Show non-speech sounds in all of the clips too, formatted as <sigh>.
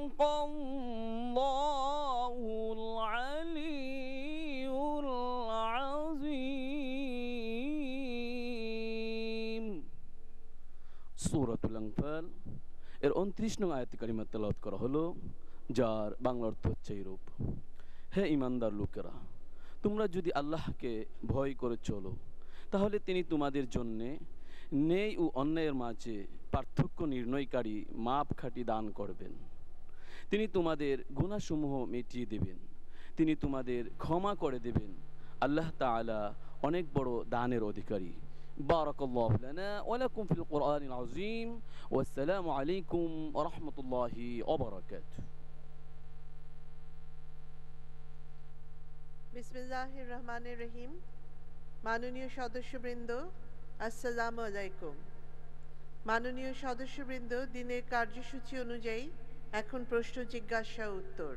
صدق الله العلي العظيم سورة الأنفال এর উনত্রিশ নং আয়াত কারিমা তেলাওয়াত করা হলো যার বাংলা অর্থ হচ্ছে এইরূপ হে ইমানদার লোকেরা তোমরা যদি আল্লাহকে ভয় করে চলো তাহলে তিনি তোমাদের জন্যে নেই ও অন্যায়ের মাঝে পার্থক্য নির্ণয়কারী মাপখাটি দান করবেন তিনি তোমাদের গুণাসমূহ মিটিয়ে দেবেন তিনি তোমাদের ক্ষমা করে দেবেন আল্লাহ তালা অনেক বড় দানের অধিকারী بارك الله لنا ولكم في القرآن العظيم والسلام عليكم ورحمة الله وبركاته بسم الله الرحمن الرحيم বিসমিল্লাহির রহমানের রহিম মাননীয় সদস্যবৃন্দ আসসালামু আলাইকুম মাননীয় সদস্যবৃন্দ দিনের কার্যসূচি অনুযায়ী এখন প্রশ্ন জিজ্ঞাসা উত্তর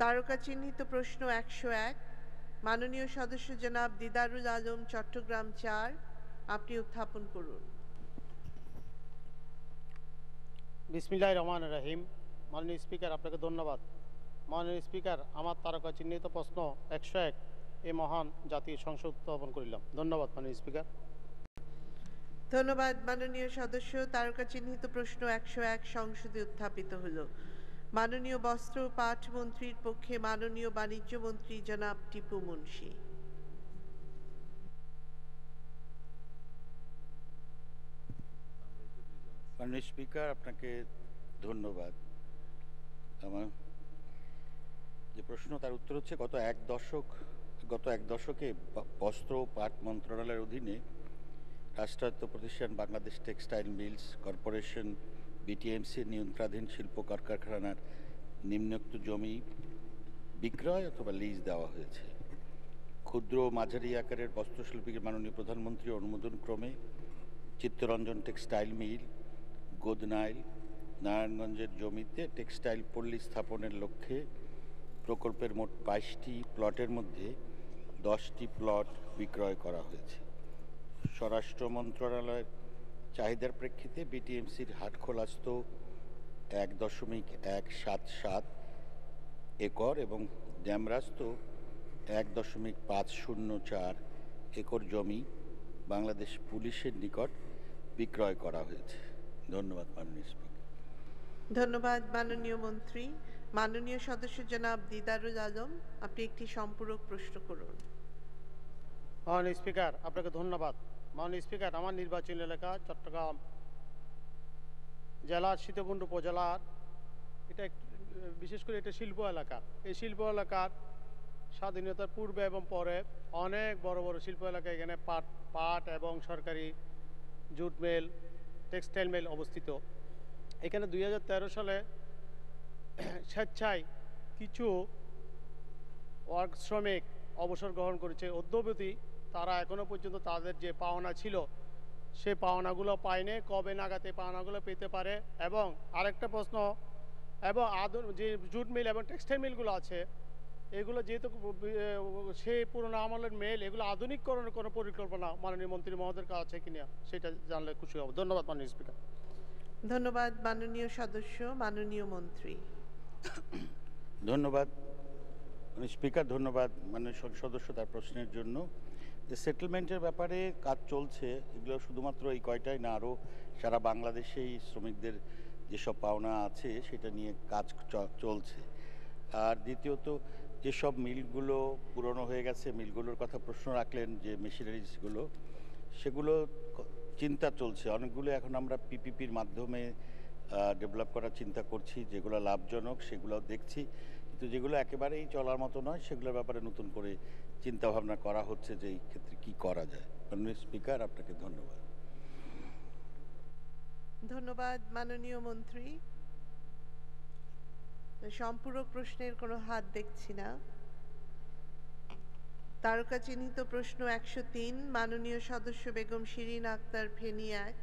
তারকা চিহ্নিত প্রশ্ন একশো এক মাননীয় সদস্য জনাব দিদারুল আলম চট্টগ্রাম চার আপনি উত্থাপন করুন বিসমিল্লাহ রহমান রাহিম মাননীয় স্পিকার আপনাকে ধন্যবাদ মাননীয় স্পিকার আমার তারকা চিহ্নিত প্রশ্ন একশো এক এ মহান জাতির সংসদ উত্থাপন করিলাম ধন্যবাদ মাননীয় স্পিকার ধন্যবাদ মাননীয় সদস্য তারকা চিহ্নিত প্রশ্ন একশো এক সংসদে উত্থাপিত হলো মাননীয় বস্ত্র ও পাট মন্ত্রীর পক্ষে মাননীয় বাণিজ্য মন্ত্রী জনাব টিপু মুন্সি মাননীয় স্পিকার আপনাকে ধন্যবাদ আমার যে প্রশ্ন তার উত্তর হচ্ছে গত এক দশক গত এক দশকে বস্ত্র ও পাট মন্ত্রণালয়ের অধীনে রাষ্ট্রায়ত্ত প্রতিষ্ঠান Bangladesh textile mills corporation BTMC নিয়ন্ত্রণাধীন শিল্প কারখানার নিম্নোক্ত জমি বিক্রয় অথবা লিজ দেওয়া হয়েছে ক্ষুদ্র ও মাঝারি আকারের বস্ত্রশিল্পীকে মাননীয় প্রধানমন্ত্রী অনুমোদন ক্রমে চিত্তরঞ্জন টেক্সটাইল মিল গোদনাইল নারায়ণগঞ্জের জমিতে টেক্সটাইল পল্লী স্থাপনের লক্ষ্যে প্রকল্পের মোট বাইশটি প্লটের মধ্যে দশটি প্লট বিক্রয় করা হয়েছে স্বরাষ্ট্র মন্ত্রণালয়ের চাহিদার প্রেক্ষিতে বিটিএমসির হাটখোলাস্ত এক দশমিক এক সাত সাত একর এবং ড্যামরাস্ত এক দশমিক পাঁচ শূন্য চার একর জমি বাংলাদেশ পুলিশের নিকট বিক্রয় করা হয়েছে ধন্যবাদ মাননীয় স্পিকার ধন্যবাদ মাননীয় মন্ত্রী মাননীয় সদস্য জনাব দিদারুল আলম আপনি একটি সম্পূরক প্রশ্ন করুন মাননীয় স্পিকার আপনাকে ধন্যবাদ মাননীয় স্পিকার আমার নির্বাচন এলাকা চট্টগ্রাম জেলার সীতাকুণ্ড উপজেলার এটা বিশেষ করে এটা শিল্প এলাকা এই শিল্প এলাকার স্বাধীনতার পূর্বে এবং পরে অনেক বড় বড় শিল্প এলাকা এখানে পাট পাট এবং সরকারি জুট মেল টেক্সটাইল মেল অবস্থিত এখানে দুই সালে স্বেচ্ছায় কিছু ওয়ার্ক শ্রমিক অবসর গ্রহণ করেছে অদ্যবধি তারা এখনও পর্যন্ত তাদের যে পাওনা ছিল সে পাওনাগুলো পায়নি কবে নাগাতে পাওনাগুলো পেতে পারে এবং আরেকটা প্রশ্ন এবং আদর যে জুট মিল এবং টেক্সটাইল মিলগুলো আছে এগুলো যেহেতু সেই পুরনো আমলের মেল এগুলো আধুনিককরণের কোনো পরিকল্পনা মাননীয় মন্ত্রী মহোদয়ের কাছে আছে কিনা সেটা জানলে খুশি হব ধন্যবাদ মাননীয় স্পিকার ধন্যবাদ মাননীয় সদস্য মাননীয় মন্ত্রী ধন্যবাদ স্পিকার ধন্যবাদ মাননীয় সদস্য তার প্রশ্নের জন্য যে সেটেলমেন্টের ব্যাপারে কাজ চলছে এগুলো শুধুমাত্র এই কয়টাই না আরও সারা বাংলাদেশেই শ্রমিকদের যেসব পাওনা আছে সেটা নিয়ে কাজ চলছে আর দ্বিতীয়ত যেসব মিলগুলো পুরনো হয়ে গেছে মিলগুলোর কথা প্রশ্ন রাখলেন যে মেশিনারিজগুলো সেগুলো চিন্তা চলছে অনেকগুলো এখন আমরা পিপিপির মাধ্যমে ডেভেলপ করার চিন্তা করছি যেগুলো লাভজনক সেগুলো দেখছি কিন্তু যেগুলো একেবারেই চলার মতো নয় সেগুলোর ব্যাপারে নতুন করে চিন্তা ভাবনা করা হচ্ছে যে এই ক্ষেত্রে কি করা যায় স্পিকার আপনাকে ধন্যবাদ ধন্যবাদ মাননীয় মন্ত্রী সম্পূরক প্রশ্নের কোনো হাত দেখছি না তারকা চিহ্নিত প্রশ্ন একশো তিন মাননীয় সদস্য বেগম শিরিন আক্তার ফেনি এক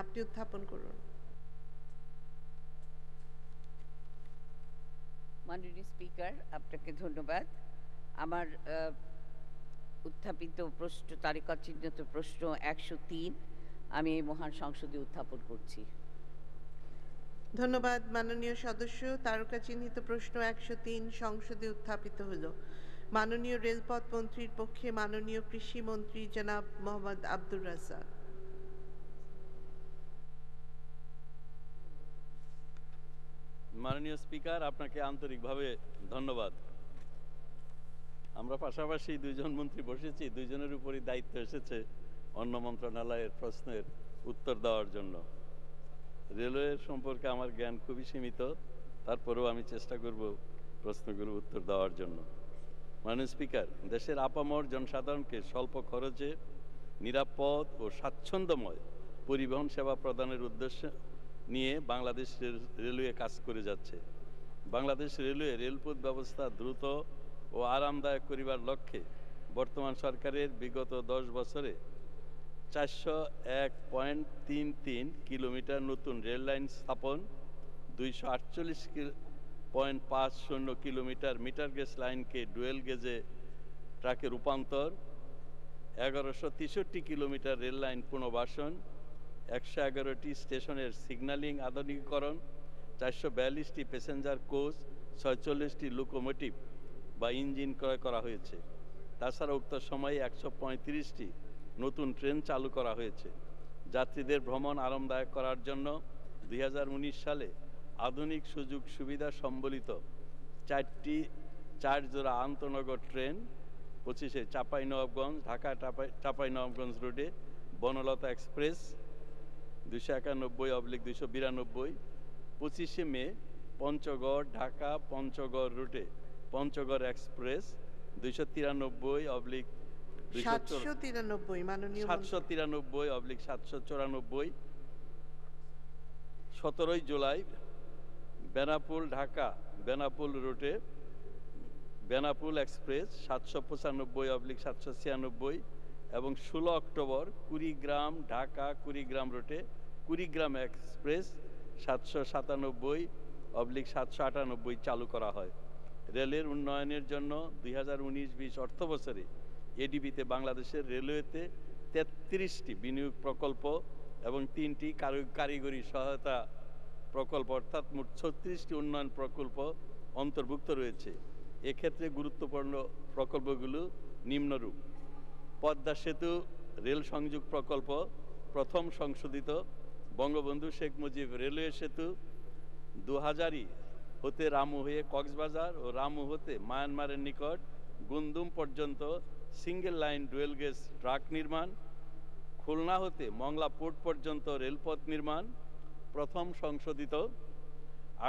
আপনি উত্থাপন করুন মাননীয় স্পিকার আপনাকে ধন্যবাদ আমার উত্থাপিত প্রশ্ন তারিকা চিহ্নিত প্রশ্ন একশো তিন আমি এই মহান সংসদে উত্থাপন করছি ধন্যবাদ মাননীয় সদস্য তারকা চিহ্নিত প্রশ্ন একশো তিন সংসদে উত্থাপিত হলো মাননীয় রেলপথ মন্ত্রীর পক্ষে মাননীয় কৃষি মন্ত্রী জনাব মোহাম্মদ আব্দুর রাজাক মাননীয় স্পিকার আপনাকে আন্তরিকভাবে ধন্যবাদ আমরা পাশাপাশি দুইজন মন্ত্রী বসেছি দুইজনের উপরই দায়িত্ব এসেছে অন্য মন্ত্রণালয়ের প্রশ্নের উত্তর দেওয়ার জন্য রেলওয়ের সম্পর্কে আমার জ্ঞান খুবই সীমিত তারপরেও আমি চেষ্টা করব প্রশ্নগুলো উত্তর দেওয়ার জন্য মাননীয় স্পিকার দেশের আপামর জনসাধারণকে স্বল্প খরচে নিরাপদ ও স্বাচ্ছন্দ্যময় পরিবহন সেবা প্রদানের উদ্দেশ্য নিয়ে বাংলাদেশ রেলওয়ে কাজ করে যাচ্ছে বাংলাদেশ রেলওয়ে রেলপথ ব্যবস্থা দ্রুত ও আরামদায়ক করিবার লক্ষ্যে বর্তমান সরকারের বিগত দশ বছরে চারশো এক পয়েন্ট তিন তিন কিলোমিটার নতুন রেল লাইন স্থাপন দুইশো আটচল্লিশ পয়েন্ট পাঁচ শূন্য কিলোমিটার মিটার গেজ লাইনকে ডুয়েল গেজে ট্রাকে রূপান্তর এগারোশো তেষট্টি কিলোমিটার রেল লাইন পুনর্বাসন একশো এগারোটি স্টেশনের সিগন্যালিং আধুনিকীকরণ চারশো বিয়াল্লিশটি প্যাসেঞ্জার কোচ ছয়চল্লিশটি লোকোমোটিভ বা ইঞ্জিন ক্রয় করা হয়েছে তাছাড়া উক্ত সময়ে একশো পঁয়ত্রিশটি নতুন ট্রেন চালু করা হয়েছে যাত্রীদের ভ্রমণ আরামদায়ক করার জন্য দুই সালে আধুনিক সুযোগ সুবিধা সম্বলিত চারটি চার জোড়া আন্তনগর ট্রেন পঁচিশে চাঁপাইনবাবগঞ্জ ঢাকা চাঁপাইনবাবগঞ্জ রোডে বনলতা এক্সপ্রেস দুশো একানব্বই অবলিক দুশো বিরানব্বই পঁচিশে মে পঞ্চগড় ঢাকা পঞ্চগড় রুটে পঞ্চগড় এক্সপ্রেস দুইশো তিরানব্বই অবলিক সাতশো তিরানব্বই মাননীয় সাতশো অবলিক সাতশো চুরানব্বই সতেরোই জুলাই বেনাপুল ঢাকা বেনাপুল রুটে বেনাপুল এক্সপ্রেস সাতশো পঁচানব্বই অবলিক সাতশো ছিয়ানব্বই এবং ষোলো অক্টোবর কুড়িগ্রাম ঢাকা কুড়িগ্রাম রুটে কুড়িগ্রাম এক্সপ্রেস সাতশো সাতানব্বই অবলিক সাতশো আটানব্বই চালু করা হয় রেলের উন্নয়নের জন্য দুই হাজার উনিশ বিশ অর্থ বছরে এডিবিতে বাংলাদেশের রেলওয়েতে তেত্রিশটি বিনিয়োগ প্রকল্প এবং তিনটি কারিগরি সহায়তা প্রকল্প অর্থাৎ মোট ছত্রিশটি উন্নয়ন প্রকল্প অন্তর্ভুক্ত রয়েছে এক্ষেত্রে গুরুত্বপূর্ণ প্রকল্পগুলো নিম্নরূপ পদ্মা সেতু রেল সংযোগ প্রকল্প প্রথম সংশোধিত বঙ্গবন্ধু শেখ মুজিব রেলওয়ে সেতু দু হাজারই হতে রামু হয়ে কক্সবাজার ও রামু হতে মায়ানমারের নিকট গুন্দুম পর্যন্ত single line dual gauge track নির্মাণ খুলনা হতে মংলা পোর্ট পর্যন্ত রেলপথ নির্মাণ প্রথম সংশোধিত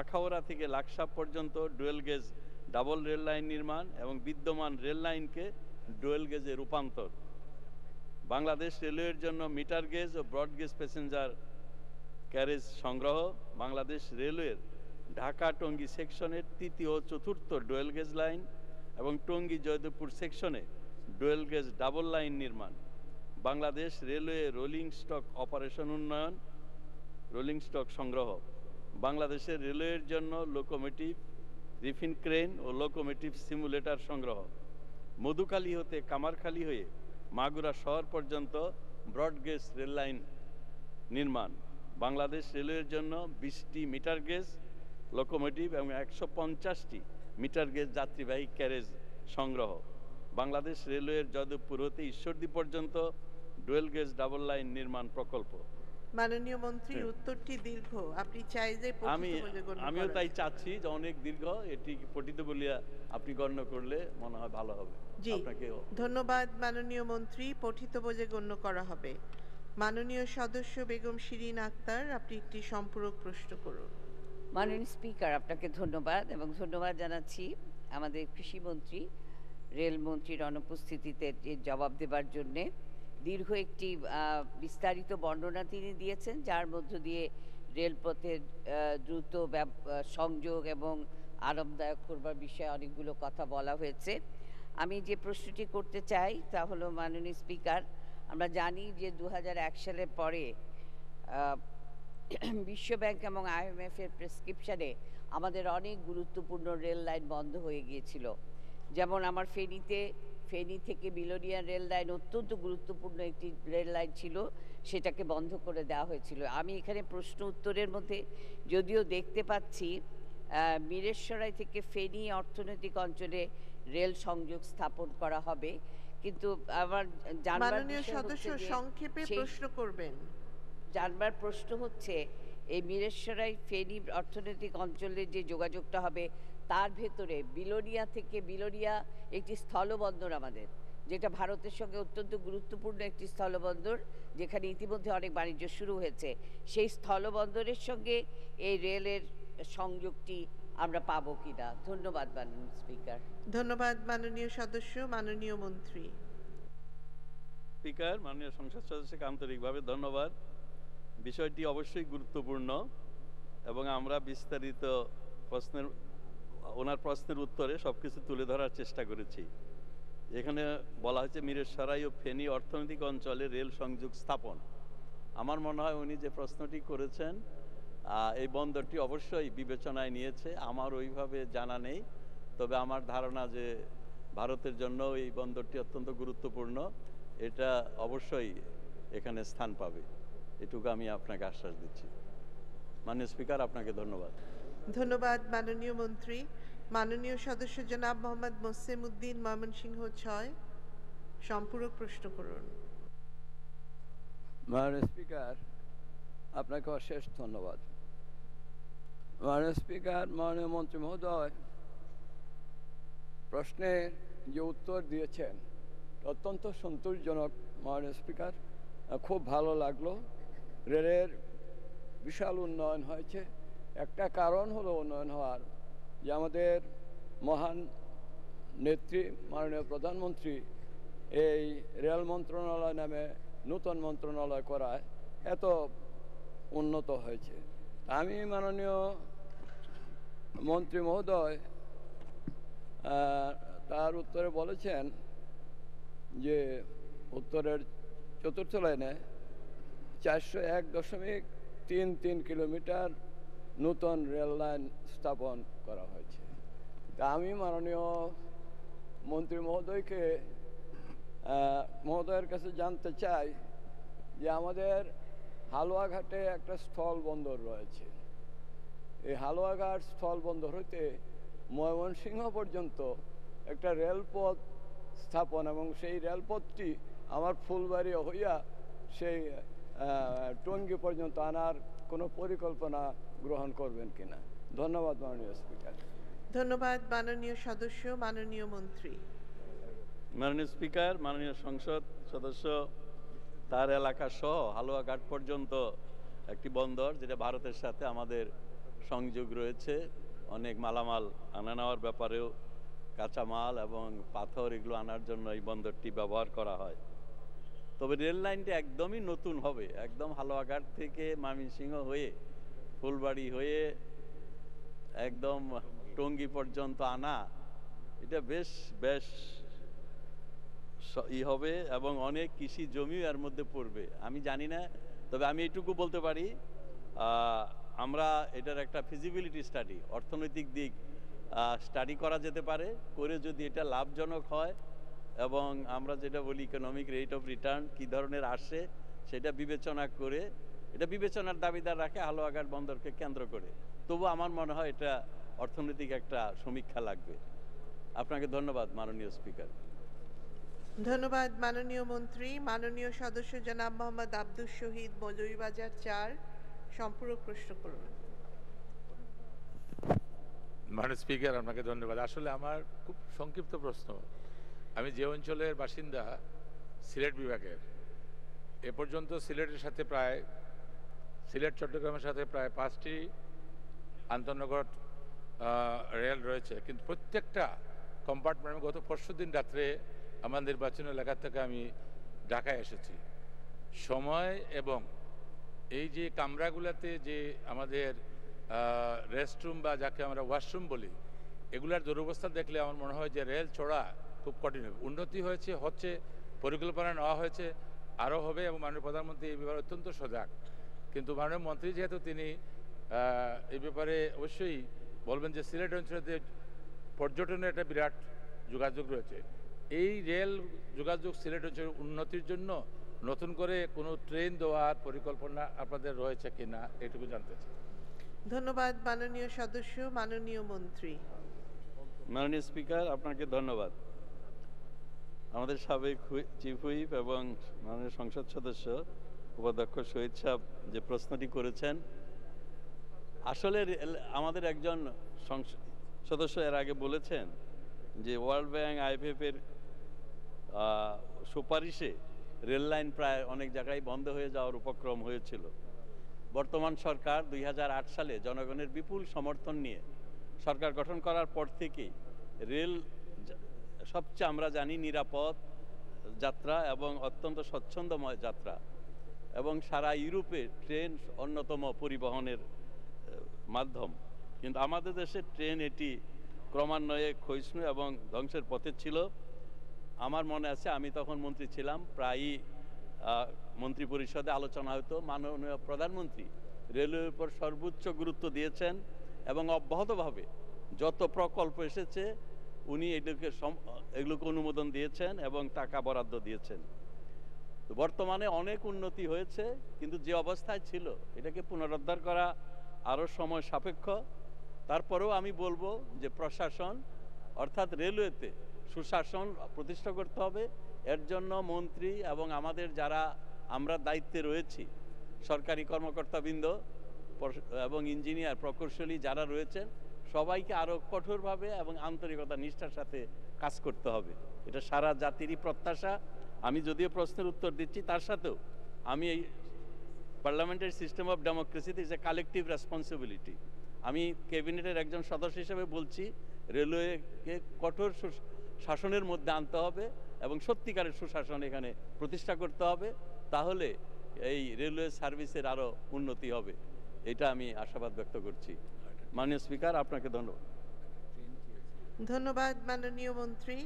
আখাওড়া থেকে লাকসাপ পর্যন্ত dual gauge double rail line নির্মাণ এবং বিদ্যমান রেল লাইনকে ডুয়েল গেজে রূপান্তর বাংলাদেশ রেলওয়ের জন্য মিটার গেজ ও ব্রডগেজ প্যাসেঞ্জার ক্যারেজ সংগ্রহ বাংলাদেশ রেলওয়ের ঢাকা টঙ্গী সেকশনের তৃতীয় ও চতুর্থ ডোয়েল গেজ লাইন এবং টঙ্গী জয়দেবপুর সেকশনে ডোয়েল গেজ ডাবল লাইন নির্মাণ Bangladesh railway rolling stock operation উন্নয়ন রোলিং স্টক সংগ্রহ বাংলাদেশের রেলওয়ের জন্য লোকোমেটিভ রিফিন ক্রেন ও লোকোমেটিভ সিমুলেটার সংগ্রহ মধুখালী হতে কামারখালী হয়ে মাগুরা শহর পর্যন্ত ব্রডগেজ রেললাইন নির্মাণ বাংলাদেশ রেলওয়ের জন্য বিশটি মিটার গেজ লোকোমোটিভ এবং একশো পঞ্চাশটি মিটার গেজ যাত্রীবাহী ক্যারেজ সংগ্রহ বাংলাদেশ রেলওয়ের যদবপুর হতে ঈশ্বরদী পর্যন্ত ডুয়েল গেজ ডাবল লাইন নির্মাণ প্রকল্প মাননীয় মন্ত্রী হ্যাঁ। উত্তরটি দীর্ঘ আপনি চাই যে আমি আমিও তাই চাচ্ছি যে অনেক দীর্ঘ এটি পঠিত বলিয়া আপনি গণ্য করলে মনে হয় ভালো হবে জি ধন্যবাদ মাননীয় মন্ত্রী পঠিত বলে গণ্য করা হবে মাননীয় সদস্য বেগম শিরিন আক্তার আপনি একটি সম্পূরক প্রশ্ন করুন মাননীয় স্পিকার আপনাকে ধন্যবাদ এবং ধন্যবাদ জানাচ্ছি আমাদের কৃষিমন্ত্রী রেলমন্ত্রীর অনুপস্থিতিতে জবাব দেবার জন্যে দীর্ঘ একটি বিস্তারিত বর্ণনা তিনি দিয়েছেন যার মধ্য দিয়ে রেলপথের দ্রুত সংযোগ এবং আরামদায়ক করবার বিষয়ে অনেকগুলো কথা বলা হয়েছে আমি যে প্রশ্নটি করতে চাই তা হলো মাননীয় স্পিকার আমরা জানি যে দু সালের পরে <clears throat> বিশ্বব্যাংক এবং আইএমএফের প্রেসক্রিপশানে আমাদের অনেক গুরুত্বপূর্ণ রেল লাইন বন্ধ হয়ে গিয়েছিল যেমন আমার ফেনীতে ফেনী থেকে বিলোনিয়া রেল লাইন অত্যন্ত গুরুত্বপূর্ণ একটি রেল লাইন ছিল সেটাকে বন্ধ করে দেওয়া হয়েছিল আমি এখানে প্রশ্ন উত্তরের মধ্যে যদিও দেখতে পাচ্ছি মিরেশ্বরাই থেকে ফেনী অর্থনৈতিক অঞ্চলে রেল সংযোগ স্থাপন করা হবে কিন্তু আমার সদস্য সংক্ষেপে প্রশ্ন করবেন জানবার প্রশ্ন হচ্ছে এই মিরেশ্বরাই ফেনী অর্থনৈতিক অঞ্চলের যে যোগাযোগটা হবে তার ভেতরে বিলোনিয়া থেকে বিলোনিয়া একটি স্থলবন্দর আমাদের যেটা ভারতের সঙ্গে অত্যন্ত গুরুত্বপূর্ণ একটি স্থলবন্দর যেখানে ইতিমধ্যে অনেক বাণিজ্য শুরু হয়েছে সেই স্থলবন্দরের সঙ্গে এই রেলের সংযোগটি আমরা পাবো কিনা ধন্যবাদ মাননীয় স্পিকার ধন্যবাদ মাননীয় সদস্য মাননীয় মন্ত্রী স্পিকার মাননীয় সংসদ সদস্যকে আন্তরিকভাবে ধন্যবাদ বিষয়টি অবশ্যই গুরুত্বপূর্ণ এবং আমরা বিস্তারিত প্রশ্নের ওনার প্রশ্নের উত্তরে সব কিছু তুলে ধরার চেষ্টা করেছি এখানে বলা হয়েছে মিরের সারাই ও ফেনী অর্থনৈতিক অঞ্চলে রেল সংযোগ স্থাপন আমার মনে হয় উনি যে প্রশ্নটি করেছেন এই বন্দরটি অবশ্যই বিবেচনায় নিয়েছে আমার ওইভাবে জানা নেই তবে আমার ধারণা যে ভারতের জন্য এই বন্দরটি অত্যন্ত গুরুত্বপূর্ণ এটা অবশ্যই এখানে স্থান পাবে এটুকু আমি আপনাকে আশ্বাস দিচ্ছি মাননীয় স্পিকার আপনাকে ধন্যবাদ ধন্যবাদ মাননীয় মন্ত্রী মাননীয় সদস্য জনাব মোহাম্মদ মোসেম উদ্দিন ময়মনসিংহ ছয় সম্পূরক প্রশ্ন করুন মাননীয় স্পিকার আপনাকে অশেষ ধন্যবাদ মাননীয় স্পিকার মাননীয় মন্ত্রী মহোদয় প্রশ্নের যে উত্তর দিয়েছেন অত্যন্ত সন্তোষজনক মাননীয় স্পিকার খুব ভালো লাগলো রেলের বিশাল উন্নয়ন হয়েছে একটা কারণ হলো উন্নয়ন হওয়ার যে আমাদের মহান নেত্রী মাননীয় প্রধানমন্ত্রী এই রেল মন্ত্রণালয় নামে নূতন মন্ত্রণালয় করায় এত উন্নত হয়েছে আমি মাননীয় মন্ত্রী মহোদয় তার উত্তরে বলেছেন যে উত্তরের চতুর্থ লাইনে চারশো এক দশমিক তিন তিন কিলোমিটার নূতন রেল লাইন স্থাপন করা হয়েছে তা আমি মাননীয় মন্ত্রী মহোদয়কে মহোদয়ের কাছে জানতে চাই যে আমাদের হালুয়াঘাটে একটা স্থল বন্দর রয়েছে এই হালুয়াঘাট স্থল বন্দর হইতে ময়মনসিংহ পর্যন্ত একটা রেলপথ স্থাপন এবং সেই রেলপথটি আমার ফুলবাড়ি হইয়া সেই টঙ্গি পর্যন্ত আনার কোনো পরিকল্পনা গ্রহণ করবেন কিনা ধন্যবাদ মাননীয় স্পিকার ধন্যবাদ মাননীয় সদস্য মাননীয় মন্ত্রী মাননীয় স্পিকার মাননীয় সংসদ সদস্য তার এলাকা সহ হালুয়াঘাট পর্যন্ত একটি বন্দর যেটা ভারতের সাথে আমাদের সংযোগ রয়েছে অনেক মালামাল আনা নেওয়ার ব্যাপারেও কাঁচামাল এবং পাথর এগুলো আনার জন্য এই বন্দরটি ব্যবহার করা হয় তবে রেল লাইনটা একদমই নতুন হবে একদম হালুয়াঘাট থেকে মামিনসিংহ হয়ে ফুলবাড়ি হয়ে একদম টঙ্গি পর্যন্ত আনা এটা বেশ বেশ ই হবে এবং অনেক কৃষি জমিও এর মধ্যে পড়বে আমি জানি না তবে আমি এটুকু বলতে পারি আমরা এটার একটা ফিজিবিলিটি স্টাডি অর্থনৈতিক দিক স্টাডি করা যেতে পারে করে যদি এটা লাভজনক হয় এবং আমরা যেটা বলি ইকোনমিক রেট অফ রিটার্ন কী ধরনের আসে সেটা বিবেচনা করে এটা বিবেচনার দাবিদার রাখে হালুয়াঘাট বন্দরকে কেন্দ্র করে তবু আমার মনে হয় এটা অর্থনৈতিক একটা সমীক্ষা লাগবে আপনাকে ধন্যবাদ মাননীয় স্পিকার ধন্যবাদ মাননীয় মন্ত্রী মাননীয় সদস্য জনাব মোহাম্মদ আব্দুল শহীদ বাজার চার সম্পূরক প্রশ্ন করুন মাননীয় স্পিকার আপনাকে ধন্যবাদ আসলে আমার খুব সংক্ষিপ্ত প্রশ্ন আমি যে অঞ্চলের বাসিন্দা সিলেট বিভাগের এ পর্যন্ত সিলেটের সাথে প্রায় সিলেট চট্টগ্রামের সাথে প্রায় পাঁচটি আন্তনগর রেল রয়েছে কিন্তু প্রত্যেকটা কম্পার্টমেন্ট গত পরশু দিন রাত্রে আমার নির্বাচনী এলাকা থেকে আমি ঢাকায় এসেছি সময় এবং এই যে কামরাগুলোতে যে আমাদের রেস্টরুম বা যাকে আমরা ওয়াশরুম বলি এগুলার দুরবস্থা দেখলে আমার মনে হয় যে রেল চড়া খুব কঠিন হবে উন্নতি হয়েছে হচ্ছে পরিকল্পনা নেওয়া হয়েছে আরও হবে এবং মাননীয় প্রধানমন্ত্রী এই ব্যাপারে অত্যন্ত সজাগ কিন্তু মাননীয় মন্ত্রী যেহেতু তিনি এই ব্যাপারে অবশ্যই বলবেন যে সিলেট অঞ্চলে পর্যটনের একটা বিরাট যোগাযোগ রয়েছে এই রেল যোগাযোগ সিলেট অঞ্চলের উন্নতির জন্য নতুন করে কোনো ট্রেন দেওয়ার পরিকল্পনা আপনাদের রয়েছে কি না এটুকু জানতে চাই ধন্যবাদ মাননীয় সদস্য মাননীয় মন্ত্রী মাননীয় স্পিকার আপনাকে ধন্যবাদ আমাদের সাবেক চিফ হুইপ এবং মাননীয় সংসদ সদস্য উপাধ্যক্ষ শহীদ সাহেব যে প্রশ্নটি করেছেন আসলে আমাদের একজন সদস্য এর আগে বলেছেন যে ওয়ার্ল্ড ব্যাংক আইএফএফের সুপারিশে রেল লাইন প্রায় অনেক জায়গায় বন্ধ হয়ে যাওয়ার উপক্রম হয়েছিল বর্তমান সরকার দুই সালে জনগণের বিপুল সমর্থন নিয়ে সরকার গঠন করার পর থেকেই রেল সবচেয়ে আমরা জানি নিরাপদ যাত্রা এবং অত্যন্ত স্বচ্ছন্দময় যাত্রা এবং সারা ইউরোপে ট্রেন অন্যতম পরিবহনের মাধ্যম কিন্তু আমাদের দেশে ট্রেন এটি ক্রমান্বয়ে ক্ষয়িষ্ণু এবং ধ্বংসের পথে ছিল আমার মনে আছে আমি তখন মন্ত্রী ছিলাম প্রায়ই মন্ত্রী পরিষদে আলোচনা হতো মাননীয় প্রধানমন্ত্রী রেলওয়ের উপর সর্বোচ্চ গুরুত্ব দিয়েছেন এবং অব্যাহতভাবে যত প্রকল্প এসেছে উনি এগুলোকে এগুলোকে অনুমোদন দিয়েছেন এবং টাকা বরাদ্দ দিয়েছেন তো বর্তমানে অনেক উন্নতি হয়েছে কিন্তু যে অবস্থায় ছিল এটাকে পুনরুদ্ধার করা আরও সময় সাপেক্ষ তারপরেও আমি বলবো যে প্রশাসন অর্থাৎ রেলওয়েতে সুশাসন প্রতিষ্ঠা করতে হবে এর জন্য মন্ত্রী এবং আমাদের যারা আমরা দায়িত্বে রয়েছি সরকারি কর্মকর্তাবৃন্দ এবং ইঞ্জিনিয়ার প্রকৌশলী যারা রয়েছেন সবাইকে আরও কঠোরভাবে এবং আন্তরিকতা নিষ্ঠার সাথে কাজ করতে হবে এটা সারা জাতিরই প্রত্যাশা আমি যদিও প্রশ্নের উত্তর দিচ্ছি তার সাথেও আমি এই পার্লামেন্টের সিস্টেম অফ ডেমোক্রেসিতে ইজ এ কালেকটিভ রেসপন্সিবিলিটি আমি ক্যাবিনেটের একজন সদস্য হিসেবে বলছি রেলওয়েকে কঠোর শাসনের মধ্যে আনতে হবে এবং সত্যিকারের সুশাসন এখানে প্রতিষ্ঠা করতে হবে তাহলে এই রেলওয়ে সার্ভিসের আরও উন্নতি হবে এটা আমি আশাবাদ ব্যক্ত করছি মাননীয় স্পিকার আপনাকে ধন্যবাদ ধন্যবাদ মাননীয় মন্ত্রী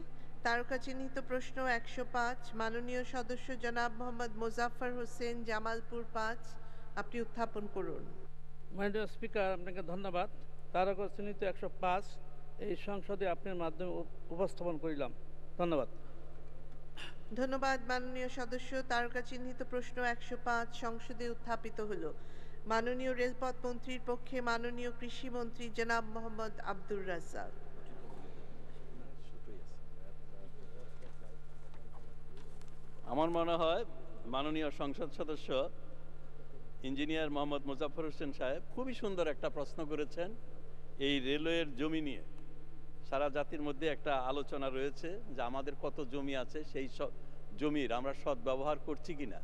তারকা চিহ্নিত প্রশ্ন একশো পাঁচ মাননীয় সদস্য জনাব মোহাম্মদ মোজাফর হোসেন জামালপুর পাঁচ আপনি উত্থাপন করুন মাননীয় স্পিকার আপনাকে ধন্যবাদ তারকা চিহ্নিত একশো পাঁচ এই সংসদে আপনার মাধ্যমে উপস্থাপন করিলাম ধন্যবাদ ধন্যবাদ মাননীয় সদস্য তারকা চিহ্নিত প্রশ্ন একশো পাঁচ সংসদে উত্থাপিত হলো মাননীয় রেলপথ মন্ত্রীর পক্ষে মাননীয় কৃষিমন্ত্রী জনাব মোহাম্মদ আব্দুর রাজ্জাক আমার মনে হয় মাননীয় সংসদ সদস্য ইঞ্জিনিয়ার মোহাম্মদ মুজাফর হোসেন সাহেব খুবই সুন্দর একটা প্রশ্ন করেছেন এই রেলওয়ের জমি নিয়ে সারা জাতির মধ্যে একটা আলোচনা রয়েছে যে আমাদের কত জমি আছে সেই সব জমির আমরা সদ্ব্যবহার করছি কিনা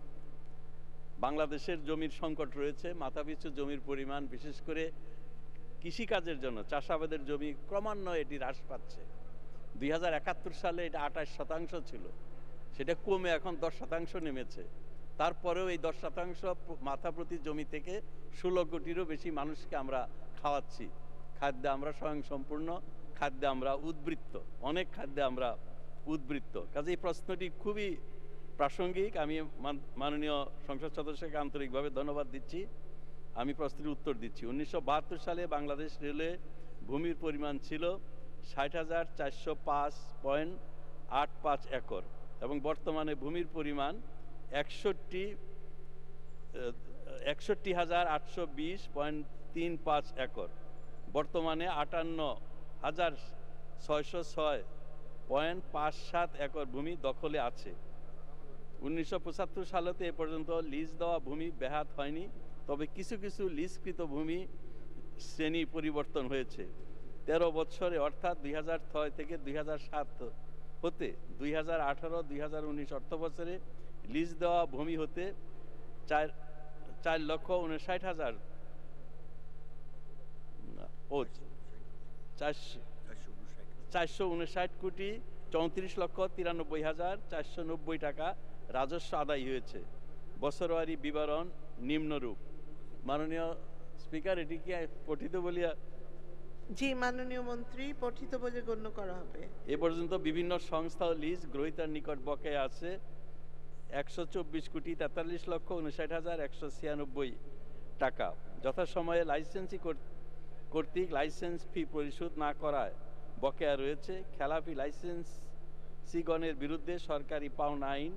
বাংলাদেশের জমির সংকট রয়েছে মাথাপিছু জমির পরিমাণ বিশেষ করে কৃষিকাজের জন্য চাষাবাদের জমি ক্রমান্বয়ে এটি হ্রাস পাচ্ছে দুই সালে এটা আঠাশ শতাংশ ছিল সেটা কমে এখন দশ শতাংশ নেমেছে তারপরেও এই দশ শতাংশ মাথা প্রতি জমি থেকে ষোলো কোটিরও বেশি মানুষকে আমরা খাওয়াচ্ছি খাদ্যে আমরা স্বয়ংসম্পূর্ণ খাদ্যে আমরা উদ্বৃত্ত অনেক খাদ্যে আমরা উদ্বৃত্ত কাজে এই প্রশ্নটি খুবই প্রাসঙ্গিক আমি মাননীয় সংসদ সদস্যকে আন্তরিকভাবে ধন্যবাদ দিচ্ছি আমি প্রশ্নের উত্তর দিচ্ছি উনিশশো সালে বাংলাদেশ রেলে ভূমির পরিমাণ ছিল ষাট হাজার চারশো পাঁচ পয়েন্ট আট পাঁচ একর এবং বর্তমানে ভূমির পরিমাণ একষট্টি একষট্টি হাজার আটশো বিশ পয়েন্ট তিন পাঁচ একর বর্তমানে আটান্ন হাজার ছয়শো ছয় পয়েন্ট পাঁচ সাত একর ভূমি দখলে আছে উনিশশো সালেতে এ পর্যন্ত লিজ দেওয়া ভূমি ব্যাহাত হয়নি তবে কিছু কিছু লিজকৃত ভূমি শ্রেণী পরিবর্তন হয়েছে ১৩ বছরে অর্থাৎ দুই থেকে দুই হতে দুই হাজার আঠারো দুই হাজার উনিশ অর্থ বছরে লিজ দেওয়া ভূমি হতে চার চার লক্ষ উনষাট হাজার ও চারশো উনষাট কোটি চৌত্রিশ লক্ষ তিরানব্বই হাজার চারশো নব্বই টাকা রাজস্ব আদায় হয়েছে বছরওয়ারি বিবরণ নিম্নরূপ মাননীয় স্পিকার এটি কি পঠিত বলিয়া জি মাননীয় মন্ত্রী পঠিত বলে গণ্য করা হবে এ পর্যন্ত বিভিন্ন সংস্থা ও লিজ গ্রহীতার নিকট বকেয়া আছে একশো চব্বিশ কোটি তেতাল্লিশ লক্ষ উনষাট হাজার একশো ছিয়ানব্বই টাকা যথাসময়ে লাইসেন্সই কর্তৃক লাইসেন্স ফি পরিশোধ না করায় বকেয়া রয়েছে খেলাপি সিগণের বিরুদ্ধে সরকারি পাওনা আইন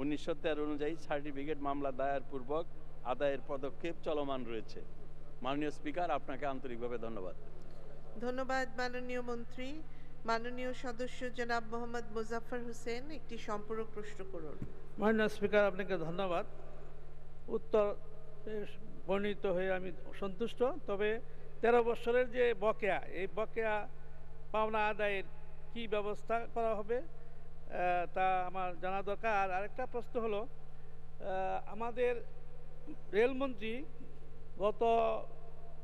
উনিশশো তেরো অনুযায়ী সার্টিফিকেট মামলা দায়ের পূর্বক আদায়ের পদক্ষেপ চলমান রয়েছে মাননীয় স্পিকার আপনাকে আন্তরিকভাবে ধন্যবাদ ধন্যবাদ মাননীয় মন্ত্রী মাননীয় সদস্য জনাব মোহাম্মদ মুজাফর হোসেন একটি সম্পূরক প্রশ্ন করুন মাননীয় স্পিকার আপনাকে ধন্যবাদ উত্তর বর্ণিত হয়ে আমি সন্তুষ্ট তবে তেরো বছরের যে বকেয়া এই বকেয়া পাওনা আদায়ের কি ব্যবস্থা করা হবে তা আমার জানা দরকার আর আরেকটা প্রশ্ন হলো আমাদের রেলমন্ত্রী গত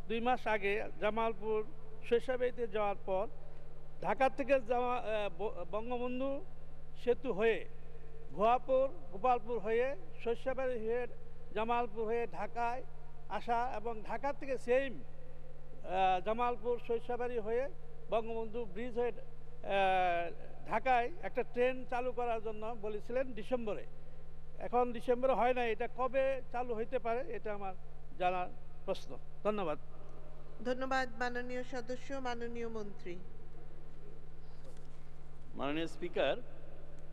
দুই মাস আগে জামালপুর শৈশবেতে যাওয়ার পর ঢাকা থেকে জামা বঙ্গবন্ধু সেতু হয়ে গোয়াপুর গোপালপুর হয়ে শৈশবের হয়ে জামালপুর হয়ে ঢাকায় আসা এবং ঢাকা থেকে সেম জামালপুর শৈশবাড়ি হয়ে বঙ্গবন্ধু ব্রিজ হয়ে ঢাকায় একটা ট্রেন চালু করার জন্য বলেছিলেন ডিসেম্বরে এখন ডিসেম্বরে হয় না এটা কবে চালু হইতে পারে এটা আমার জানার প্রশ্ন ধন্যবাদ ধন্যবাদ মাননীয় সদস্য মাননীয় মন্ত্রী মাননীয় স্পিকার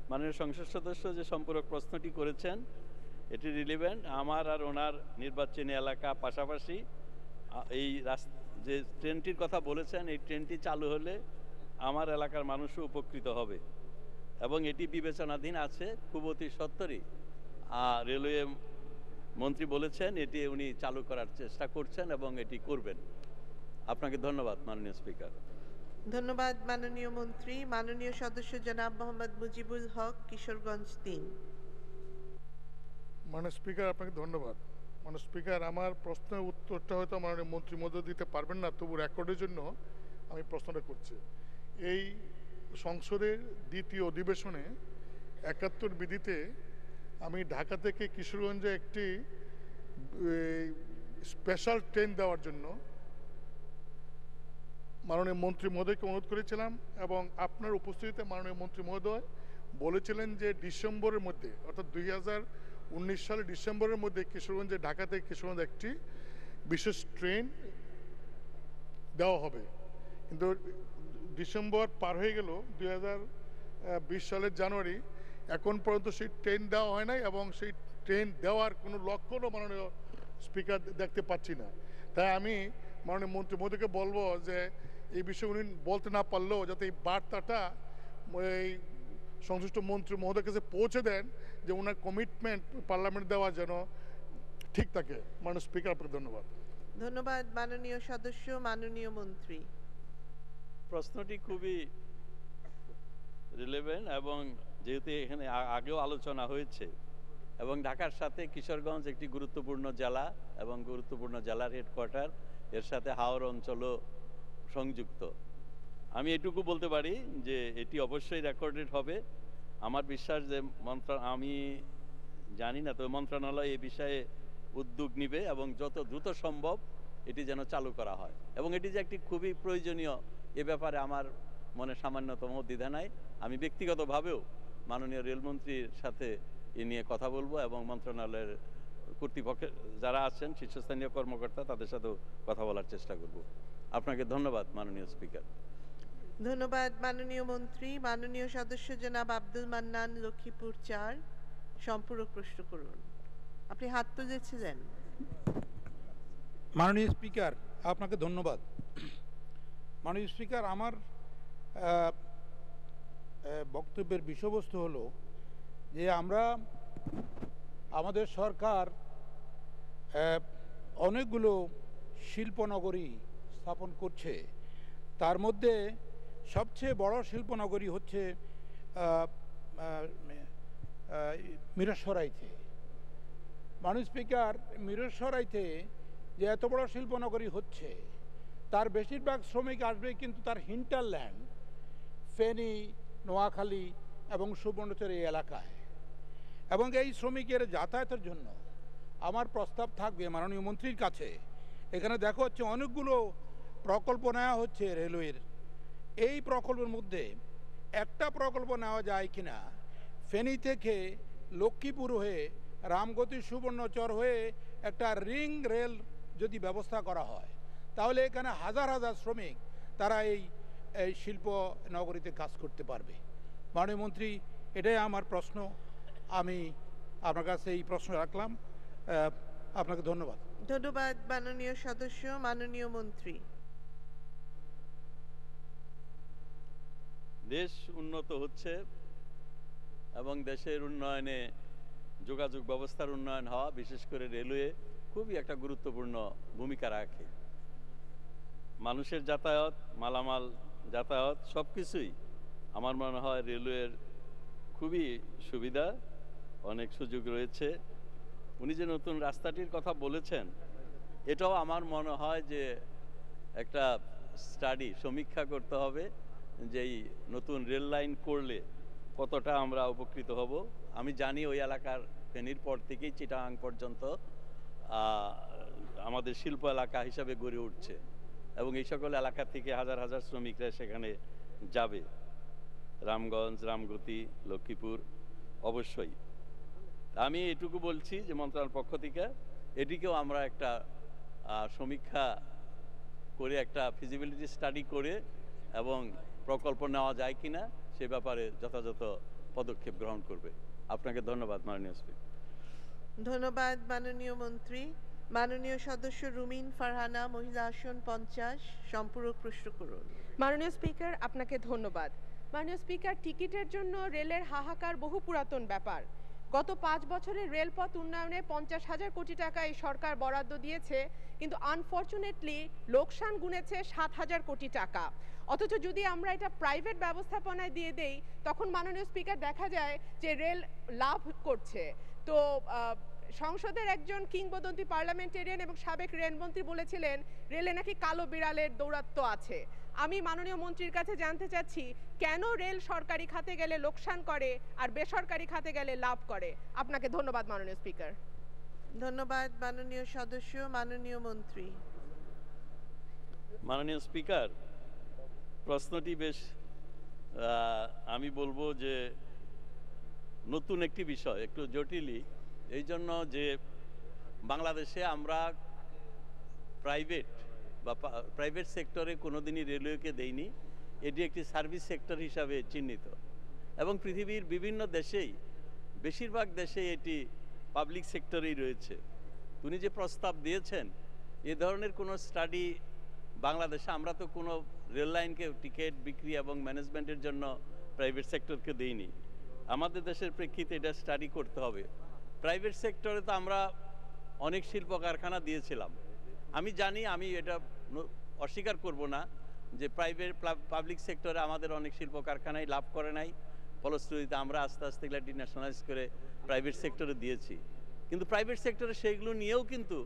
মাননীয় সংসদ সদস্য যে সম্পূরক প্রশ্নটি করেছেন এটি রিলিভেন্ট আমার আর ওনার নির্বাচনী এলাকা পাশাপাশি এই যে ট্রেনটির কথা বলেছেন এই ট্রেনটি চালু হলে আমার এলাকার মানুষও উপকৃত হবে এবং এটি বিবেচনাধীন আছে খুব অতি সত্তরই আর রেলওয়ে মন্ত্রী বলেছেন এটি উনি চালু করার চেষ্টা করছেন এবং এটি করবেন আপনাকে ধন্যবাদ মাননীয় স্পিকার ধন্যবাদ মাননীয় মন্ত্রী মাননীয় সদস্য জনাব মোহাম্মদ মুজিবুল হক কিশোরগঞ্জ তিন মানে স্পিকার আপনাকে ধন্যবাদ মানে স্পিকার আমার প্রশ্নের উত্তরটা হয়তো মাননীয় মন্ত্রী মধ্যে দিতে পারবেন না তবু রেকর্ডের জন্য আমি প্রশ্নটা করছি এই সংসদের দ্বিতীয় অধিবেশনে একাত্তর বিধিতে আমি ঢাকা থেকে কিশোরগঞ্জে একটি স্পেশাল ট্রেন দেওয়ার জন্য মাননীয় মন্ত্রী মহোদয়কে অনুরোধ করেছিলাম এবং আপনার উপস্থিতিতে মাননীয় মন্ত্রী মহোদয় বলেছিলেন যে ডিসেম্বরের মধ্যে অর্থাৎ দুই হাজার উনিশ সালের ডিসেম্বরের মধ্যে কিশোরগঞ্জে ঢাকা থেকে কিশোরগঞ্জ একটি বিশেষ ট্রেন দেওয়া হবে কিন্তু ডিসেম্বর পার হয়ে গেল দুই বিশ সালের জানুয়ারি এখন পর্যন্ত সেই ট্রেন দেওয়া হয় নাই এবং সেই ট্রেন দেওয়ার কোনো লক্ষণও মাননীয় স্পিকার দেখতে পাচ্ছি না তাই আমি মাননীয় মন্ত্রী মোদীকে বলবো যে এই বিষয়ে উনি বলতে না পারলেও যাতে এই বার্তাটা এই সংশ্লিষ্ট মন্ত্রী মহোদয়ের কাছে পৌঁছে দেন যে ওনার কমিটমেন্ট পার্লামেন্ট দেওয়া যেন ঠিক থাকে মাননীয় স্পিকার আপনাকে ধন্যবাদ ধন্যবাদ মাননীয় সদস্য মাননীয় মন্ত্রী প্রশ্নটি খুবই রিলেভেন্ট এবং যেহেতু এখানে আগেও আলোচনা হয়েছে এবং ঢাকার সাথে কিশোরগঞ্জ একটি গুরুত্বপূর্ণ জেলা এবং গুরুত্বপূর্ণ জেলার হেডকোয়ার্টার এর সাথে হাওর অঞ্চলও সংযুক্ত আমি এটুকু বলতে পারি যে এটি অবশ্যই রেকর্ডেড হবে আমার বিশ্বাস যে মন্ত্র আমি জানি না তবে মন্ত্রণালয় এ বিষয়ে উদ্যোগ নিবে এবং যত দ্রুত সম্ভব এটি যেন চালু করা হয় এবং এটি যে একটি খুবই প্রয়োজনীয় এ ব্যাপারে আমার মনে সামান্যতম দ্বিধা নাই আমি ব্যক্তিগতভাবেও মাননীয় রেলমন্ত্রীর সাথে এ নিয়ে কথা বলবো এবং মন্ত্রণালয়ের কর্তৃপক্ষের যারা আছেন শীর্ষস্থানীয় কর্মকর্তা তাদের সাথেও কথা বলার চেষ্টা করব আপনাকে ধন্যবাদ মাননীয় স্পিকার ধন্যবাদ মাননীয় মন্ত্রী মাননীয় সদস্য জেনাব আব্দুল মান্নান লক্ষ্মীপুর চার সম্পূরক প্রশ্ন করুন আপনি হাত তুলেছিলেন মাননীয় স্পিকার আপনাকে ধন্যবাদ মাননীয় স্পিকার আমার বক্তব্যের বিষয়বস্তু হলো যে আমরা আমাদের সরকার অনেকগুলো শিল্পনগরী স্থাপন করছে তার মধ্যে সবচেয়ে বড় শিল্পনগরী হচ্ছে মিরসরাইতে মানুষ স্পিকার মিরসরাইতে যে এত বড় শিল্পনগরী হচ্ছে তার বেশিরভাগ শ্রমিক আসবে কিন্তু তার হিন্টারল্যান্ড ফেনী নোয়াখালী এবং সুবর্ণচর এই এলাকায় এবং এই শ্রমিকের যাতায়াতের জন্য আমার প্রস্তাব থাকবে মাননীয় মন্ত্রীর কাছে এখানে দেখা হচ্ছে অনেকগুলো প্রকল্প নেওয়া হচ্ছে রেলওয়ের এই প্রকল্পের মধ্যে একটা প্রকল্প নেওয়া যায় কিনা ফেনী থেকে লক্ষ্মীপুর হয়ে রামগতি সুবর্ণচর হয়ে একটা রিং রেল যদি ব্যবস্থা করা হয় তাহলে এখানে হাজার হাজার শ্রমিক তারা এই এই শিল্প নগরীতে কাজ করতে পারবে মাননীয় মন্ত্রী এটাই আমার প্রশ্ন আমি আপনার কাছে এই প্রশ্ন রাখলাম আপনাকে ধন্যবাদ ধন্যবাদ মাননীয় সদস্য মাননীয় মন্ত্রী দেশ উন্নত হচ্ছে এবং দেশের উন্নয়নে যোগাযোগ ব্যবস্থার উন্নয়ন হওয়া বিশেষ করে রেলওয়ে খুবই একটা গুরুত্বপূর্ণ ভূমিকা রাখে মানুষের যাতায়াত মালামাল যাতায়াত সব কিছুই আমার মনে হয় রেলওয়ের খুবই সুবিধা অনেক সুযোগ রয়েছে উনি যে নতুন রাস্তাটির কথা বলেছেন এটাও আমার মনে হয় যে একটা স্টাডি সমীক্ষা করতে হবে যে এই নতুন রেল লাইন করলে কতটা আমরা উপকৃত হব আমি জানি ওই এলাকার ফেনীর পর থেকেই চিটাং পর্যন্ত আমাদের শিল্প এলাকা হিসাবে গড়ে উঠছে এবং এই সকল এলাকা থেকে হাজার হাজার শ্রমিকরা সেখানে যাবে রামগঞ্জ রামগতি লক্ষ্মীপুর অবশ্যই আমি এটুকু বলছি যে মন্ত্রণালয়ের পক্ষ থেকে এটিকেও আমরা একটা সমীক্ষা করে একটা ফিজিবিলিটি স্টাডি করে এবং প্রকল্প নেওয়া যায় কি না সে ব্যাপারে যথাযথ পদক্ষেপ গ্রহণ করবে আপনাকে ধন্যবাদ মাননীয় স্পিক ধন্যবাদ মাননীয় মন্ত্রী মাননীয় সদস্য রুমিন ফারহানা মহিলা আসন পঞ্চাশ সম্পূরক প্রশ্ন করুন মাননীয় স্পিকার আপনাকে ধন্যবাদ মাননীয় স্পিকার টিকিটের জন্য রেলের হাহাকার বহু পুরাতন ব্যাপার গত পাঁচ বছরে রেলপথ উন্নয়নে পঞ্চাশ হাজার কোটি টাকা এই সরকার বরাদ্দ দিয়েছে কিন্তু আনফর্চুনেটলি লোকসান গুনেছে সাত হাজার কোটি টাকা অথচ যদি আমরা এটা প্রাইভেট ব্যবস্থাপনায় দিয়ে দেই তখন মাননীয় স্পিকার দেখা যায় যে রেল লাভ করছে তো সংসদের একজন কিংবদন্তি পার্লামেন্টেরিয়ান এবং সাবেক রেলমন্ত্রী বলেছিলেন রেলে নাকি কালো বিড়ালের দৌরাত্ম আছে আমি মাননীয় মন্ত্রীর কাছে জানতে চাচ্ছি কেন রেল সরকারি খাতে গেলে লোকসান করে আর বেসরকারি খাতে গেলে লাভ করে আপনাকে ধন্যবাদ মাননীয় স্পিকার ধন্যবাদ মাননীয় সদস্য মাননীয় মন্ত্রী মাননীয় স্পিকার প্রশ্নটি বেশ আমি বলবো যে নতুন একটি বিষয় একটু জটিলই এই জন্য যে বাংলাদেশে আমরা প্রাইভেট বা প্রাইভেট সেক্টরে কোনো দিনই রেলওয়েকে দেইনি এটি একটি সার্ভিস সেক্টর হিসাবে চিহ্নিত এবং পৃথিবীর বিভিন্ন দেশেই বেশিরভাগ দেশে এটি পাবলিক সেক্টরেই রয়েছে উনি যে প্রস্তাব দিয়েছেন এ ধরনের কোনো স্টাডি বাংলাদেশে আমরা তো কোনো রেল লাইনকে টিকিট বিক্রি এবং ম্যানেজমেন্টের জন্য প্রাইভেট সেক্টরকে দিইনি আমাদের দেশের প্রেক্ষিতে এটা স্টাডি করতে হবে প্রাইভেট সেক্টরে তো আমরা অনেক শিল্প কারখানা দিয়েছিলাম আমি জানি আমি এটা অস্বীকার করব না যে প্রাইভেট পাবলিক সেক্টরে আমাদের অনেক শিল্প কারখানায় লাভ করে নাই ফলশ্রুতিতে আমরা আস্তে আস্তে এগুলো ডিন্যাশনালাইজ করে প্রাইভেট সেক্টরে দিয়েছি কিন্তু প্রাইভেট সেক্টরে সেইগুলো নিয়েও কিন্তু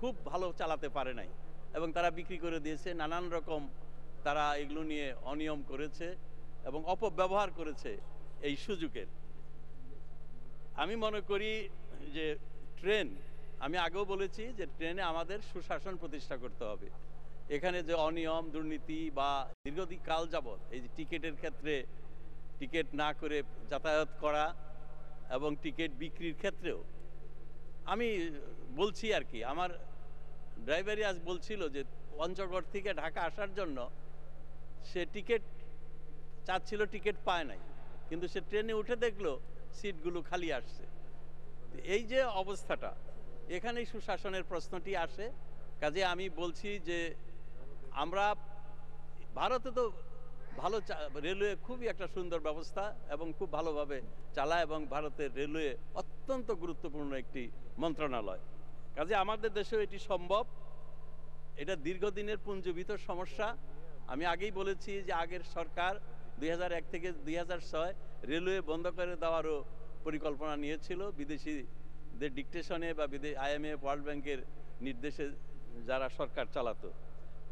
খুব ভালো চালাতে পারে নাই এবং তারা বিক্রি করে দিয়েছে নানান রকম তারা এগুলো নিয়ে অনিয়ম করেছে এবং অপব্যবহার করেছে এই সুযোগের আমি মনে করি যে ট্রেন আমি আগেও বলেছি যে ট্রেনে আমাদের সুশাসন প্রতিষ্ঠা করতে হবে এখানে যে অনিয়ম দুর্নীতি বা দীর্ঘদিন কাল যাবৎ এই যে টিকিটের ক্ষেত্রে টিকিট না করে যাতায়াত করা এবং টিকিট বিক্রির ক্ষেত্রেও আমি বলছি আর কি আমার ড্রাইভারই আজ বলছিল যে পঞ্চগড় থেকে ঢাকা আসার জন্য সে টিকিট চাচ্ছিল টিকিট পায় নাই কিন্তু সে ট্রেনে উঠে দেখলো সিটগুলো খালি আসছে এই যে অবস্থাটা এখানেই সুশাসনের প্রশ্নটি আসে কাজে আমি বলছি যে আমরা ভারতে তো ভালো রেলওয়ে খুবই একটা সুন্দর ব্যবস্থা এবং খুব ভালোভাবে চালায় এবং ভারতের রেলওয়ে অত্যন্ত গুরুত্বপূর্ণ একটি মন্ত্রণালয় কাজে আমাদের দেশেও এটি সম্ভব এটা দীর্ঘদিনের পুঞ্জীবিত সমস্যা আমি আগেই বলেছি যে আগের সরকার দুই থেকে দুই হাজার ছয় রেলওয়ে বন্ধ করে দেওয়ারও পরিকল্পনা নিয়েছিল বিদেশিদের ডিকটেশনে বা বিদেশ আইএমএ ওয়ার্ল্ড ব্যাংকের নির্দেশে যারা সরকার চালাতো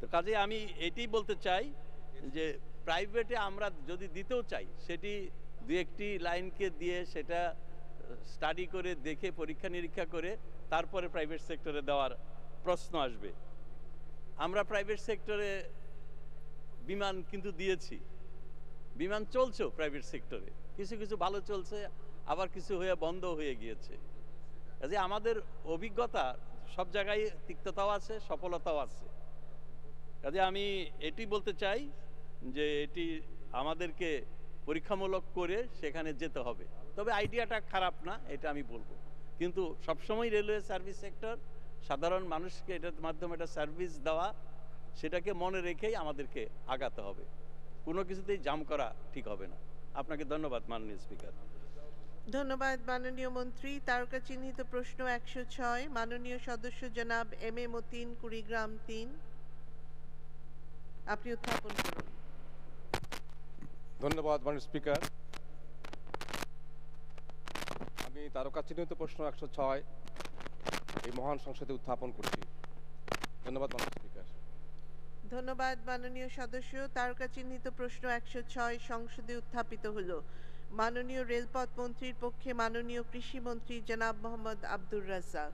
তো কাজে আমি এটি বলতে চাই যে প্রাইভেটে আমরা যদি দিতেও চাই সেটি দু একটি লাইনকে দিয়ে সেটা স্টাডি করে দেখে পরীক্ষা নিরীক্ষা করে তারপরে প্রাইভেট সেক্টরে দেওয়ার প্রশ্ন আসবে আমরা প্রাইভেট সেক্টরে বিমান কিন্তু দিয়েছি বিমান চলছেও প্রাইভেট সেক্টরে কিছু কিছু ভালো চলছে আবার কিছু হয়ে বন্ধ হয়ে গিয়েছে যে আমাদের অভিজ্ঞতা সব জায়গায় তিক্ততাও আছে সফলতাও আছে কাজে আমি এটি বলতে চাই যে এটি আমাদেরকে পরীক্ষামূলক করে সেখানে যেতে হবে তবে আইডিয়াটা খারাপ না এটা আমি বলবো কিন্তু সবসময় রেলওয়ে সার্ভিস সেক্টর সাধারণ মানুষকে এটার মাধ্যমে একটা সার্ভিস দেওয়া সেটাকে মনে রেখেই আমাদেরকে আগাতে হবে কোনো কিছুতেই জাম করা ঠিক হবে না আপনাকে ধন্যবাদ মাননীয় স্পিকার ধন্যবাদ মাননীয় মন্ত্রী তারকা চিহ্নিত প্রশ্ন একশো ছয় মাননীয় সদস্য জনাব এম এ মতিন কুড়িগ্রাম তিন আপনি উত্থাপন করুন ধন্যবাদ মাননীয় স্পিকার আমি তারকা চিহ্নিত প্রশ্ন একশো ছয় এই মহান সংসদে উত্থাপন করছি ধন্যবাদ মাননীয় স্পিকার ধন্যবাদ মাননীয় সদস্য তারকা চিহ্নিত প্রশ্ন একশো ছয় সংসদে উত্থাপিত হলো মাননীয় রেলপথ মন্ত্রীর পক্ষে মাননীয় কৃষিমন্ত্রী জনাব মোহাম্মদ আব্দুর রাজ্জাক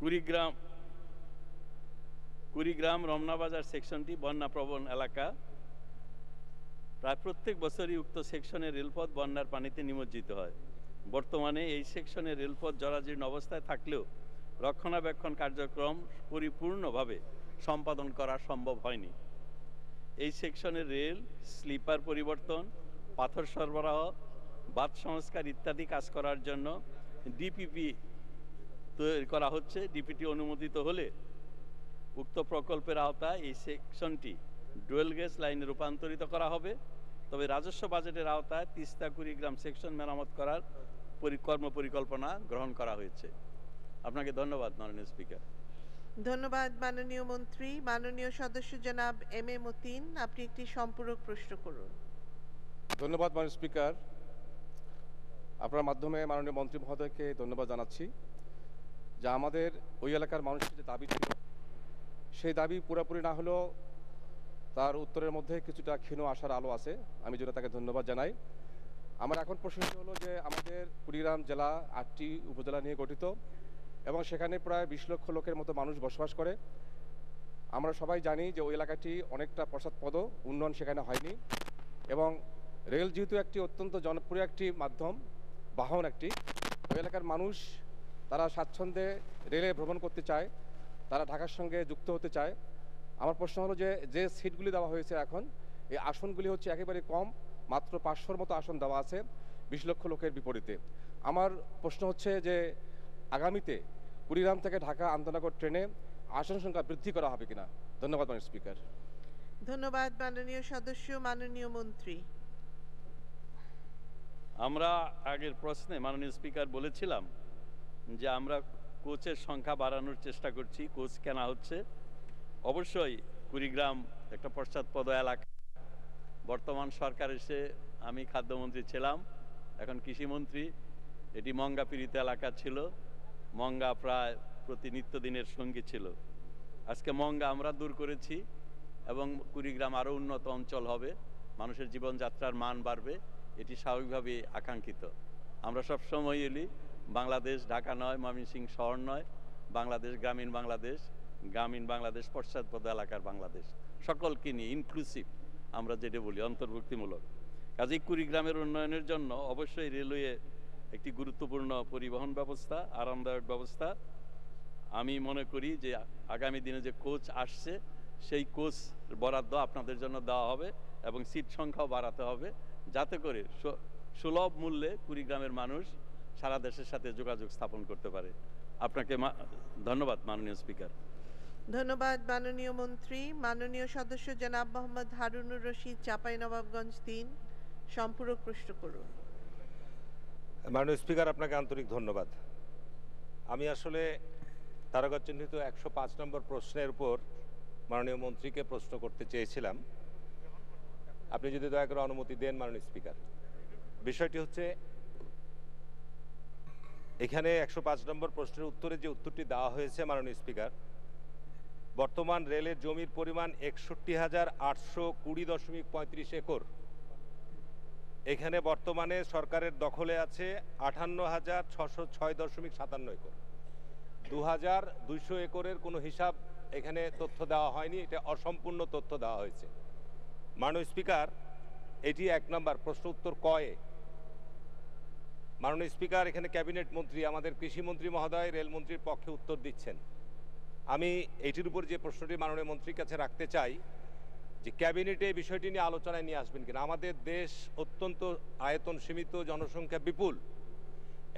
কুড়িগ্রাম কুড়িগ্রাম রমনাবাজার সেকশনটি বন্যাপ্রবণ এলাকা প্রায় প্রত্যেক বছরই উক্ত সেকশনের রেলপথ বন্যার পানিতে নিমজ্জিত হয় বর্তমানে এই সেকশনের রেলপথ জরাজীর্ণ অবস্থায় থাকলেও রক্ষণাবেক্ষণ কার্যক্রম পরিপূর্ণভাবে সম্পাদন করা সম্ভব হয়নি এই সেকশনে রেল স্লিপার পরিবর্তন পাথর সরবরাহ বাদ সংস্কার ইত্যাদি কাজ করার জন্য ডিপিপি তৈরি করা হচ্ছে ডিপিটি অনুমোদিত হলে উক্ত প্রকল্পের আওতায় এই সেকশনটি ডুয়েল গ্যাস লাইনে রূপান্তরিত করা হবে তবে রাজস্ব বাজেটের আওতায় তিস্তা কুড়িগ্রাম সেকশন মেরামত করার কর্ম পরিকল্পনা গ্রহণ করা হয়েছে আপনাকে ধন্যবাদ মাননীয় স্পিকার ধন্যবাদ মাননীয় মন্ত্রী মাননীয় সদস্য জনাব এম এ মতিন আপনি একটি সম্পূরক প্রশ্ন করুন ধন্যবাদ মাননীয় স্পিকার আপনার মাধ্যমে মাননীয় মন্ত্রী মহোদয়কে ধন্যবাদ জানাচ্ছি যা আমাদের ওই এলাকার মানুষের যে দাবি ছিল সেই দাবি পুরোপুরি না হলেও তার উত্তরের মধ্যে কিছুটা ক্ষীণ আসার আলো আছে আমি যেটা তাকে ধন্যবাদ জানাই আমার এখন প্রশ্নটি হলো যে আমাদের কুড়িগ্রাম জেলা আটটি উপজেলা নিয়ে গঠিত এবং সেখানে প্রায় বিশ লক্ষ লোকের মতো মানুষ বসবাস করে আমরা সবাই জানি যে ওই এলাকাটি অনেকটা প্রসাদপদ উন্নয়ন সেখানে হয়নি এবং রেল যেহেতু একটি অত্যন্ত জনপ্রিয় একটি মাধ্যম বাহন একটি ওই এলাকার মানুষ তারা স্বাচ্ছন্দ্যে রেলে ভ্রমণ করতে চায় তারা ঢাকার সঙ্গে যুক্ত হতে চায় আমার প্রশ্ন হলো যে যে সিটগুলি দেওয়া হয়েছে এখন এই আসনগুলি হচ্ছে একেবারে কম মাত্র পাঁচশোর মতো আসন দেওয়া আছে বিশ লক্ষ লোকের বিপরীতে আমার প্রশ্ন হচ্ছে যে আগামীতে কুড়িগ্রাম থেকে ঢাকা আন্তনগর ট্রেনে আসন সংখ্যা বৃদ্ধি করা হবে কিনা ধন্যবাদ মাননীয় স্পিকার ধন্যবাদ মাননীয় সদস্য মাননীয় মন্ত্রী আমরা আগের প্রশ্নে মাননীয় স্পিকার বলেছিলাম যে আমরা কোচের সংখ্যা বাড়ানোর চেষ্টা করছি কোচ কেনা হচ্ছে অবশ্যই কুড়িগ্রাম একটা পশ্চাৎপদ এলাকা বর্তমান সরকার এসে আমি খাদ্যমন্ত্রী ছিলাম এখন কৃষিমন্ত্রী এটি মঙ্গাপীড়িত এলাকা ছিল মঙ্গা প্রায় প্রতি দিনের সঙ্গী ছিল আজকে মঙ্গা আমরা দূর করেছি এবং কুড়িগ্রাম আরও উন্নত অঞ্চল হবে মানুষের জীবনযাত্রার মান বাড়বে এটি স্বাভাবিকভাবে আকাঙ্ক্ষিত আমরা সবসময় এলি বাংলাদেশ ঢাকা নয় ময়মনসিংহ শহর নয় বাংলাদেশ গ্রামীণ বাংলাদেশ গ্রামীণ বাংলাদেশ পশ্চাৎপদ এলাকার বাংলাদেশ সকলকে নিয়ে ইনক্লুসিভ আমরা যেটা বলি অন্তর্ভুক্তিমূলক কাজেই কুড়িগ্রামের উন্নয়নের জন্য অবশ্যই রেলওয়ে একটি গুরুত্বপূর্ণ পরিবহন ব্যবস্থা আরামদায়ক ব্যবস্থা আমি মনে করি যে আগামী দিনে যে কোচ আসছে সেই কোচ বরাদ্দ আপনাদের জন্য দেওয়া হবে এবং সিট সংখ্যাও বাড়াতে হবে যাতে করে সুলভ মূল্যে কুড়িগ্রামের মানুষ সারা দেশের সাথে যোগাযোগ স্থাপন করতে পারে আপনাকে ধন্যবাদ মাননীয় স্পিকার ধন্যবাদ মাননীয় মন্ত্রী মাননীয় সদস্য জনাব মোহাম্মদ হারুনুর রশিদ চাঁপাইনবাবগঞ্জ তিন সম্পূরক প্রশ্ন করুন মাননীয় স্পিকার আপনাকে আন্তরিক ধন্যবাদ আমি আসলে তারকার চিহ্নিত একশো পাঁচ নম্বর প্রশ্নের উপর মাননীয় মন্ত্রীকে প্রশ্ন করতে চেয়েছিলাম আপনি যদি দয়া করে অনুমতি দেন মাননীয় স্পিকার বিষয়টি হচ্ছে এখানে একশো পাঁচ নম্বর প্রশ্নের উত্তরে যে উত্তরটি দেওয়া হয়েছে মাননীয় স্পিকার বর্তমান রেলের জমির পরিমাণ একষট্টি হাজার আটশো কুড়ি দশমিক পঁয়ত্রিশ একর এখানে বর্তমানে সরকারের দখলে আছে আটান্ন হাজার ছশো ছয় দশমিক সাতান্ন একর দু হাজার দুইশো একরের কোনো হিসাব এখানে তথ্য দেওয়া হয়নি এটা অসম্পূর্ণ তথ্য দেওয়া হয়েছে মাননীয় স্পিকার এটি এক নম্বর প্রশ্ন উত্তর কয়ে মাননীয় স্পিকার এখানে ক্যাবিনেট মন্ত্রী আমাদের কৃষিমন্ত্রী মহোদয় রেলমন্ত্রীর পক্ষে উত্তর দিচ্ছেন আমি এটির উপর যে প্রশ্নটি মাননীয় মন্ত্রীর কাছে রাখতে চাই যে ক্যাবিনেটে বিষয়টি নিয়ে আলোচনায় নিয়ে আসবেন কিনা আমাদের দেশ অত্যন্ত আয়তন সীমিত জনসংখ্যা বিপুল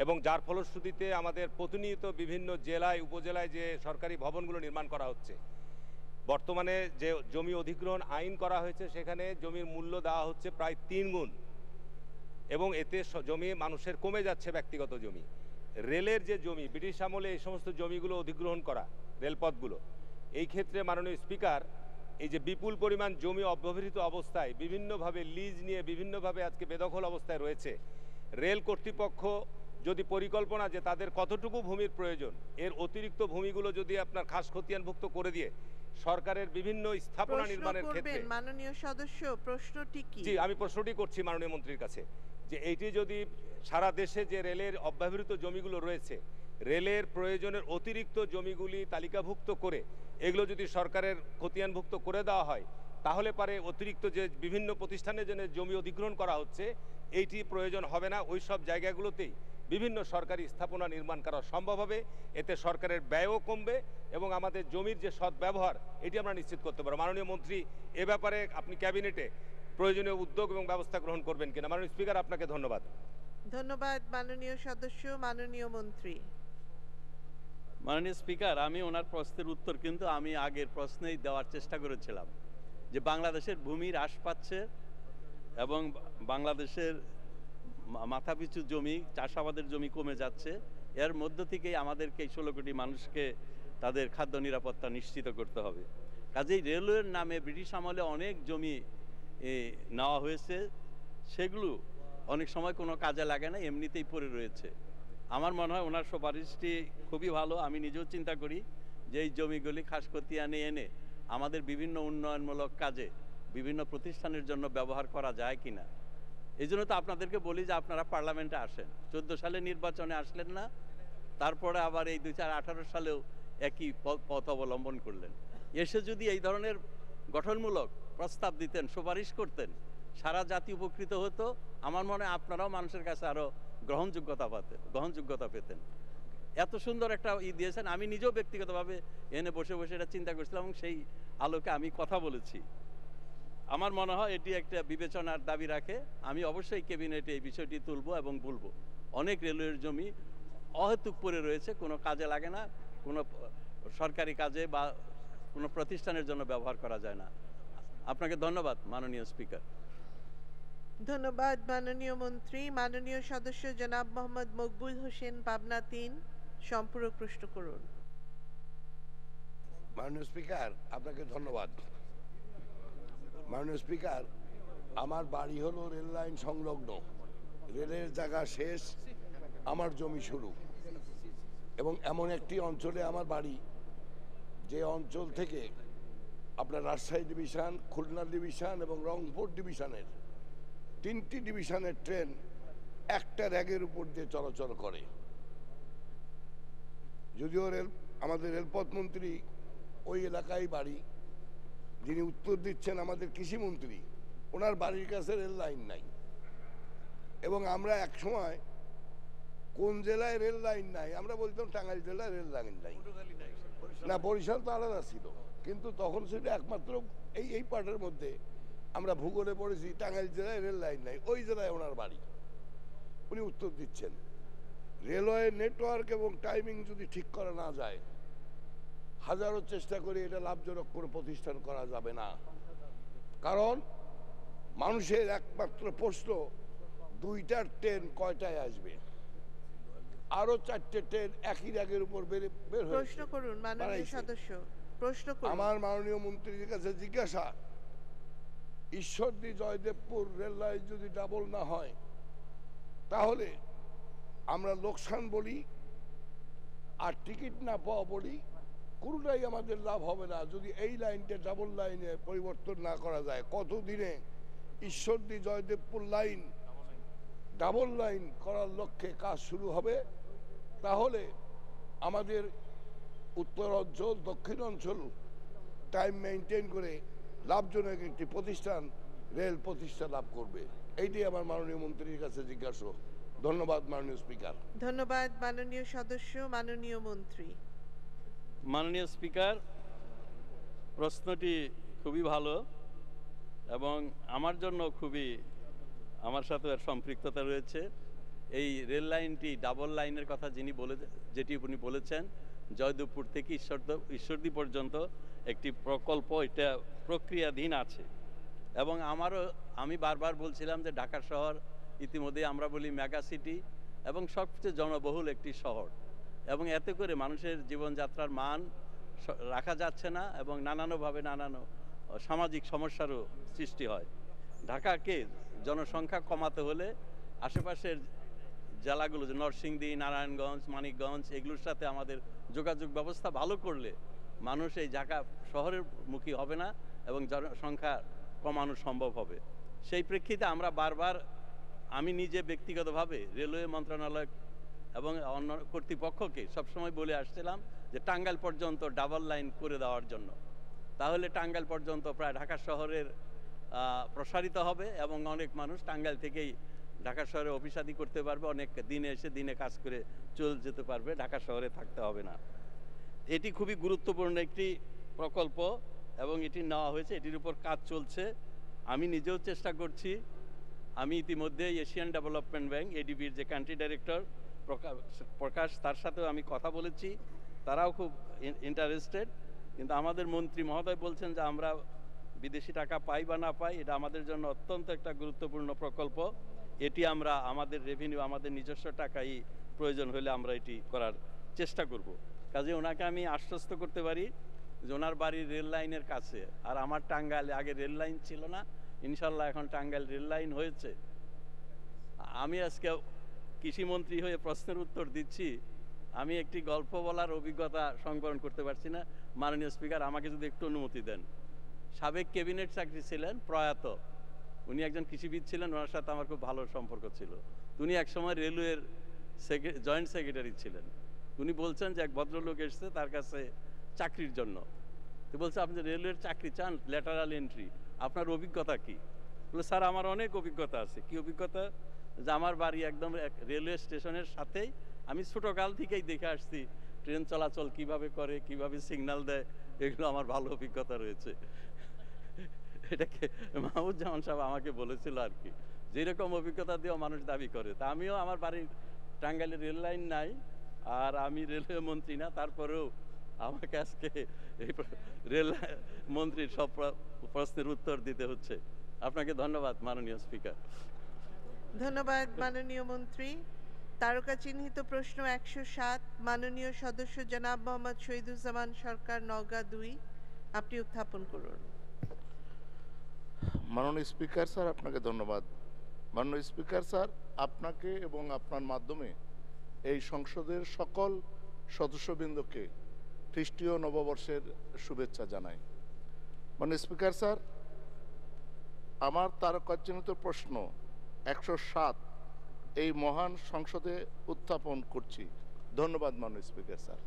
এবং যার ফলশ্রুতিতে আমাদের প্রতিনিয়ত বিভিন্ন জেলায় উপজেলায় যে সরকারি ভবনগুলো নির্মাণ করা হচ্ছে বর্তমানে যে জমি অধিগ্রহণ আইন করা হয়েছে সেখানে জমির মূল্য দেওয়া হচ্ছে প্রায় তিন গুণ এবং এতে জমি মানুষের কমে যাচ্ছে ব্যক্তিগত জমি রেলের যে জমি ব্রিটিশ আমলে এই সমস্ত জমিগুলো অধিগ্রহণ করা রেলপথগুলো এই ক্ষেত্রে মাননীয় স্পিকার এই যে বিপুল পরিমাণ জমি অব্যবহৃত অবস্থায় বিভিন্নভাবে লিজ নিয়ে বিভিন্নভাবে আজকে বেদখল অবস্থায় রয়েছে রেল কর্তৃপক্ষ যদি পরিকল্পনা যে তাদের কতটুকু ভূমির প্রয়োজন এর অতিরিক্ত ভূমিগুলো যদি আপনার খাস খতিয়ানভুক্ত করে দিয়ে সরকারের বিভিন্ন স্থাপনা নির্মাণের ক্ষেত্রে মাননীয় সদস্য প্রশ্নটি কি জি আমি প্রশ্নটি করছি মাননীয় মন্ত্রীর কাছে যে এইটি যদি সারা দেশে যে রেলের অব্যবহৃত জমিগুলো রয়েছে রেলের প্রয়োজনের অতিরিক্ত জমিগুলি তালিকাভুক্ত করে এগুলো যদি সরকারের খতিয়ানভুক্ত করে দেওয়া হয় তাহলে পারে অতিরিক্ত যে বিভিন্ন প্রতিষ্ঠানের জন্য জমি অধিগ্রহণ করা হচ্ছে এইটি প্রয়োজন হবে না ওই সব জায়গাগুলোতেই বিভিন্ন সরকারি স্থাপনা নির্মাণ করা সম্ভব হবে এতে সরকারের ব্যয়ও কমবে এবং আমাদের জমির যে সদ্ব্যবহার এটি আমরা নিশ্চিত করতে পারব মাননীয় মন্ত্রী এ ব্যাপারে আপনি ক্যাবিনেটে প্রয়োজনীয় উদ্যোগ এবং ব্যবস্থা গ্রহণ করবেন কিনা মাননীয় স্পিকার আপনাকে ধন্যবাদ ধন্যবাদ মাননীয় সদস্য মাননীয় মন্ত্রী মাননীয় স্পিকার আমি ওনার প্রশ্নের উত্তর কিন্তু আমি আগের প্রশ্নেই দেওয়ার চেষ্টা করেছিলাম যে বাংলাদেশের ভূমি হ্রাস পাচ্ছে এবং বাংলাদেশের মাথাপিছু জমি চাষাবাদের জমি কমে যাচ্ছে এর মধ্য থেকেই আমাদেরকে এই ষোলো কোটি মানুষকে তাদের খাদ্য নিরাপত্তা নিশ্চিত করতে হবে কাজেই রেলওয়ের নামে ব্রিটিশ আমলে অনেক জমি নেওয়া হয়েছে সেগুলো অনেক সময় কোনো কাজে লাগে না এমনিতেই পড়ে রয়েছে আমার মনে হয় ওনার সুপারিশটি খুবই ভালো আমি নিজেও চিন্তা করি যে এই জমিগুলি খাস আনে এনে আমাদের বিভিন্ন উন্নয়নমূলক কাজে বিভিন্ন প্রতিষ্ঠানের জন্য ব্যবহার করা যায় কি না এই জন্য তো আপনাদেরকে বলি যে আপনারা পার্লামেন্টে আসেন চোদ্দ সালে নির্বাচনে আসলেন না তারপরে আবার এই দুই সালেও একই পথ অবলম্বন করলেন এসে যদি এই ধরনের গঠনমূলক প্রস্তাব দিতেন সুপারিশ করতেন সারা জাতি উপকৃত হতো আমার মনে হয় আপনারাও মানুষের কাছে আরও গ্রহণযোগ্যতা পাতেন গ্রহণযোগ্যতা পেতেন এত সুন্দর একটা ই দিয়েছেন আমি নিজেও ব্যক্তিগতভাবে এনে বসে বসে এটা চিন্তা করছিলাম এবং সেই আলোকে আমি কথা বলেছি আমার মনে হয় এটি একটা বিবেচনার দাবি রাখে আমি অবশ্যই ক্যাবিনেটে এই বিষয়টি তুলব এবং বলবো অনেক রেলওয়ের জমি অহেতুক পরে রয়েছে কোনো কাজে লাগে না কোনো সরকারি কাজে বা কোনো প্রতিষ্ঠানের জন্য ব্যবহার করা যায় না আপনাকে ধন্যবাদ মাননীয় স্পিকার ধন্যবাদ মাননীয় মন্ত্রী মাননীয় সদস্য জনাব মোহাম্মদ মকবুল হোসেন পাবনা তিন সম্পূরক প্রশ্ন করুন মাননীয় স্পিকার আপনাকে ধন্যবাদ মাননীয় স্পিকার আমার বাড়ি হলো রেল লাইন সংলগ্ন রেলের জায়গা শেষ আমার জমি শুরু এবং এমন একটি অঞ্চলে আমার বাড়ি যে অঞ্চল থেকে আপনার রাজশাহী ডিভিশন খুলনা ডিভিশন এবং রংপুর ডিভিশনের তিনটি ডিভিশনের ট্রেন একটা র্যাগের উপর দিয়ে চলাচল করে যদিও রেল আমাদের রেলপথ মন্ত্রী ওই এলাকায় বাড়ি যিনি উত্তর দিচ্ছেন আমাদের কৃষিমন্ত্রী ওনার বাড়ির কাছে রেল লাইন নাই এবং আমরা এক সময় কোন জেলায় রেল লাইন নাই আমরা বলতাম টাঙ্গাইল জেলায় রেল লাইন নাই না বরিশাল তো আলাদা ছিল কিন্তু তখন সেটা একমাত্র এই এই পার্টের মধ্যে আমরা ভূগোলে পড়েছি টাঙ্গাইল জেলায় রেল লাইন নাই ওই জেলায় ওনার বাড়ি উনি উত্তর দিচ্ছেন রেলওয়ে নেটওয়ার্ক এবং টাইমিং যদি ঠিক করা না যায় হাজারো চেষ্টা করে এটা লাভজনক কোনো প্রতিষ্ঠান করা যাবে না কারণ মানুষের একমাত্র প্রশ্ন দুইটার ট্রেন কয়টায় আসবে আরো চারটে ট্রেন একই রাগের উপর বের সদস্য প্রশ্ন করুন আমার মাননীয় মন্ত্রীর কাছে জিজ্ঞাসা ঈশ্বরদী জয়দেবপুর রেল লাইন যদি ডাবল না হয় তাহলে আমরা লোকসান বলি আর টিকিট না পাওয়া বলি কোনোটাই আমাদের লাভ হবে না যদি এই লাইনটা ডাবল লাইনে পরিবর্তন না করা যায় কতদিনে Ishwardi Joydebpur line double line করার লক্ষ্যে কাজ শুরু হবে তাহলে আমাদের উত্তর অঞ্চল দক্ষিণ অঞ্চল টাইম মেনটেন করে লাভজনক একটি প্রতিষ্ঠান রেল প্রতিষ্ঠা লাভ করবে এইটি আমার মাননীয় মন্ত্রীর কাছে জিজ্ঞাসা ধন্যবাদ মাননীয় স্পিকার ধন্যবাদ মাননীয় সদস্য মাননীয় মন্ত্রী মাননীয় স্পিকার প্রশ্নটি খুবই ভালো এবং আমার জন্য খুবই আমার সাথে সম্পৃক্ততা রয়েছে এই রেল লাইনটি ডাবল লাইনের কথা যিনি বলে যেটি উনি বলেছেন জয়দেবপুর থেকে ঈশ্বরদ ঈশ্বরদী পর্যন্ত একটি প্রকল্প এটা প্রক্রিয়াধীন আছে এবং আমারও আমি বারবার বলছিলাম যে ঢাকা শহর ইতিমধ্যে আমরা বলি মেগা সিটি এবং সবচেয়ে জনবহুল একটি শহর এবং এতে করে মানুষের জীবনযাত্রার মান রাখা যাচ্ছে না এবং নানানভাবে নানান সামাজিক সমস্যারও সৃষ্টি হয় ঢাকাকে জনসংখ্যা কমাতে হলে আশেপাশের জেলাগুলো যে নরসিংদী নারায়ণগঞ্জ মানিকগঞ্জ এগুলোর সাথে আমাদের যোগাযোগ ব্যবস্থা ভালো করলে মানুষ এই জায়গা শহরের মুখী হবে না এবং জনসংখ্যা কমানো সম্ভব হবে সেই প্রেক্ষিতে আমরা বারবার আমি নিজে ব্যক্তিগতভাবে রেলওয়ে মন্ত্রণালয় এবং অন্য কর্তৃপক্ষকে সবসময় বলে আসছিলাম যে টাঙ্গাইল পর্যন্ত ডাবল লাইন করে দেওয়ার জন্য তাহলে টাঙ্গাইল পর্যন্ত প্রায় ঢাকা শহরের প্রসারিত হবে এবং অনেক মানুষ টাঙ্গাইল থেকেই ঢাকা শহরে অফিসাদি করতে পারবে অনেক দিনে এসে দিনে কাজ করে চলে যেতে পারবে ঢাকা শহরে থাকতে হবে না এটি খুবই গুরুত্বপূর্ণ একটি প্রকল্প এবং এটি নেওয়া হয়েছে এটির উপর কাজ চলছে আমি নিজেও চেষ্টা করছি আমি ইতিমধ্যে এশিয়ান ডেভেলপমেন্ট ব্যাংক এডিবির যে কান্ট্রি ডাইরেক্টর প্রকাশ তার সাথেও আমি কথা বলেছি তারাও খুব ইন্টারেস্টেড কিন্তু আমাদের মন্ত্রী মহোদয় বলছেন যে আমরা বিদেশি টাকা পাই বা না পাই এটা আমাদের জন্য অত্যন্ত একটা গুরুত্বপূর্ণ প্রকল্প এটি আমরা আমাদের রেভিনিউ আমাদের নিজস্ব টাকাই প্রয়োজন হলে আমরা এটি করার চেষ্টা করব কাজে ওনাকে আমি আশ্বস্ত করতে পারি যে ওনার বাড়ি রেল লাইনের কাছে আর আমার টাঙ্গাইল আগে রেল লাইন ছিল না ইনশাল্লাহ এখন টাঙ্গাইল রেল লাইন হয়েছে আমি আজকে কৃষিমন্ত্রী হয়ে প্রশ্নের উত্তর দিচ্ছি আমি একটি গল্প বলার অভিজ্ঞতা সংকরণ করতে পারছি না মাননীয় স্পিকার আমাকে যদি একটু অনুমতি দেন সাবেক ক্যাবিনেট চাকরি ছিলেন প্রয়াত উনি একজন কৃষিবিদ ছিলেন ওনার সাথে আমার খুব ভালো সম্পর্ক ছিল উনি একসময় রেলওয়ের জয়েন্ট সেক্রেটারি ছিলেন উনি বলছেন যে এক ভদ্রলোক এসছে তার কাছে চাকরির জন্য তো বলছে আপনি রেলওয়ের চাকরি চান ল্যাটারাল এন্ট্রি আপনার অভিজ্ঞতা কি বলে স্যার আমার অনেক অভিজ্ঞতা আছে কি অভিজ্ঞতা যে আমার বাড়ি একদম এক রেলওয়ে স্টেশনের সাথেই আমি ছোটোকাল থেকেই দেখে আসছি ট্রেন চলাচল কিভাবে করে কিভাবে সিগন্যাল দেয় এগুলো আমার ভালো অভিজ্ঞতা রয়েছে এটাকে জামান সাহেব আমাকে বলেছিল আর কি যেরকম অভিজ্ঞতা দিয়েও মানুষ দাবি করে তা আমিও আমার বাড়ির টাঙ্গাইলে রেল লাইন নাই আর আমি রেলওয়ে মন্ত্রী না তারপরেও আমাকে আজকে রেল মন্ত্রীর সব প্রশ্নের উত্তর দিতে হচ্ছে আপনাকে ধন্যবাদ মাননীয় স্পিকার ধন্যবাদ মাননীয় মন্ত্রী তারকা চিহ্নিত প্রশ্ন একশো সাত মাননীয় সদস্য জনাব মোহাম্মদ শহীদুজ্জামান সরকার নওগাঁ দুই আপনি উত্থাপন করুন মাননীয় স্পিকার স্যার আপনাকে ধন্যবাদ মাননীয় স্পিকার স্যার আপনাকে এবং আপনার মাধ্যমে এই সংসদের সকল সদস্যবৃন্দকে খ্রিস্টীয় নববর্ষের শুভেচ্ছা জানাই মানে স্পিকার স্যার আমার তারকাচিহ্নিত প্রশ্ন একশো সাত এই মহান সংসদে উত্থাপন করছি ধন্যবাদ মানু স্পিকার স্যার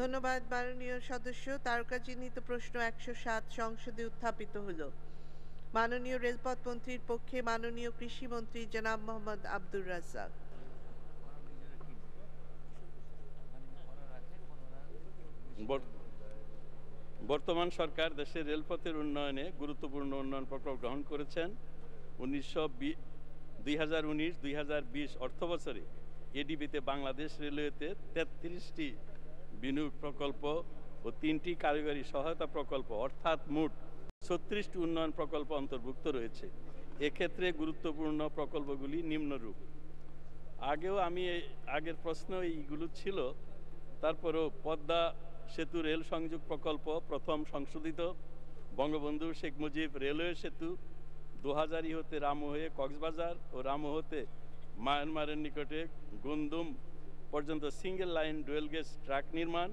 ধন্যবাদ মাননীয় সদস্য তারকা চিহ্নিত প্রশ্ন একশো সাত সংসদে উত্থাপিত হল মাননীয় রেলপথ মন্ত্রীর পক্ষে মাননীয় কৃষিমন্ত্রী জনাব মোহাম্মদ আব্দুর রাজ্জাক বর্তমান সরকার দেশের রেলপথের উন্নয়নে গুরুত্বপূর্ণ উন্নয়ন প্রকল্প গ্রহণ করেছেন উনিশশো দুই হাজার উনিশ দুই হাজার বিশ অর্থ বছরে এডিবিতে বাংলাদেশ রেলওয়েতে তেত্রিশটি বিনিয়োগ প্রকল্প ও তিনটি কারিগরি সহায়তা প্রকল্প অর্থাৎ মোট ছত্রিশটি উন্নয়ন প্রকল্প অন্তর্ভুক্ত রয়েছে এক্ষেত্রে গুরুত্বপূর্ণ প্রকল্পগুলি নিম্নরূপ আগেও আমি আগের প্রশ্ন এইগুলো ছিল তারপরেও পদ্মা সেতু রেল সংযোগ প্রকল্প প্রথম সংশোধিত বঙ্গবন্ধু শেখ মুজিব রেলওয়ে সেতু দুহাজারই হতে রামু হয়ে কক্সবাজার ও রামু হতে মায়ানমারের নিকটে গুন্দুম পর্যন্ত single line dual gauge track নির্মাণ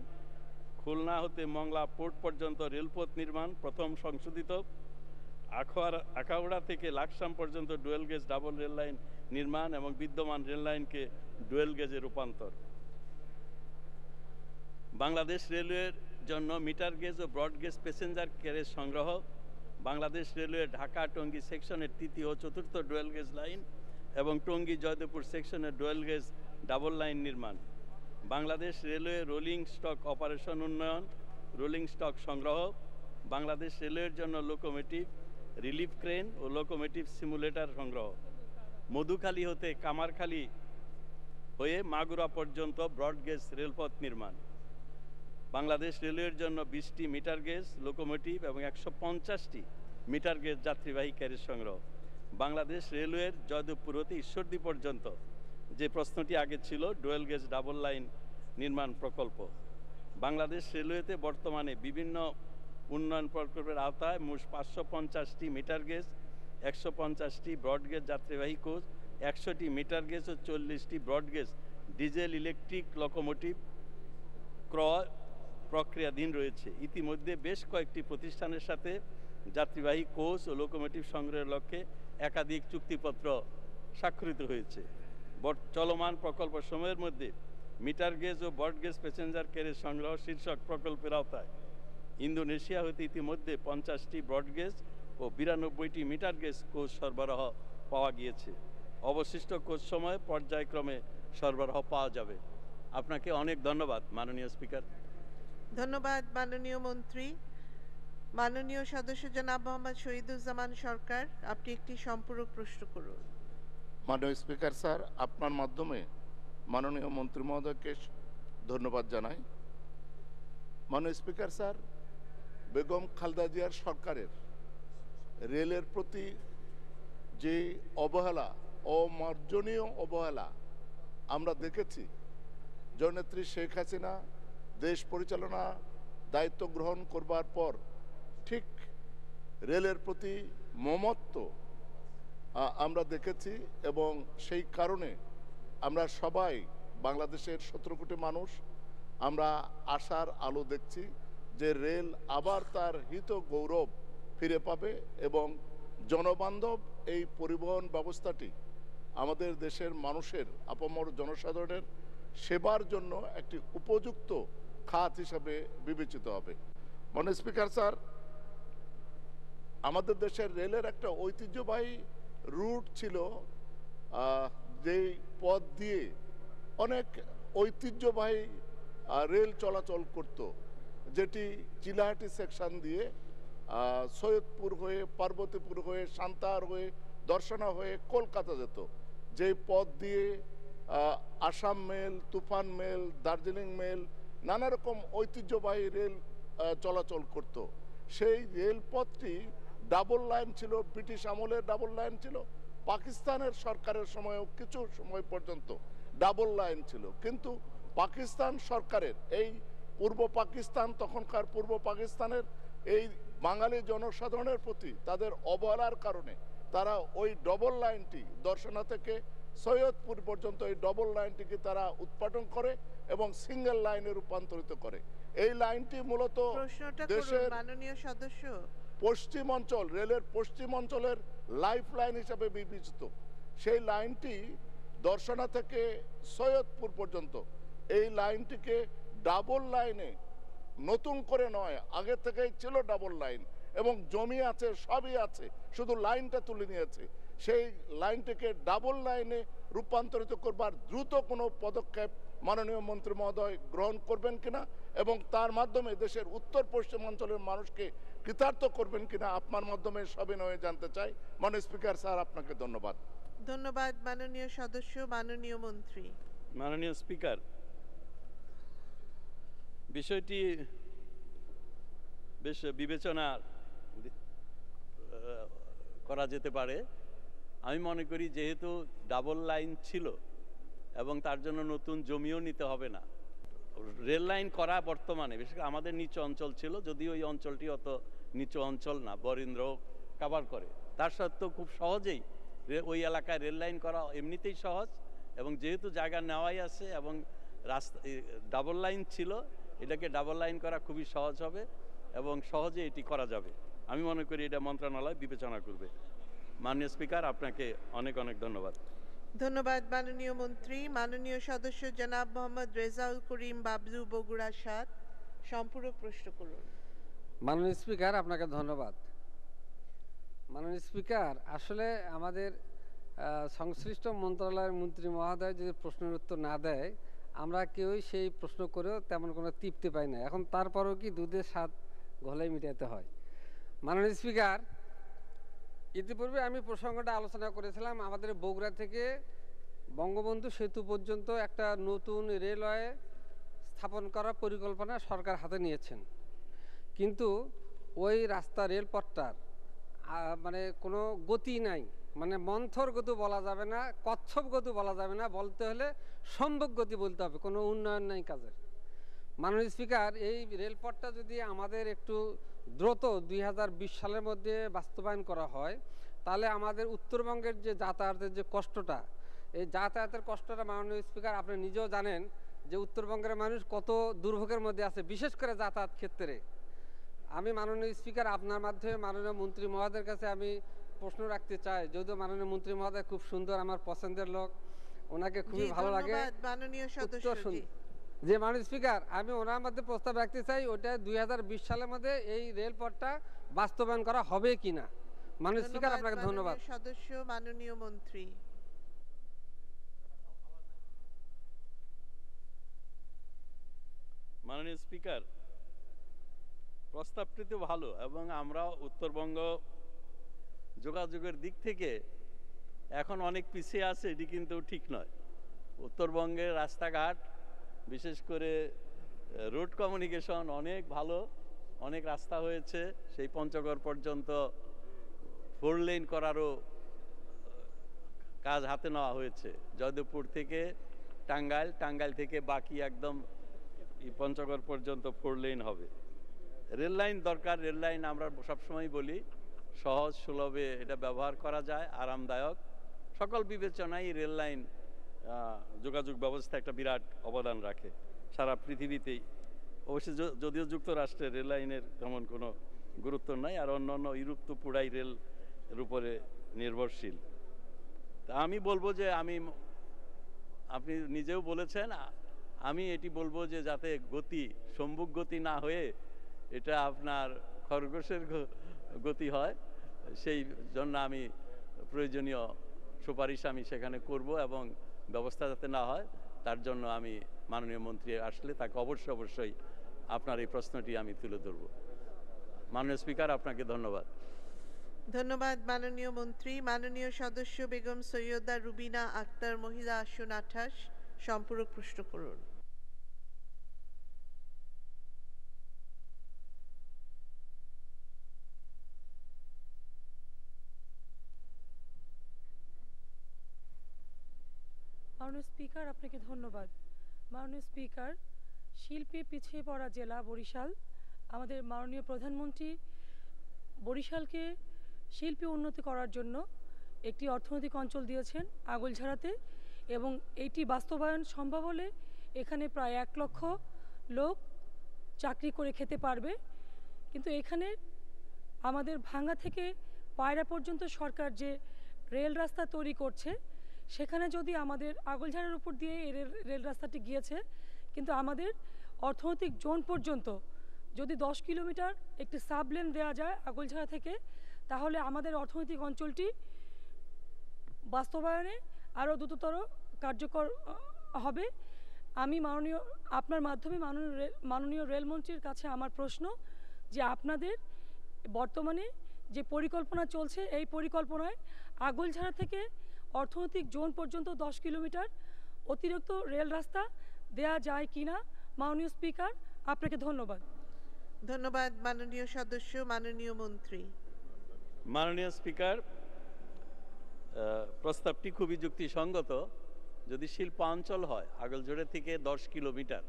খুলনা হতে মংলা পোর্ট পর্যন্ত রেলপথ নির্মাণ প্রথম সংশোধিত আখোয়ার আখাউড়া থেকে লাকসাম পর্যন্ত dual gauge double rail line নির্মাণ এবং বিদ্যমান রেল লাইনকে ডুয়েল গেজে রূপান্তর বাংলাদেশ রেলওয়ের জন্য মিটার গেজ ও ব্রডগেজ প্যাসেঞ্জার ক্যারেজ সংগ্রহ বাংলাদেশ রেলওয়ে ঢাকা টঙ্গী সেকশনের তৃতীয় ও চতুর্থ ডোয়েল গেজ লাইন এবং টঙ্গী জয়দেবপুর সেকশনের ডোয়েল গেজ ডাবল লাইন নির্মাণ Bangladesh railway rolling stock operation উন্নয়ন রোলিং স্টক সংগ্রহ বাংলাদেশ রেলওয়ের জন্য লোকোমেটিভ রিলিফ ক্রেন ও লোকোমেটিভ সিমুলেটর সংগ্রহ মধুখালী হতে কামারখালী হয়ে মাগুরা পর্যন্ত ব্রডগেজ রেলপথ নির্মাণ বাংলাদেশ রেলওয়ের জন্য বিশটি মিটার গেজ লোকোমোটিভ এবং একশো পঞ্চাশটি মিটার গেজ যাত্রীবাহী ক্যারিজ সংগ্রহ বাংলাদেশ রেলওয়ের জয়দেবপুর হতে ঈশ্বরদী পর্যন্ত যে প্রশ্নটি আগে ছিল ডুয়েল গেজ ডাবল লাইন নির্মাণ প্রকল্প বাংলাদেশ রেলওয়েতে বর্তমানে বিভিন্ন উন্নয়ন প্রকল্পের আওতায় মোট পাঁচশো পঞ্চাশটি মিটার গেজ একশো পঞ্চাশটি ব্রডগেজ যাত্রীবাহী কোচ একশোটি মিটার গেজ ও চল্লিশটি ব্রডগেজ ডিজেল ইলেকট্রিক লোকোমোটিভ ক্রয় প্রক্রিয়াধীন রয়েছে ইতিমধ্যে বেশ কয়েকটি প্রতিষ্ঠানের সাথে যাত্রীবাহী কোচ ও লোকোমোটিভ সংগ্রহের লক্ষ্যে একাধিক চুক্তিপত্র স্বাক্ষরিত হয়েছে চলমান প্রকল্প সময়ের মধ্যে মিটার গেজ ও বট গেজ প্যাসেঞ্জার ক্যারেজ সংগ্রহ শীর্ষক প্রকল্পের আওতায় ইন্দোনেশিয়া হতে ইতিমধ্যে পঞ্চাশটি ব্রডগেজ ও বিরানব্বইটি মিটার গেজ কোচ সরবরাহ পাওয়া গিয়েছে অবশিষ্ট কোচ সময় পর্যায়ক্রমে সরবরাহ পাওয়া যাবে আপনাকে অনেক ধন্যবাদ মাননীয় স্পিকার ধন্যবাদ মাননীয় মন্ত্রী মাননীয় সদস্য জনাব মোহাম্মদ শহীদুজ্জামান সরকার আপনি একটি সম্পূরক প্রশ্ন করুন মাননীয় স্পিকার স্যার আপনার মাধ্যমে মাননীয় মন্ত্রী মহোদয়কে ধন্যবাদ জানাই মাননীয় স্পিকার স্যার বেগম খালদা জিয়ার সরকারের রেলের প্রতি যে অবহেলা অমার্জনীয় অবহেলা আমরা দেখেছি জননেত্রী শেখ হাসিনা দেশ পরিচালনা দায়িত্ব গ্রহণ করবার পর ঠিক রেলের প্রতি মমত্ব আমরা দেখেছি এবং সেই কারণে আমরা সবাই বাংলাদেশের সতেরো কোটি মানুষ আমরা আশার আলো দেখছি যে রেল আবার তার হিত গৌরব ফিরে পাবে এবং জনবান্ধব এই পরিবহন ব্যবস্থাটি আমাদের দেশের মানুষের আপামর জনসাধারণের সেবার জন্য একটি উপযুক্ত খাত হিসাবে বিবেচিত হবে মানে স্পিকার স্যার আমাদের দেশের রেলের একটা ঐতিহ্যবাহী রুট ছিল যেই পথ দিয়ে অনেক ঐতিহ্যবাহী রেল চলাচল করত যেটি চিলাহাটি সেকশন দিয়ে সৈয়দপুর হয়ে পার্বতীপুর হয়ে সান্তার হয়ে দর্শনা হয়ে কলকাতা যেত যে পথ দিয়ে Assam mail Toofan mail Darjeeling mail নানা রকম ঐতিহ্যবাহী রেল চলাচল করত। সেই রেলপথটি ডাবল লাইন ছিল ব্রিটিশ আমলের ডাবল লাইন ছিল পাকিস্তানের সরকারের সময়ও কিছু সময় পর্যন্ত ডাবল লাইন ছিল কিন্তু পাকিস্তান সরকারের এই পূর্ব পাকিস্তান তখনকার পূর্ব পাকিস্তানের এই বাঙালি জনসাধারণের প্রতি তাদের অবহেলার কারণে তারা ওই ডবল লাইনটি দর্শনা থেকে সৈয়দপুর পর্যন্ত এই ডবল লাইনটিকে তারা উৎপাদন করে এবং সিঙ্গেল লাইনে রূপান্তরিত করে এই লাইনটি মূলত দেশের মাননীয় সদস্য পশ্চিম অঞ্চল রেলের পশ্চিম অঞ্চলের লাইফ লাইন হিসাবে বিবেচিত সেই লাইনটি দর্শনা থেকে সৈয়দপুর পর্যন্ত এই লাইনটিকে ডাবল লাইনে নতুন করে নয় আগে থেকেই ছিল ডাবল লাইন এবং জমি আছে সবই আছে শুধু লাইনটা তুলে নিয়েছে সেই লাইনটিকে ডাবল লাইনে রূপান্তরিত করবার দ্রুত কোনো পদক্ষেপ মাননীয় মন্ত্রী মহোদয় গ্রহণ করবেন কিনা এবং তার মাধ্যমে দেশের উত্তর পশ্চিমাঞ্চলের মানুষকে কৃতার্থ করবেন কিনা আপনার মাধ্যমে নয় জানতে চাই মাননীয় স্পিকার স্যার আপনাকে ধন্যবাদ ধন্যবাদ মাননীয় সদস্য মাননীয় মন্ত্রী মাননীয় স্পিকার বিষয়টি বেশ বিবেচনা করা যেতে পারে আমি মনে করি যেহেতু ডাবল লাইন ছিল এবং তার জন্য নতুন জমিও নিতে হবে না রেল লাইন করা বর্তমানে বিশেষ করে আমাদের নিচু অঞ্চল ছিল যদিও ওই অঞ্চলটি অত নিচু অঞ্চল না বরেন্দ্র কাবার করে তার সত্ত্বেও খুব সহজেই ওই এলাকায় রেল লাইন করা এমনিতেই সহজ এবং যেহেতু জায়গা নেওয়াই আছে এবং রাস্তা ডাবল লাইন ছিল এটাকে ডাবল লাইন করা খুবই সহজ হবে এবং সহজে এটি করা যাবে আমি মনে করি এটা মন্ত্রণালয় বিবেচনা করবে মাননীয় স্পিকার আপনাকে অনেক অনেক ধন্যবাদ ধন্যবাদ মাননীয় মন্ত্রী মাননীয় সদস্য জনাব মোহাম্মদ রেজাউল করিম বাবলু বগুড়া সাদ সম্পূরক প্রশ্ন করুন মাননীয় স্পিকার আপনাকে ধন্যবাদ মাননীয় স্পিকার আসলে আমাদের সংশ্লিষ্ট মন্ত্রণালয়ের মন্ত্রী মহোদয় যদি প্রশ্নের উত্তর না দেয় আমরা কেউই সেই প্রশ্ন করেও তেমন কোনো তৃপ্তি পাই না এখন তারপরেও কি দুধের স্বাদ ঘলে মিটাতে হয় মাননীয় স্পিকার ইতিপূর্বে আমি প্রসঙ্গটা আলোচনা করেছিলাম আমাদের বগুড়া থেকে বঙ্গবন্ধু সেতু পর্যন্ত একটা নতুন রেলওয়ে স্থাপন করার পরিকল্পনা সরকার হাতে নিয়েছেন কিন্তু ওই রাস্তা রেলপথটার মানে কোনো গতি নাই মানে মন্থর গতি বলা যাবে না কচ্ছপ গতি বলা যাবে না বলতে হলে সম্ভব গতি বলতে হবে কোনো উন্নয়ন নাই কাজের মাননীয় স্পিকার এই রেলপথটা যদি আমাদের একটু দ্রুত দুই সালের মধ্যে বাস্তবায়ন করা হয় তাহলে আমাদের উত্তরবঙ্গের যে যাতায়াতের যে কষ্টটা এই যাতায়াতের কষ্টটা মাননীয় স্পিকার আপনি নিজেও জানেন যে উত্তরবঙ্গের মানুষ কত দুর্ভোগের মধ্যে আছে বিশেষ করে যাতায়াত ক্ষেত্রে আমি মাননীয় স্পিকার আপনার মাধ্যমে মাননীয় মন্ত্রী মহোদয়ের কাছে আমি প্রশ্ন রাখতে চাই যদিও মাননীয় মন্ত্রী মহোদয় খুব সুন্দর আমার পছন্দের লোক ওনাকে খুবই ভালো লাগে মাননীয় সদস্য যে মাননীয় স্পিকার আমি ওনার মধ্যে প্রস্তাব রাখতে চাই ওটা দুই সালের মধ্যে এই রেলপথটা বাস্তবায়ন করা হবে কি না মাননীয় স্পিকার আপনাকে ধন্যবাদ সদস্য মাননীয় মন্ত্রী মাননীয় স্পিকার প্রস্তাবটি তো ভালো এবং আমরা উত্তরবঙ্গ যোগাযোগের দিক থেকে এখন অনেক পিছিয়ে আছে এটি কিন্তু ঠিক নয় উত্তরবঙ্গের রাস্তাঘাট বিশেষ করে রোড কমিউনিকেশন অনেক ভালো অনেক রাস্তা হয়েছে সেই পঞ্চগড় পর্যন্ত ফোর লেন করারও কাজ হাতে নেওয়া হয়েছে যদবপুর থেকে টাঙ্গাইল টাঙ্গাইল থেকে বাকি একদম এই পঞ্চগড় পর্যন্ত ফোর লেন হবে রেল লাইন দরকার রেল লাইন আমরা সবসময় বলি সহজ সুলভে এটা ব্যবহার করা যায় আরামদায়ক সকল বিবেচনায় রেল লাইন যোগাযোগ ব্যবস্থা একটা বিরাট অবদান রাখে সারা পৃথিবীতেই অবশ্যই যদিও যুক্তরাষ্ট্রের রেল লাইনের তেমন কোনো গুরুত্ব নাই আর অন্য অন্য ইউরোপ তো পুরাই রেলের উপরে নির্ভরশীল তা আমি বলবো যে আমি আপনি নিজেও বলেছেন আমি এটি বলবো যে যাতে গতি সম্ভুক গতি না হয়ে এটা আপনার খরগোশের গতি হয় সেই জন্য আমি প্রয়োজনীয় সুপারিশ আমি সেখানে করব এবং ব্যবস্থা যাতে না হয় তার জন্য আমি মাননীয় মন্ত্রী আসলে তাকে অবশ্যই অবশ্যই আপনার এই প্রশ্নটি আমি তুলে ধরব মাননীয় স্পিকার আপনাকে ধন্যবাদ ধন্যবাদ মাননীয় মন্ত্রী মাননীয় সদস্য বেগম সৈয়দা রুবিনা আক্তার মহিলা আসন আঠাশ সম্পূরক প্রশ্ন করুন মাননীয় স্পিকার আপনাকে ধন্যবাদ মাননীয় স্পিকার শিল্পে পিছিয়ে পড়া জেলা বরিশাল আমাদের মাননীয় প্রধানমন্ত্রী বরিশালকে শিল্পে উন্নতি করার জন্য একটি অর্থনৈতিক অঞ্চল দিয়েছেন আগলঝাড়াতে এবং এটি বাস্তবায়ন সম্ভব হলে এখানে প্রায় এক লক্ষ লোক চাকরি করে খেতে পারবে কিন্তু এখানে আমাদের ভাঙ্গা থেকে পায়রা পর্যন্ত সরকার যে রেল রাস্তা তৈরি করছে সেখানে যদি আমাদের আগলঝাড়ের উপর দিয়ে রেল রাস্তাটি গিয়েছে কিন্তু আমাদের অর্থনৈতিক জোন পর্যন্ত যদি 10 কিলোমিটার একটি সাবলেন দেওয়া যায় আগলঝাড়া থেকে তাহলে আমাদের অর্থনৈতিক অঞ্চলটি বাস্তবায়নে আরও দ্রুততর কার্যকর হবে আমি মাননীয় আপনার মাধ্যমে মাননীয় মাননীয় রেলমন্ত্রীর কাছে আমার প্রশ্ন যে আপনাদের বর্তমানে যে পরিকল্পনা চলছে এই পরিকল্পনায় আগলঝাড়া থেকে অর্থনৈতিক জোন পর্যন্ত 10 কিলোমিটার অতিরিক্ত রেল রাস্তা দেয়া যায় কিনা মাননীয় স্পিকার আপনাকে ধন্যবাদ ধন্যবাদ মাননীয় সদস্য মাননীয় মন্ত্রী মাননীয় স্পিকার প্রস্তাবটি খুবই যুক্তিসঙ্গত যদি শিল্পাঞ্চল হয় আগলজোড়ে থেকে 10 কিলোমিটার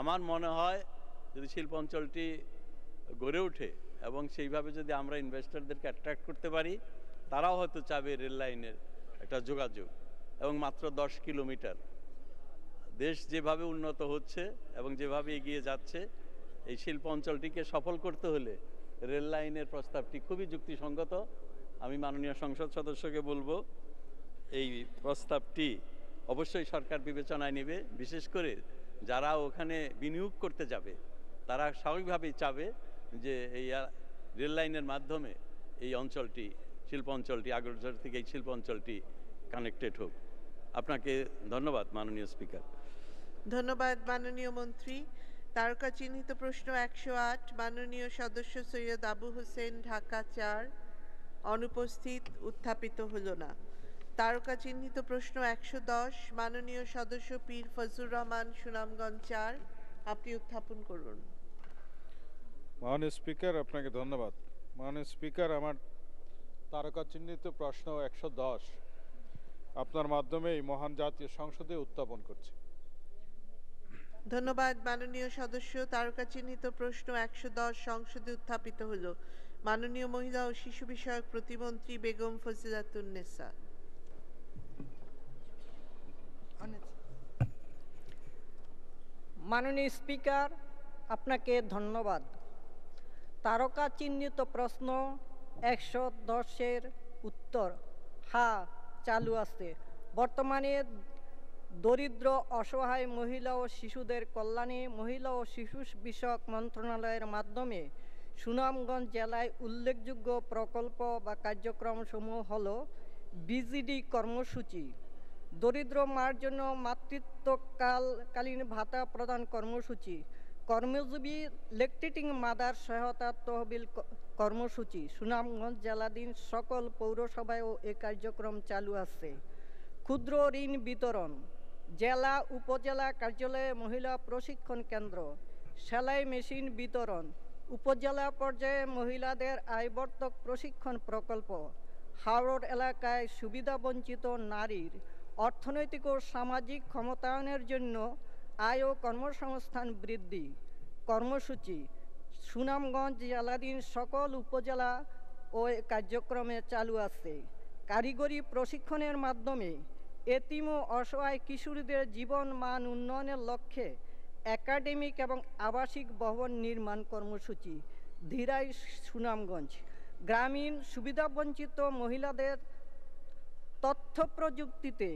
আমার মনে হয় যদি শিল্পাঞ্চলটি গড়ে ওঠে এবং সেইভাবে যদি আমরা ইনভেস্টরদেরকে অ্যাট্রাক্ট করতে পারি তারাও হয়তো চাবে রেল লাইনের একটা যোগাযোগ এবং মাত্র দশ কিলোমিটার দেশ যেভাবে উন্নত হচ্ছে এবং যেভাবে এগিয়ে যাচ্ছে এই শিল্প অঞ্চলটিকে সফল করতে হলে রেল লাইনের প্রস্তাবটি খুবই যুক্তিসঙ্গত আমি মাননীয় সংসদ সদস্যকে বলবো এই প্রস্তাবটি অবশ্যই সরকার বিবেচনায় নেবে বিশেষ করে যারা ওখানে বিনিয়োগ করতে যাবে তারা স্বাভাবিকভাবেই চাবে যে এই রেল লাইনের মাধ্যমে এই অঞ্চলটি শিল্প অঞ্চলটি আগ্রসর থেকে এই শিল্প অঞ্চলটি কানেক্টেড হোক আপনাকে ধন্যবাদ মাননীয় স্পিকার ধন্যবাদ মাননীয় মন্ত্রী তারকা চিহ্নিত প্রশ্ন একশো আট মাননীয় সদস্য সৈয়দ আবু হোসেন ঢাকা চার অনুপস্থিত উত্থাপিত হল না তারকা চিহ্নিত প্রশ্ন একশো দশ মাননীয় সদস্য পীর ফজুর রহমান সুনামগঞ্জ চার আপনি উত্থাপন করুন মাননীয় স্পিকার আপনাকে ধন্যবাদ মাননীয় স্পিকার আমার তারকা চিহ্নিত প্রশ্ন একশো দশ আপনার মাধ্যমে এই মহান জাতীয় সংসদে উত্থাপন করছি ধন্যবাদ মাননীয় সদস্য তারকা চিহ্নিত প্রশ্ন একশো দশ সংসদে উত্থাপিত হলো মাননীয় মহিলা ও শিশু বিষয়ক প্রতিমন্ত্রী বেগম ফজিলাতুন্নেসা মাননীয় স্পিকার আপনাকে ধন্যবাদ তারকা চিহ্নিত প্রশ্ন একশো দশের উত্তর হা হ্যাঁ, চালু আছে বর্তমানে দরিদ্র অসহায় মহিলা ও শিশুদের কল্যাণে মহিলা ও শিশু বিষয়ক মন্ত্রণালয়ের মাধ্যমে সুনামগঞ্জ জেলায় উল্লেখযোগ্য প্রকল্প বা কার্যক্রমসমূহ হল বিজিডি কর্মসূচি দরিদ্র মার জন্য মাতৃত্বকালকালীন ভাতা প্রদান কর্মসূচি কর্মজীবী লেকটিটিং মাদার সহায়তা তহবিল কর্মসূচি সুনামগঞ্জ জেলাধীন সকল পৌরসভায়ও এ কার্যক্রম চালু আছে ক্ষুদ্র ঋণ বিতরণ জেলা উপজেলা কার্যালয়ে মহিলা প্রশিক্ষণ কেন্দ্র সেলাই মেশিন বিতরণ উপজেলা পর্যায়ে মহিলাদের আয়বর্তক প্রশিক্ষণ প্রকল্প হাওড় এলাকায় সুবিধাবঞ্চিত নারীর অর্থনৈতিক ও সামাজিক ক্ষমতায়নের জন্য আয় ও কর্মসংস্থান বৃদ্ধি কর্মসূচি সুনামগঞ্জ জেলাধীন সকল উপজেলা ও কার্যক্রমে চালু আছে কারিগরি প্রশিক্ষণের মাধ্যমে এতিম ও অসহায় কিশোরদের জীবন মান উন্নয়নের লক্ষ্যে একাডেমিক এবং আবাসিক ভবন নির্মাণ কর্মসূচি ধীরাই সুনামগঞ্জ গ্রামীণ সুবিধাবঞ্চিত মহিলাদের তথ্য প্রযুক্তিতে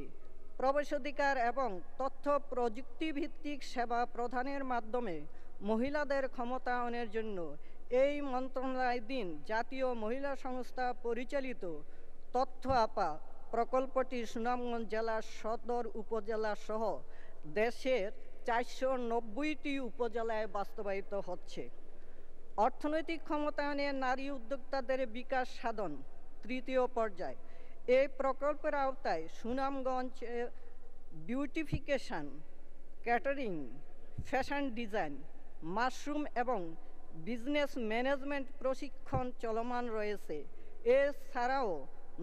প্রবেশাধিকার এবং তথ্য প্রযুক্তিভিত্তিক সেবা প্রদানের মাধ্যমে মহিলাদের ক্ষমতায়নের জন্য এই মন্ত্রণালয় দিন জাতীয় মহিলা সংস্থা পরিচালিত তথ্য আপা প্রকল্পটি সুনামগঞ্জ জেলার সদর উপজেলা সহ দেশের চারশো নব্বইটি উপজেলায় বাস্তবায়িত হচ্ছে অর্থনৈতিক ক্ষমতায়নে নারী উদ্যোক্তাদের বিকাশ সাধন তৃতীয় পর্যায় এই প্রকল্পের আওতায় Sunamganj beautification catering fashion design mushroom এবং বিজনেস ম্যানেজমেন্ট প্রশিক্ষণ চলমান রয়েছে এছাড়াও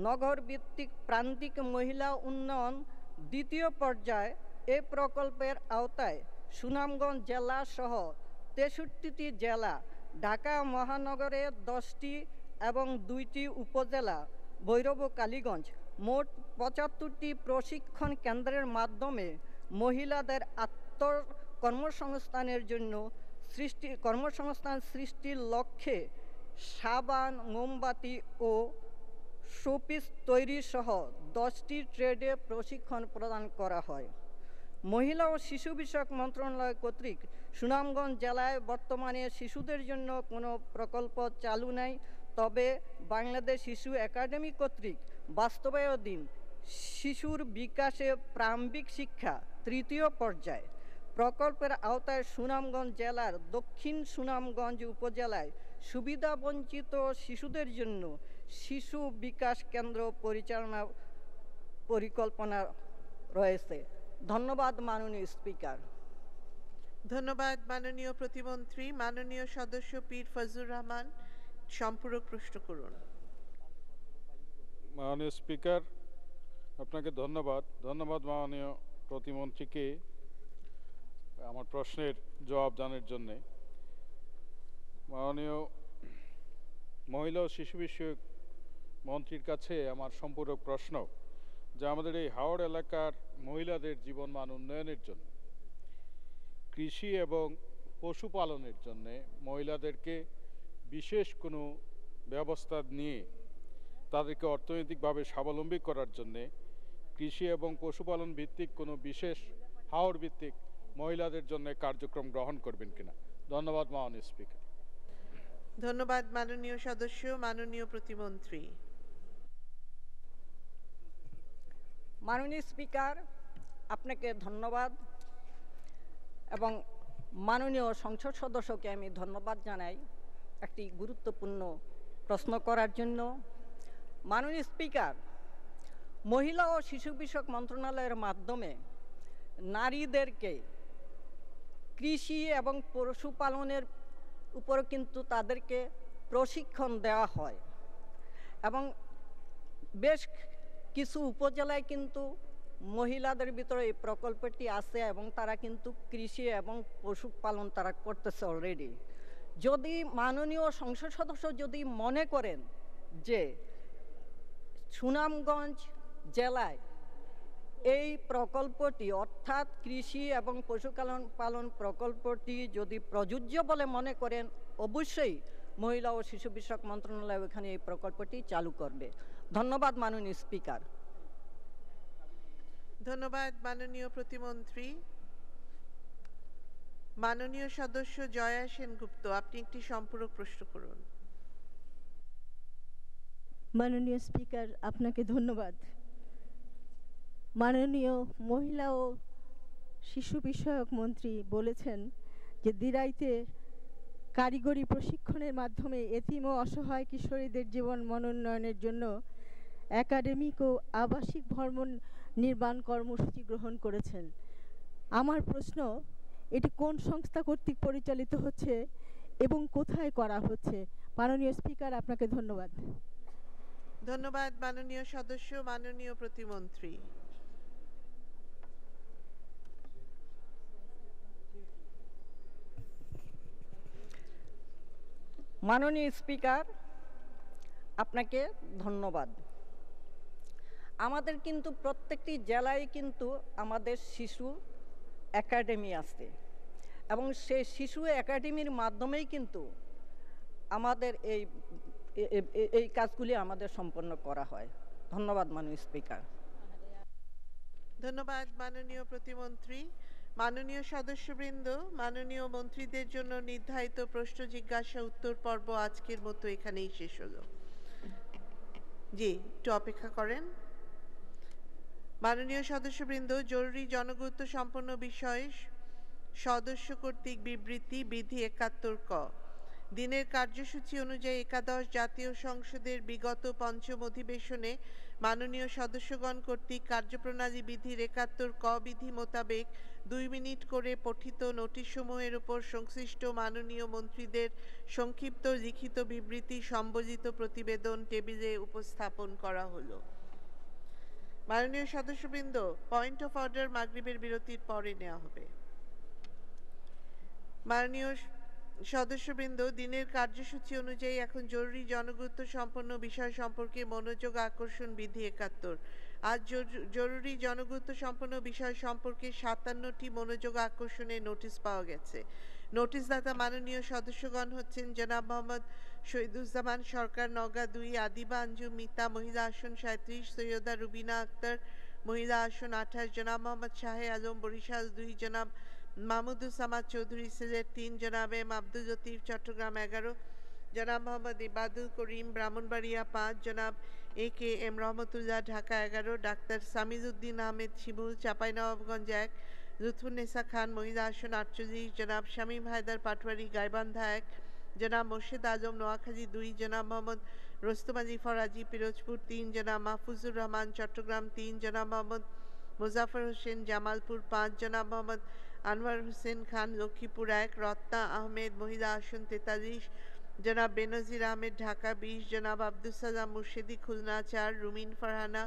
নগর ভিত্তিক প্রান্তিক মহিলা উন্নয়ন দ্বিতীয় পর্যায়ে এ প্রকল্পের আওতায় সুনামগঞ্জ জেলা সহ তেষট্টিটি জেলা ঢাকা মহানগরে দশটি এবং দুইটি উপজেলা ভৈরব কালীগঞ্জ মোট পঁচাত্তরটি প্রশিক্ষণ কেন্দ্রের মাধ্যমে মহিলাদের আত্মকর্মসংস্থানের জন্য সৃষ্টি কর্মসংস্থান সৃষ্টির লক্ষ্যে সাবান মোমবাতি ও শোপিস তৈরি সহ দশটি ট্রেডে প্রশিক্ষণ প্রদান করা হয় মহিলা ও শিশু বিষয়ক মন্ত্রণালয় কর্তৃক সুনামগঞ্জ জেলায় বর্তমানে শিশুদের জন্য কোনো প্রকল্প চালু নাই তবে বাংলাদেশ শিশু একাডেমি কর্তৃক বাস্তবায়ন দিন শিশুর বিকাশে প্রারম্ভিক শিক্ষা তৃতীয় পর্যায়ে প্রকল্পের আওতায় সুনামগঞ্জ জেলার দক্ষিণ সুনামগঞ্জ উপজেলায় সুবিধাবঞ্চিত শিশুদের জন্য শিশু বিকাশ কেন্দ্র পরিচালনা পরিকল্পনা রয়েছে ধন্যবাদ মাননীয় স্পিকার ধন্যবাদ মাননীয় প্রতিমন্ত্রী মাননীয় সদস্য পীর ফজুর রহমান সম্পূরক প্রশ্ন করুন মাননীয় স্পিকার আপনাকে ধন্যবাদ ধন্যবাদ মাননীয় প্রতিমন্ত্রীকে আমার প্রশ্নের জবাব জানার জন্য মাননীয় মহিলা ও শিশু বিষয়ক মন্ত্রীর কাছে আমার সম্পূরক প্রশ্ন যা আমাদের এই হাওড় এলাকার মহিলাদের জীবনমান উন্নয়নের জন্য কৃষি এবং পশুপালনের জন্য মহিলাদেরকে বিশেষ কোনো ব্যবস্থা নিয়ে তাদেরকে অর্থনৈতিকভাবে স্বাবলম্বী করার জন্যে কৃষি এবং পশুপালন ভিত্তিক কোনো বিশেষ হাওড় ভিত্তিক মহিলাদের জন্য কার্যক্রম গ্রহণ করবেন কিনা ধন্যবাদ মাননীয় স্পিকার ধন্যবাদ মাননীয় সদস্য মাননীয় প্রতিমন্ত্রী মাননীয় স্পিকার আপনাকে ধন্যবাদ এবং মাননীয় সংসদ সদস্যকে আমি ধন্যবাদ জানাই একটি গুরুত্বপূর্ণ প্রশ্ন করার জন্য মাননীয় স্পিকার মহিলা ও শিশু বিষয়ক মন্ত্রণালয়ের মাধ্যমে নারীদেরকে কৃষি এবং পশুপালনের উপর কিন্তু তাদেরকে প্রশিক্ষণ দেওয়া হয় এবং বেশ কিছু উপজেলায় কিন্তু মহিলাদের ভিতরে এই প্রকল্পটি আছে এবং তারা কিন্তু কৃষি এবং পশুপালন তারা করতেছে অলরেডি যদি মাননীয় সংসদ সদস্য যদি মনে করেন যে সুনামগঞ্জ জেলায় এই প্রকল্পটি অর্থাৎ কৃষি এবং পশুপালন পালন প্রকল্পটি যদি প্রযোজ্য বলে মনে করেন অবশ্যই মহিলা ও শিশু বিষয়ক মন্ত্রণালয় ওখানে এই প্রকল্পটি চালু করবে ধন্যবাদ মাননীয় স্পিকার ধন্যবাদ মাননীয় প্রতিমন্ত্রী মাননীয় সদস্য জয়া সেনগুপ্ত আপনি একটি সম্পূরক প্রশ্ন করুন মাননীয় স্পিকার আপনাকে ধন্যবাদ মাননীয় মহিলা ও শিশু বিষয়ক মন্ত্রী বলেছেন যে দিরাইতে কারিগরি প্রশিক্ষণের মাধ্যমে এতিম ও অসহায় কিশোরীদের জীবন মনোন্নয়নের জন্য একাডেমিক ও আবাসিক ভ্রমণ নির্মাণ কর্মসূচি গ্রহণ করেছেন আমার প্রশ্ন এটি কোন সংস্থা কর্তৃক পরিচালিত হচ্ছে এবং কোথায় করা হচ্ছে মাননীয় স্পিকার আপনাকে ধন্যবাদ ধন্যবাদ মাননীয় সদস্য মাননীয় প্রতিমন্ত্রী মাননীয় স্পিকার আপনাকে ধন্যবাদ আমাদের কিন্তু প্রত্যেকটি জেলায় কিন্তু আমাদের শিশু একাডেমি আছে এবং সেই শিশু একাডেমির মাধ্যমেই কিন্তু আমাদের এই এই কাজগুলি আমাদের সম্পন্ন করা হয় ধন্যবাদ মাননীয় স্পিকার ধন্যবাদ মাননীয় প্রতিমন্ত্রী মাননীয় সদস্যবৃন্দ মাননীয় মন্ত্রীদের জন্য নির্ধারিত প্রশ্ন জিজ্ঞাসা উত্তর পর্ব আজকের মতো এখানেই শেষ হলো জি একটু অপেক্ষা করেন মাননীয় সদস্যবৃন্দ জরুরি জনগুরুত্ব সম্পন্ন বিষয়ে সদস্য কর্তৃক বিবৃতি বিধি একাত্তর ক দিনের কার্যসূচি অনুযায়ী একাদশ জাতীয় সংসদের বিগত পঞ্চম অধিবেশনে মাননীয় সদস্যগণ কর্তৃক কার্যপ্রণালী বিধির একাত্তর ক বিধি মোতাবেক দুই মিনিট করে পঠিত নোটিশসমূহের উপর সংশ্লিষ্ট মাননীয় মন্ত্রীদের সংক্ষিপ্ত লিখিত বিবৃতি সম্বলিত প্রতিবেদন টেবিলে উপস্থাপন করা হলো মাননীয় সদস্যবৃন্দ পয়েন্ট অফ অর্ডার মাগরিবের বিরতির পরে নেওয়া হবে মাননীয় সদস্যবৃন্দ দিনের কার্যসূচি অনুযায়ী এখন জরুরি জনগুরুত্ব সম্পন্ন বিষয় সম্পর্কে মনোযোগ আকর্ষণ বিধি একাত্তর আজ জরুরি জনগুরুত্ব সম্পন্ন বিষয় সম্পর্কে সাতান্নটি মনোযোগ আকর্ষণের নোটিশ পাওয়া গেছে নোটিশদাতা মাননীয় সদস্যগণ হচ্ছেন জনাব মোহাম্মদ শহীদুজ্জামান সরকার নগা দুই আদিবা আঞ্জু মিতা মহিলা আসন সাঁত্রিশ সৈয়দা রুবিনা আক্তার মহিলা আসন আঠাশ জনাব মোহাম্মদ শাহে আলম বরিশাল দুই জনাব সামাদ চৌধুরী সিলেট তিন জনাবে আব্দুল লতিফ চট্টগ্রাম এগারো জনাব মোহাম্মদ ইবাদুল করিম ব্রাহ্মণবাড়িয়া পাঁচ জনাব এ কে এম রহমতুল্লাহ ঢাকা এগারো ডাক্তার সামিজউদ্দিন আহমেদ শিমুল নবাবগঞ্জ এক লুৎফুন্নেসা খান মহিলা আসন আটচল্লিশ জনাব শামীম হায়দার পাটওয়ারি গাইবান্ধা এক জনাব মোর্শেদ আজম নোয়াখালী দুই জনাব মোহাম্মদ রোস্তমাজি ফরাজি পিরোজপুর তিন জনাব মাহফুজুর রহমান চট্টগ্রাম তিন জনাব মোহাম্মদ মুজাফর হোসেন জামালপুর পাঁচ জনাব মোহাম্মদ আনোয়ার হোসেন খান লক্ষ্মীপুর এক রত্না আহমেদ মহিলা আসন তেতাল্লিশ জনাব বেনজির আহমেদ ঢাকা বিশ জনাব আব্দুল সালাম মুর্শিদি খুলনা চার রুমিন ফারহানা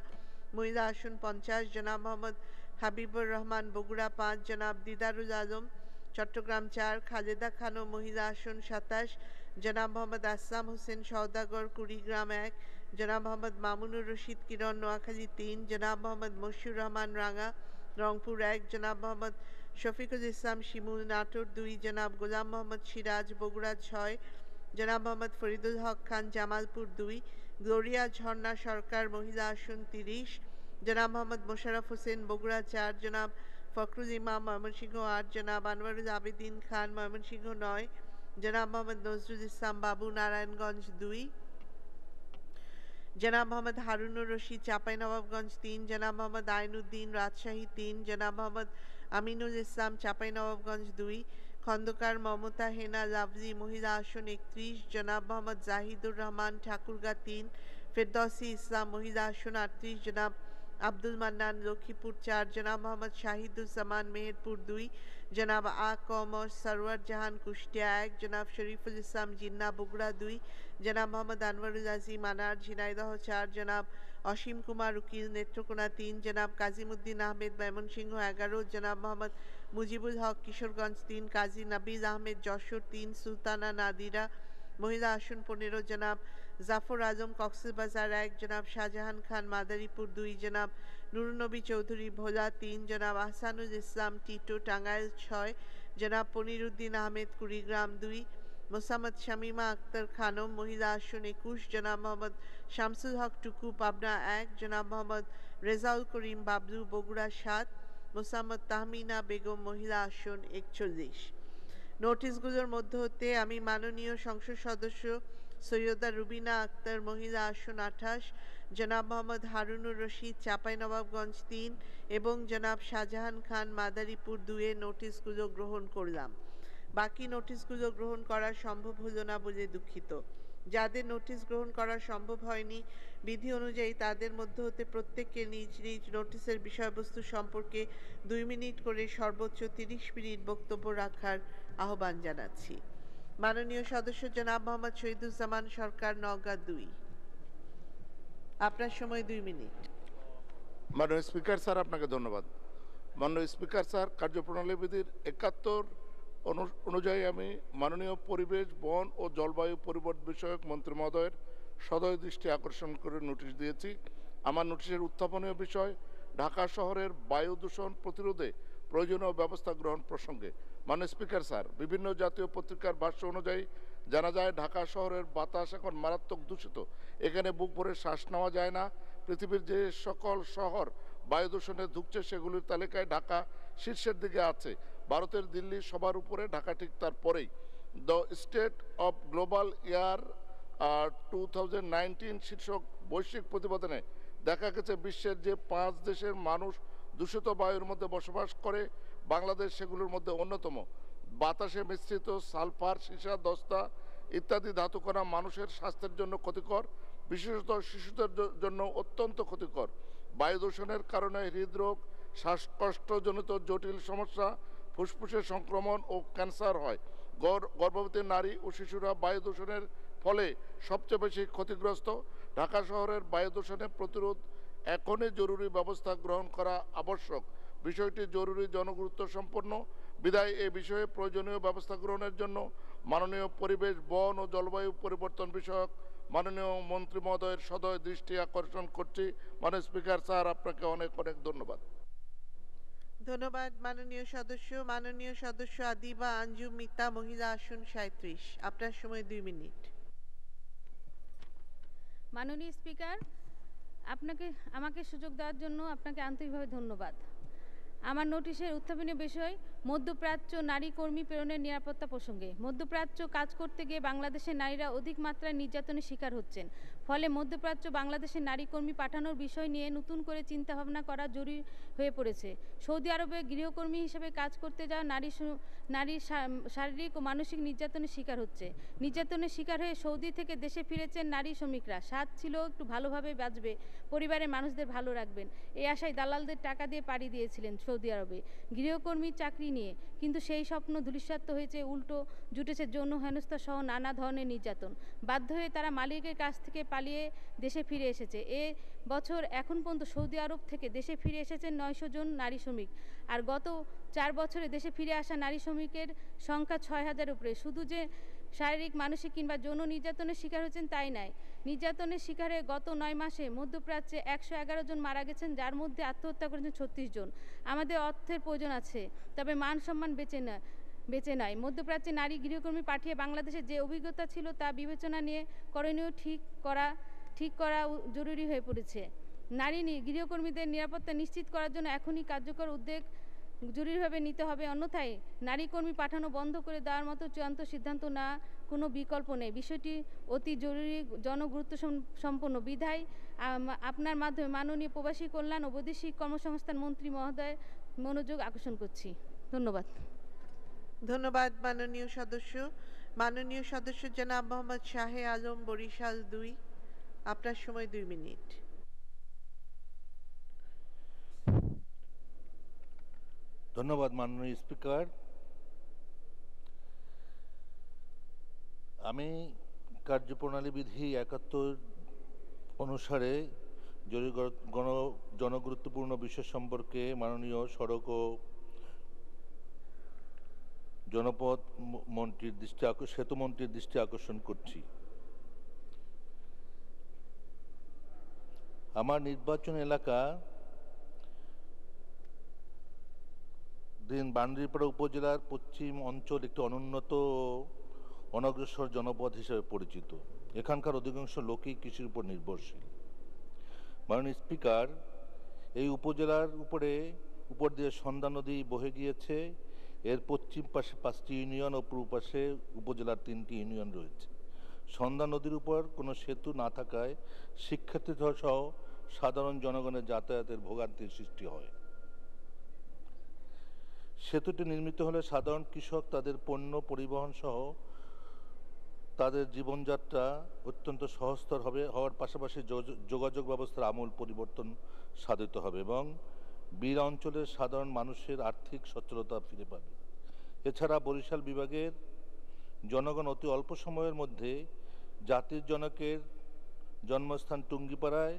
মহিলা আসন পঞ্চাশ জনাব মোহাম্মদ হাবিবুর রহমান বগুড়া পাঁচ জনাব দিদারুল আলম চট্টগ্রাম চার খালেদা ও মহিলা আসন সাতাশ জনাব মোহাম্মদ আসলাম হোসেন সওদাগর কুড়িগ্রাম এক জনাব মোহাম্মদ মামুনুর রশিদ কিরণ নোয়াখালী তিন জনাব মোহাম্মদ মশিউর রহমান রাঙা রংপুর এক জনাব মোহাম্মদ শফিকুল ইসলাম শিমু নাটোর দুই জনাব গোলাম মোহাম্মদ সিরাজ বগুড়া ছয় জনাব মোহাম্মদ ফরিদুল হক খান জামালপুর দুই গ্লোরিয়া ঝর্ণা সরকার মহিলা আসন তিরিশ জনাব মোহাম্মদ মোশারফ হোসেন বগুড়া চার জনাব ফখরুল ইমাম ময়মনসিংহ আট জনাব আনোয়ারুল আবেদিন খান ময়মনসিংহ নয় জনাব মোহাম্মদ নজরুল ইসলাম বাবু নারায়ণগঞ্জ দুই জনাব মোহাম্মদ হারুনুর রশিদ চাঁপাইনবাবগঞ্জ তিন জনাব মোহাম্মদ আইনুদ্দিন রাজশাহী তিন জনাব মোহাম্মদ আমিনুল ইসলাম চাঁপাইনবাবগঞ্জ দুই খন্দকার মমতা হেনা লাভলি মহিলা আসন একত্রিশ জনাব মোহাম্মদ জাহিদুর রহমান ঠাকুরগা তিন ফেরদৌসি ইসলাম মহিলা আসন আটত্রিশ জনাব আব্দুল মান্নান লক্ষ্মীপুর চার জনাব মোহাম্মদ শাহিদুজ্জামান মেহেরপুর দুই জনাব আ কমর সরওয়ার জাহান কুষ্টিয়া এক জনাব শরীফুল ইসলাম জিন্না বগুড়া দুই জনাব মোহাম্মদ আনোয়ারুল আজিম আনার ঝিনাইদহ চার জনাব অসীম কুমার উকিল নেত্রকোনা তিন জনাব কাজিমুদ্দিন আহমেদ ময়মনসিংহ এগারো জনাব মোহাম্মদ মুজিবুল হক কিশোরগঞ্জ তিন কাজী নাবিজ আহমেদ যশোর তিন সুলতানা নাদিরা মহিলা আসন পনেরো জনাব জাফর আজম কক্সবাজার এক জনাব শাহজাহান খান মাদারীপুর দুই জনাব নুরুনবী চৌধুরী ভোলা তিন জনাব আহসানুল ইসলাম টিটো টাঙ্গাইল ছয় জনাব পনিরুদ্দিন আহমেদ কুড়িগ্রাম দুই মোসাম্মদ শামিমা আক্তার খানম মহিলা আসন একুশ জনাব মোহাম্মদ শামসুল হক টুকু পাবনা এক জনাব মোহাম্মদ রেজাউল করিম বাবলু বগুড়া সাত মোসাম্মদ তাহমিনা বেগম মহিলা আসন একচল্লিশ নোটিশগুলোর মধ্য হতে আমি মাননীয় সংসদ সদস্য সৈয়দা রুবিনা আক্তার মহিলা আসন আঠাশ জনাব মোহাম্মদ হারুনুর রশিদ চাঁপাইনবাবগঞ্জ তিন এবং জনাব শাহজাহান খান মাদারীপুর দুয়ে নোটিশগুলো গ্রহণ করলাম বাকি নোটিশগুলো গ্রহণ করা সম্ভব হলো না বলে দুঃখিত যাদের নোটিশ গ্রহণ করা সম্ভব হয়নি বিধি অনুযায়ী তাদের মধ্যে হতে প্রত্যেককে নিজ নিজ নোটিশের বিষয়বস্তু সম্পর্কে দুই মিনিট করে সর্বোচ্চ তিরিশ মিনিট বক্তব্য রাখার আহ্বান জানাচ্ছি মাননীয় সদস্য জনাব মোহাম্মদ শহীদুজ্জামান সরকার নওগাঁ দুই আপনার সময় দুই মিনিট মাননীয় স্পিকার স্যার আপনাকে ধন্যবাদ মাননীয় স্পিকার স্যার কার্যপ্রণালী বিধির একাত্তর অনুযায়ী আমি মাননীয় পরিবেশ বন ও জলবায়ু পরিবর্তন বিষয়ক মন্ত্রী মহোদয়ের সদয় দৃষ্টি আকর্ষণ করে নোটিশ দিয়েছি আমার নোটিশের উত্থাপনীয় বিষয় ঢাকা শহরের বায়ু দূষণ প্রতিরোধে প্রয়োজনীয় ব্যবস্থা গ্রহণ প্রসঙ্গে মানে স্পিকার স্যার বিভিন্ন জাতীয় পত্রিকার ভাষ্য অনুযায়ী জানা যায় ঢাকা শহরের বাতাস এখন মারাত্মক দূষিত এখানে বুক ভরে শ্বাস নেওয়া যায় না পৃথিবীর যে সকল শহর বায়ু দূষণে ধুকছে সেগুলির তালিকায় ঢাকা শীর্ষের দিকে আছে ভারতের দিল্লি সবার উপরে ঢাকা ঠিক তারপরেই the state of global year two শীর্ষক বৈশ্বিক প্রতিবেদনে দেখা গেছে বিশ্বের যে পাঁচ দেশের মানুষ দূষিত বায়ুর মধ্যে বসবাস করে বাংলাদেশ সেগুলোর মধ্যে অন্যতম বাতাসে মিশ্রিত সালফার সীসা দস্তা ইত্যাদি ধাতু করা মানুষের স্বাস্থ্যের জন্য ক্ষতিকর বিশেষত শিশুদের জন্য অত্যন্ত ক্ষতিকর বায়ু দূষণের কারণে হৃদরোগ শ্বাসকষ্টজনিত জটিল সমস্যা ফুসফুসের সংক্রমণ ও ক্যান্সার হয় গর্ভবতী নারী ও শিশুরা বায়ু দূষণের ফলে সবচেয়ে বেশি ক্ষতিগ্রস্ত ঢাকা শহরের বায়ু দূষণের প্রতিরোধ এখনই জরুরি ব্যবস্থা গ্রহণ করা আবশ্যক বিষয়টি জরুরি জনগুরুত্ব সম্পন্ন বিদায় এ বিষয়ে প্রয়োজনীয় ব্যবস্থা গ্রহণের জন্য মাননীয় পরিবেশ বন ও জলবায়ু পরিবর্তন বিষয়ক মাননীয় মন্ত্রী মহোদয়ের সদয় দৃষ্টি আকর্ষণ করছি মানে স্পিকার স্যার আপনাকে অনেক অনেক ধন্যবাদ ধন্যবাদ মাননীয় সদস্য মাননীয় সদস্য আদিবা আঞ্জু মিতা মহিলা আসন সাঁত্রিশ আপনার সময় দুই মিনিট মাননীয় স্পিকার আপনাকে আমাকে সুযোগ দেওয়ার জন্য আপনাকে আন্তরিকভাবে ধন্যবাদ আমার নোটিশের উত্থাপনীয় বিষয় মধ্যপ্রাচ্য নারী কর্মী প্রেরণের নিরাপত্তা প্রসঙ্গে মধ্যপ্রাচ্য কাজ করতে গিয়ে বাংলাদেশের নারীরা অধিক মাত্রায় নির্যাতনের শিকার হচ্ছেন ফলে মধ্যপ্রাচ্য বাংলাদেশের নারী কর্মী পাঠানোর বিষয় নিয়ে নতুন করে চিন্তাভাবনা করা জরুরি হয়ে পড়েছে সৌদি আরবে গৃহকর্মী হিসেবে কাজ করতে যাওয়া নারী নারী শারীরিক ও মানসিক নির্যাতনের শিকার হচ্ছে নির্যাতনের শিকার হয়ে সৌদি থেকে দেশে ফিরেছেন নারী শ্রমিকরা স্বাদ ছিল একটু ভালোভাবে বাঁচবে পরিবারের মানুষদের ভালো রাখবেন এই আশায় দালালদের টাকা দিয়ে পাড়ি দিয়েছিলেন সৌদি আরবে গৃহকর্মীর চাকরি নিয়ে কিন্তু সেই স্বপ্ন ধূলিসাত্য হয়েছে উল্টো জুটেছে যৌন হেনস্থা সহ নানা ধরনের নির্যাতন বাধ্য হয়ে তারা মালিকের কাছ থেকে পালিয়ে দেশে ফিরে এসেছে এ বছর এখন পর্যন্ত সৌদি আরব থেকে দেশে ফিরে এসেছেন নয়শো জন নারী শ্রমিক আর গত চার বছরে দেশে ফিরে আসা নারী শ্রমিকের সংখ্যা ছয় হাজার উপরে শুধু যে শারীরিক মানসিক কিংবা যৌন নির্যাতনের শিকার হয়েছেন তাই নয় নির্যাতনের শিকারে গত নয় মাসে মধ্যপ্রাচ্যে একশো এগারো জন মারা গেছেন যার মধ্যে আত্মহত্যা করেছেন ছত্রিশ জন আমাদের অর্থের প্রয়োজন আছে তবে মান সম্মান বেঁচে না বেঁচে নয় মধ্যপ্রাচ্যে নারী গৃহকর্মী পাঠিয়ে বাংলাদেশের যে অভিজ্ঞতা ছিল তা বিবেচনা নিয়ে করণীয় ঠিক করা ঠিক করা জরুরি হয়ে পড়েছে নারী গৃহকর্মীদের নিরাপত্তা নিশ্চিত করার জন্য এখনই কার্যকর উদ্যোগ জরুরিভাবে নিতে হবে অন্যথায় নারী কর্মী পাঠানো বন্ধ করে দেওয়ার মতো চূড়ান্ত সিদ্ধান্ত না কোনো বিকল্প নেই বিষয়টি অতি জরুরি জনগুরুত্ব সম্পন্ন বিধায় আপনার মাধ্যমে মাননীয় প্রবাসী কল্যাণ ও বৈদেশিক কর্মসংস্থান মন্ত্রী মহোদয় মনোযোগ আকর্ষণ করছি ধন্যবাদ ধন্যবাদ মাননীয় সদস্য মাননীয় সদস্য জনাব মোহাম্মদ শাহে আলম বরিশাল দুই আপনার সময় দুই মিনিট ধন্যবাদ মাননীয় স্পিকার আমি কার্যপ্রণালী বিধি একাত্তর অনুসারে জরুরি গণ জনগুরুত্বপূর্ণ বিষয় সম্পর্কে মাননীয় সড়ক ও জনপদ মন্ত্রীর দৃষ্টি সেতু মন্ত্রীর দৃষ্টি আকর্ষণ করছি আমার নির্বাচন এলাকা দিন বান্দ্রিপাড়া উপজেলার পশ্চিম অঞ্চল একটি অনুন্নত অনগ্রসর জনপদ হিসেবে পরিচিত এখানকার অধিকাংশ লোকই কৃষির উপর নির্ভরশীল মাননীয় স্পিকার এই উপজেলার উপরে উপর দিয়ে সন্ধ্যা নদী বহে গিয়েছে এর পশ্চিম পাশে পাঁচটি ইউনিয়ন ও পূর্ব পাশে উপজেলার তিনটি ইউনিয়ন রয়েছে সন্ধ্যা নদীর উপর কোনো সেতু না থাকায় শিক্ষার্থী সহ সাধারণ জনগণের যাতায়াতের ভোগান্তির সৃষ্টি হয় সেতুটি নির্মিত হলে সাধারণ কৃষক তাদের পণ্য পরিবহন সহ তাদের জীবনযাত্রা অত্যন্ত সহজতর হবে হওয়ার পাশাপাশি যোগাযোগ ব্যবস্থার আমূল পরিবর্তন সাধিত হবে এবং বীর অঞ্চলের সাধারণ মানুষের আর্থিক সচ্ছলতা ফিরে পাবে এছাড়া বরিশাল বিভাগের জনগণ অতি অল্প সময়ের মধ্যে জাতির জনকের জন্মস্থান টুঙ্গিপাড়ায়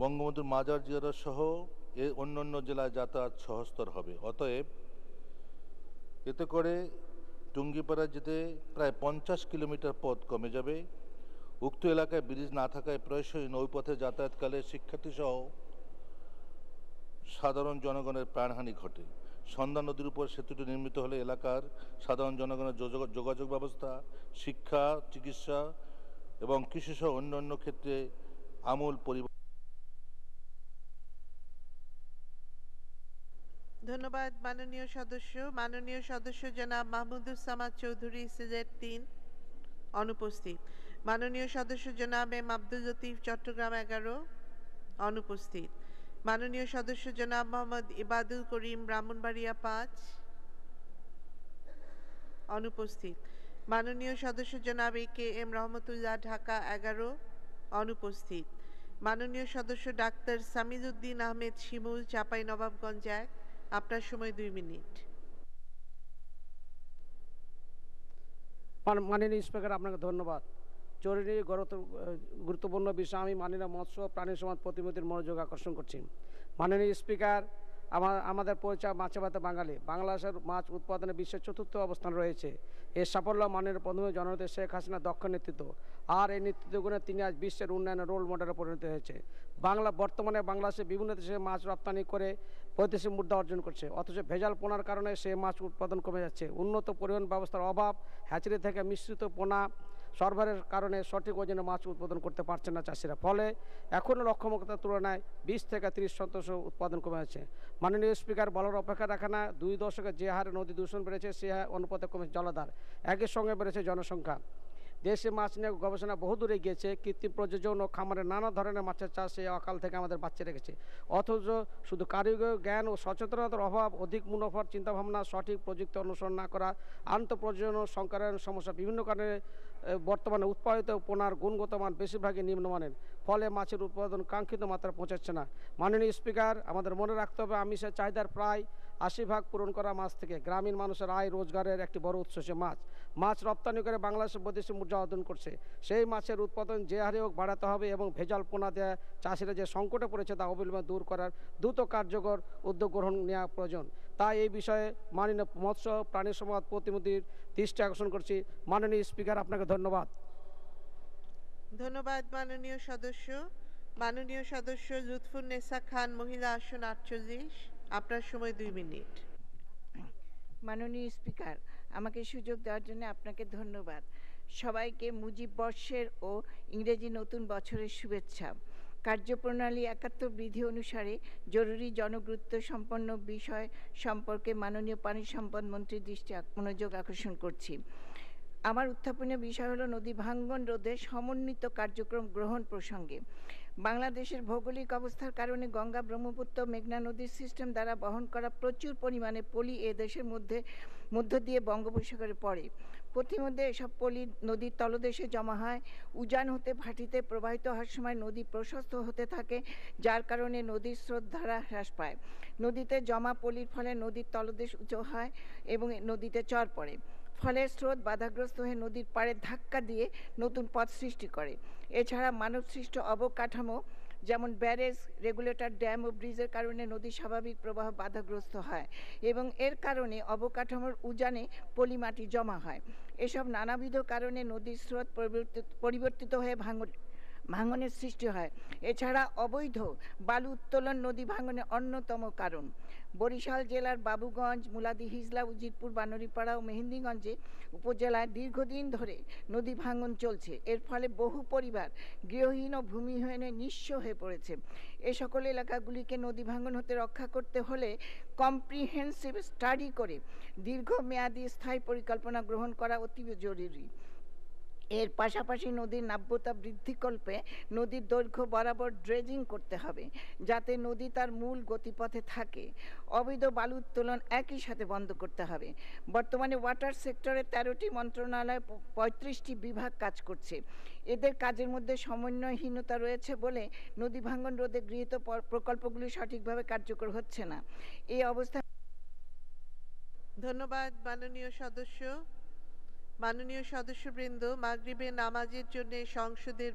বঙ্গবন্ধুর মাজার জিয়ারা সহ এ অন্যান্য জেলায় যাতায়াত সহস্তর হবে অতএব এতে করে টুঙ্গিপাড়ায় যেতে প্রায় পঞ্চাশ কিলোমিটার পথ কমে যাবে উক্ত এলাকায় ব্রিজ না থাকায় প্রায়শই নৌপথে যাতায়াতকালে শিক্ষার্থীসহ সাধারণ জনগণের প্রাণহানি ঘটে সন্ধ্যা নদীর উপর সেতুটি নির্মিত হলে এলাকার সাধারণ জনগণের যোগাযোগ ব্যবস্থা শিক্ষা চিকিৎসা এবং কৃষিসহ অন্যান্য ক্ষেত্রে আমূল পরিবর্তন ধন্যবাদ মাননীয় সদস্য মাননীয় সদস্য জনাব মাহমুদুসামাদ চৌধুরী সিজেট তিন অনুপস্থিত মাননীয় সদস্য জনাব এম আব্দুল লতিফ চট্টগ্রাম এগারো অনুপস্থিত মাননীয় সদস্য জনাব মোহাম্মদ ইবাদুল করিম ব্রাহ্মণবাড়িয়া পাঁচ অনুপস্থিত মাননীয় সদস্য জনাব এ কে এম রহমতুল্লাহ ঢাকা এগারো অনুপস্থিত মাননীয় সদস্য ডাক্তার উদ্দিন আহমেদ শিমুল চাপাই নবাবগঞ্জ এক আপনার সময় দুই মিনিট মাননীয় স্পিকার আপনাকে ধন্যবাদ জরুরি গুরুত্বপূর্ণ বিষয় আমি মাননীয় মৎস্য প্রাণী সমাজ প্রতিমতির মনোযোগ আকর্ষণ করছি মাননীয় স্পিকার আমার আমাদের পরিচয় মাছে ভাতে বাঙালি বাংলাদেশের মাছ উৎপাদনে বিশ্বের চতুর্থ অবস্থান রয়েছে এর সাফল্য মানের প্রথমে জনতা শেখ হাসিনা দক্ষ নেতৃত্ব আর এই নেতৃত্বগুণে তিনি আজ বিশ্বের উন্নয়নের রোল মডেলে পরিণত হয়েছে বাংলা বর্তমানে বাংলাদেশে বিভিন্ন দেশে মাছ রপ্তানি করে বৈদেশিক মুদ্রা অর্জন করছে অথচ ভেজাল পোনার কারণে সে মাছ উৎপাদন কমে যাচ্ছে উন্নত পরিবহন ব্যবস্থার অভাব হ্যাচারি থেকে মিশ্রিত পোনা সরবরাহের কারণে সঠিক ওজনে মাছ উৎপাদন করতে পারছে না চাষিরা ফলে এখনও লক্ষ্যমাত্রার তুলনায় বিশ থেকে তিরিশ শতাংশ উৎপাদন কমে আছে মাননীয় স্পিকার বলার অপেক্ষা রাখে না দুই দশকে যে হারে নদী দূষণ বেড়েছে সে অনুপাতে কমেছে জলাধার একই সঙ্গে বেড়েছে জনসংখ্যা দেশে মাছ নিয়ে গবেষণা বহুদূরে গিয়েছে কৃত্রিম প্রযোজন ও খামারে নানা ধরনের মাছের চাষ এই অকাল থেকে আমাদের বাচ্চা রেখেছে অথচ শুধু কারিগর জ্ঞান ও সচেতনতার অভাব অধিক মুনাফার চিন্তাভাবনা সঠিক প্রযুক্তি অনুসরণ না করা ও সংকারের সমস্যা বিভিন্ন কারণে বর্তমানে উৎপাদিত পোনার গুণগত মান বেশিরভাগই নিম্নমানের ফলে মাছের উৎপাদন কাঙ্ক্ষিত মাত্রা পৌঁছাচ্ছে না মাননীয় স্পিকার আমাদের মনে রাখতে হবে আমিষের চাহিদার প্রায় আশি ভাগ পূরণ করা মাছ থেকে গ্রামীণ মানুষের আয় রোজগারের একটি বড় উৎস হচ্ছে মাছ মাছ রপ্তানি করে বাংলাদেশ বৈদেশিক মুদ্রা অর্জন করছে সেই মাছের উৎপাদন যে হারে হোক বাড়াতে হবে এবং ভেজাল পোনা দেয়া চাষিরা যে সংকটে পড়েছে তা অবিলম্বে দূর করার দ্রুত কার্যকর উদ্যোগ গ্রহণ নেওয়া প্রয়োজন তাই এই বিষয়ে মাননীয় মৎস্য প্রাণী সম্পদ প্রতিমন্ত্রীর দৃষ্টি আকর্ষণ করছি মাননীয় স্পিকার আপনাকে ধন্যবাদ ধন্যবাদ মাননীয় সদস্য মাননীয় সদস্য লুৎফুন নেসা খান মহিলা আসন আটচল্লিশ আপনার সময় দুই মিনিট মাননীয় স্পিকার আমাকে সুযোগ দেওয়ার জন্য আপনাকে ধন্যবাদ সবাইকে মুজিব বর্ষের ও ইংরেজি নতুন বছরের শুভেচ্ছা কার্যপ্রণালী একাত্তর বিধি অনুসারে জরুরি জনগুরুত্ব সম্পন্ন বিষয় সম্পর্কে মাননীয় পানি সম্পদ মন্ত্রীর দৃষ্টি মনোযোগ আকর্ষণ করছি আমার উত্থাপনীয় বিষয় হলো নদী ভাঙ্গন রোধে সমন্বিত কার্যক্রম গ্রহণ প্রসঙ্গে বাংলাদেশের ভৌগোলিক অবস্থার কারণে গঙ্গা ব্রহ্মপুত্র মেঘনা নদীর সিস্টেম দ্বারা বহন করা প্রচুর পরিমাণে পলি এ দেশের মধ্যে মধ্য দিয়ে বঙ্গোপসাগরে পড়ে পথিমধ্যে এসব পলি নদীর তলদেশে জমা হয় উজান হতে ভাটিতে প্রবাহিত হওয়ার সময় নদী প্রশস্ত হতে থাকে যার কারণে নদীর স্রোত ধারা হ্রাস পায় নদীতে জমা পলির ফলে নদীর তলদেশ উঁচু হয় এবং নদীতে চর পড়ে ফলে স্রোত বাধাগ্রস্ত হয়ে নদীর পাড়ে ধাক্কা দিয়ে নতুন পথ সৃষ্টি করে এছাড়া মানবসৃষ্ট অবকাঠামো যেমন ব্যারেজ রেগুলেটর ড্যাম ও ব্রিজের কারণে নদী স্বাভাবিক প্রবাহ বাধাগ্রস্ত হয় এবং এর কারণে অবকাঠামোর উজানে পলিমাটি জমা হয় এসব নানাবিধ কারণে নদীর স্রোত পরিবর্তিত পরিবর্তিত হয়ে ভাঙন ভাঙনের সৃষ্টি হয় এছাড়া অবৈধ বালু উত্তোলন নদী ভাঙনের অন্যতম কারণ বরিশাল জেলার বাবুগঞ্জ মুলাদি হিজলা উজিরপুর বানরীপাড়া ও মেহেন্দিগঞ্জে উপজেলায় দীর্ঘদিন ধরে নদী ভাঙন চলছে এর ফলে বহু পরিবার গৃহহীন ও ভূমিহীনে নিঃস্ব হয়ে পড়েছে এ সকল এলাকাগুলিকে নদী ভাঙন হতে রক্ষা করতে হলে কম্প্রিহেন্সিভ স্টাডি করে দীর্ঘমেয়াদী স্থায়ী পরিকল্পনা গ্রহণ করা অতি জরুরি এর পাশাপাশি নদীর নাব্যতা বৃদ্ধিকল্পে নদীর দৈর্ঘ্য বরাবর ড্রেজিং করতে হবে যাতে নদী তার মূল গতিপথে থাকে অবৈধ বালু উত্তোলন একই সাথে বন্ধ করতে হবে বর্তমানে ওয়াটার সেক্টরে তেরোটি মন্ত্রণালয় পঁয়ত্রিশটি বিভাগ কাজ করছে এদের কাজের মধ্যে সমন্বয়হীনতা রয়েছে বলে নদী ভাঙ্গন রোধে গৃহীত প্রকল্পগুলি সঠিকভাবে কার্যকর হচ্ছে না এই অবস্থা ধন্যবাদ মাননীয় সদস্য মাননীয় সদস্যবৃন্দ মাগরিবে নামাজের জন্য সংসদের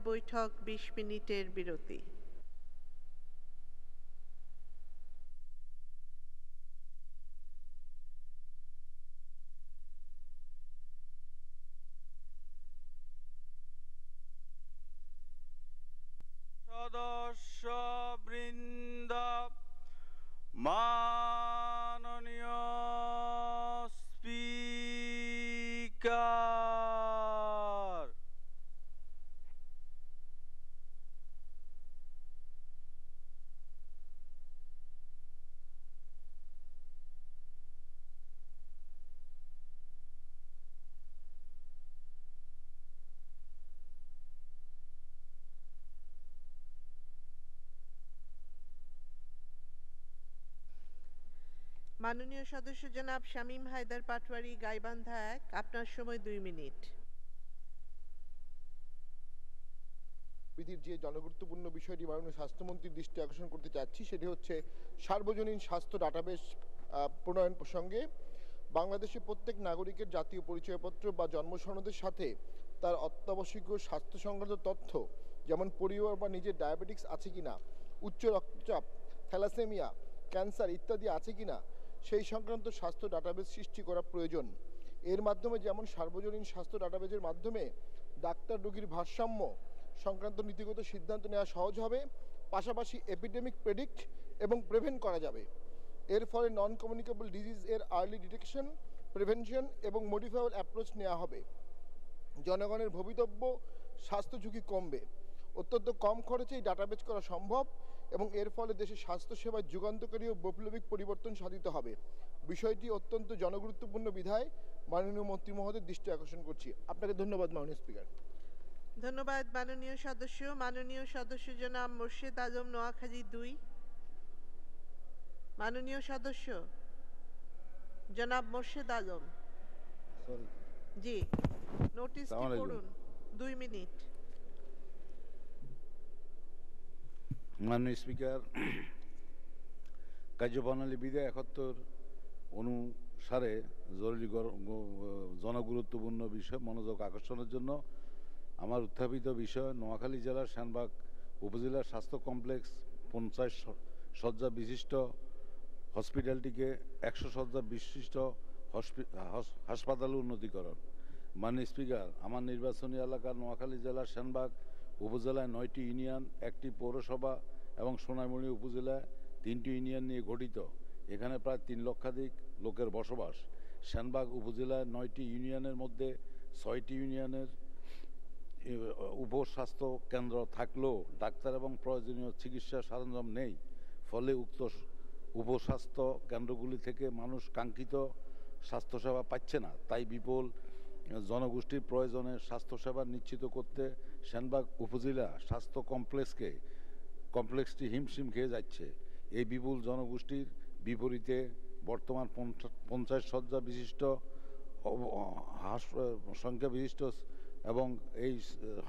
বৈঠক ২০ মিনিটের বিরতি সদস্যবৃন্দ মা 주시 মাননীয় সদস্য জনাব শামীম হায়দার পাটওয়ারি গাইবান্ধা এক আপনার সময় দুই মিনিট বিধির যে জনগুরুত্বপূর্ণ বিষয়টি মাননীয় স্বাস্থ্যমন্ত্রীর দৃষ্টি আকর্ষণ করতে চাচ্ছি সেটি হচ্ছে সার্বজনীন স্বাস্থ্য ডাটাবেস প্রণয়ন প্রসঙ্গে বাংলাদেশে প্রত্যেক নাগরিকের জাতীয় পরিচয়পত্র বা জন্ম সনদের সাথে তার অত্যাবশ্যকীয় স্বাস্থ্য সংক্রান্ত তথ্য যেমন পরিবার বা নিজের ডায়াবেটিক্স আছে কিনা উচ্চ রক্তচাপ থ্যালাসেমিয়া ক্যান্সার ইত্যাদি আছে কি না সেই সংক্রান্ত স্বাস্থ্য ডাটাবেজ সৃষ্টি করা প্রয়োজন এর মাধ্যমে যেমন সার্বজনীন স্বাস্থ্য ডাটাবেজের মাধ্যমে ডাক্তার রোগীর ভারসাম্য সংক্রান্ত নীতিগত সিদ্ধান্ত নেওয়া সহজ হবে পাশাপাশি এপিডেমিক প্রেডিক্ট এবং প্রেভেন্ট করা যাবে এর ফলে নন কমিউনিকেবল ডিজিজ এর আর্লি ডিটেকশন প্রিভেনশন এবং মডিফাইবল অ্যাপ্রোচ নেওয়া হবে জনগণের ভবিতব্য স্বাস্থ্য ঝুঁকি কমবে অত্যন্ত কম খরচেই ডাটাবেজ করা সম্ভব এবং এর ফলে দেশের স্বাস্থ্যসেবায় যুগান্তকারী ও বৈপ্লবিক পরিবর্তন সাধিত হবে বিষয়টি অত্যন্ত জনগুরুত্বপূর্ণ বিধায় মাননীয় মন্ত্রী মহোদয়ের দৃষ্টি আকর্ষণ করছি আপনাকে ধন্যবাদ মাননীয় স্পিকার ধন্যবাদ মাননীয় সদস্য মাননীয় সদস্য জনাব মোর্শেদ আজম নোয়াখালী দুই মাননীয় সদস্য জনাব মোর্শেদ আজম জি নোটিশ করুন দুই মিনিট মাননীয় স্পিকার কার্যপ্রণালী বিধায় একাত্তর অনুসারে জরুরি জনগুরুত্বপূর্ণ বিষয় মনোযোগ আকর্ষণের জন্য আমার উত্থাপিত বিষয় নোয়াখালী জেলার শ্যানবাগ উপজেলার স্বাস্থ্য কমপ্লেক্স পঞ্চাশ শয্যা বিশিষ্ট হসপিটালটিকে একশো শয্যা বিশিষ্ট হাসপাতালে উন্নতিকরণ মাননীয় স্পিকার আমার নির্বাচনী এলাকার নোয়াখালী জেলার শ্যানবাগ উপজেলায় নয়টি ইউনিয়ন একটি পৌরসভা এবং সোনামণি উপজেলায় তিনটি ইউনিয়ন নিয়ে গঠিত এখানে প্রায় তিন লক্ষাধিক লোকের বসবাস সেনবাগ উপজেলায় নয়টি ইউনিয়নের মধ্যে ছয়টি ইউনিয়নের উপস্বাস্থ্য কেন্দ্র থাকলেও ডাক্তার এবং প্রয়োজনীয় চিকিৎসা সরঞ্জাম নেই ফলে উক্ত উপস্বাস্থ্য কেন্দ্রগুলি থেকে মানুষ কাঙ্ক্ষিত স্বাস্থ্যসেবা পাচ্ছে না তাই বিপুল জনগোষ্ঠীর প্রয়োজনে স্বাস্থ্যসেবা নিশ্চিত করতে সেনবাগ উপজেলা স্বাস্থ্য কমপ্লেক্সকে কমপ্লেক্সটি হিমশিম খেয়ে যাচ্ছে এই বিপুল জনগোষ্ঠীর বিপরীতে বর্তমান পঞ্চাশ শয্যা বিশিষ্ট সংখ্যা বিশিষ্ট এবং এই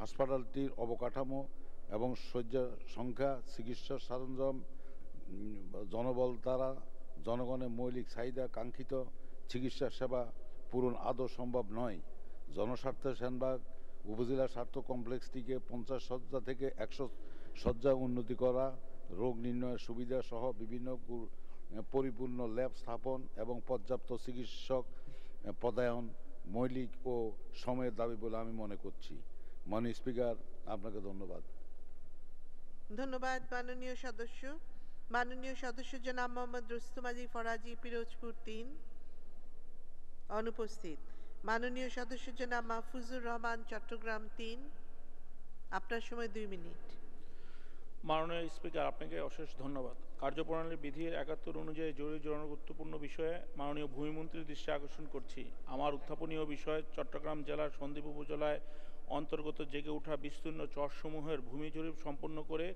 হাসপাতালটির অবকাঠামো এবং শয্যা সংখ্যা চিকিৎসার সরঞ্জাম জনবল দ্বারা জনগণের মৌলিক চাহিদা কাঙ্ক্ষিত চিকিৎসা সেবা পূরণ আদৌ সম্ভব নয় জনস্বার্থে সেনবাগ উপজেলা স্বার্থ কমপ্লেক্সটিকে পঞ্চাশ শয্যা থেকে একশো শয্যা উন্নতি করা রোগ নির্ণয়ের সুবিধা সহ বিভিন্ন পরিপূর্ণ ল্যাব স্থাপন এবং পর্যাপ্ত চিকিৎসক পদায়ন মৌলিক ও সময়ের দাবি বলে আমি মনে করছি মাননীয় স্পিকার আপনাকে ধন্যবাদ ধন্যবাদ মাননীয় সদস্য মাননীয় সদস্য জনাব মোহাম্মদ রুস্তমাজি ফরাজি পিরোজপুর তিন অনুপস্থিত মাননীয় সদস্য জনাব মাহফুজুর রহমান চট্টগ্রাম তিন আপনার সময় দুই মিনিট মাননীয় স্পিকার আপনাকে অশেষ ধন্যবাদ কার্যপ্রণালী বিধির একাত্তর অনুযায়ী জরুরি গুরুত্বপূর্ণ বিষয়ে মাননীয় ভূমিমন্ত্রীর দৃষ্টি আকর্ষণ করছি আমার উত্থাপনীয় বিষয় চট্টগ্রাম জেলার সন্দ্বীপ উপজেলায় অন্তর্গত জেগে ওঠা বিস্তীর্ণ চরসমূহের ভূমি জরিপ সম্পন্ন করে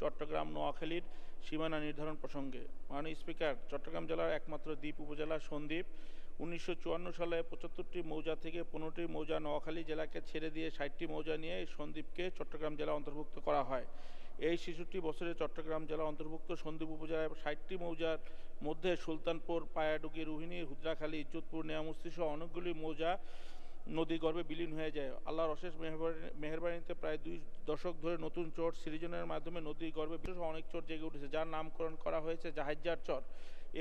চট্টগ্রাম নোয়াখালীর সীমানা নির্ধারণ প্রসঙ্গে মাননীয় স্পিকার চট্টগ্রাম জেলার একমাত্র দ্বীপ উপজেলা সন্দ্বীপ উনিশশো সালে পঁচাত্তরটি মৌজা থেকে পনেরোটি মৌজা নোয়াখালী জেলাকে ছেড়ে দিয়ে ষাটটি মৌজা নিয়ে সন্দ্বীপকে চট্টগ্রাম জেলা অন্তর্ভুক্ত করা হয় এই শিশুটি বছরে চট্টগ্রাম জেলা অন্তর্ভুক্ত সন্দ্বীপ উপজেলার ষাটটি মৌজার মধ্যে সুলতানপুর পায়াডুগি রোহিণী হুদ্রাখালী ইজ্জতপুর নেয়ামুস্তি সহ অনেকগুলি মৌজা নদী গর্ভে বিলীন হয়ে যায় আল্লাহর অশেষ মেহরবানিতে প্রায় দুই দশক ধরে নতুন চর সৃজনের মাধ্যমে নদী গর্ভে বিশেষ অনেক চর জেগে উঠেছে যার নামকরণ করা হয়েছে জাহাজ্জার চর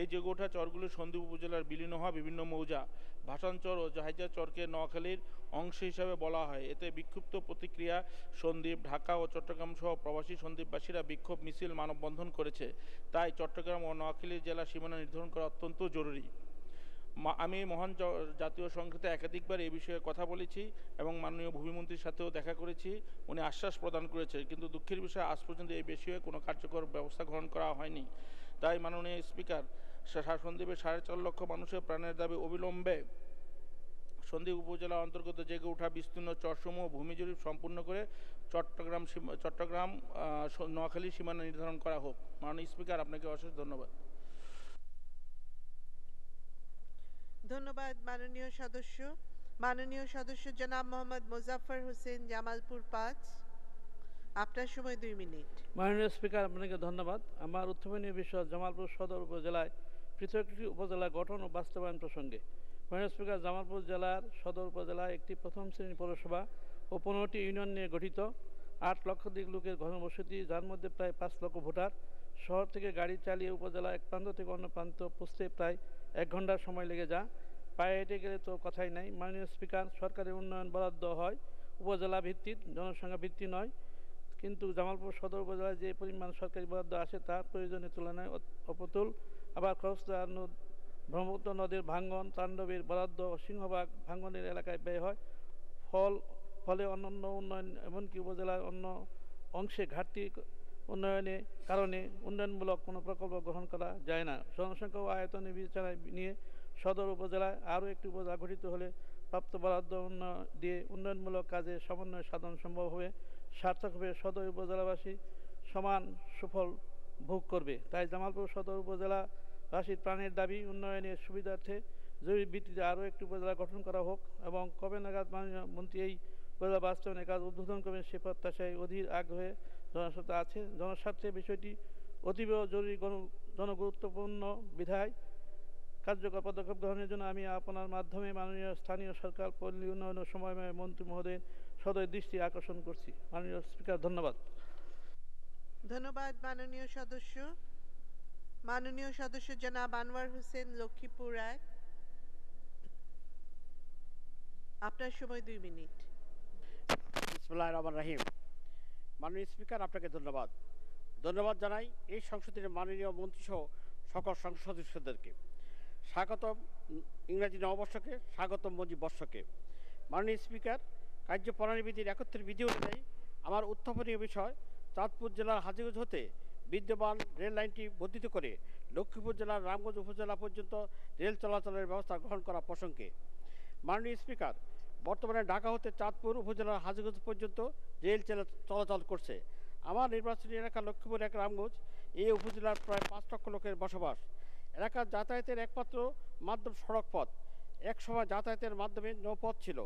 এই যে গোটা চরগুলো সন্দ্বীপ উপজেলার বিলীন হওয়া বিভিন্ন মৌজা ভাসানচর ও জাহাজা চরকে নোয়াখালীর অংশ হিসাবে বলা হয় এতে বিক্ষুব্ধ প্রতিক্রিয়া সন্দ্বীপ ঢাকা ও চট্টগ্রাম সহ প্রবাসী সন্দ্বীপবাসীরা বিক্ষোভ মিছিল মানববন্ধন করেছে তাই চট্টগ্রাম ও নোয়াখালী জেলা সীমানা নির্ধারণ করা অত্যন্ত জরুরি আমি মহান জাতীয় সংসদে একাধিকবার এই বিষয়ে কথা বলেছি এবং মাননীয় ভূমিমন্ত্রীর সাথেও দেখা করেছি উনি আশ্বাস প্রদান করেছে কিন্তু দুঃখের বিষয়ে আজ পর্যন্ত এই বিষয়ে কোনো কার্যকর ব্যবস্থা গ্রহণ করা হয়নি তাই মাননীয় স্পিকার সন্দ্বীপে সাড়ে চার লক্ষ মানুষের প্রাণের দাবি অবিলম্বে সন্দ্বীপ উপজেলা অন্তর্গত জেগে ওঠা বিস্তীর্ণ চরসমূহ ভূমি জরিপ সম্পূর্ণ করে চট্টগ্রাম চট্টগ্রাম নোয়াখালী সীমানা নির্ধারণ করা হোক মাননীয় স্পিকার আপনাকে অশেষ ধন্যবাদ ধন্যবাদ মাননীয় সদস্য মাননীয় সদস্য জনাব মোহাম্মদ মোজাফর হোসেন জামালপুর পাঁচ আপনার সময় দুই মিনিট মাননীয় স্পিকার আপনাকে ধন্যবাদ আমার উত্থাপনীয় বিষয় জামালপুর সদর উপজেলায় পৃথক একটি উপজেলা গঠন ও বাস্তবায়ন প্রসঙ্গে মাননীয় স্পিকার জামালপুর জেলার সদর উপজেলা একটি প্রথম শ্রেণীর পৌরসভা ও পনেরোটি ইউনিয়ন নিয়ে গঠিত আট লক্ষাধিক লোকের ঘনবসতি যার মধ্যে প্রায় পাঁচ লক্ষ ভোটার শহর থেকে গাড়ি চালিয়ে উপজেলা এক প্রান্ত থেকে অন্য প্রান্ত পৌঁছতে প্রায় এক ঘন্টার সময় লেগে যা পায়ে হেঁটে গেলে তো কথাই নাই মাননীয় স্পিকার সরকারি উন্নয়ন বরাদ্দ হয় উপজেলা ভিত্তিক জনসংখ্যা ভিত্তি নয় কিন্তু জামালপুর সদর উপজেলায় যে পরিমাণ সরকারি বরাদ্দ আসে তা প্রয়োজনের তুলনায় অপতুল আবার খরচা ব্রহ্মপুত্র নদীর ভাঙ্গন তাণ্ডবীর বরাদ্দ সিংহবাগ ভাঙ্গনের এলাকায় ব্যয় হয় ফল ফলে অন্যান্য উন্নয়ন এমনকি উপজেলার অন্য অংশে ঘাটতি উন্নয়নের কারণে উন্নয়নমূলক কোনো প্রকল্প গ্রহণ করা যায় না জনসংখ্যা ও আয়তনের বিবেচনায় নিয়ে সদর উপজেলায় আরও একটি উপজেলা গঠিত হলে প্রাপ্ত বরাদ্দ উন্নয়ন দিয়ে উন্নয়নমূলক কাজে সমন্বয় সাধন সম্ভব হবে সার্থকভাবে সদর উপজেলাবাসী সমান সুফল ভোগ করবে তাই জামালপুর সদর উপজেলা রাশির প্রাণের দাবি উন্নয়নের সুবিধার্থে জরুরি ভিত্তিতে আরও একটি উপজেলা গঠন করা হোক এবং কবে নাগাদ মন্ত্রী এই উপজেলা বাস্তবনে কাজ উদ্বোধন করবেন সে প্রত্যাশায় অধীর আগ্রহে জনস্বার্থ আছে জনস্বার্থে বিষয়টি অতীব জরুরি গণ জনগুরুত্বপূর্ণ বিধায় কার্যকর পদক্ষেপ গ্রহণের জন্য আমি আপনার মাধ্যমে মাননীয় স্থানীয় সরকার পল্লী উন্নয়ন সময় মন্ত্রী মহোদয় সদয় দৃষ্টি আকর্ষণ করছি মাননীয় স্পিকার ধন্যবাদ ধন্যবাদ মাননীয় সদস্য মাননীয় সদস্য জনাব আনোয়ার হোসেন লক্ষ্মীপুর রায় আপনার সময় দুই মিনিট বিসমুল্লাহ রহমান রাহিম মাননীয় স্পিকার আপনাকে ধন্যবাদ ধন্যবাদ জানাই এই সংসদের মাননীয় মন্ত্রীসহ সকল সংসদ সদস্যদেরকে স্বাগতম ইংরাজি নববর্ষকে স্বাগতম মঞ্জি বর্ষকে মাননীয় স্পিকার কার্য প্রণালীবিধির একত্রের বিধি অনুযায়ী আমার উত্থাপনীয় বিষয় চাঁদপুর জেলার হাজিগঞ্জ হতে বিদ্যমান রেল লাইনটি বর্ধিত করে লক্ষ্মীপুর জেলার রামগঞ্জ উপজেলা পর্যন্ত রেল চলাচলের ব্যবস্থা গ্রহণ করা প্রসঙ্গে মাননীয় স্পিকার বর্তমানে ঢাকা হতে চাঁদপুর উপজেলার হাজিগঞ্জ পর্যন্ত রেল চলাচল করছে আমার নির্বাচনী এলাকা লক্ষ্মীপুর এক রামগঞ্জ এই উপজেলার প্রায় পাঁচ লক্ষ লোকের বসবাস এলাকার যাতায়াতের একমাত্র মাধ্যম সড়ক পথ সময় যাতায়াতের মাধ্যমে নৌপথ ছিল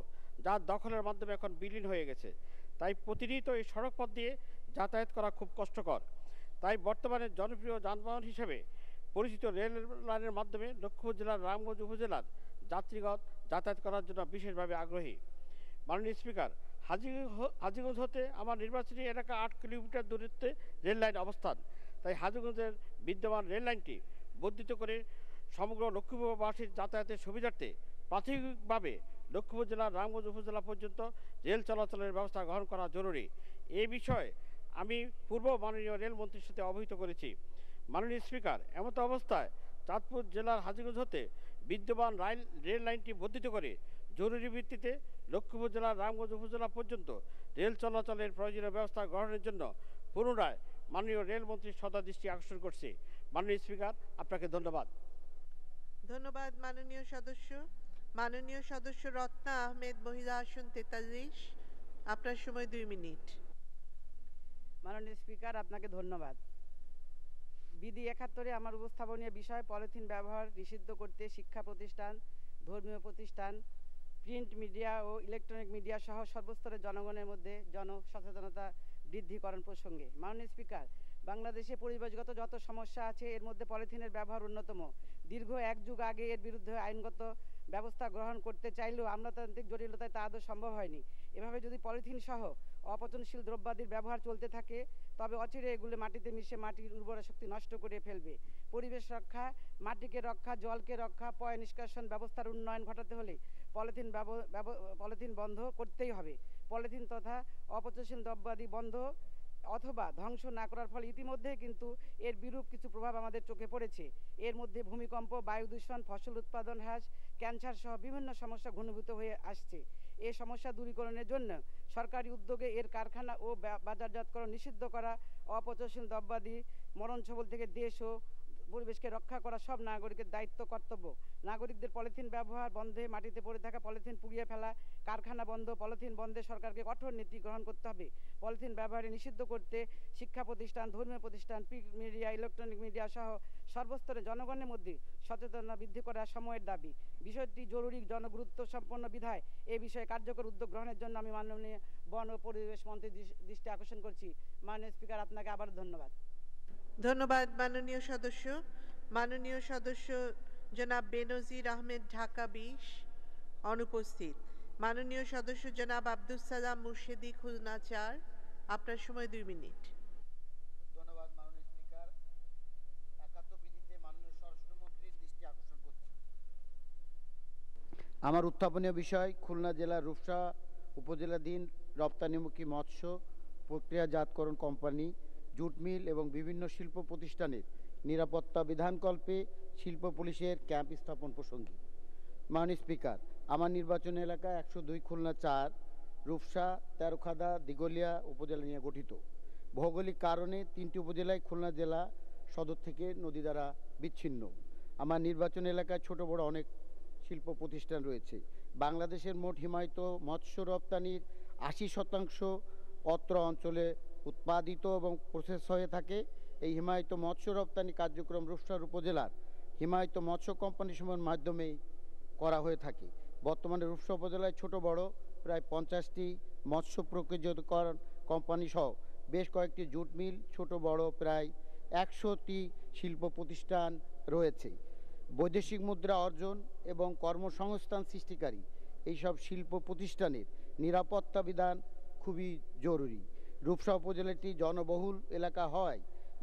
যার দখলের মাধ্যমে এখন বিলীন হয়ে গেছে তাই প্রতিনিয়ত এই সড়ক পথ দিয়ে যাতায়াত করা খুব কষ্টকর তাই বর্তমানে জনপ্রিয় যানবাহন হিসেবে পরিচিত রেল লাইনের মাধ্যমে লক্ষ্মীপুর জেলার রামগঞ্জ উপজেলার যাত্রীগত যাতায়াত করার জন্য বিশেষভাবে আগ্রহী মাননীয় স্পিকার হাজিগঞ্জ হতে আমার নির্বাচনী এলাকা আট কিলোমিটার দূরত্বে রেল লাইন অবস্থান তাই হাজিগঞ্জের বিদ্যমান রেল লাইনটি বর্ধিত করে সমগ্র লক্ষ্মীপুরবাসীর যাতায়াতের সুবিধার্থে প্রাথমিকভাবে লক্ষ্মীপুর জেলার রামগঞ্জ উপজেলা পর্যন্ত রেল চলাচলের ব্যবস্থা গ্রহণ করা জরুরি এ বিষয়ে আমি পূর্ব মাননীয় রেলমন্ত্রীর সাথে অবহিত করেছি মাননীয় স্পিকার এমত অবস্থায় চাঁদপুর জেলার হাজিগঞ্জ হতে বিদ্যমান রাইল রেল লাইনটি বর্ধিত করে জরুরি ভিত্তিতে লক্ষ্মীপুর জেলার রামগঞ্জ উপজেলা পর্যন্ত রেল চলাচলের প্রয়োজনীয় ব্যবস্থা গ্রহণের জন্য পুনরায় মাননীয় রেলমন্ত্রীর সদা দৃষ্টি আকর্ষণ করছে মাননীয় স্পিকার আপনাকে ধন্যবাদ ধন্যবাদ মাননীয় সদস্য মাননীয় সদস্য রত্না আহমেদ মহিলা আসন তেতাল্লিশ আপনার সময় দুই মিনিট মাননীয় স্পিকার আপনাকে ধন্যবাদ বিধি একাত্তরে আমার উপস্থাপনীয় বিষয় পলিথিন ব্যবহার নিষিদ্ধ করতে শিক্ষা প্রতিষ্ঠান ধর্মীয় প্রতিষ্ঠান প্রিন্ট মিডিয়া ও ইলেকট্রনিক মিডিয়া সহ সর্বস্তরের জনগণের মধ্যে জনসচেতনতা বৃদ্ধিকরণ প্রসঙ্গে মাননীয় স্পিকার বাংলাদেশে পরিবেশগত যত সমস্যা আছে এর মধ্যে পলিথিনের ব্যবহার অন্যতম দীর্ঘ এক যুগ আগে এর বিরুদ্ধে আইনগত ব্যবস্থা গ্রহণ করতে চাইলেও আমলাতান্ত্রিক জটিলতায় তা আদৌ সম্ভব হয়নি এভাবে যদি পলিথিন সহ অপচনশীল দ্রব্যাদির ব্যবহার চলতে থাকে তবে অচিরে এগুলো মাটিতে মিশে মাটির উর্বরা শক্তি নষ্ট করে ফেলবে পরিবেশ রক্ষা মাটিকে রক্ষা জলকে রক্ষা পয় নিষ্কাশন ব্যবস্থার উন্নয়ন ঘটাতে হলে পলিথিন পলিথিন বন্ধ করতেই হবে পলিথিন তথা অপচনশীল দ্রব্যাদি বন্ধ অথবা ধ্বংস না করার ফলে ইতিমধ্যে কিন্তু এর বিরূপ কিছু প্রভাব আমাদের চোখে পড়েছে এর মধ্যে ভূমিকম্প বায়ু দূষণ ফসল উৎপাদন হ্রাস ক্যান্সার সহ বিভিন্ন সমস্যা ঘনীভূত হয়ে আসছে এ সমস্যা দূরীকরণের জন্য সরকারি উদ্যোগে এর কারখানা ও বাজারজাতকরণ নিষিদ্ধ করা অপচয়শীল দ্রব্যাদি মরণ সবল থেকে দেশ ও পরিবেশকে রক্ষা করা সব নাগরিকের দায়িত্ব কর্তব্য নাগরিকদের পলিথিন ব্যবহার বন্ধে মাটিতে পড়ে থাকা পলিথিন পুড়িয়ে ফেলা কারখানা বন্ধ পলিথিন বন্ধে সরকারকে কঠোর নীতি গ্রহণ করতে হবে পলিথিন ব্যবহারে নিষিদ্ধ করতে শিক্ষা প্রতিষ্ঠান ধর্মীয় প্রতিষ্ঠান প্রিন্ট মিডিয়া ইলেকট্রনিক মিডিয়া সহ সর্বস্তরে জনগণের মধ্যে সচেতনতা বৃদ্ধি করা সময়ের দাবি বিষয়টি জরুরি জনগুরুত্ব সম্পন্ন বিধায় এ বিষয়ে কার্যকর উদ্যোগ গ্রহণের জন্য আমি মাননীয় বন ও পরিবেশ মন্ত্রীর দৃষ্টি আকর্ষণ করছি মাননীয় স্পিকার আপনাকে আবার ধন্যবাদ ধন্যবাদ মাননীয় সদস্য মাননীয় সদস্য জনাব বেনজির আহমেদ ঢাকা বিশ অনুপস্থিত মাননীয় সদস্য জনাব আব্দুল সালাম মুর্শেদি খুলনা চার আপনার সময় দুই মিনিট ধন্যবাদ স্পিকার আমার উত্থাপনীয় বিষয় খুলনা জেলার রূপসা উপজেলাধীন রপ্তানিমুখী মৎস্য প্রক্রিয়াজাতকরণ কোম্পানি জুট মিল এবং বিভিন্ন শিল্প প্রতিষ্ঠানের নিরাপত্তা বিধানকল্পে শিল্প পুলিশের ক্যাম্প স্থাপন প্রসঙ্গে মাননীয় স্পিকার আমার নির্বাচন এলাকা একশো দুই খুলনা চার রূপসা তেরোখাদা দিগলিয়া উপজেলা নিয়ে গঠিত ভৌগোলিক কারণে তিনটি উপজেলায় খুলনা জেলা সদর থেকে নদী দ্বারা বিচ্ছিন্ন আমার নির্বাচন এলাকায় ছোট বড় অনেক শিল্প প্রতিষ্ঠান রয়েছে বাংলাদেশের মোট হিমায়িত মৎস্য রপ্তানির আশি শতাংশ অত্র অঞ্চলে উৎপাদিত এবং প্রসেস হয়ে থাকে এই হিমায়িত মৎস্য রপ্তানি কার্যক্রম রূপসার উপজেলার হিমায়িত মৎস্য কোম্পানি সমূহের মাধ্যমে করা হয়ে থাকে বর্তমানে রূপসা উপজেলায় ছোট বড় প্রায় পঞ্চাশটি মৎস্য প্রক্রিয়াজাতকরণ কোম্পানি সহ বেশ কয়েকটি জুট মিল ছোট বড় প্রায় একশোটি শিল্প প্রতিষ্ঠান রয়েছে বৈদেশিক মুদ্রা অর্জন এবং কর্মসংস্থান সৃষ্টিকারী এইসব শিল্প প্রতিষ্ঠানের নিরাপত্তা বিধান খুবই জরুরি রূপসা উপজেলাটি জনবহুল এলাকা হয়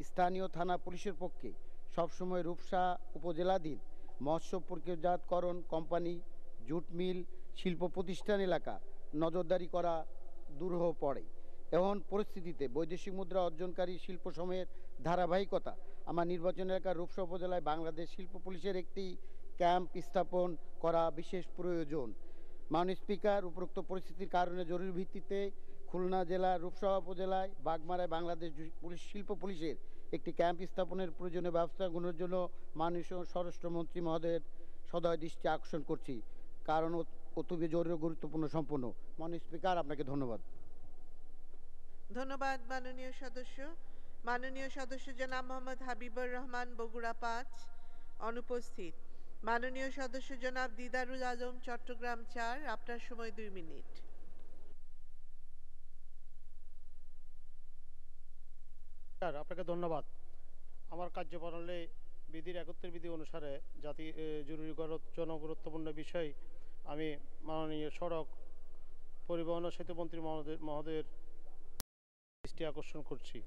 স্থানীয় থানা পুলিশের পক্ষে সবসময় রূপসা উপজেলাধীন মৎস্য প্রক্রিয়াজাতকরণ কোম্পানি জুট মিল শিল্প প্রতিষ্ঠান এলাকা নজরদারি করা দুরূহ পড়ে এমন পরিস্থিতিতে বৈদেশিক মুদ্রা অর্জনকারী শিল্প সময়ের ধারাবাহিকতা আমার নির্বাচন এলাকার রূপসা উপজেলায় বাংলাদেশ শিল্প পুলিশের একটি ক্যাম্প স্থাপন করা বিশেষ প্রয়োজন মাননীয় স্পিকার উপরোক্ত পরিস্থিতির কারণে জরুরি ভিত্তিতে খুলনা জেলা রূপসা উপজেলায় বাগমারায় বাংলাদেশ পুলিশ শিল্প পুলিশের একটি ক্যাম্প স্থাপনের প্রয়োজনীয় ব্যবস্থা গ্রহণের জন্য মাননীয় স্বরাষ্ট্রমন্ত্রী মহোদয়ের সদয় দৃষ্টি আকর্ষণ করছি কারণ অতুবি জরুরি গুরুত্বপূর্ণ সম্পূর্ণ মাননীয় স্পিকার আপনাকে ধন্যবাদ ধন্যবাদ মাননীয় সদস্য মাননীয় সদস্য জনাব মোহাম্মদ হাবিবুর রহমান বগুড়া পাঁচ অনুপস্থিত মাননীয় সদস্য জনাব দিদারুল আজম চট্টগ্রাম চার আপনার সময় দুই মিনিট স্যার আপনাকে ধন্যবাদ আমার কার্যপ্রণালী বিধির একত্রের বিধি অনুসারে জাতি জরুরি জনগুরুত্বপূর্ণ বিষয় আমি মাননীয় সড়ক পরিবহন ও মহোদয় মহোদয়ের দৃষ্টি আকর্ষণ করছি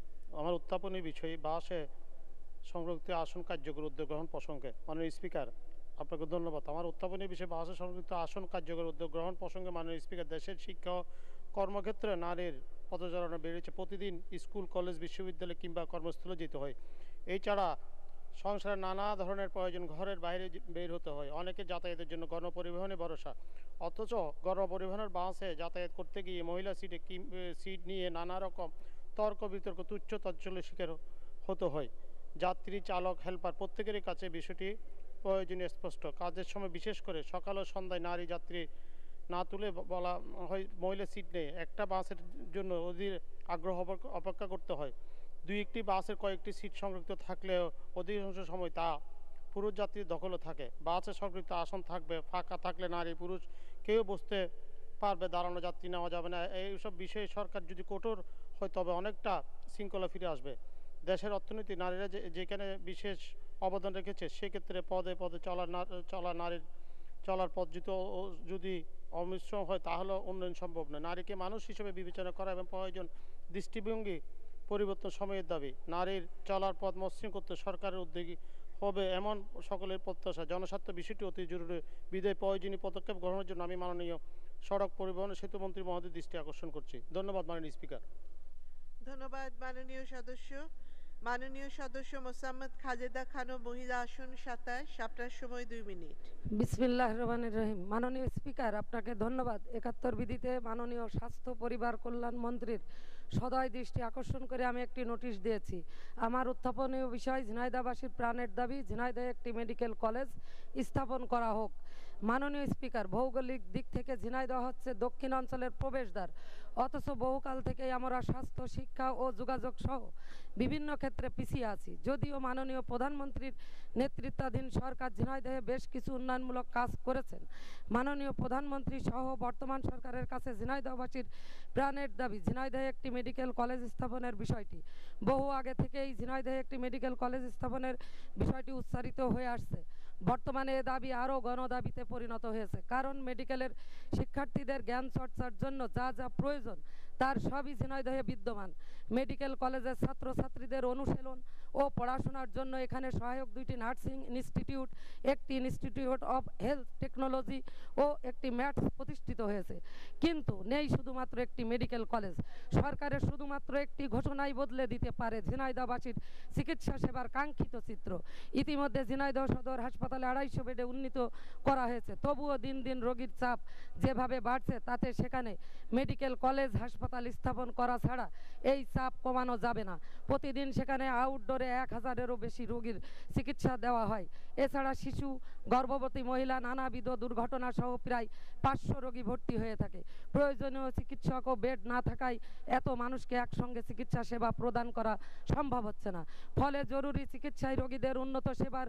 আমার উত্থাপনী বিষয় বাসে সংরক্ষিত আসন কার্যকর উদ্যোগ গ্রহণ প্রসঙ্গে মাননীয় স্পিকার আপনাকে ধন্যবাদ আমার উত্থাপনের বিষয়ে বাসে সংরক্ষিত আসন কার্যকর উদ্যোগ গ্রহণ প্রসঙ্গে মাননীয় স্পিকার দেশের শিক্ষা কর্মক্ষেত্রে নারীর পদচারণা বেড়েছে প্রতিদিন স্কুল কলেজ বিশ্ববিদ্যালয় কিংবা কর্মস্থলে যেতে হয় এছাড়া সংসারে নানা ধরনের প্রয়োজন ঘরের বাইরে বের হতে হয় অনেকে যাতায়াতের জন্য গণপরিবহনে ভরসা অথচ গণপরিবহনের বাসে যাতায়াত করতে গিয়ে মহিলা সিটে সিট নিয়ে নানা রকম তর্ক বিতর্ক তুচ্ছ তচ্ছলের শিকার হতে হয় যাত্রী চালক হেল্পার প্রত্যেকেরই কাছে বিষয়টি প্রয়োজনীয় স্পষ্ট কাজের সময় বিশেষ করে সকাল ও সন্ধ্যায় নারী যাত্রীর না তুলে বলা হয় মহিলা সিট নেই একটা বাসের জন্য ওদের আগ্রহ অপেক্ষা করতে হয় দুই একটি বাসের কয়েকটি সিট সংরক্ষিত থাকলেও অধিকাংশ সময় তা পুরুষ যাত্রীর দখলে থাকে বাসে সংরক্ষিত আসন থাকবে ফাঁকা থাকলে নারী পুরুষ কেউ বসতে পারবে দাঁড়ানো যাত্রী নেওয়া যাবে না এইসব বিষয়ে সরকার যদি কঠোর হয় তবে অনেকটা শৃঙ্খলা ফিরে আসবে দেশের অর্থনীতি নারীরা যেখানে বিশেষ অবদান রেখেছে সেক্ষেত্রে পদে পদে চলার চলা নারীর চলার পথ যদি অমিশ্রণ হয় তাহলে উন্নয়ন সম্ভব নয় নারীকে মানুষ হিসেবে বিবেচনা করা এবং প্রয়োজন দৃষ্টিভঙ্গি পরিবর্তন সময়ের দাবি নারীর চলার পথ মসৃণ করতে সরকারের উদ্যোগী হবে এমন সকলের প্রত্যাশা জনস্বার্থ বিষয়টি অতি জরুরি বিদায় প্রয়োজনীয় পদক্ষেপ গ্রহণের জন্য আমি মাননীয় সড়ক পরিবহন সেতু মন্ত্রী মহোদয় দৃষ্টি আকর্ষণ করছি ধন্যবাদ মাননীয় স্পিকার ধন্যবাদ মাননীয় সদস্য মাননীয় সদস্য মোসাম্মদ খাজেদা খানম মহিলা আসন সাতাশ আপনার সময় দুই মিনিট বিসমিল্লাহ রহমানের রহিম মাননীয় স্পিকার আপনাকে ধন্যবাদ একাত্তর বিধিতে মাননীয় স্বাস্থ্য পরিবার কল্যাণ মন্ত্রীর সদয় দৃষ্টি আকর্ষণ করে আমি একটি নোটিশ দিয়েছি আমার উত্থাপনীয় বিষয় ঝিনাইদাবাসীর প্রাণের দাবি ঝিনাইদহে একটি মেডিকেল কলেজ স্থাপন করা হোক মাননীয় স্পিকার ভৌগোলিক দিক থেকে ঝিনাইদহ হচ্ছে দক্ষিণ অঞ্চলের প্রবেশদ্বার অথচ বহুকাল থেকেই আমরা স্বাস্থ্য শিক্ষা ও যোগাযোগ সহ বিভিন্ন ক্ষেত্রে পিছিয়ে আছি যদিও মাননীয় প্রধানমন্ত্রীর নেতৃত্বাধীন সরকার ঝিনাইদহে বেশ কিছু উন্নয়নমূলক কাজ করেছেন মাননীয় প্রধানমন্ত্রী সহ বর্তমান সরকারের কাছে ঝিনাইদহবাসীর প্রাণের দাবি ঝিনাইদহে একটি মেডিকেল কলেজ স্থাপনের বিষয়টি বহু আগে থেকেই ঝিনাইদহে একটি মেডিকেল কলেজ স্থাপনের বিষয়টি উচ্চারিত হয়ে আসছে বর্তমানে এ দাবি আরও গণদাবিতে পরিণত হয়েছে কারণ মেডিকেলের শিক্ষার্থীদের জ্ঞান চর্চার জন্য যা যা প্রয়োজন তার সবই ঝিনয়দহে বিদ্যমান মেডিকেল কলেজের ছাত্রছাত্রীদের অনুশীলন ও পড়াশোনার জন্য এখানে সহায়ক দুইটি নার্সিং ইনস্টিটিউট একটি ইনস্টিটিউট অফ হেলথ টেকনোলজি ও একটি ম্যাটস প্রতিষ্ঠিত হয়েছে কিন্তু নেই শুধুমাত্র একটি মেডিকেল কলেজ সরকারের শুধুমাত্র একটি ঘোষণাই বদলে দিতে পারে ঝিনাইদাবাসীর চিকিৎসা সেবার কাঙ্ক্ষিত চিত্র ইতিমধ্যে ঝিনাইদহ সদর হাসপাতালে আড়াইশো বেডে উন্নীত করা হয়েছে তবুও দিন দিন রোগীর চাপ যেভাবে বাড়ছে তাতে সেখানে মেডিকেল কলেজ হাসপাতাল স্থাপন করা ছাড়া এই চাপ কমানো যাবে না প্রতিদিন সেখানে আউটডোর বছরে এক হাজারেরও বেশি রোগীর চিকিৎসা দেওয়া হয় এছাড়া শিশু গর্ভবতী মহিলা নানাবিধ দুর্ঘটনা সহ প্রায় পাঁচশো রোগী ভর্তি হয়ে থাকে প্রয়োজনীয় চিকিৎসক ও বেড না থাকায় এত মানুষকে একসঙ্গে চিকিৎসা সেবা প্রদান করা সম্ভব হচ্ছে না ফলে জরুরি চিকিৎসায় রোগীদের উন্নত সেবার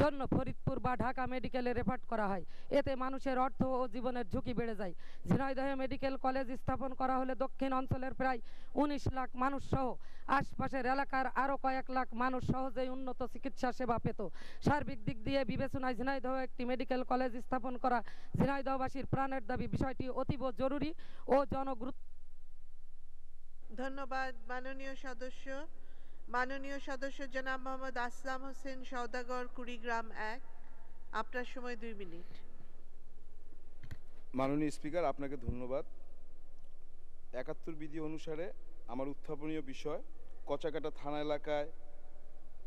জন্য ফরিদপুর বা ঢাকা মেডিকেলে রেফার করা হয় এতে মানুষের অর্থ ও জীবনের ঝুঁকি বেড়ে যায় ঝিনাইদহে মেডিকেল কলেজ স্থাপন করা হলে দক্ষিণ অঞ্চলের প্রায় উনিশ লাখ মানুষ সহ আশপাশের এলাকার আরও কয়েক লাখ মানুষ সহজেই উন্নত চিকিৎসা সেবা পেত সার্বিক দিক দিয়ে বিবেচনায় ঝিনাইদহ একটি মেডিকেল কলেজ স্থাপন করা ঝিনাইদহবাসীর প্রাণের দাবি বিষয়টি অতীব জরুরি ও জনগুরুত্ব ধন্যবাদ মাননীয় সদস্য মাননীয় সদস্য জনাব মোহাম্মদ আসলাম হোসেন সৌদাগর কুড়িগ্রাম এক আপনার সময় দুই মিনিট মাননীয় স্পিকার আপনাকে ধন্যবাদ একাত্তর বিধি অনুসারে আমার উত্থাপনীয় বিষয় কচাকাটা থানা এলাকায়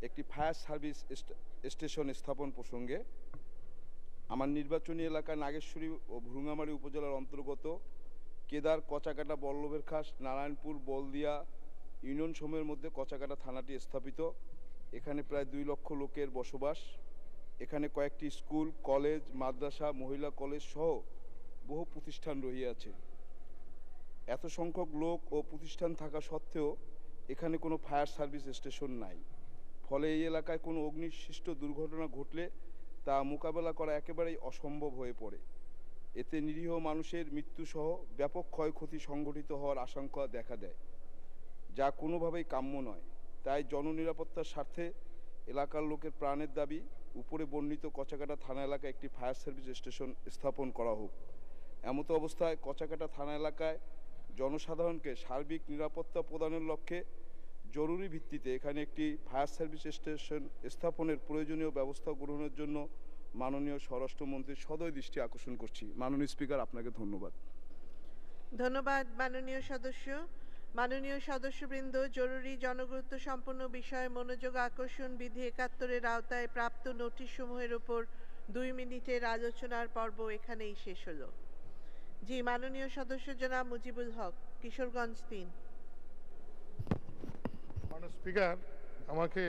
একটি ফায়ার সার্ভিস স্টেশন স্থাপন প্রসঙ্গে আমার নির্বাচনী এলাকা নাগেশ্বরী ও ভুরুঙ্গামারী উপজেলার অন্তর্গত কেদার কচাকাটা বল্লভের খাস নারায়ণপুর বলদিয়া ইউনিয়ন সময়ের মধ্যে কচাকাটা থানাটি স্থাপিত এখানে প্রায় দুই লক্ষ লোকের বসবাস এখানে কয়েকটি স্কুল কলেজ মাদ্রাসা মহিলা কলেজ সহ বহু প্রতিষ্ঠান রহিয়াছে এত সংখ্যক লোক ও প্রতিষ্ঠান থাকা সত্ত্বেও এখানে কোনো ফায়ার সার্ভিস স্টেশন নাই ফলে এই এলাকায় কোনো অগ্নিসৃষ্ট দুর্ঘটনা ঘটলে তা মোকাবেলা করা একেবারেই অসম্ভব হয়ে পড়ে এতে নিরীহ মানুষের মৃত্যুসহ ব্যাপক ক্ষয়ক্ষতি সংঘটিত হওয়ার আশঙ্কা দেখা দেয় যা কোনোভাবেই কাম্য নয় তাই জননিরাপত্তার স্বার্থে এলাকার লোকের প্রাণের দাবি উপরে বর্ণিত কচাকাটা থানা এলাকায় একটি ফায়ার সার্ভিস স্টেশন স্থাপন করা হোক এমত অবস্থায় কচাকাটা থানা এলাকায় জনসাধারণকে সার্বিক নিরাপত্তা প্রদানের লক্ষ্যে জরুরি ভিত্তিতে এখানে একটি ফায়ার সার্ভিস স্টেশন স্থাপনের প্রয়োজনীয় ব্যবস্থা গ্রহণের জন্য মাননীয় স্বরাষ্ট্রমন্ত্রীর সদয় দৃষ্টি আকর্ষণ করছি মাননীয় স্পিকার আপনাকে ধন্যবাদ ধন্যবাদ মাননীয় সদস্য মাননীয় সদস্যবৃন্দ জরুরি জনগুরুত্ব সম্পন্ন বিষয়ে মনোযোগ আকর্ষণ বিধি একাত্তরের আওতায় প্রাপ্ত নোটিশসমূহের ওপর দুই মিনিটের আলোচনার পর্ব এখানেই শেষ হলো জি মাননীয় সদস্য জনাব মুজিবুল হক কিশোরগঞ্জ তিন স্পিকার আমাকে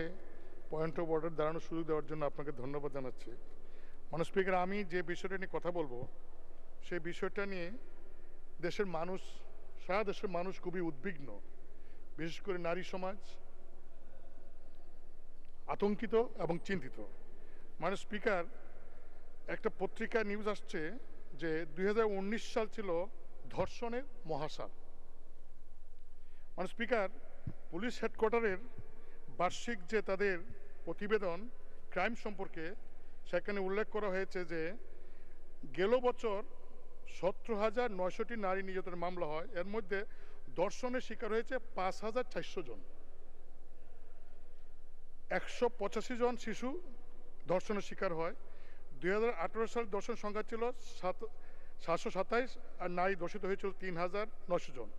পয়েন্ট অফ অর্ডার দাঁড়ানোর সুযোগ দেওয়ার জন্য আপনাকে ধন্যবাদ জানাচ্ছি মানে স্পিকার আমি যে বিষয়টা নিয়ে কথা বলবো সেই বিষয়টা নিয়ে দেশের মানুষ সারা দেশের মানুষ খুবই উদ্বিগ্ন বিশেষ করে নারী সমাজ আতঙ্কিত এবং চিন্তিত মানে স্পিকার একটা পত্রিকা নিউজ আসছে যে দুই সাল ছিল ধর্ষণের মহাসাল মানে স্পিকার পুলিশ হেডকোয়ার্টারের বার্ষিক যে তাদের প্রতিবেদন ক্রাইম সম্পর্কে সেখানে উল্লেখ করা হয়েছে যে গেল বছর সতেরো হাজার নয়শোটি নারী নির্যাতনের মামলা হয় এর মধ্যে দর্শনের শিকার হয়েছে পাঁচ হাজার চারশো জন একশো পঁচাশি জন শিশু ধর্ষণের শিকার হয় দুই সাল দর্শন সংখ্যা ছিল সাত সাতশো সাতাইশ আর নারী ধর্ষিত হয়েছিল তিন হাজার নশো জন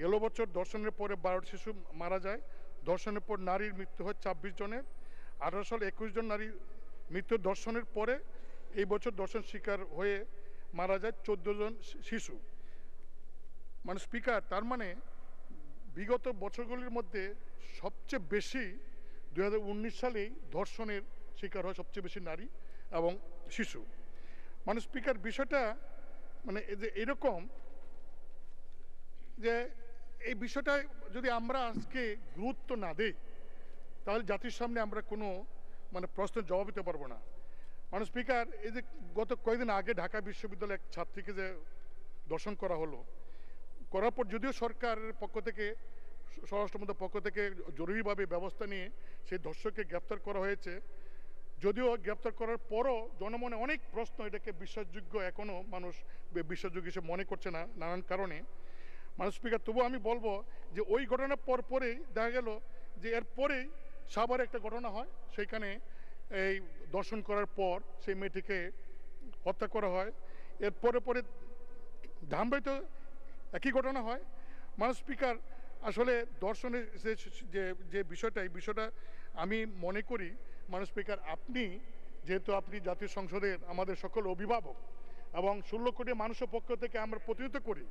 গেল বছর ধর্ষণের পরে বারোটি শিশু মারা যায় ধর্ষণের পর নারীর মৃত্যু হয় ছাব্বিশ জনের আঠারো সালে একুশ জন নারী মৃত্যু ধর্ষণের পরে এই বছর ধর্ষণ শিকার হয়ে মারা যায় চোদ্দ জন শিশু মানে স্পিকার তার মানে বিগত বছরগুলির মধ্যে সবচেয়ে বেশি দু সালেই ধর্ষণের শিকার হয় সবচেয়ে বেশি নারী এবং শিশু মানে স্পিকার বিষয়টা মানে এরকম যে এই বিষয়টা যদি আমরা আজকে গুরুত্ব না দেই তাহলে জাতির সামনে আমরা কোনো মানে প্রশ্নের জবাব দিতে পারবো না মানে স্পিকার এই যে গত কয়েকদিন আগে ঢাকা বিশ্ববিদ্যালয়ের এক ছাত্রীকে যে দর্শন করা হলো করার পর যদিও সরকারের পক্ষ থেকে স্বরাষ্ট্রমন্ত্রীর পক্ষ থেকে জরুরিভাবে ব্যবস্থা নিয়ে সেই ধর্ষকে গ্রেপ্তার করা হয়েছে যদিও গ্রেপ্তার করার পরও জনমনে অনেক প্রশ্ন এটাকে বিশ্বাসযোগ্য এখনও মানুষ বিশ্বাসযোগ্য হিসেবে মনে করছে না নানান কারণে মানুষ স্পিকার তবু আমি বলবো যে ওই ঘটনার পর পরেই দেখা গেল যে এরপরেই সাভারে একটা ঘটনা হয় সেইখানে এই দর্শন করার পর সেই মেয়েটিকে হত্যা করা হয় এর পরে পরে ধামবাইতে একই ঘটনা হয় মানুষ স্পিকার আসলে দর্শনের যে যে বিষয়টা এই বিষয়টা আমি মনে করি মানুষ স্পিকার আপনি যেহেতু আপনি জাতীয় সংসদের আমাদের সকল অভিভাবক এবং ষোলো কোটি মানুষের পক্ষ থেকে আমরা প্রতিনিধিত্ব করি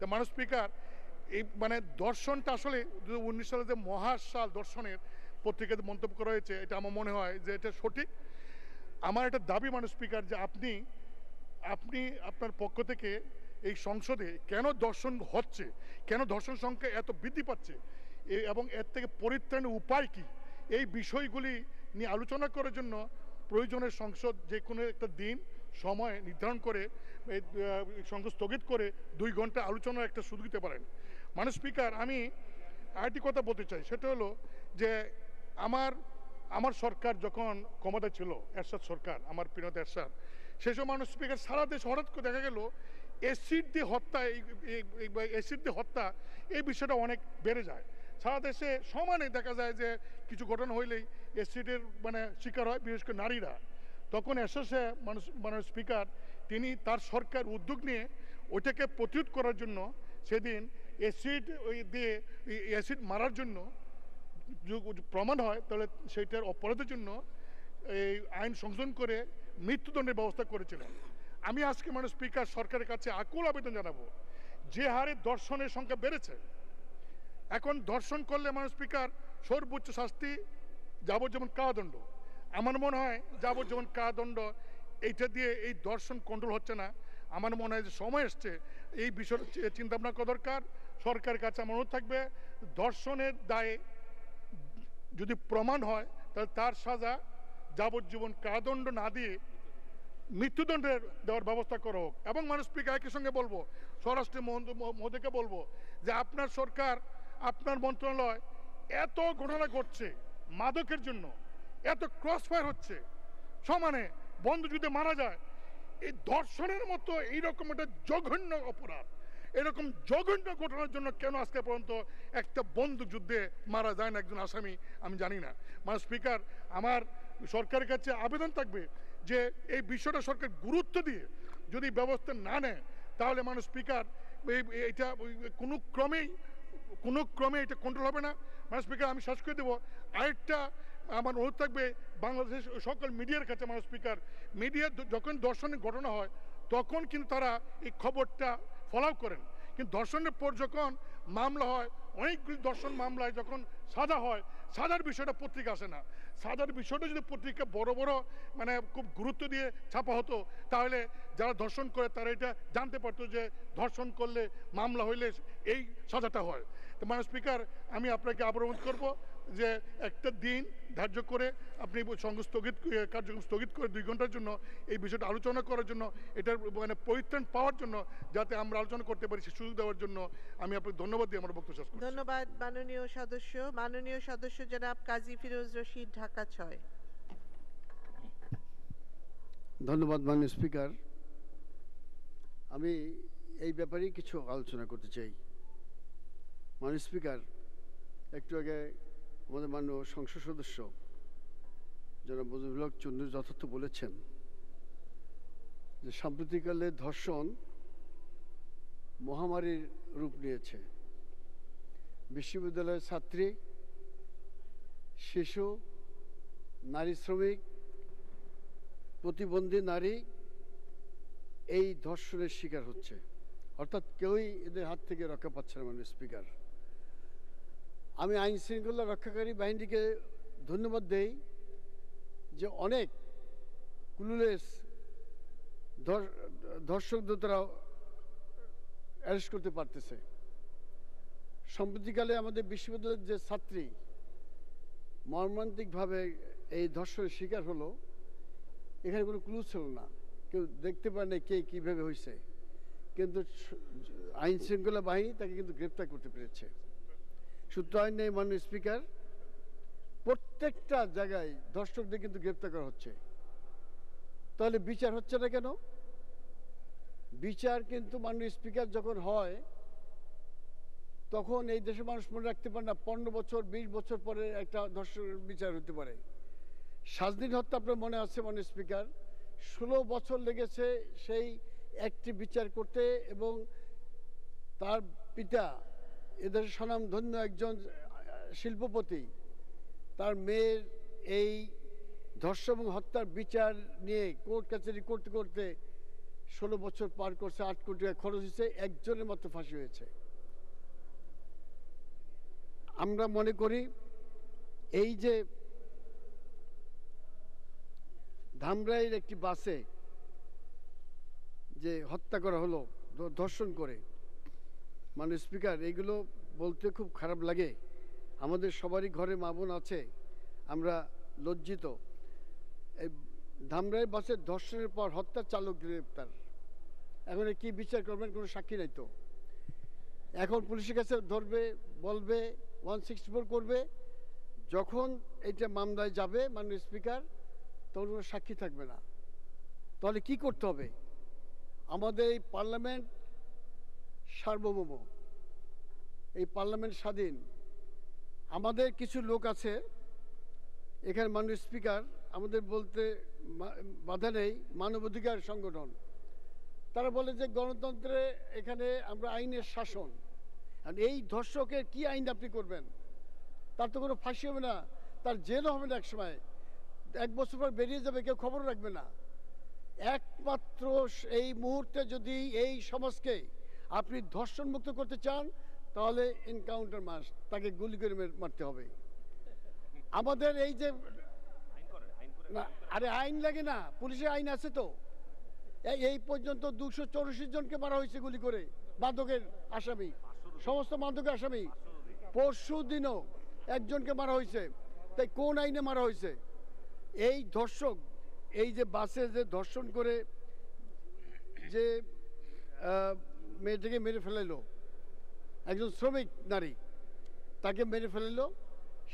তা মানুষ স্পিকার এই মানে দর্শনটা আসলে দু উনিশ সালে যে মহাশাল দর্শনের পত্রিকাতে মন্তব্য করা হয়েছে এটা আমার মনে হয় যে এটা সঠিক আমার একটা দাবি মানুষ স্পিকার যে আপনি আপনি আপনার পক্ষ থেকে এই সংসদে কেন দর্শন হচ্ছে কেন দর্শন সংখ্যা এত বৃদ্ধি পাচ্ছে এবং এর থেকে পরিত্রাণের উপায় কি এই বিষয়গুলি নিয়ে আলোচনা করার জন্য প্রয়োজনে সংসদ যে কোনো একটা দিন সময় নির্ধারণ করে সংঘ স্থগিত করে দুই ঘন্টা আলোচনার একটা সুযোগ দিতে পারেন মানে স্পিকার আমি আরেকটি কথা বলতে চাই সেটা হলো যে আমার আমার সরকার যখন ক্ষমতা ছিল এরশাদ সরকার আমার প্রিয়ত এরশাদ সেই সময় মানুষ স্পিকার সারা দেশ হঠাৎ করে দেখা গেল এসিড দিয়ে হত্যা এসিড দিয়ে হত্যা এই বিষয়টা অনেক বেড়ে যায় সারা দেশে সমানে দেখা যায় যে কিছু ঘটনা হইলেই এসিডের মানে শিকার হয় বিশেষ করে নারীরা তখন এসে মানুষ মানে স্পিকার তিনি তার সরকার উদ্যোগ নিয়ে ওইটাকে প্রতিরোধ করার জন্য সেদিন অ্যাসিড দিয়ে অ্যাসিড মারার জন্য প্রমাণ হয় তাহলে সেইটার অপরাধের জন্য এই আইন সংশোধন করে মৃত্যুদণ্ডের ব্যবস্থা করেছিল আমি আজকে মানে স্পিকার সরকারের কাছে আকুল আবেদন জানাবো যে হারে দর্শনের সংখ্যা বেড়েছে এখন দর্শন করলে মানে স্পিকার সর্বোচ্চ শাস্তি যাবজ্জীবন কারাদণ্ড আমার মনে হয় যাবজ্জীবন কারাদণ্ড এইটা দিয়ে এই দর্শন কন্ট্রোল হচ্ছে না আমার মনে হয় যে সময় এসছে এই বিষয় চিন্তা ভাবনা করা দরকার সরকারের কাছে আমার অনুরোধ থাকবে দর্শনের দায়ে যদি প্রমাণ হয় তাহলে তার সাজা যাবজ্জীবন কারাদণ্ড না দিয়ে মৃত্যুদণ্ডের দেওয়ার ব্যবস্থা করা হোক এবং মানুষ স্পিকার একই সঙ্গে বলবো স্বরাষ্ট্র মোদীকে বলবো যে আপনার সরকার আপনার মন্ত্রণালয় এত ঘটনা ঘটছে মাদকের জন্য এত ক্রস ফায়ার হচ্ছে সমানে যদি মারা যায় এই দর্শনের মতো এইরকম একটা জঘন্য অপরাধ এরকম জঘন্য ঘটনার জন্য কেন আজকে পর্যন্ত একটা যুদ্ধে মারা যায় না একজন আসামি আমি জানি না মানে স্পিকার আমার সরকারের কাছে আবেদন থাকবে যে এই বিষয়টা সরকার গুরুত্ব দিয়ে যদি ব্যবস্থা না নেয় তাহলে মানুষ স্পিকার এটা কোনো ক্রমেই কোনো ক্রমে এটা কন্ট্রোল হবে না মানে স্পিকার আমি শেষ করে দেবো আরেকটা আমার অনুরোধ থাকবে বাংলাদেশের সকল মিডিয়ার কাছে আমার স্পিকার মিডিয়া যখন দর্শনের ঘটনা হয় তখন কিন্তু তারা এই খবরটা ফলাও করেন কিন্তু ধর্ষণের পর যখন মামলা হয় অনেকগুলি ধর্ষণ মামলায় যখন সাজা হয় সাজার বিষয়টা পত্রিকা আসে না সাজার বিষয়টা যদি পত্রিকা বড় বড় মানে খুব গুরুত্ব দিয়ে ছাপা হতো তাহলে যারা ধর্ষণ করে তারা এটা জানতে পারতো যে ধর্ষণ করলে মামলা হইলে এই সাজাটা হয় তো মানে স্পিকার আমি আপনাকে আবার অনুরোধ করবো যে একটা দিন ধার্য করে আপনি সংস্থগিত স্থগিত কার্যক্রম স্থগিত করে দুই ঘন্টার জন্য এই বিষয়টা আলোচনা করার জন্য এটার মানে পরিত্রাণ পাওয়ার জন্য যাতে আমরা আলোচনা করতে পারি সে সুযোগ দেওয়ার জন্য আমি আপনাকে ধন্যবাদ দিয়ে আমার বক্তব্য শেষ ধন্যবাদ মাননীয় সদস্য মাননীয় সদস্য জনাব কাজী ফিরোজ রশিদ ঢাকা ছয় ধন্যবাদ মাননীয় স্পিকার আমি এই ব্যাপারেই কিছু আলোচনা করতে চাই মাননীয় স্পিকার একটু আগে আমাদের মান্য সংসদ সদস্য যারা মুজিবুল্লাহ চন্দ্র যথার্থ বলেছেন যে সাম্প্রতিককালে ধর্ষণ মহামারীর রূপ নিয়েছে বিশ্ববিদ্যালয়ের ছাত্রী শিশু নারী শ্রমিক প্রতিবন্ধী নারী এই ধর্ষণের শিকার হচ্ছে অর্থাৎ কেউই এদের হাত থেকে রক্ষা পাচ্ছে না মানে স্পিকার আমি আইন শৃঙ্খলা রক্ষাকারী বাহিনীকে ধন্যবাদ দেই যে অনেক ক্লুলেস ধর্ষকদের তারা অ্যারেস্ট করতে পারতেছে সম্প্রতিকালে আমাদের বিশ্ববিদ্যালয়ের যে ছাত্রী মর্মান্তিকভাবে এই ধর্ষণের শিকার হলো এখানে কোনো ক্লু ছিল না কেউ দেখতে পারে না কে কীভাবে হয়েছে কিন্তু আইন শৃঙ্খলা বাহিনী তাকে কিন্তু গ্রেপ্তার করতে পেরেছে আইন নেই মাননীয় স্পিকার প্রত্যেকটা জায়গায় দর্শকদের কিন্তু গ্রেপ্তার করা হচ্ছে তাহলে বিচার হচ্ছে না কেন বিচার কিন্তু মাননীয় স্পিকার যখন হয় তখন এই দেশের মানুষ মনে রাখতে পারে না পনেরো বছর ২০ বছর পরে একটা দর্শক বিচার হতে পারে সাজদিন হত্যা আপনার মনে আছে মাননীয় স্পিকার ষোলো বছর লেগেছে সেই একটি বিচার করতে এবং তার পিতা এদের স্বনামধন্য একজন শিল্পপতি তার মেয়ের এই ধর্ষ এবং হত্যার বিচার নিয়ে কোর্ট কাচারি করতে করতে ষোলো বছর পার করছে আট কোটি টাকা খরচ হয়েছে একজনের মাত্র ফাঁসি হয়েছে আমরা মনে করি এই যে ধামরাইয়ের একটি বাসে যে হত্যা করা হলো ধর্ষণ করে মানে স্পিকার এগুলো বলতে খুব খারাপ লাগে আমাদের সবারই ঘরে মা বোন আছে আমরা লজ্জিত এই ধামরাই বাসের ধর্ষণের পর হত্যার চালক গ্রেপ্তার এখন কি বিচার করবেন কোনো সাক্ষী নাই তো এখন পুলিশের কাছে ধরবে বলবে ওয়ান সিক্সটি ফোর করবে যখন এটা মামলায় যাবে মাননীয় স্পিকার তখন কোনো সাক্ষী থাকবে না তাহলে কি করতে হবে আমাদের এই পার্লামেন্ট সার্বভৌম এই পার্লামেন্ট স্বাধীন আমাদের কিছু লোক আছে এখানে মাননীয় স্পিকার আমাদের বলতে বাধা নেই মানবাধিকার সংগঠন তারা বলে যে গণতন্ত্রে এখানে আমরা আইনের শাসন আর এই ধর্ষকের কি আইন আপনি করবেন তার তো কোনো ফাঁসি হবে না তার জেল হবে না এক সময় এক বছর পর বেরিয়ে যাবে কেউ খবর রাখবে না একমাত্র এই মুহূর্তে যদি এই সমাজকে আপনি ধর্ষণমুক্ত করতে চান তাহলে এনকাউন্টার মাস তাকে গুলি করে মারতে হবে আমাদের এই যে না আরে আইন লাগে না পুলিশের আইন আছে তো এই পর্যন্ত দুশো চৌরাশি জনকে মারা হয়েছে গুলি করে মাদকের আসামি সমস্ত মাদকের আসামি পরশু দিনও একজনকে মারা হয়েছে তাই কোন আইনে মারা হয়েছে এই ধর্ষক এই যে বাসে যে ধর্ষণ করে যে মেয়েটিকে মেরে ফেলাইলো একজন শ্রমিক নারী তাকে মেরে ফেলাইলো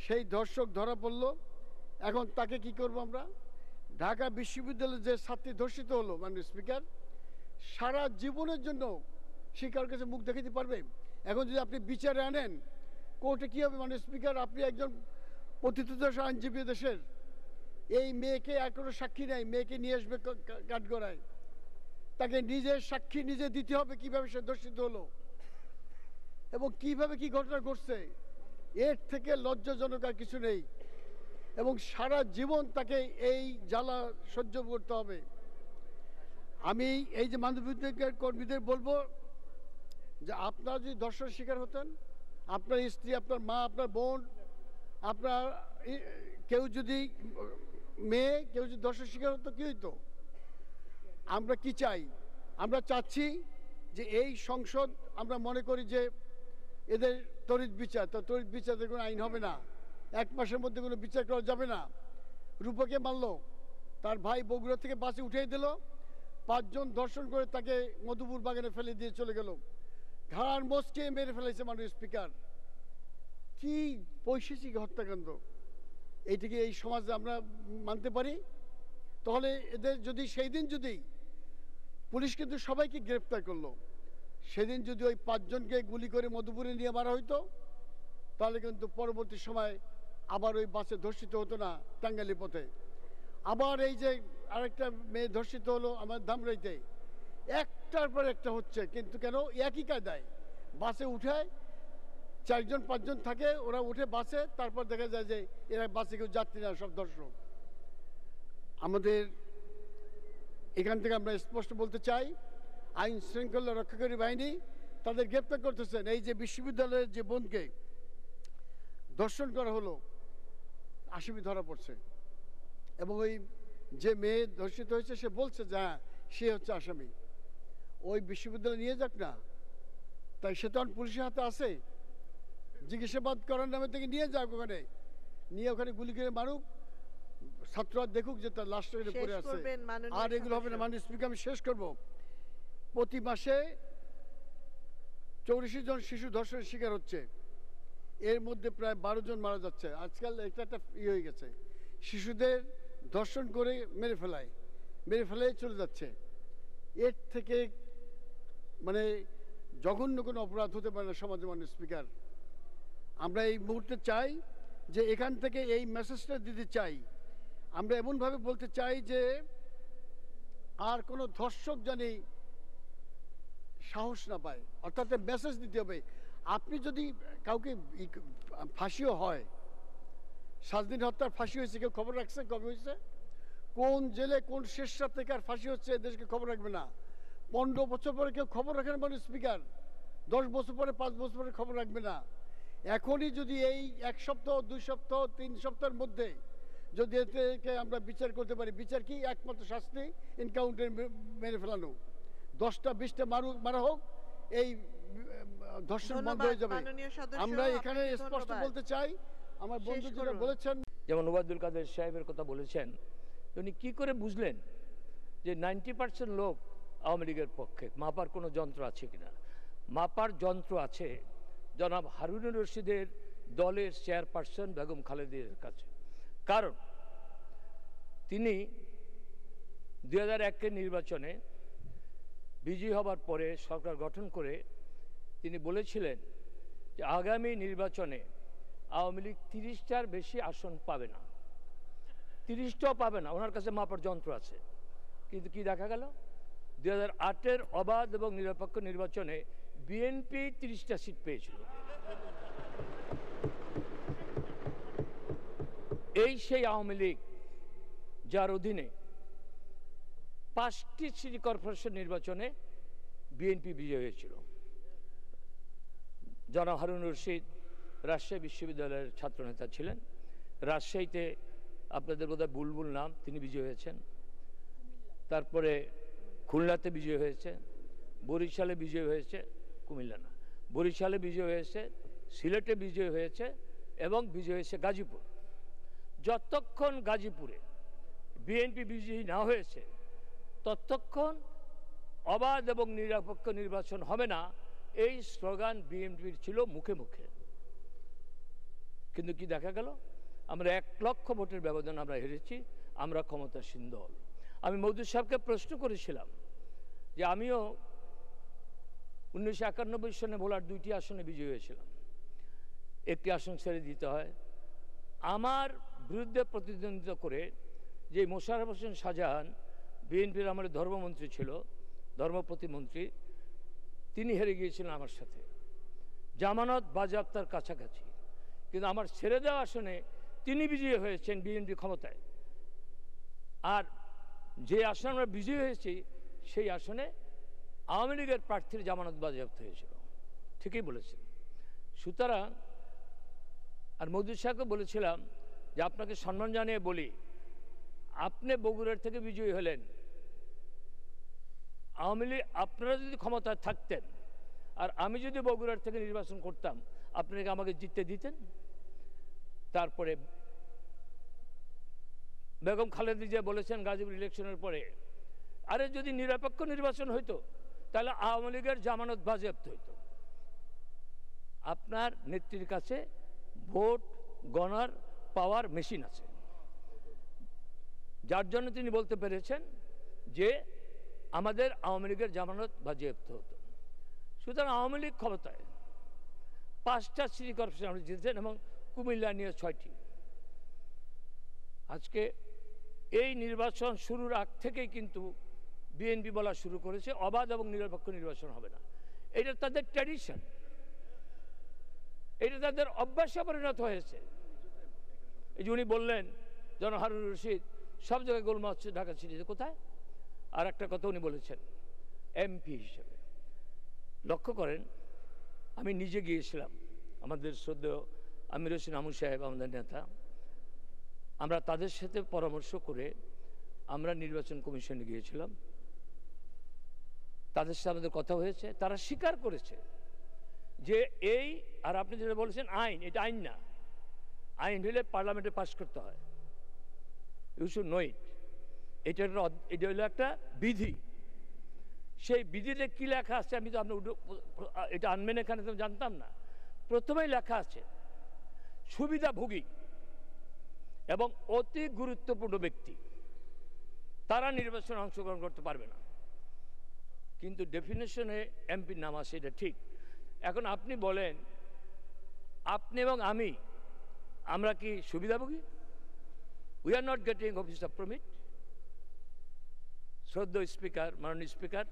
সেই ধর্ষক ধরা পড়ল এখন তাকে কি করব আমরা ঢাকা বিশ্ববিদ্যালয়ের যে ছাত্রী ধর্ষিত হলো মাননীয় স্পিকার সারা জীবনের জন্য সে কারোর কাছে মুখ দেখাতে পারবে এখন যদি আপনি বিচারে আনেন কোর্টে কী হবে মাননীয় স্পিকার আপনি একজন দেশ আইনজীবী দেশের এই মেয়েকে আর কোনো সাক্ষী নেয় মেয়েকে নিয়ে আসবে কাঠগড়ায় তাকে নিজের সাক্ষী নিজে দিতে হবে কিভাবে সে দর্শিত হলো এবং কিভাবে কি ঘটনা ঘটছে এর থেকে লজ্জাজনক আর কিছু নেই এবং সারা জীবন তাকে এই জ্বালা সহ্য করতে হবে আমি এই যে মানবিকের কর্মীদের বলবো যে আপনারা যদি দর্শন শিকার হতেন আপনার স্ত্রী আপনার মা আপনার বোন আপনার কেউ যদি মেয়ে কেউ যদি দর্শন শিকার হতো কী হইতো আমরা কি চাই আমরা চাচ্ছি যে এই সংসদ আমরা মনে করি যে এদের তরিত বিচার তো তরিত বিচারের কোনো আইন হবে না এক মাসের মধ্যে কোনো বিচার করা যাবে না রূপকে মারল তার ভাই বগুড়া থেকে বাসে উঠিয়ে দিল পাঁচজন ধর্ষণ করে তাকে মধুপুর বাগানে ফেলে দিয়ে চলে গেল ঘাড়ার মোষকে মেরে ফেলেছে মাননীয় স্পিকার কি বৈশেষিক হত্যাকাণ্ড এইটিকে এই সমাজে আমরা মানতে পারি তাহলে এদের যদি সেই দিন যদি পুলিশ কিন্তু সবাইকে গ্রেপ্তার করলো সেদিন যদি ওই পাঁচজনকে গুলি করে মধুপুরে নিয়ে মারা হইতো তাহলে কিন্তু পরবর্তী সময় আবার ওই বাসে ধর্ষিত হতো না টাঙ্গালি পথে আবার এই যে আরেকটা মেয়ে ধর্ষিত হলো আমার ধামরাইতে একটার পর একটা হচ্ছে কিন্তু কেন একই কায়দায় বাসে উঠায় চারজন পাঁচজন থাকে ওরা উঠে বাসে তারপর দেখা যায় যে এরা বাসে কেউ যাত্রী না সব দর্শক আমাদের এখান থেকে আমরা স্পষ্ট বলতে চাই আইন শৃঙ্খলা রক্ষাকারী বাহিনী তাদের গ্রেপ্তার করতেছেন এই যে বিশ্ববিদ্যালয়ের যে বোনকে দর্শন করা হলো আসামি ধরা পড়ছে এবং ওই যে মেয়ে ধর্ষিত হয়েছে সে বলছে যে হ্যাঁ সে হচ্ছে আসামি ওই বিশ্ববিদ্যালয়ে নিয়ে যাক না তাই সে তখন পুলিশের হাতে আছে জিজ্ঞাসাবাদ করার নামে থেকে নিয়ে যাক ওখানে নিয়ে ওখানে গুলি করে মারুক ছাত্ররা দেখুক যে তার লাশটা পড়ে আছে আর এগুলো হবে না মাননীয় স্পিকার আমি শেষ করব প্রতি মাসে চৌরাশি জন শিশু ধর্ষণের শিকার হচ্ছে এর মধ্যে প্রায় বারো জন মারা যাচ্ছে আজকাল এটা একটা ইয়ে হয়ে গেছে শিশুদের ধর্ষণ করে মেরে ফেলায় মেরে ফেলায় চলে যাচ্ছে এর থেকে মানে জঘন্য কোনো অপরাধ হতে পারে না সমাজে মাননীয় স্পিকার আমরা এই মুহূর্তে চাই যে এখান থেকে এই মেসেজটা দিতে চাই আমরা এমনভাবে বলতে চাই যে আর কোনো ধর্ষক জানি সাহস না পায় অর্থাৎ মেসেজ দিতে হবে আপনি যদি কাউকে ফাঁসিও হয় দিন হত্যার ফাঁসি হয়েছে কেউ খবর রাখছে কবে হয়েছে কোন জেলে কোন শেষ থেকে আর ফাঁসি হচ্ছে দেশকে খবর রাখবে না পনেরো বছর পরে কেউ খবর রাখে না মানে স্পিকার দশ বছর পরে পাঁচ বছর পরে খবর রাখবে না এখনই যদি এই এক সপ্তাহ দুই সপ্তাহ তিন সপ্তাহের মধ্যে যদি এটাকে আমরা বিচার করতে পারি বিচার কি একমাত্র শাস্তি এনকাউন্টার মেরে ফেলানো দশটা বিশটা মারু মারা হোক এই ধর্ষণ বন্ধ হয়ে যাবে আমরা এখানে স্পষ্ট বলতে চাই আমার বন্ধু যারা বলেছেন যেমন ওবায়দুল কাদের সাহেবের কথা বলেছেন উনি কি করে বুঝলেন যে নাইনটি পার্সেন্ট লোক আওয়ামী লীগের পক্ষে মাপার কোনো যন্ত্র আছে কিনা মাপার যন্ত্র আছে জনাব হারুনুর রশিদের দলের চেয়ারপারসন বেগম খালেদের কাছে কারণ তিনি দু হাজার নির্বাচনে বিজয়ী হবার পরে সরকার গঠন করে তিনি বলেছিলেন যে আগামী নির্বাচনে আওয়ামী লীগ তিরিশটার বেশি আসন পাবে না তিরিশটাও পাবে না ওনার কাছে মাপার যন্ত্র আছে কিন্তু কি দেখা গেল দু হাজার অবাধ এবং নিরপেক্ষ নির্বাচনে বিএনপি তিরিশটা সিট পেয়েছিল এই সেই আওয়ামী লীগ যার অধীনে পাঁচটি সিটি কর্পোরেশন নির্বাচনে বিএনপি বিজয় হয়েছিল জনা হারুন রশিদ রাজশাহী বিশ্ববিদ্যালয়ের ছাত্রনেতা ছিলেন রাজশাহীতে আপনাদের বোধহয় বুলবুল নাম তিনি বিজয় হয়েছেন তারপরে খুলনাতে বিজয় হয়েছে বরিশালে বিজয় হয়েছে কুমিল্লা না বরিশালে বিজয় হয়েছে সিলেটে বিজয় হয়েছে এবং বিজয় হয়েছে গাজীপুর যতক্ষণ গাজীপুরে বিএনপি বিজয়ী না হয়েছে ততক্ষণ অবাধ এবং নিরপেক্ষ নির্বাচন হবে না এই স্লোগান বিএনপির ছিল মুখে মুখে কিন্তু কি দেখা গেল আমরা এক লক্ষ ভোটের ব্যবধান আমরা হেরেছি আমরা ক্ষমতাসীন দল আমি মধুর সাহেবকে প্রশ্ন করেছিলাম যে আমিও উনিশশো একানব্বই সনে ভোলার দুইটি আসনে বিজয়ী হয়েছিলাম একটি আসন ছেড়ে দিতে হয় আমার বিরুদ্ধে প্রতিদ্বন্দ্বিতা করে যে মোশারফ হোসেন শাহজাহান বিএনপির আমার ধর্মমন্ত্রী ছিল ধর্ম প্রতিমন্ত্রী তিনি হেরে গিয়েছিলেন আমার সাথে জামানত বাজাপ্তার কাছাকাছি কিন্তু আমার ছেড়ে দেওয়া আসনে তিনি বিজয়ী হয়েছেন বিএনপি ক্ষমতায় আর যে আসনে আমরা বিজয়ী হয়েছি সেই আসনে আওয়ামী লীগের প্রার্থীর জামানত বাজেয়াপ্ত হয়েছিল ঠিকই বলেছেন সুতরাং আর মধু শাহকে বলেছিলাম যে আপনাকে সম্মান জানিয়ে বলি আপনি বগুড়ার থেকে বিজয়ী হলেন আওয়ামী লীগ আপনারা যদি ক্ষমতায় থাকতেন আর আমি যদি বগুড়ার থেকে নির্বাচন করতাম আপনাকে আমাকে জিততে দিতেন তারপরে বেগম খালেদি যে বলেছেন গাজীপুর ইলেকশনের পরে আরে যদি নিরপেক্ষ নির্বাচন হইতো তাহলে আওয়ামী লীগের জামানত বাজেয়াপ্ত হইত আপনার নেত্রীর কাছে ভোট গণার পাওয়ার মেশিন আছে যার জন্য তিনি বলতে পেরেছেন যে আমাদের আওয়ামী লীগের জামানত বাজেয়াপ্ত হতো সুতরাং আওয়ামী লীগ ক্ষমতায় পাঁচটা সিটি কর্পোরেশন আপনি জিতেছেন এবং কুমিল্লা নিয়ে ছয়টি আজকে এই নির্বাচন শুরুর আগ থেকেই কিন্তু বিএনপি বলা শুরু করেছে অবাধ এবং নিরপেক্ষ নির্বাচন হবে না এটা তাদের ট্র্যাডিশন এটা তাদের অভ্যাসে পরিণত হয়েছে এই যে উনি বললেন জনহারুর রশিদ সব জায়গায় গোলমা হচ্ছে ঢাকা সিটিতে কোথায় আর একটা কথা উনি বলেছেন এমপি হিসেবে লক্ষ্য করেন আমি নিজে গিয়েছিলাম আমাদের শ্রদ্ধেয় আমির হোসেন আমু সাহেব আমাদের নেতা আমরা তাদের সাথে পরামর্শ করে আমরা নির্বাচন কমিশনে গিয়েছিলাম তাদের সাথে আমাদের কথা হয়েছে তারা স্বীকার করেছে যে এই আর আপনি যেটা বলেছেন আইন এটা আইন না আইন হলে পার্লামেন্টে পাশ করতে হয় ইউ শুড নো ইট এটা এটা হলো একটা বিধি সেই বিধিতে কী লেখা আছে আমি তো আপনি এটা আনবেন এখানে তো জানতাম না প্রথমেই লেখা আছে সুবিধাভোগী এবং অতি গুরুত্বপূর্ণ ব্যক্তি তারা নির্বাচনে অংশগ্রহণ করতে পারবে না কিন্তু ডেফিনেশনে এমপির নাম আছে এটা ঠিক এখন আপনি বলেন আপনি এবং আমি আমরা কি সুবিধাভোগী We are not getting officer permit. শ্রদ্ধ স্পিকার মাননীয় স্পিকার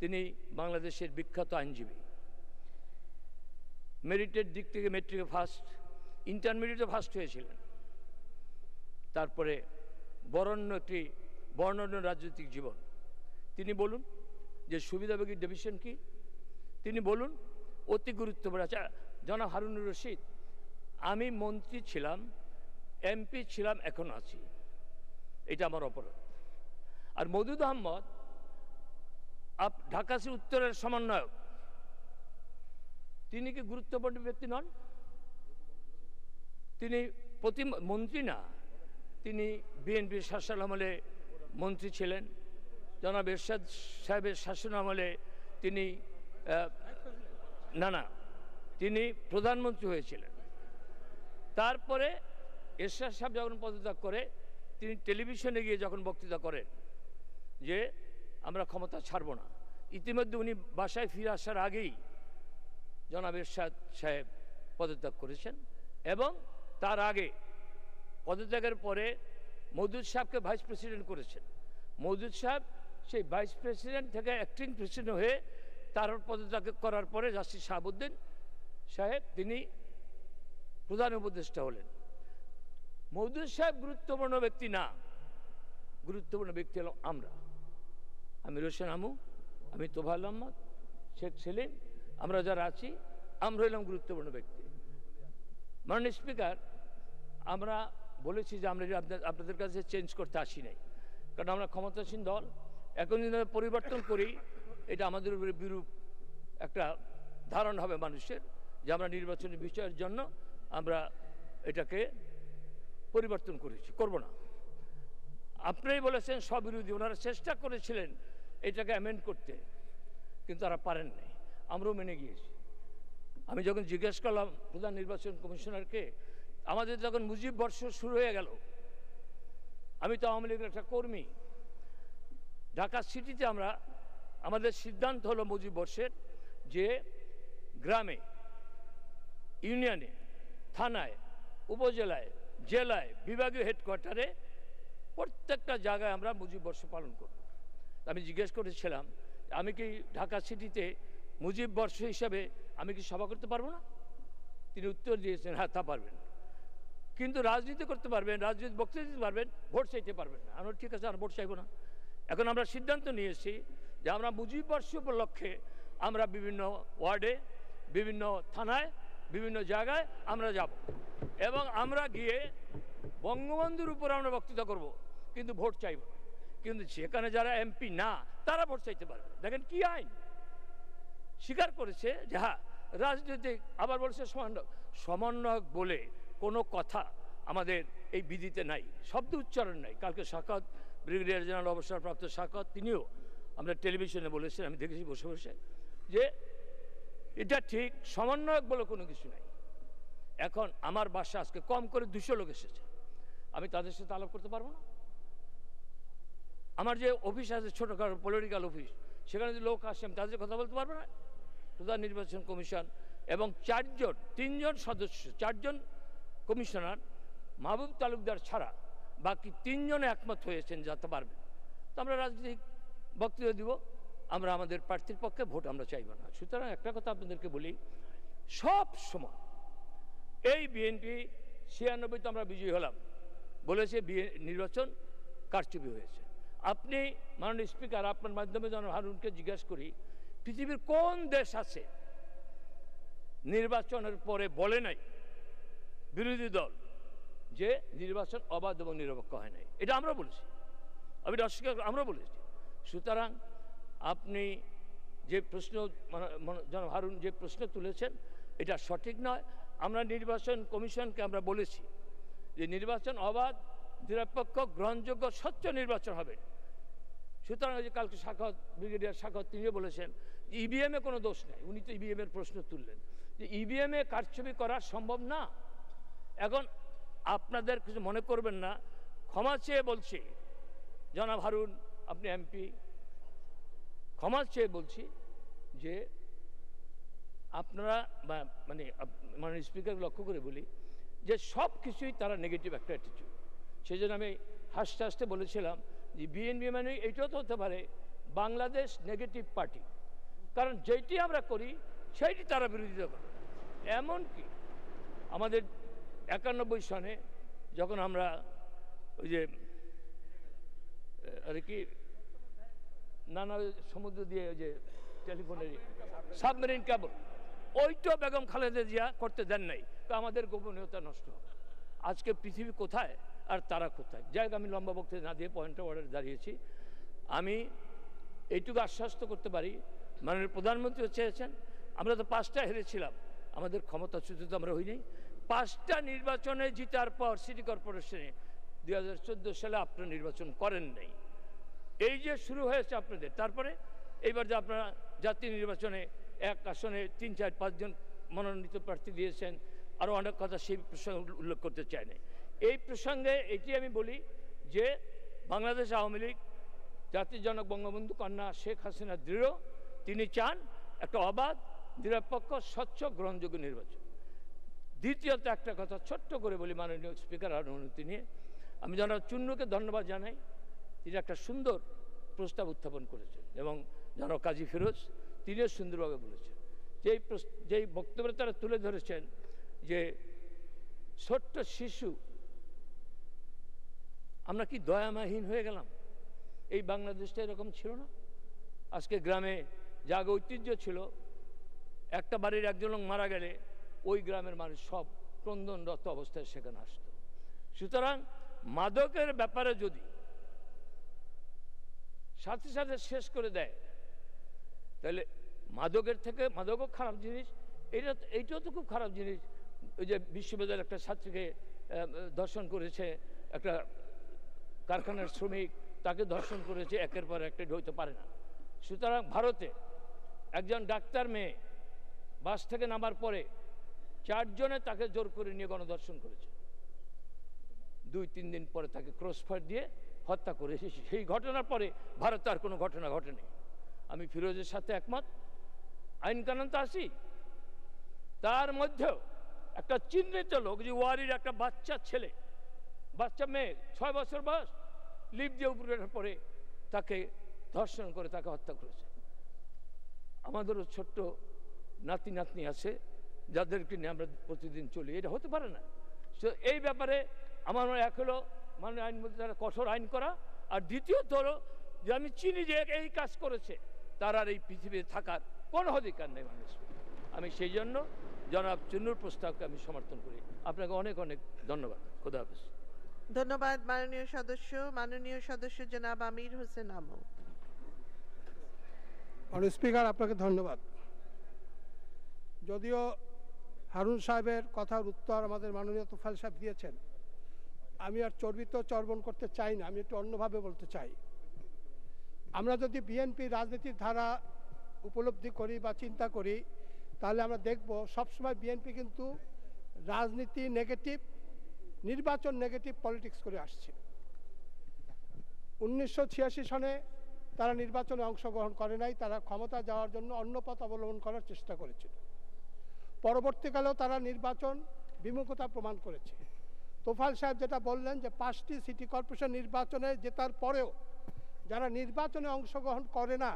তিনি বাংলাদেশের বিখ্যাত আইনজীবী মেরিটের দিক থেকে মেট্রিকে ফার্স্ট ইন্টারমিডিয়েটে ফার্স্ট হয়েছিলেন তারপরে বরণ্য একটি বর্ণন্য রাজনৈতিক জীবন তিনি বলুন যে সুবিধাভোগী ডিভিশন কি তিনি বলুন অতি গুরুত্বপূর্ণ আচ্ছা জনাব হারুনুর রশিদ আমি মন্ত্রী ছিলাম এমপি ছিলাম এখন আছি এটা আমার অপরাধ আর মজুদ আহমদ আপ ঢাকাসি উত্তরের সমন্বয়ক তিনি কি গুরুত্বপূর্ণ ব্যক্তি নন তিনি প্রতি মন্ত্রী না তিনি বিএনপির শাসন আমলে মন্ত্রী ছিলেন জনাব এরশাদ সাহেবের শাসন আমলে তিনি না না তিনি প্রধানমন্ত্রী হয়েছিলেন তারপরে এরশাদ সাহেব যখন পদত্যাগ করে তিনি টেলিভিশনে গিয়ে যখন বক্তৃতা করেন যে আমরা ক্ষমতা ছাড়ব না ইতিমধ্যে উনি বাসায় ফিরে আসার আগেই জনাব এরশাদ সাহেব পদত্যাগ করেছেন এবং তার আগে পদত্যাগের পরে মৌদুদ সাহেবকে ভাইস প্রেসিডেন্ট করেছেন মৌদুদ সাহেব সেই ভাইস প্রেসিডেন্ট থেকে অ্যাক্টিং প্রেসিডেন্ট হয়ে তার পদত্যাগ করার পরে জাস্টিস শাহাবুদ্দিন সাহেব তিনি প্রধান উপদেষ্টা হলেন মৌদুদ সাহেব গুরুত্বপূর্ণ ব্যক্তি না গুরুত্বপূর্ণ ব্যক্তি হলাম আমরা আমি রোশন আমু আমি তোফাল আহমদ শেখ সেলিম আমরা যারা আছি আমরা এলাম গুরুত্বপূর্ণ ব্যক্তি মাননীয় স্পিকার আমরা বলেছি যে আমরা আপনাদের কাছে চেঞ্জ করতে আসি নাই কারণ আমরা ক্ষমতাসীন দল এখন যদি পরিবর্তন করি এটা আমাদের উপরে বিরূপ একটা ধারণ হবে মানুষের যে আমরা নির্বাচনী বিষয়ের জন্য আমরা এটাকে পরিবর্তন করেছি করব না আপনি বলেছেন বিরোধী ওনারা চেষ্টা করেছিলেন এটাকে অ্যামেন্ড করতে কিন্তু তারা পারেন নাই আমরাও মেনে গিয়েছি আমি যখন জিজ্ঞেস করলাম প্রধান নির্বাচন কমিশনারকে আমাদের যখন মুজিব বর্ষ শুরু হয়ে গেল আমি তো আওয়ামী লীগের একটা কর্মী ঢাকা সিটিতে আমরা আমাদের সিদ্ধান্ত হলো মুজিব বর্ষের যে গ্রামে ইউনিয়নে থানায় উপজেলায় জেলায় বিভাগীয় হেডকোয়ার্টারে প্রত্যেকটা জায়গায় আমরা মুজিব বর্ষ পালন করব আমি জিজ্ঞেস করেছিলাম আমি কি ঢাকা সিটিতে মুজিব বর্ষ হিসাবে আমি কি সভা করতে পারবো না তিনি উত্তর দিয়েছেন হ্যাঁ তা পারবেন কিন্তু রাজনীতি করতে পারবেন রাজনীতি বক্তৃতা দিতে পারবেন ভোট চাইতে পারবেন না আমার ঠিক আছে আর ভোট চাইবো না এখন আমরা সিদ্ধান্ত নিয়েছি যে আমরা মুজিব বর্ষ উপলক্ষে আমরা বিভিন্ন ওয়ার্ডে বিভিন্ন থানায় বিভিন্ন জায়গায় আমরা যাব এবং আমরা গিয়ে বঙ্গবন্ধুর উপর আমরা বক্তৃতা করব কিন্তু ভোট চাইব কিন্তু সেখানে যারা এমপি না তারা ভোট চাইতে পারবে দেখেন কি আইন স্বীকার করেছে যে হ্যাঁ রাজনৈতিক আবার বলছে সমন্বয়ক সমন্বয়ক বলে কোনো কথা আমাদের এই বিধিতে নাই শব্দ উচ্চারণ নাই কালকে সাক্ষাৎ ব্রিগেডিয়ার জেনারেল অবসরপ্রাপ্ত সাক্ষাৎ তিনিও আমরা টেলিভিশনে বলেছেন আমি দেখেছি বসে বসে যে এটা ঠিক সমন্বয়ক বলে কোনো কিছু নাই এখন আমার বাসা আজকে কম করে দুশো লোক এসেছে আমি তাদের সাথে আলাপ করতে পারবো না আমার যে অফিস আছে ছোটোখাটো পলিটিক্যাল অফিস সেখানে যে লোক আসে আমি তাদের কথা বলতে পারবো না প্রধান নির্বাচন কমিশন এবং চারজন তিনজন সদস্য চারজন কমিশনার মাহবুব তালুকদার ছাড়া বাকি তিনজনে একমত হয়েছেন যাতে পারবে তো আমরা রাজনৈতিক বক্তৃতা দিব আমরা আমাদের প্রার্থীর পক্ষে ভোট আমরা চাইব না সুতরাং একটা কথা আপনাদেরকে বলি সব সময় এই বিএনপি ছিয়ানব্বইতে আমরা বিজয়ী হলাম বলেছে বিএ নির্বাচন কারচুপি হয়েছে আপনি মাননীয় স্পিকার আপনার মাধ্যমে যেন হারুনকে জিজ্ঞাসা করি পৃথিবীর কোন দেশ আছে নির্বাচনের পরে বলে নাই বিরোধী দল যে নির্বাচন অবাধ এবং নিরপেক্ষ হয় নাই এটা আমরা বলেছি আমি অস্বীকার আমরা বলেছি সুতরাং আপনি যে প্রশ্ন জন হারুন যে প্রশ্ন তুলেছেন এটা সঠিক নয় আমরা নির্বাচন কমিশনকে আমরা বলেছি যে নির্বাচন অবাধ নিরপেক্ষ গ্রহণযোগ্য স্বচ্ছ নির্বাচন হবে সুতরাং যে কালকে শাখত ব্রিগেডিয়ার শাখত তিনিও বলেছেন যে ইভিএমে e কোনো দোষ নেই উনি তো ইভিএমের e প্রশ্ন তুললেন যে ইভিএমে e কারচুপি করা সম্ভব না এখন আপনাদের কিছু মনে করবেন না ক্ষমা চেয়ে বলছি জনাব হারুন আপনি এমপি ক্ষমা চেয়ে বলছি যে আপনারা মানে মানে স্পিকার লক্ষ্য করে বলি যে সব কিছুই তারা নেগেটিভ একটা অ্যাটিটিউড সেই জন্য আমি হাসতে হাসতে বলেছিলাম যে বিএনপি মানে এইটাও তো হতে পারে বাংলাদেশ নেগেটিভ পার্টি কারণ যেটি আমরা করি সেইটি তারা বিরোধিতা করে এমনকি আমাদের একানব্বই সনে যখন আমরা ওই যে আর কি নানা সমুদ্র দিয়ে ওই যে টেলিফোনের সাবমেরিন কেবল ওইটা বেগম খালেদা জিয়া করতে দেন নাই তো আমাদের গোপনীয়তা নষ্ট আজকে পৃথিবী কোথায় আর তারা কোথায় যাই আমি লম্বা বক্তৃতা না দিয়ে পয়েন্ট অর্ডার দাঁড়িয়েছি আমি এইটুকু আশ্বস্ত করতে পারি মাননীয় প্রধানমন্ত্রীও চেয়েছেন আমরা তো পাঁচটা হেরেছিলাম আমাদের ক্ষমতাচ্যুত তো আমরা হইনি পাঁচটা নির্বাচনে জিতার পর সিটি কর্পোরেশনে দু সালে আপনার নির্বাচন করেন নাই এই যে শুরু হয়েছে আপনাদের তারপরে এইবার যে আপনারা জাতীয় নির্বাচনে এক আসনে তিন চার পাঁচজন মনোনীত প্রার্থী দিয়েছেন আরও অনেক কথা সেই প্রসঙ্গে উল্লেখ করতে চায় না এই প্রসঙ্গে এটি আমি বলি যে বাংলাদেশ আওয়ামী লীগ জাতির জনক বঙ্গবন্ধু কন্যা শেখ হাসিনা দৃঢ় তিনি চান একটা অবাধ নিরপেক্ষ স্বচ্ছ গ্রহণযোগ্য নির্বাচন দ্বিতীয়ত একটা কথা ছোট্ট করে বলি মাননীয় স্পিকার আর অনুমতি নিয়ে আমি যেন চুন্নুকে ধন্যবাদ জানাই তিনি একটা সুন্দর প্রস্তাব উত্থাপন করেছেন এবং যেন কাজী ফিরোজ তিনিও সুন্দরভাবে বলেছেন যেই যেই বক্তব্য তারা তুলে ধরেছেন যে ছোট্ট শিশু আমরা কি দয়ামাহীন হয়ে গেলাম এই বাংলাদেশটা এরকম ছিল না আজকে গ্রামে যা ঐতিহ্য ছিল একটা বাড়ির একজন লোক মারা গেলে ওই গ্রামের মানুষ সব ক্রন্দনরত অবস্থায় সেখানে আসত সুতরাং মাদকের ব্যাপারে যদি সাথে সাথে শেষ করে দেয় তাহলে মাদকের থেকে মাদকও খারাপ জিনিস এটা এইটাও তো খুব খারাপ জিনিস ওই যে বিশ্ববিদ্যালয়ের একটা ছাত্রীকে ধর্ষণ করেছে একটা কারখানার শ্রমিক তাকে ধর্ষণ করেছে একের পর একটা ঢুকতে পারে না সুতরাং ভারতে একজন ডাক্তার মেয়ে বাস থেকে নামার পরে চারজনে তাকে জোর করে নিয়ে গণধর্ষণ করেছে দুই তিন দিন পরে তাকে ক্রস দিয়ে হত্যা করেছে সেই ঘটনার পরে ভারত আর কোনো ঘটনা ঘটেনি আমি ফিরোজের সাথে একমত কানুন তো আসি তার মধ্যেও একটা চিহ্নিত লোক যে ওয়ারির একটা বাচ্চা ছেলে বাচ্চা মেয়ে ছয় বছর বয়স লিপ দিয়ে উপরে ওঠার পরে তাকে ধর্ষণ করে তাকে হত্যা করেছে আমাদেরও ছোট্ট নাতি নাতনি আছে যাদেরকে নিয়ে আমরা প্রতিদিন চলি এটা হতে পারে না তো এই ব্যাপারে আমার এক হলো মানে আইন তারা কঠোর আইন করা আর দ্বিতীয়ত ধরো যে আমি চিনি যে এই কাজ করেছে তার আর এই পৃথিবীতে থাকার কোনো অধিকার নেই মানুষ আমি সেই জন্য জনাব চুন্নুর প্রস্তাবকে আমি সমর্থন করি আপনাকে অনেক অনেক ধন্যবাদ খোদা হাফেজ ধন্যবাদ মাননীয় সদস্য মাননীয় সদস্য জনাব আমির হোসেন আমু স্পিকার আপনাকে ধন্যবাদ যদিও হারুন সাহেবের কথার উত্তর আমাদের মাননীয় তোফাল সাহেব দিয়েছেন আমি আর চর্বিত চর্বণ করতে চাই না আমি একটু অন্যভাবে বলতে চাই আমরা যদি বিএনপি রাজনীতির ধারা উপলব্ধি করি বা চিন্তা করি তাহলে আমরা দেখব সবসময় বিএনপি কিন্তু রাজনীতি নেগেটিভ নির্বাচন নেগেটিভ পলিটিক্স করে আসছে উনিশশো সনে তারা নির্বাচনে অংশগ্রহণ করে নাই তারা ক্ষমতা যাওয়ার জন্য অন্য পথ অবলম্বন করার চেষ্টা করেছিল পরবর্তীকালেও তারা নির্বাচন বিমুখতা প্রমাণ করেছে তোফাল সাহেব যেটা বললেন যে পাঁচটি সিটি কর্পোরেশন নির্বাচনে জেতার পরেও যারা নির্বাচনে অংশগ্রহণ করে না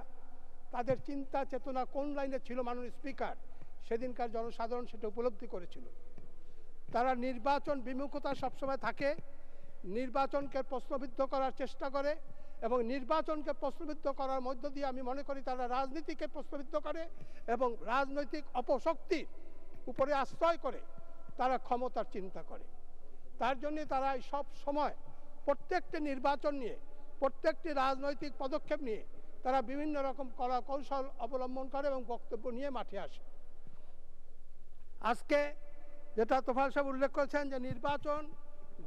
তাদের চিন্তা চেতনা কোন লাইনে ছিল মাননীয় স্পিকার সেদিনকার জনসাধারণ সেটা উপলব্ধি করেছিল তারা নির্বাচন বিমুখতা সবসময় থাকে নির্বাচনকে প্রশ্নবিদ্ধ করার চেষ্টা করে এবং নির্বাচনকে প্রশ্নবিদ্ধ করার মধ্য দিয়ে আমি মনে করি তারা রাজনীতিকে প্রশ্নবিদ্ধ করে এবং রাজনৈতিক অপশক্তির উপরে আশ্রয় করে তারা ক্ষমতার চিন্তা করে তার জন্য তারা সব সময় প্রত্যেকটি নির্বাচন নিয়ে প্রত্যেকটি রাজনৈতিক পদক্ষেপ নিয়ে তারা বিভিন্ন রকম কলা কৌশল অবলম্বন করে এবং বক্তব্য নিয়ে মাঠে আসে আজকে যেটা তোফাল সাহেব উল্লেখ করেছেন যে নির্বাচন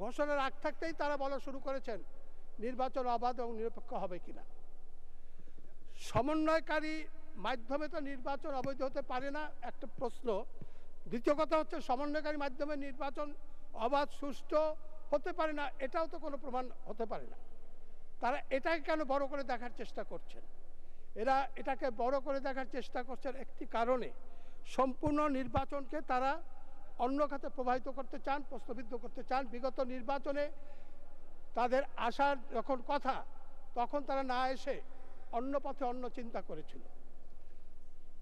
ঘোষণার আগ থাকতেই তারা বলা শুরু করেছেন নির্বাচন অবাধ এবং নিরপেক্ষ হবে কিনা সমন্বয়কারী মাধ্যমে তো নির্বাচন অবৈধ হতে পারে না একটা প্রশ্ন দ্বিতীয় কথা হচ্ছে সমন্বয়কারী মাধ্যমে নির্বাচন অবাধ সুষ্ঠু হতে পারে না এটাও তো কোনো প্রমাণ হতে পারে না তারা এটাকে কেন বড় করে দেখার চেষ্টা করছেন এরা এটাকে বড় করে দেখার চেষ্টা করছেন একটি কারণে সম্পূর্ণ নির্বাচনকে তারা অন্য খাতে প্রবাহিত করতে চান প্রশ্নবিদ্ধ করতে চান বিগত নির্বাচনে তাদের আসার যখন কথা তখন তারা না এসে অন্য পথে অন্য চিন্তা করেছিল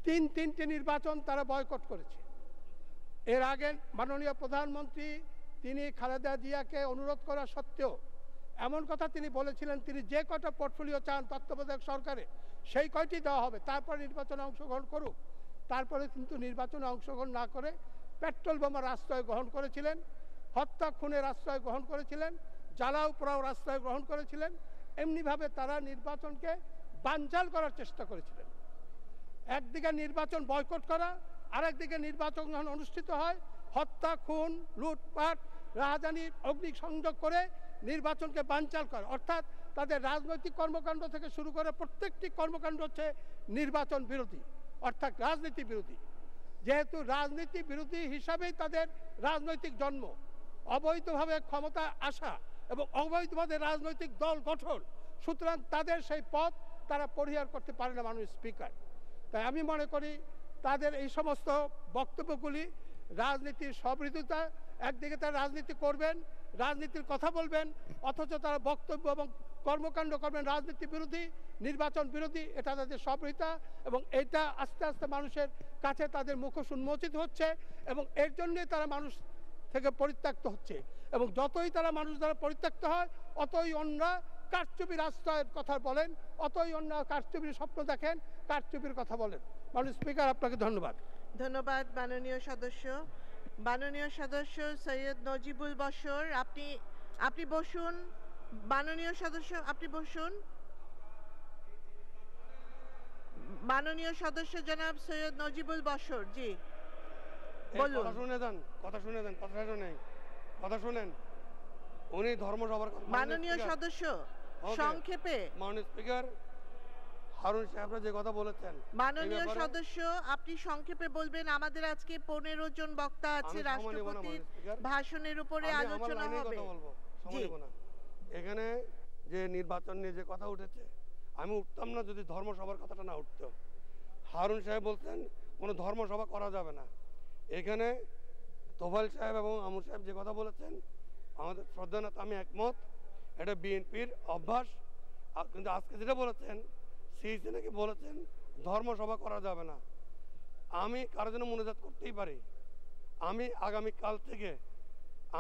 তিন তিনটি নির্বাচন তারা বয়কট করেছে এর আগে মাননীয় প্রধানমন্ত্রী তিনি খালেদা জিয়াকে অনুরোধ করা সত্ত্বেও এমন কথা তিনি বলেছিলেন তিনি যে কয়টা পোর্টফোলিও চান তত্ত্বাবধায়ক সরকারে সেই কয়টি দেওয়া হবে তারপর নির্বাচনে অংশগ্রহণ করুক তারপরে কিন্তু নির্বাচনে অংশগ্রহণ না করে পেট্রোল বোমার আশ্রয় গ্রহণ করেছিলেন হত্যা খুনের আশ্রয় গ্রহণ করেছিলেন জ্বালাও পোড়াও আশ্রয় গ্রহণ করেছিলেন এমনিভাবে তারা নির্বাচনকে বানচাল করার চেষ্টা করেছিলেন একদিকে নির্বাচন বয়কট করা আরেকদিকে নির্বাচন যখন অনুষ্ঠিত হয় হত্যা খুন লুটপাট রাজধানী সংযোগ করে নির্বাচনকে বানচাল করে অর্থাৎ তাদের রাজনৈতিক কর্মকাণ্ড থেকে শুরু করে প্রত্যেকটি কর্মকাণ্ড হচ্ছে নির্বাচন বিরোধী অর্থাৎ রাজনীতি বিরোধী যেহেতু রাজনীতি বিরোধী হিসাবেই তাদের রাজনৈতিক জন্ম অবৈধভাবে ক্ষমতা আসা এবং অবৈধভাবে রাজনৈতিক দল গঠন সুতরাং তাদের সেই পথ তারা পরিহার করতে পারে না মানুষ স্পিকার তাই আমি মনে করি তাদের এই সমস্ত বক্তব্যগুলি রাজনীতির সবৃদ্ধতা একদিকে তারা রাজনীতি করবেন রাজনীতির কথা বলবেন অথচ তারা বক্তব্য এবং কর্মকাণ্ড করবেন রাজনীতি বিরোধী নির্বাচন বিরোধী এটা তাদের সবরিতা এবং এটা আস্তে আস্তে মানুষের কাছে তাদের মুখোশ উন্মোচিত হচ্ছে এবং এর জন্যে তারা মানুষ থেকে পরিত্যক্ত হচ্ছে এবং যতই তারা মানুষ দ্বারা পরিত্যক্ত হয় অতই অন্যরা কারচুপির আশ্রয়ের কথা বলেন অতই অন্য কারচুপির স্বপ্ন দেখেন কারচুপির কথা বলেন মানুষ স্পিকার আপনাকে ধন্যবাদ ধন্যবাদ মাননীয় সদস্য মাননীয় সদস্য সৈয়দ নজিবুল বসর আপনি আপনি বসুন মাননীয় সদস্য আপনি বসুন মাননীয় সদস্য জনাব সৈয়দ নজিবুল বসর জি বলুন কথা শুনে দেন কথা শুনে দেন কথা শুনেন কথা শুনেন উনি ধর্মসভার মাননীয় সদস্য সংক্ষেপে মাননীয় স্পিকার হারুন সাহেবরা যে কথা বলেছেন মাননীয় সদস্য আপনি সংক্ষেপে বলবেন আমাদের আজকে পনেরো জন বক্তা আছে রাষ্ট্রপতির ভাষণের উপরে আলোচনা হবে এখানে যে নির্বাচন নিয়ে যে কথা উঠেছে আমি উঠতাম না যদি ধর্মসভার কথাটা না উঠতো হারুন সাহেব বলতেন কোনো ধর্মসভা করা যাবে না এখানে তোফাল সাহেব এবং আমর সাহেব যে কথা বলেছেন আমাদের শ্রদ্ধানাথ আমি একমত এটা বিএনপির অভ্যাস কিন্তু আজকে যেটা বলেছেন সিইসি নাকি বলেছেন ধর্মসভা করা যাবে না আমি কারো জন্য মনোজাত করতেই পারি আমি আগামীকাল থেকে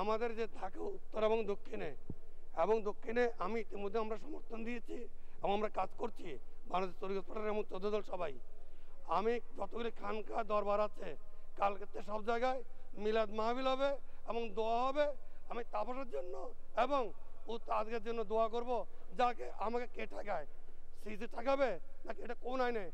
আমাদের যে থাকে উত্তর এবং দক্ষিণে এবং দক্ষিণে আমি ইতিমধ্যে আমরা সমর্থন দিয়েছি এবং আমরা কাজ করছি বাংলাদেশ তরিগতপাড়ার এবং চোদ্দ দল সবাই আমি যতগুলি খানকা দরবার আছে কালকেতে সব জায়গায় মিলাদ মাহবিল হবে এবং দোয়া হবে আমি তাপসের জন্য এবং আজকের জন্য দোয়া করব যাকে আমাকে কে ঠেকায় সিসি টাকাবে নাকি এটা কোন আইনে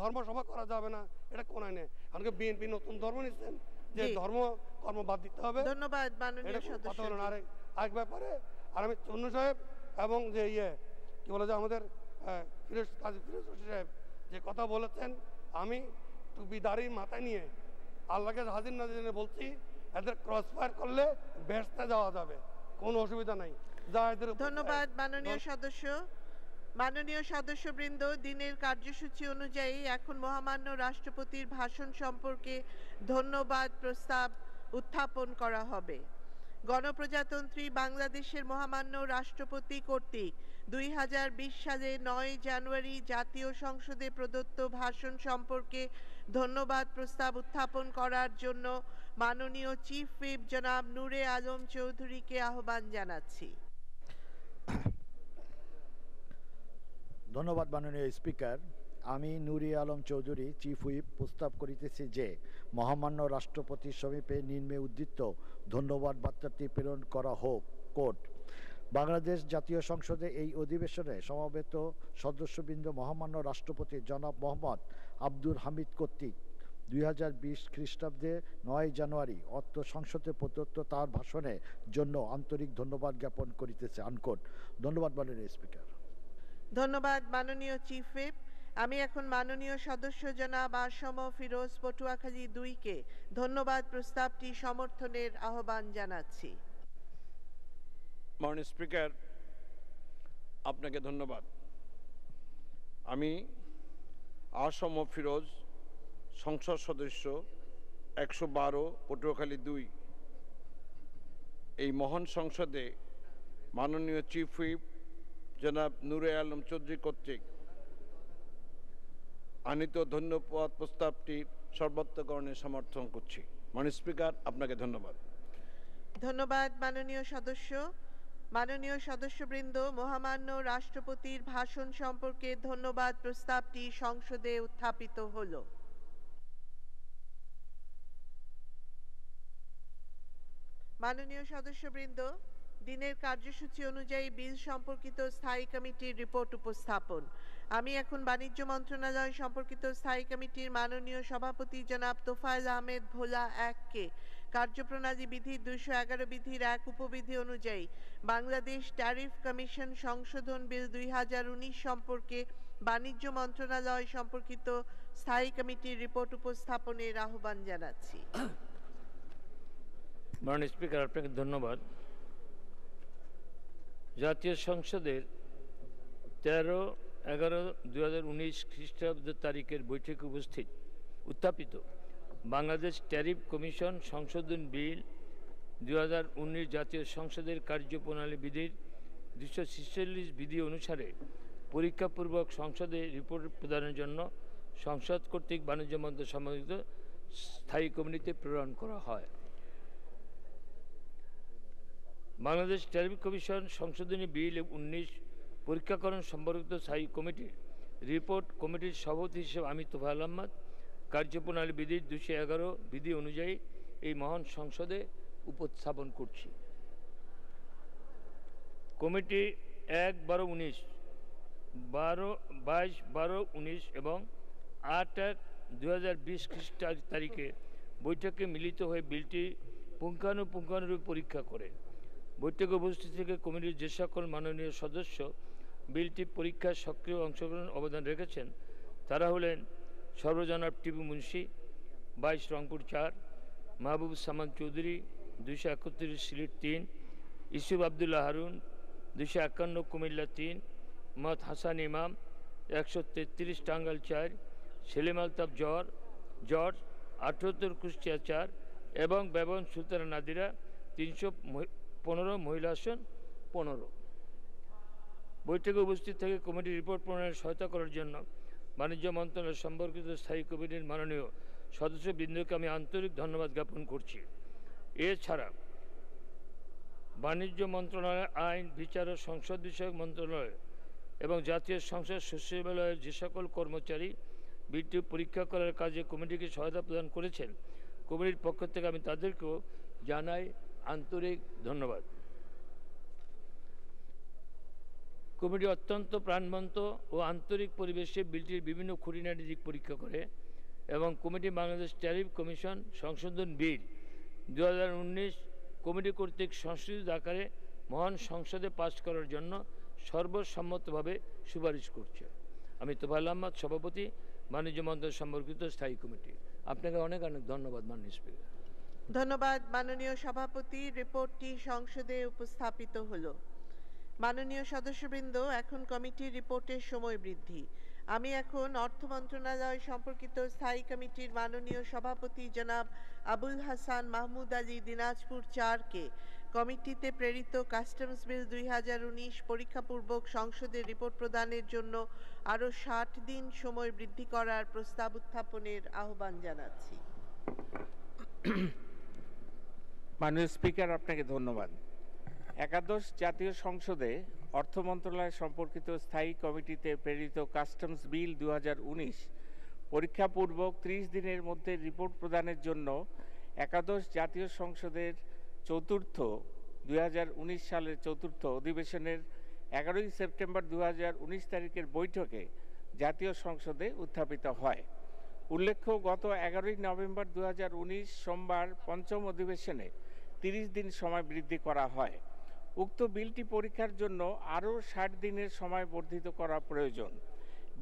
ধর্মসভা করা যাবে না এটা কোন আইনে আমাকে বিএনপি নতুন ধর্ম নিচ্ছেন যে ধর্ম কর্ম বাদ দিতে হবে ধন্যবাদ মাননীয় সদস্য আরেক আরেক ব্যাপারে আর আমি চন্নু সাহেব এবং যে ইয়ে কি বলে যে আমাদের ফিরোজ কাজী ফিরোজ সাহেব যে কথা বলেছেন আমি টুপি দাঁড়িয়ে মাথায় নিয়ে আল্লাহকে হাজির নাজিনে বলছি এদের ক্রস ফায়ার করলে ব্যস্ত যাওয়া যাবে কোনো অসুবিধা নাই ধন্যবাদ মাননীয় সদস্য মাননীয় সদস্যবৃন্দ দিনের কার্যসূচি অনুযায়ী এখন মহামান্য রাষ্ট্রপতির ভাষণ সম্পর্কে ধন্যবাদ প্রস্তাব উত্থাপন করা হবে গণপ্রজাতন্ত্রী বাংলাদেশের মহামান্য রাষ্ট্রপতি কর্তৃক দুই হাজার বিশ সালে নয় জানুয়ারি জাতীয় সংসদে প্রদত্ত ভাষণ সম্পর্কে ধন্যবাদ প্রস্তাব উত্থাপন করার জন্য মাননীয় চিফ হুইপ জনাব নূরে আলম চৌধুরীকে আহ্বান জানাচ্ছি ধন্যবাদ মাননীয় স্পিকার আমি নুরি আলম চৌধুরী চিফ হুইপ প্রস্তাব করিতেছি যে মহামান্য রাষ্ট্রপতির সমীপে নিম্নে উদ্দিত ধন্যবাদ বার্তাটি প্রেরণ করা হোক কোর্ট বাংলাদেশ জাতীয় সংসদে এই অধিবেশনে সমাবেত সদস্যবৃন্দ মহামান্য রাষ্ট্রপতি জনাব মোহাম্মদ আব্দুল হামিদ কর্তৃক দুই হাজার বিশ খ্রিস্টাব্দে নয় জানুয়ারি অর্থ সংসদে প্রদত্ত তার ভাষণের জন্য আন্তরিক ধন্যবাদ জ্ঞাপন করিতেছে আনকোট ধন্যবাদ মাননীয় স্পিকার ধন্যবাদ মাননীয় চিফ হুইপ আমি এখন মাননীয় সদস্য জনাব আসম ফিরোজ পটুয়াখালী দুইকে ধন্যবাদ প্রস্তাবটি সমর্থনের আহ্বান জানাচ্ছি মাননীয় স্পিকার আপনাকে ধন্যবাদ আমি আসম ফিরোজ সংসদ সদস্য একশো বারো পটুয়াখালী দুই এই মহান সংসদে মাননীয় চিফ হুইপ জনাব নুরে আলম চৌধুরী কর্তৃক আনিত ধন্যবাদ প্রস্তাবটি সর্বত্রকরণে সমর্থন করছি মানে স্পিকার আপনাকে ধন্যবাদ ধন্যবাদ মাননীয় সদস্য মাননীয় সদস্যবৃন্দ মহামান্য রাষ্ট্রপতির ভাষণ সম্পর্কে ধন্যবাদ প্রস্তাবটি সংসদে উত্থাপিত হল মাননীয় সদস্যবৃন্দ দিনের কার্যসূচি অনুযায়ী বিল সম্পর্কিত স্থায়ী কমিটির রিপোর্ট উপস্থাপন আমি এখন বাণিজ্য মন্ত্রণালয় সম্পর্কিত স্থায়ী কমিটির মাননীয় সভাপতি জনাব তোফায়েল আহমেদ ভোলা এককে কার্যপ্রণালী বিধি দুশো এগারো বিধির এক উপবিধি অনুযায়ী বাংলাদেশ ট্যারিফ কমিশন সংশোধন বিল দুই সম্পর্কে বাণিজ্য মন্ত্রণালয় সম্পর্কিত স্থায়ী কমিটির রিপোর্ট উপস্থাপনের আহ্বান জানাচ্ছি মাননীয় স্পিকার আপনাকে ধন্যবাদ জাতীয় সংসদের তেরো এগারো দু হাজার উনিশ খ্রিস্টাব্দ তারিখের বৈঠকে উপস্থিত উত্থাপিত বাংলাদেশ ট্যারিফ কমিশন সংশোধন বিল দু জাতীয় সংসদের কার্যপ্রণালী বিধির দুশো ছিচল্লিশ বিধি অনুসারে পরীক্ষাপূর্বক সংসদে রিপোর্ট প্রদানের জন্য সংসদ কর্তৃক বাণিজ্য মন্ত্রী সম্বন্ধিত স্থায়ী কমিটিতে প্রেরণ করা হয় বাংলাদেশ ট্যারিফ কমিশন সংশোধনী বিল উনিশ পরীক্ষাকরণ সম্পর্কিত স্থায়ী কমিটির রিপোর্ট কমিটির সভাপতি হিসেবে আমি তোফা আহমদ কার্যপ্রণালী বিধি দুশো এগারো বিধি অনুযায়ী এই মহান সংসদে উপস্থাপন করছি কমিটি এক বারো উনিশ বারো বাইশ বারো উনিশ এবং আট এক দু হাজার বিশ খ্রিস্টাব্দ তারিখে বৈঠকে মিলিত হয়ে বিলটি পুঙ্খানুপুঙ্খানুরূপ পরীক্ষা করে বৈঠকে উপস্থিত থেকে কমিটির যে সকল মাননীয় সদস্য বিলটি পরীক্ষায় সক্রিয় অংশগ্রহণ অবদান রেখেছেন তারা হলেন সর্বজনাব টিপু মুন্সি বাইশ রংপুর চার মাহবুব সামান চৌধুরী দুইশো একত্রিশ সিলেট তিন ইসুফ আবদুল্লাহ হারুন দুইশো একান্ন কুমিল্লা তিন মত হাসান ইমাম একশো তেত্রিশ টাঙ্গাল চার সেলিম আলতাব জর জর্জ আঠাত্তর কুষ্টিয়া চার এবং ব্যবন সুতরা নাদিরা তিনশো পনেরো মহিলা আসন পনেরো বৈঠকে উপস্থিত থেকে কমিটির রিপোর্ট প্রণয়নের সহায়তা করার জন্য বাণিজ্য মন্ত্রণালয় সম্পর্কিত স্থায়ী কমিটির মাননীয় বিন্দুকে আমি আন্তরিক ধন্যবাদ জ্ঞাপন করছি এছাড়া বাণিজ্য মন্ত্রণালয় আইন বিচার ও সংসদ বিষয়ক মন্ত্রণালয় এবং জাতীয় সংসদ সচিবালয়ের যে সকল কর্মচারী বিটি পরীক্ষা করার কাজে কমিটিকে সহায়তা প্রদান করেছেন কমিটির পক্ষ থেকে আমি তাদেরকেও জানাই আন্তরিক ধন্যবাদ কমিটি অত্যন্ত প্রাণবন্ত ও আন্তরিক পরিবেশে বিলটির বিভিন্ন খুঁটিনাটি দিক পরীক্ষা করে এবং কমিটি বাংলাদেশ ট্যারিফ কমিশন সংশোধন বিল দু কমিটি কর্তৃক সংশোধিত আকারে মহান সংসদে পাশ করার জন্য সর্বসম্মতভাবে সুপারিশ করছে আমি তোফাল আহমদ সভাপতি বাণিজ্য মন্ত্রণ সম্পর্কিত স্থায়ী কমিটি আপনাকে অনেক অনেক ধন্যবাদ মাননীয় স্পিকার ধন্যবাদ মাননীয় সভাপতি রিপোর্টটি সংসদে উপস্থাপিত হলো মাননীয় সদস্যবৃন্দ এখন কমিটির রিপোর্টের সময় বৃদ্ধি আমি এখন অর্থ মন্ত্রণালয় সম্পর্কিত স্থায়ী কমিটির মাননীয় সভাপতি জনাব আবুল হাসান মাহমুদ আলী দিনাজপুর চারকে কমিটিতে প্রেরিত কাস্টমস বিল দুই পরীক্ষাপূর্বক সংসদের রিপোর্ট প্রদানের জন্য আরও ষাট দিন সময় বৃদ্ধি করার প্রস্তাব উত্থাপনের আহ্বান জানাচ্ছি মাননীয় স্পিকার আপনাকে ধন্যবাদ একাদশ জাতীয় সংসদে অর্থ মন্ত্রণালয় সম্পর্কিত স্থায়ী কমিটিতে প্রেরিত কাস্টমস বিল দু পরীক্ষাপূর্বক ত্রিশ দিনের মধ্যে রিপোর্ট প্রদানের জন্য একাদশ জাতীয় সংসদের চতুর্থ দু সালের চতুর্থ অধিবেশনের এগারোই সেপ্টেম্বর দু তারিখের বৈঠকে জাতীয় সংসদে উত্থাপিত হয় উল্লেখ্য গত এগারোই নভেম্বর দু সোমবার পঞ্চম অধিবেশনে তিরিশ দিন সময় বৃদ্ধি করা হয় উক্ত বিলটি পরীক্ষার জন্য আরও ষাট দিনের সময় বর্ধিত করা প্রয়োজন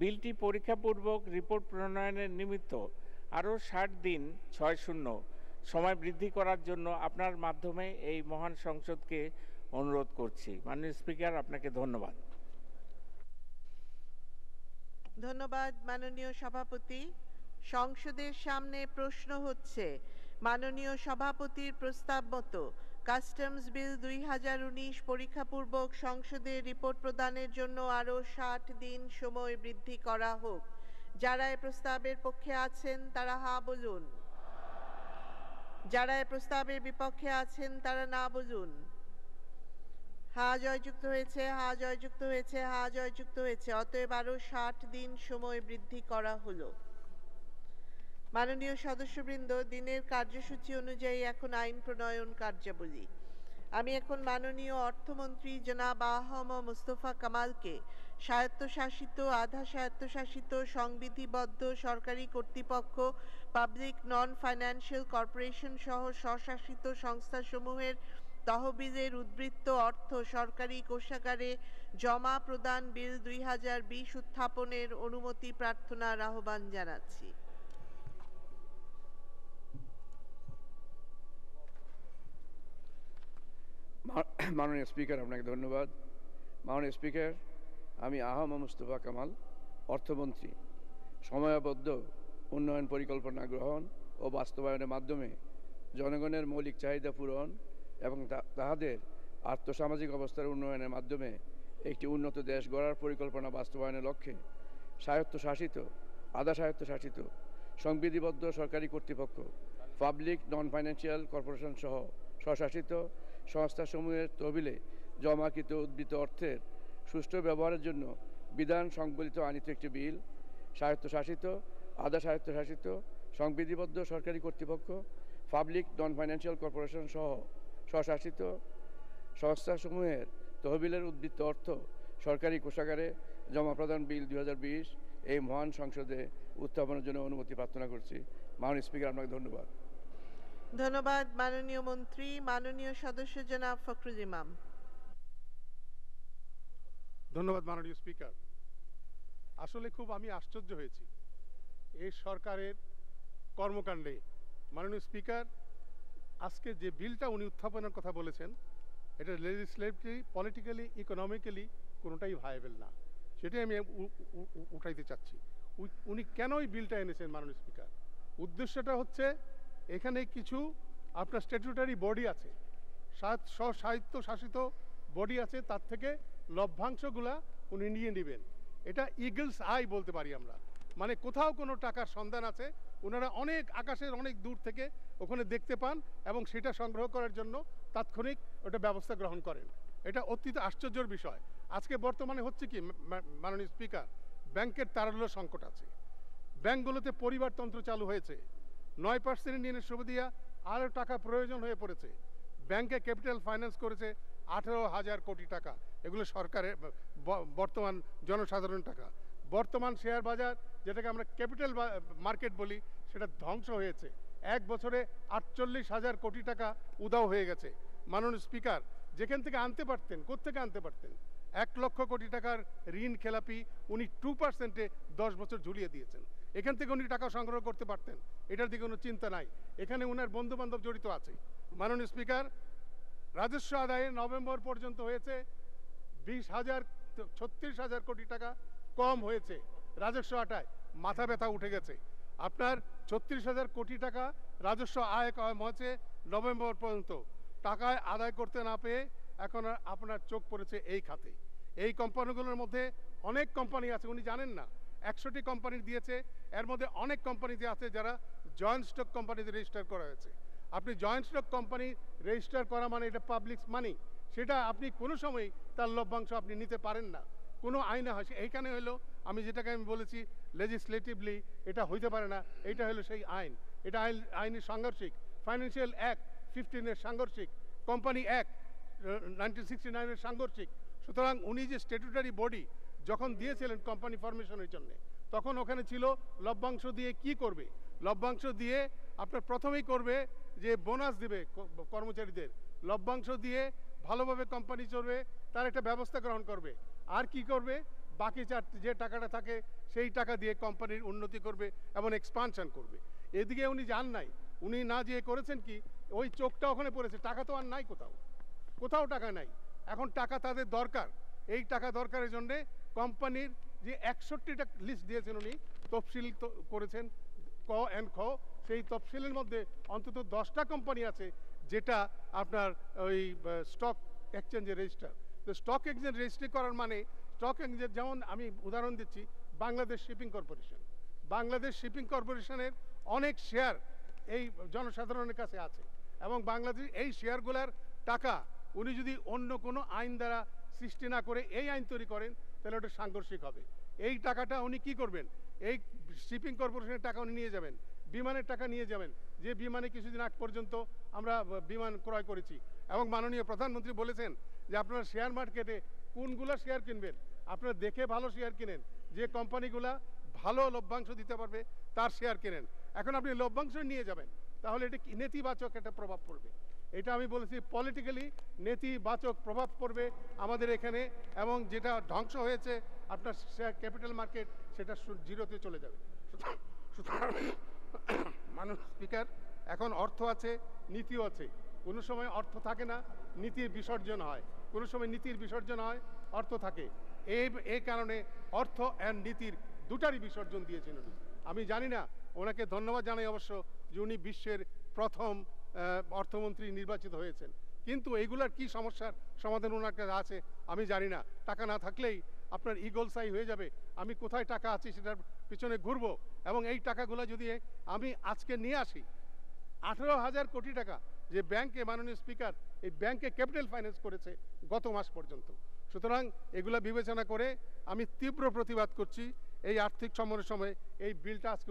বিলটি পরীক্ষাপূর্বক রিপোর্ট প্রণয়নের নিমিত্ত আরও ষাট দিন ছয় শূন্য সময় বৃদ্ধি করার জন্য আপনার মাধ্যমে এই মহান সংসদকে অনুরোধ করছি মাননীয় স্পিকার আপনাকে ধন্যবাদ ধন্যবাদ মাননীয় সভাপতি সংসদের সামনে প্রশ্ন হচ্ছে মাননীয় সভাপতির প্রস্তাব মতো কাস্টমস বিল দুই হাজার উনিশ পরীক্ষাপূর্বক সংসদে রিপোর্ট প্রদানের জন্য আরও ষাট দিন সময় বৃদ্ধি করা হোক যারা এ প্রস্তাবের পক্ষে আছেন তারা হা বলুন যারা এ প্রস্তাবের বিপক্ষে আছেন তারা না বলুন হা জয়যুক্ত হয়েছে হা জয়যুক্ত হয়েছে হা জয়যুক্ত হয়েছে অতএব আরও ষাট দিন সময় বৃদ্ধি করা হলো মাননীয় সদস্যবৃন্দ দিনের কার্যসূচি অনুযায়ী এখন আইন প্রণয়ন কার্যাবলী আমি এখন মাননীয় অর্থমন্ত্রী জনাব আহম মুস্তফা কামালকে স্বায়ত্তশাসিত আধা স্বায়ত্তশাসিত সংবিধিবদ্ধ সরকারি কর্তৃপক্ষ পাবলিক নন ফাইন্যান্সিয়াল কর্পোরেশন সহ স্বশাসিত সংস্থাসমূহের তহবিলের উদ্বৃত্ত অর্থ সরকারি কোষাগারে জমা প্রদান বিল দুই উত্থাপনের অনুমতি প্রার্থনার আহ্বান জানাচ্ছি মাননীয় স্পিকার আপনাকে ধন্যবাদ মাননীয় স্পিকার আমি আহমা মুস্তফা কামাল অর্থমন্ত্রী সময়াবদ্ধ উন্নয়ন পরিকল্পনা গ্রহণ ও বাস্তবায়নের মাধ্যমে জনগণের মৌলিক চাহিদা পূরণ এবং তাহাদের আর্থসামাজিক অবস্থার উন্নয়নের মাধ্যমে একটি উন্নত দেশ গড়ার পরিকল্পনা বাস্তবায়নের লক্ষ্যে স্বায়ত্তশাসিত আধা স্বায়ত্তশাসিত সংবিধিবদ্ধ সরকারি কর্তৃপক্ষ পাবলিক নন ফাইন্যান্সিয়াল কর্পোরেশন সহ স্বশাসিত সংস্থাসমূহের তহবিলে জমাকৃত উদ্বৃত্ত অর্থের সুষ্ঠু ব্যবহারের জন্য বিধান সংবলিত আনিত একটি বিল স্বায়ত্তশাসিত আধা স্বায়ত্তশাসিত সংবিধিবদ্ধ সরকারি কর্তৃপক্ষ পাবলিক নন ফাইন্যান্সিয়াল কর্পোরেশন সহ স্বশাসিত সংস্থাসমূহের তহবিলের উদ্বৃত্ত অর্থ সরকারি কোষাগারে জমা প্রদান বিল দু এই মহান সংসদে উত্থাপনের জন্য অনুমতি প্রার্থনা করছি মাননীয় স্পিকার আপনাকে ধন্যবাদ ধন্যবাদ মাননীয় মন্ত্রী মাননীয় সদস্য জনাব ফখরুল ইমাম ধন্যবাদ মাননীয় স্পিকার আসলে খুব আমি আশ্চর্য হয়েছি এই সরকারের কর্মকাণ্ডে মাননীয় স্পিকার আজকে যে বিলটা উনি উত্থাপনের কথা বলেছেন এটা লেজিসলেটিভ পলিটিক্যালি ইকোনমিক্যালি কোনোটাই ভায়াবেল না সেটাই আমি উঠাইতে চাচ্ছি উনি কেন ওই বিলটা এনেছেন মাননীয় স্পিকার উদ্দেশ্যটা হচ্ছে এখানে কিছু আপনার স্ট্যাটুটারি বডি আছে সাত স্বসাহিত্য শাসিত বডি আছে তার থেকে লভ্যাংশগুলা উনি নিয়ে নেবেন এটা ইগলস আই বলতে পারি আমরা মানে কোথাও কোনো টাকার সন্ধান আছে ওনারা অনেক আকাশের অনেক দূর থেকে ওখানে দেখতে পান এবং সেটা সংগ্রহ করার জন্য তাৎক্ষণিক ওটা ব্যবস্থা গ্রহণ করেন এটা অত্যন্ত আশ্চর্যের বিষয় আজকে বর্তমানে হচ্ছে কি মাননীয় স্পিকার ব্যাংকের তারল্য সংকট আছে ব্যাংকগুলোতে পরিবারতন্ত্র চালু হয়েছে নয় পার্সেন্ট ঋণের সুবিধা আরও টাকা প্রয়োজন হয়ে পড়েছে ব্যাংকে ক্যাপিটাল ফাইন্যান্স করেছে আঠেরো হাজার কোটি টাকা এগুলো সরকারের বর্তমান জনসাধারণ টাকা বর্তমান শেয়ার বাজার যেটাকে আমরা ক্যাপিটাল মার্কেট বলি সেটা ধ্বংস হয়েছে এক বছরে আটচল্লিশ হাজার কোটি টাকা উদাও হয়ে গেছে মাননীয় স্পিকার যেখান থেকে আনতে পারতেন কোথেকে আনতে পারতেন এক লক্ষ কোটি টাকার ঋণ খেলাপি উনি টু পার্সেন্টে দশ বছর ঝুলিয়ে দিয়েছেন এখান থেকে উনি টাকা সংগ্রহ করতে পারতেন এটার দিকে কোনো চিন্তা নাই এখানে ওনার বন্ধুবান্ধব জড়িত আছে মাননীয় স্পিকার রাজস্ব আদায়ে নভেম্বর পর্যন্ত হয়েছে বিশ হাজার ছত্রিশ হাজার কোটি টাকা কম হয়েছে রাজস্ব আটায় মাথা ব্যথা উঠে গেছে আপনার ছত্রিশ হাজার কোটি টাকা রাজস্ব আয় কম হয়েছে নভেম্বর পর্যন্ত টাকায় আদায় করতে না পেয়ে এখন আপনার চোখ পড়েছে এই খাতে এই কোম্পানিগুলোর মধ্যে অনেক কোম্পানি আছে উনি জানেন না একশোটি কোম্পানি দিয়েছে এর মধ্যে অনেক কোম্পানিতে আছে যারা জয়েন্ট স্টক কোম্পানিতে রেজিস্টার করা হয়েছে আপনি জয়েন্ট স্টক কোম্পানি রেজিস্টার করা মানে এটা পাবলিক মানি সেটা আপনি কোনো সময় তার লভ্যাংশ আপনি নিতে পারেন না কোনো আইনে হয় এইখানে হলো আমি যেটাকে আমি বলেছি লেজিসলেটিভলি এটা হইতে পারে না এটা হলো সেই আইন এটা আইন আইনের সাংঘর্ষিক ফাইন্যান্সিয়াল অ্যাক্ট ফিফটিনের সাংঘর্ষিক কোম্পানি অ্যাক্ট নাইনটিন সিক্সটি নাইনের সাংঘর্ষিক সুতরাং উনি যে স্ট্যাটুটারি বডি যখন দিয়েছিলেন কোম্পানি ফরমেশনের জন্য তখন ওখানে ছিল লভ্যাংশ দিয়ে কি করবে লভ্যাংশ দিয়ে আপনার প্রথমেই করবে যে বোনাস দেবে কর্মচারীদের লভ্যাংশ দিয়ে ভালোভাবে কোম্পানি চলবে তার একটা ব্যবস্থা গ্রহণ করবে আর কি করবে বাকি যে টাকাটা থাকে সেই টাকা দিয়ে কোম্পানির উন্নতি করবে এবং এক্সপানশান করবে এদিকে উনি যান নাই উনি না যেয়ে করেছেন কি ওই চোখটা ওখানে পড়েছে টাকা তো আর নাই কোথাও কোথাও টাকা নাই এখন টাকা তাদের দরকার এই টাকা দরকারের জন্যে কোম্পানির যে একষট্টিটা লিস্ট দিয়েছেন উনি তফসিল করেছেন ক অ্যান্ড খ সেই তফসিলের মধ্যে অন্তত দশটা কোম্পানি আছে যেটা আপনার ওই স্টক এক্সচেঞ্জে রেজিস্টার তো স্টক এক্সচেঞ্জ রেজিস্ট্রি করার মানে স্টক এক্সচেঞ্জের যেমন আমি উদাহরণ দিচ্ছি Bangladesh shipping corporation Bangladesh shipping কর্পোরেশনের অনেক শেয়ার এই জনসাধারণের কাছে আছে এবং বাংলাদেশ এই শেয়ারগুলার টাকা উনি যদি অন্য কোনো আইন দ্বারা সৃষ্টি না করে এই আইন তৈরি করেন তাহলে ওটা সাংঘর্ষিক হবে এই টাকাটা উনি কি করবেন এই শিপিং কর্পোরেশনের টাকা উনি নিয়ে যাবেন বিমানের টাকা নিয়ে যাবেন যে বিমানে কিছুদিন আগ পর্যন্ত আমরা বিমান ক্রয় করেছি এবং মাননীয় প্রধানমন্ত্রী বলেছেন যে আপনারা শেয়ার মার্কেটে কোনগুলো শেয়ার কিনবেন আপনারা দেখে ভালো শেয়ার কিনেন যে কোম্পানিগুলা ভালো লভ্যাংশ দিতে পারবে তার শেয়ার কিনেন এখন আপনি লভ্যাংশ নিয়ে যাবেন তাহলে এটা নেতিবাচক একটা প্রভাব পড়বে এটা আমি বলেছি পলিটিক্যালি নেতিবাচক প্রভাব পড়বে আমাদের এখানে এবং যেটা ধ্বংস হয়েছে আপনার ক্যাপিটাল মার্কেট সেটা জিরোতে চলে যাবে সুতরাং মানুষ স্পিকার এখন অর্থ আছে নীতিও আছে কোনো সময় অর্থ থাকে না নীতির বিসর্জন হয় কোনো সময় নীতির বিসর্জন হয় অর্থ থাকে এই এই কারণে অর্থ অ্যান্ড নীতির দুটারই বিসর্জন দিয়েছেন উনি আমি জানি না ওনাকে ধন্যবাদ জানাই অবশ্য যে উনি বিশ্বের প্রথম অর্থমন্ত্রী নির্বাচিত হয়েছেন কিন্তু এইগুলার কি সমস্যার সমাধান ওনার কাছে আছে আমি জানি না টাকা না থাকলেই আপনার ইগল সাই হয়ে যাবে আমি কোথায় টাকা আছি সেটার পিছনে ঘুরবো এবং এই টাকাগুলো যদি আমি আজকে নিয়ে আসি আঠেরো হাজার কোটি টাকা যে ব্যাংকে মাননীয় স্পিকার এই ব্যাংকে ক্যাপিটাল ফাইন্যান্স করেছে গত মাস পর্যন্ত সুতরাং এগুলা বিবেচনা করে আমি তীব্র প্রতিবাদ করছি এই আর্থিক সমরের সময় এই বিলটা আজকে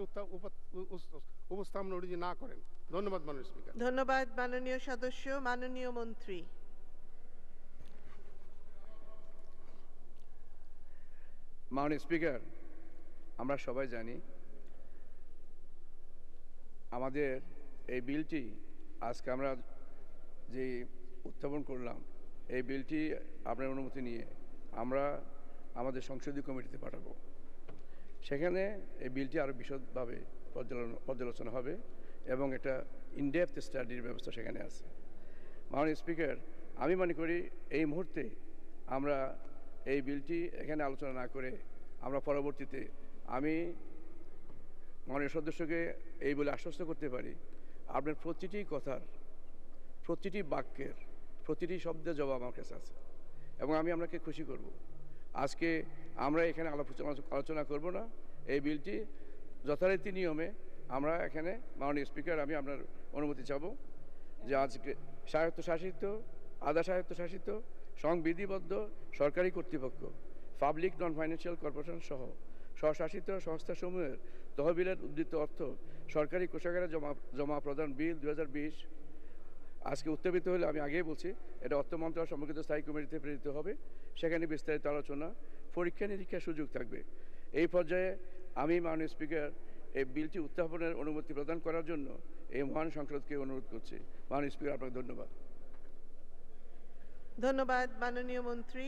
উপস্থাপন উনি না করেন ধন্যবাদ মাননীয় স্পিকার ধন্যবাদ মাননীয় সদস্য মাননীয় মন্ত্রী মাননীয় স্পিকার আমরা সবাই জানি আমাদের এই বিলটি আজকে আমরা যে উত্থাপন করলাম এই বিলটি আপনার অনুমতি নিয়ে আমরা আমাদের সংসদীয় কমিটিতে পাঠাবো সেখানে এই বিলটি আরও বিশদভাবে পর্যালোচনা হবে এবং এটা ইনডেপথ স্টাডির ব্যবস্থা সেখানে আছে মাননীয় স্পিকার আমি মনে করি এই মুহূর্তে আমরা এই বিলটি এখানে আলোচনা না করে আমরা পরবর্তীতে আমি মাননীয় সদস্যকে এই বলে আশ্বস্ত করতে পারি আপনার প্রতিটি কথার প্রতিটি বাক্যের প্রতিটি শব্দের জবাব আমার কাছে আছে এবং আমি আপনাকে খুশি করব আজকে আমরা এখানে আলোচনা করব না এই বিলটি যথারীতি নিয়মে আমরা এখানে মাননীয় স্পিকার আমি আপনার অনুমতি চাব যে আজকে স্বায়ত্তশাসিত আধা স্বায়ত্তশাসিত সংবিধিবদ্ধ সরকারি কর্তৃপক্ষ পাবলিক নন ফাইন্যান্সিয়াল কর্পোরেশন সহ স্বশাসিত সংস্থাসমূহের তহবিলের উদ্ধৃত অর্থ সরকারি কোষাগারে জমা জমা প্রদান বিল দু আজকে উত্থাপিত হলে আমি আগেই বলছি এটা অর্থ মন্ত্রণালয় সম্পর্কিত স্থায়ী কমিটিতে প্রেরিত হবে সেখানে বিস্তারিত আলোচনা পরীক্ষা নিরীক্ষার সুযোগ থাকবে এই পর্যায়ে আমি মাননীয় স্পিকার এই বিলটি উত্থাপনের অনুমতি প্রদান করার জন্য এই মহান সংসদকে অনুরোধ করছি মাননীয় স্পিকার আপনাকে ধন্যবাদ ধন্যবাদ মাননীয় মন্ত্রী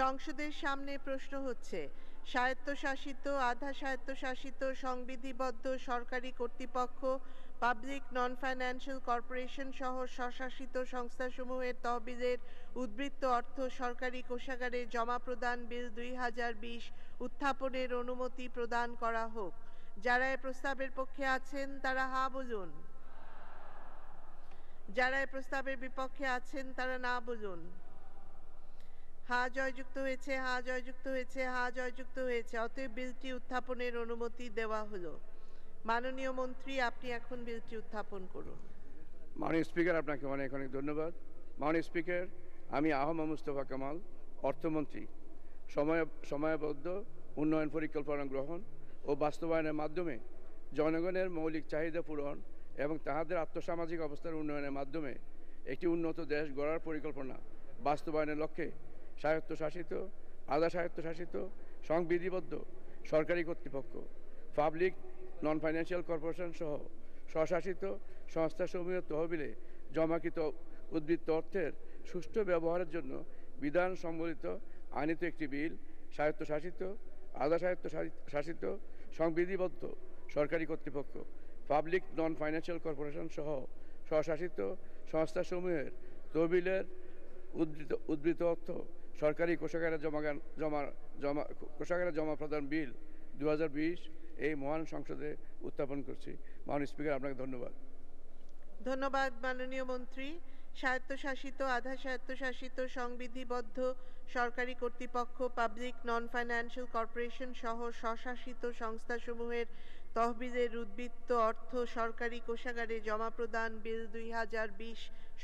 সংসদের সামনে প্রশ্ন হচ্ছে স্বায়ত্তশাসিত আধা স্বায়ত্তশাসিত সংবিধিবদ্ধ সরকারি কর্তৃপক্ষ পাবলিক নন ফাইন্যান্সিয়াল কর্পোরেশন সহ স্বশাসিত সংস্থাসমূহের তহবিলের উদ্বৃত্ত অর্থ সরকারি কোষাগারে জমা প্রদান বিল দুই উত্থাপনের অনুমতি প্রদান করা হোক যারা এ প্রস্তাবের পক্ষে আছেন তারা হা বলুন যারা এ প্রস্তাবের বিপক্ষে আছেন তারা না বলুন হা জয়যুক্ত হয়েছে হা জয়যুক্ত হয়েছে হা জয়যুক্ত হয়েছে অতএব বিলটি উত্থাপনের অনুমতি দেওয়া হলো মাননীয় মন্ত্রী আপনি এখন বিলটি উত্থাপন করুন মাননীয় স্পিকার আপনাকে অনেক অনেক ধন্যবাদ মাননীয় স্পিকার আমি আহমা মুস্তফা কামাল অর্থমন্ত্রী সময় সময়বদ্ধ উন্নয়ন পরিকল্পনা গ্রহণ ও বাস্তবায়নের মাধ্যমে জনগণের মৌলিক চাহিদা পূরণ এবং তাহাদের আত্মসামাজিক অবস্থার উন্নয়নের মাধ্যমে একটি উন্নত দেশ গড়ার পরিকল্পনা বাস্তবায়নের লক্ষ্যে স্বায়ত্তশাসিত আধা স্বায়ত্তশাসিত সংবিধিবদ্ধ সরকারি কর্তৃপক্ষ পাবলিক নন ফাইন্যান্সিয়াল কর্পোরেশন সহ স্বশাসিত সংস্থাসমূহের তহবিলে জমাকৃত উদ্বৃত্ত অর্থের সুষ্ঠু ব্যবহারের জন্য বিধান সম্বলিত আনিত একটি বিল স্বায়ত্তশাসিত আধা স্বায়ত্ত শাসিত সংবিধিবদ্ধ সরকারি কর্তৃপক্ষ পাবলিক নন ফাইন্যান্সিয়াল কর্পোরেশন সহ স্বশাসিত সংস্থাসমূহের তহবিলের উদ্বৃত উদ্বৃত অর্থ সরকারি কোষাগারে জমা জমা জমা কোষাগারে জমা প্রদান বিল দু এই মহান সংসদে উত্থাপন করছি মহান স্পিকার আপনাকে ধন্যবাদ ধন্যবাদ মাননীয় মন্ত্রী স্বায়ত্তশাসিত আধা স্বায়ত্তশাসিত সংবিধিবদ্ধ সরকারি কর্তৃপক্ষ পাবলিক নন ফাইন্যান্সিয়াল কর্পোরেশন সহ স্বশাসিত সংস্থাসমূহের তহবিলের উদ্বৃত্ত অর্থ সরকারি কোষাগারে জমা প্রদান বিল দুই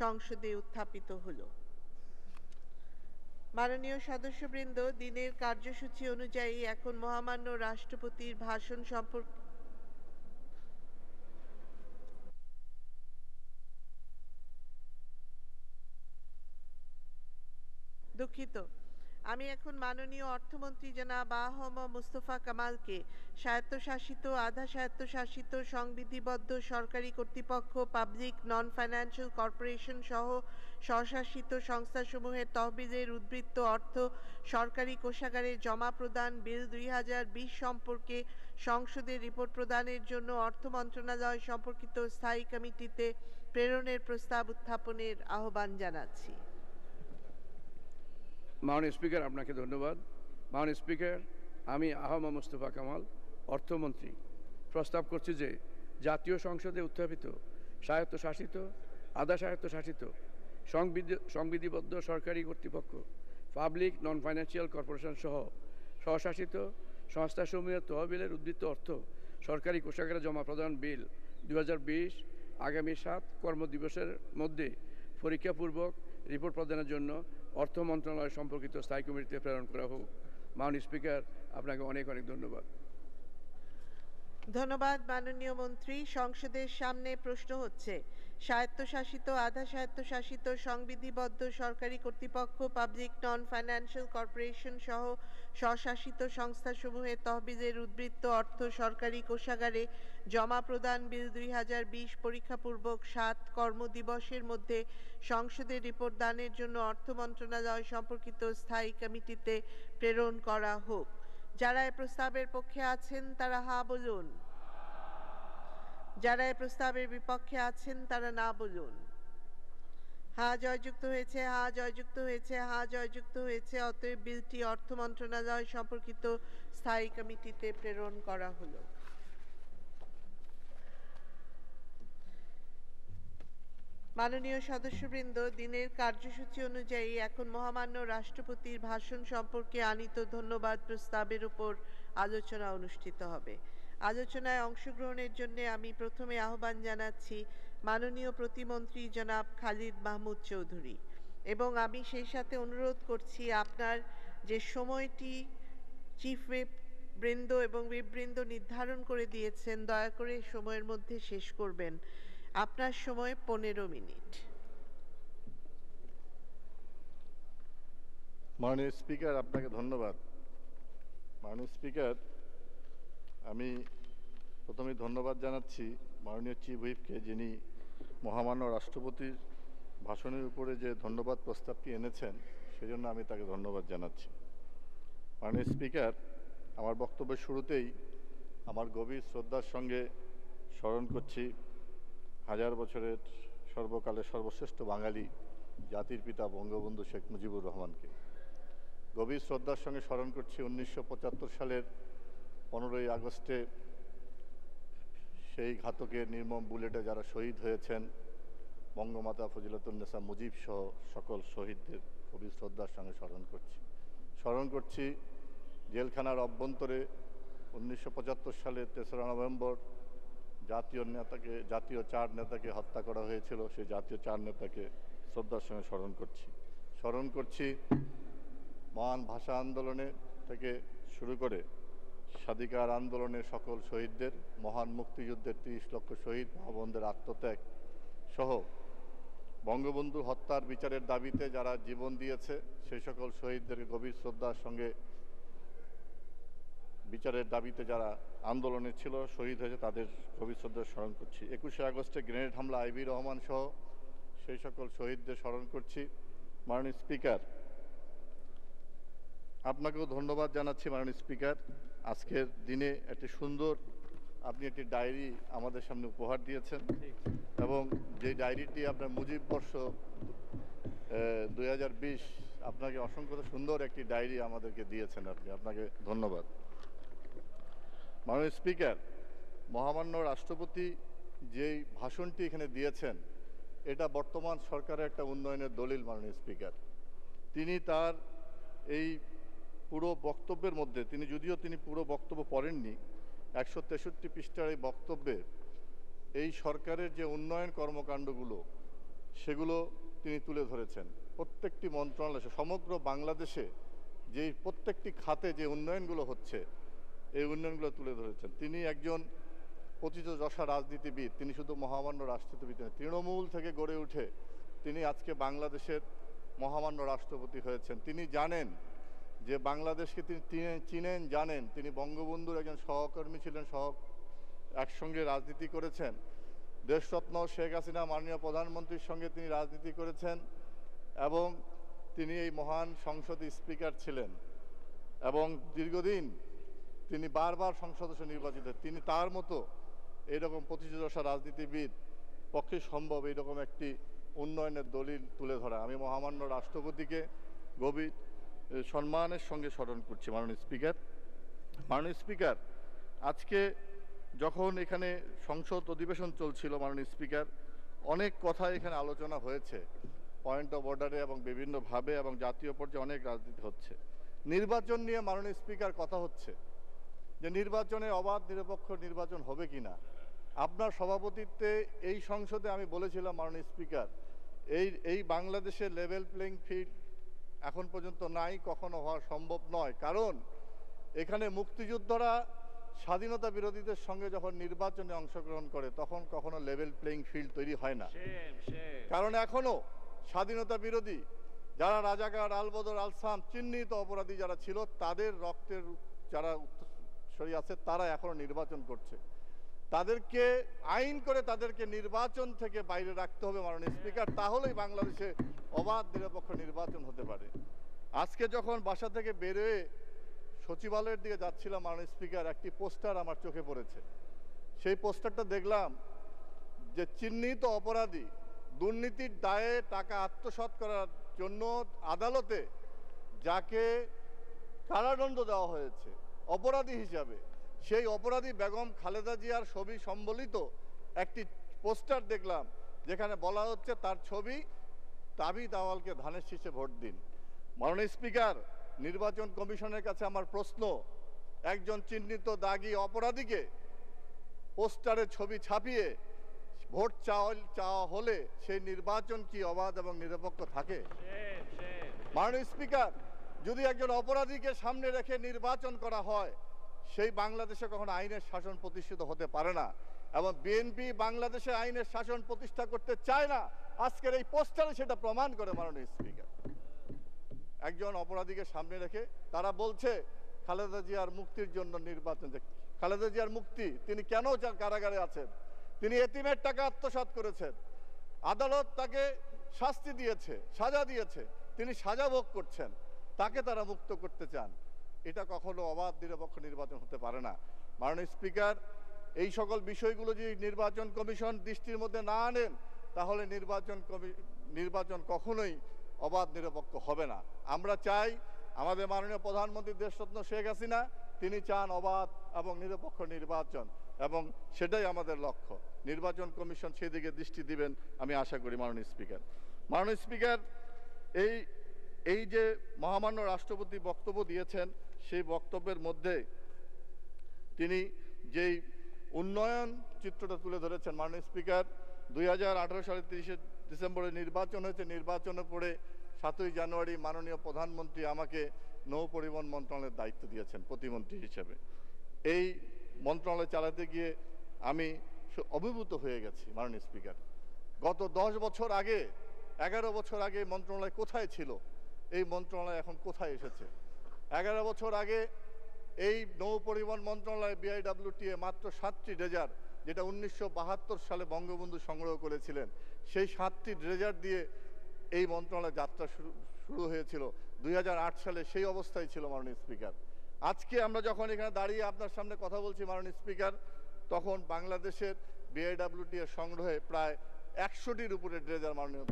সংসদে উত্থাপিত হলো মাননীয় সদস্যবৃন্দ দিনের কার্যসূচি অনুযায়ী এখন মহামান্য রাষ্ট্রপতির ভাষণ সম্পর্কে দুঃখিত আমি এখন মাননীয় অর্থমন্ত্রী জনাব আহম মুস্তফা কামালকে স্বায়ত্তশাসিত আধা স্বায়ত্তশাসিত সংবিধিবদ্ধ সরকারি কর্তৃপক্ষ পাবলিক নন ফাইন্যান্সিয়াল কর্পোরেশন সহ স্বশাসিত সংস্থাসমূহের তহবিলের উদ্বৃত্ত অর্থ সরকারি কোষাগারে জমা প্রদান বিল দুই সম্পর্কে সংসদের রিপোর্ট প্রদানের জন্য অর্থ মন্ত্রণালয় সম্পর্কিত স্থায়ী কমিটিতে প্রেরণের প্রস্তাব উত্থাপনের আহ্বান জানাচ্ছি মাননীয় স্পিকার আপনাকে ধন্যবাদ মাননীয় স্পিকার আমি আহমা মুস্তফা কামাল অর্থমন্ত্রী প্রস্তাব করছি যে জাতীয় সংসদে উত্থাপিত স্বায়ত্তশাসিত আধা স্বায়ত্তশাসিত সংবিধিবদ্ধ সরকারি কর্তৃপক্ষ পাবলিক নন ফাইন্যান্সিয়াল কর্পোরেশন সহ স্বশাসিত সংস্থাসমূহের তহবিলের উদ্বৃত্ত অর্থ সরকারি কোষাগারে জমা প্রদান বিল দু আগামী সাত কর্মদিবসের মধ্যে পরীক্ষাপূর্বক রিপোর্ট প্রদানের জন্য অর্থ মন্ত্রণালয় সম্পর্কিত স্থায়ী কমিটিতে প্রেরণ করা হোক মাননীয় স্পিকার আপনাকে অনেক অনেক ধন্যবাদ ধন্যবাদ মাননীয় মন্ত্রী সংসদের সামনে প্রশ্ন হচ্ছে স্বায়ত্তশাসিত আধা স্বায়ত্তশাসিত সংবিধিবদ্ধ সরকারি কর্তৃপক্ষ পাবলিক নন ফাইন্যান্সিয়াল কর্পোরেশন সহ স্বশাসিত সংস্থাসমূহের তহবিলের উদ্বৃত্ত অর্থ সরকারি কোষাগারে জমা প্রদান বিল দুই হাজার বিশ পরীক্ষাপূর্বক সাত কর্মদিবসের মধ্যে সংসদের রিপোর্ট দানের জন্য অর্থ মন্ত্রণালয় সম্পর্কিত স্থায়ী কমিটিতে প্রেরণ করা হোক যারা এ প্রস্তাবের পক্ষে আছেন তারা হা বলুন যারা এ প্রস্তাবের বিপক্ষে আছেন তারা না বলুন হা জয়যুক্ত হয়েছে হা জয়যুক্ত হয়েছে হা জয়যুক্ত হয়েছে অতএব বিলটি অর্থ মন্ত্রণালয় সম্পর্কিত স্থায়ী কমিটিতে প্রেরণ করা হলো মাননীয় সদস্যবৃন্দ দিনের কার্যসূচি অনুযায়ী এখন মহামান্য রাষ্ট্রপতির ভাষণ সম্পর্কে আনিত ধন্যবাদ প্রস্তাবের উপর আলোচনা অনুষ্ঠিত হবে আলোচনায় অংশগ্রহণের জন্য আমি প্রথমে আহ্বান জানাচ্ছি মাননীয় প্রতিমন্ত্রী জনাব খালিদ মাহমুদ চৌধুরী এবং আমি সেই সাথে অনুরোধ করছি আপনার যে সময়টি চিফ হুইপ বৃন্দ এবং বিবৃন্দ নির্ধারণ করে দিয়েছেন দয়া করে সময়ের মধ্যে শেষ করবেন আপনার সময় পনেরো মিনিট মাননীয় স্পিকার আপনাকে ধন্যবাদ মাননীয় স্পিকার আমি প্রথমে ধন্যবাদ জানাচ্ছি মাননীয় চিফ হুইপকে যিনি মহামান্য রাষ্ট্রপতির ভাষণের উপরে যে ধন্যবাদ প্রস্তাবটি এনেছেন সেজন্য আমি তাকে ধন্যবাদ জানাচ্ছি মাননীয় স্পিকার আমার বক্তব্যের শুরুতেই আমার গভীর শ্রদ্ধার সঙ্গে স্মরণ করছি হাজার বছরের সর্বকালের সর্বশ্রেষ্ঠ বাঙালি জাতির পিতা বঙ্গবন্ধু শেখ মুজিবুর রহমানকে গভীর শ্রদ্ধার সঙ্গে স্মরণ করছি উনিশশো সালের পনেরোই আগস্টে সেই ঘাতকের নির্মম বুলেটে যারা শহীদ হয়েছেন বঙ্গমাতা ফজিলাতুন্নেসা মুজিব সহ সকল শহীদদের খুবই শ্রদ্ধার সঙ্গে স্মরণ করছি স্মরণ করছি জেলখানার অভ্যন্তরে উনিশশো সালে তেসরা নভেম্বর জাতীয় নেতাকে জাতীয় চার নেতাকে হত্যা করা হয়েছিল সেই জাতীয় চার নেতাকে শ্রদ্ধার সঙ্গে স্মরণ করছি স্মরণ করছি মহান ভাষা আন্দোলনে থেকে শুরু করে স্বাধিকার আন্দোলনের সকল শহীদদের মহান মুক্তিযুদ্ধের তিরিশ লক্ষ শহীদ মহাবন্ধের আত্মত্যাগ সহ বঙ্গবন্ধু হত্যার বিচারের দাবিতে যারা জীবন দিয়েছে সেই সকল শহীদদের গভীর শ্রদ্ধার সঙ্গে বিচারের দাবিতে যারা আন্দোলনে ছিল শহীদ হয়েছে তাদের গভীর শ্রদ্ধা স্মরণ করছি একুশে আগস্টে গ্রেনেড হামলা আইবি রহমান সহ সেই সকল শহীদদের স্মরণ করছি মাননীয় স্পিকার আপনাকেও ধন্যবাদ জানাচ্ছি মাননীয় স্পিকার আজকের দিনে একটি সুন্দর আপনি একটি ডায়েরি আমাদের সামনে উপহার দিয়েছেন এবং যে ডায়েরিটি আপনার মুজিব বর্ষ দুই আপনাকে অসংখ্য সুন্দর একটি ডায়েরি আমাদেরকে দিয়েছেন আপনি আপনাকে ধন্যবাদ মাননীয় স্পিকার মহামান্য রাষ্ট্রপতি যেই ভাষণটি এখানে দিয়েছেন এটা বর্তমান সরকারের একটা উন্নয়নের দলিল মাননীয় স্পিকার তিনি তার এই পুরো বক্তব্যের মধ্যে তিনি যদিও তিনি পুরো বক্তব্য পড়েননি একশো তেষট্টি পৃষ্ঠার এই বক্তব্যে এই সরকারের যে উন্নয়ন কর্মকাণ্ডগুলো সেগুলো তিনি তুলে ধরেছেন প্রত্যেকটি মন্ত্রণালয় সমগ্র বাংলাদেশে যে প্রত্যেকটি খাতে যে উন্নয়নগুলো হচ্ছে এই উন্নয়নগুলো তুলে ধরেছেন তিনি একজন পচিত দশা রাজনীতিবিদ তিনি শুধু মহামান্য রাষ্ট্রপতিবিদ নয় তৃণমূল থেকে গড়ে উঠে তিনি আজকে বাংলাদেশের মহামান্য রাষ্ট্রপতি হয়েছেন তিনি জানেন যে বাংলাদেশকে তিনি চিনেন জানেন তিনি বঙ্গবন্ধুর একজন সহকর্মী ছিলেন সহ একসঙ্গে রাজনীতি করেছেন দেশরত্ন শেখ হাসিনা মাননীয় প্রধানমন্ত্রীর সঙ্গে তিনি রাজনীতি করেছেন এবং তিনি এই মহান সংসদ স্পিকার ছিলেন এবং দীর্ঘদিন তিনি বারবার সংসদ নির্বাচিত তিনি তার মতো এইরকম প্রতিযোগশা রাজনীতিবিদ পক্ষে সম্ভব এইরকম একটি উন্নয়নের দলিল তুলে ধরা আমি মহামান্য রাষ্ট্রপতিকে গভীর সম্মানের সঙ্গে স্মরণ করছি মাননীয় স্পিকার মাননীয় স্পিকার আজকে যখন এখানে সংসদ অধিবেশন চলছিল মাননীয় স্পিকার অনেক কথা এখানে আলোচনা হয়েছে পয়েন্ট অফ অর্ডারে এবং বিভিন্নভাবে এবং জাতীয় পর্যায়ে অনেক রাজনীতি হচ্ছে নির্বাচন নিয়ে মাননীয় স্পিকার কথা হচ্ছে যে নির্বাচনে অবাধ নিরপেক্ষ নির্বাচন হবে কি না আপনার সভাপতিত্বে এই সংসদে আমি বলেছিলাম মাননীয় স্পিকার এই এই বাংলাদেশের লেভেল প্লেইং ফিল্ড এখন পর্যন্ত নাই কখনো হওয়া সম্ভব নয় কারণ এখানে মুক্তিযোদ্ধারা স্বাধীনতা বিরোধীদের সঙ্গে যখন নির্বাচনে অংশগ্রহণ করে তখন কখনো লেভেল প্লেইং ফিল্ড তৈরি হয় না কারণ এখনো স্বাধীনতা বিরোধী যারা রাজাকার আলবদর আলসাম চিহ্নিত অপরাধী যারা ছিল তাদের রক্তের যারা উত্তরসরী আছে তারা এখনো নির্বাচন করছে তাদেরকে আইন করে তাদেরকে নির্বাচন থেকে বাইরে রাখতে হবে মাননীয় স্পিকার তাহলেই বাংলাদেশে অবাধ নিরপেক্ষ নির্বাচন হতে পারে আজকে যখন বাসা থেকে বেরোয় সচিবালয়ের দিকে যাচ্ছিলাম মাননীয় স্পিকার একটি পোস্টার আমার চোখে পড়েছে সেই পোস্টারটা দেখলাম যে চিহ্নিত অপরাধী দুর্নীতির দায়ে টাকা আত্মসৎ করার জন্য আদালতে যাকে কারাদণ্ড দেওয়া হয়েছে অপরাধী হিসাবে সেই অপরাধী বেগম খালেদা জিয়ার ছবি সম্বলিত একটি পোস্টার দেখলাম যেখানে বলা হচ্ছে তার ছবি তাবি দাওয়ালকে ধানের শীষে ভোট দিন মাননীয় স্পিকার নির্বাচন কমিশনের কাছে আমার প্রশ্ন একজন চিহ্নিত দাগি অপরাধীকে পোস্টারে ছবি ছাপিয়ে ভোট চাওয়া চাওয়া হলে সেই নির্বাচন কি অবাধ এবং নিরপেক্ষ থাকে মাননীয় স্পিকার যদি একজন অপরাধীকে সামনে রেখে নির্বাচন করা হয় সেই বাংলাদেশে কখনো আইনের শাসন প্রতিষ্ঠিত হতে পারে না এবং বিএনপি বাংলাদেশে আইনের শাসন প্রতিষ্ঠা করতে চায় না আজকের এই পোস্টারে সেটা প্রমাণ করে মাননীয় স্পিকার একজন অপরাধীকে সামনে রেখে তারা বলছে খালেদা জিয়ার মুক্তির জন্য নির্বাচন খালেদা জিয়ার মুক্তি তিনি কেন কারাগারে আছেন তিনি এতিমের টাকা আত্মসাত করেছেন আদালত তাকে শাস্তি দিয়েছে সাজা দিয়েছে তিনি সাজা ভোগ করছেন তাকে তারা মুক্ত করতে চান এটা কখনো অবাধ নিরপেক্ষ নির্বাচন হতে পারে না মাননীয় স্পিকার এই সকল বিষয়গুলো যদি নির্বাচন কমিশন দৃষ্টির মধ্যে না আনেন তাহলে নির্বাচন কমি নির্বাচন কখনোই অবাধ নিরপেক্ষ হবে না আমরা চাই আমাদের মাননীয় প্রধানমন্ত্রী দেশরত্ন শেখ হাসিনা তিনি চান অবাধ এবং নিরপেক্ষ নির্বাচন এবং সেটাই আমাদের লক্ষ্য নির্বাচন কমিশন সেদিকে দৃষ্টি দিবেন আমি আশা করি মাননীয় স্পিকার মাননীয় স্পিকার এই এই যে মহামান্য রাষ্ট্রপতি বক্তব্য দিয়েছেন সেই বক্তব্যের মধ্যে তিনি যেই উন্নয়ন চিত্রটা তুলে ধরেছেন মাননীয় স্পিকার দুই সালের তিরিশে ডিসেম্বরে নির্বাচন হয়েছে নির্বাচনে পড়ে সাতই জানুয়ারি মাননীয় প্রধানমন্ত্রী আমাকে নৌ পরিবহন মন্ত্রণালয়ের দায়িত্ব দিয়েছেন প্রতিমন্ত্রী হিসেবে এই মন্ত্রণালয় চালাতে গিয়ে আমি অভিভূত হয়ে গেছি মাননীয় স্পিকার গত দশ বছর আগে এগারো বছর আগে মন্ত্রণালয় কোথায় ছিল এই মন্ত্রণালয় এখন কোথায় এসেছে এগারো বছর আগে এই নৌ পরিবহন মন্ত্রণালয় বিআইডাব্লিউটিএ মাত্র সাতটি ড্রেজার যেটা উনিশশো সালে বঙ্গবন্ধু সংগ্রহ করেছিলেন সেই সাতটি ড্রেজার দিয়ে এই মন্ত্রণালয় যাত্রা শুরু হয়েছিল দুই সালে সেই অবস্থায় ছিল মাননীয় স্পিকার আজকে আমরা যখন এখানে দাঁড়িয়ে আপনার সামনে কথা বলছি মাননীয় স্পিকার তখন বাংলাদেশের বিআইডাব্লিউটি এর সংগ্রহে প্রায় একশোটির উপরে ড্রেজার মাননীয়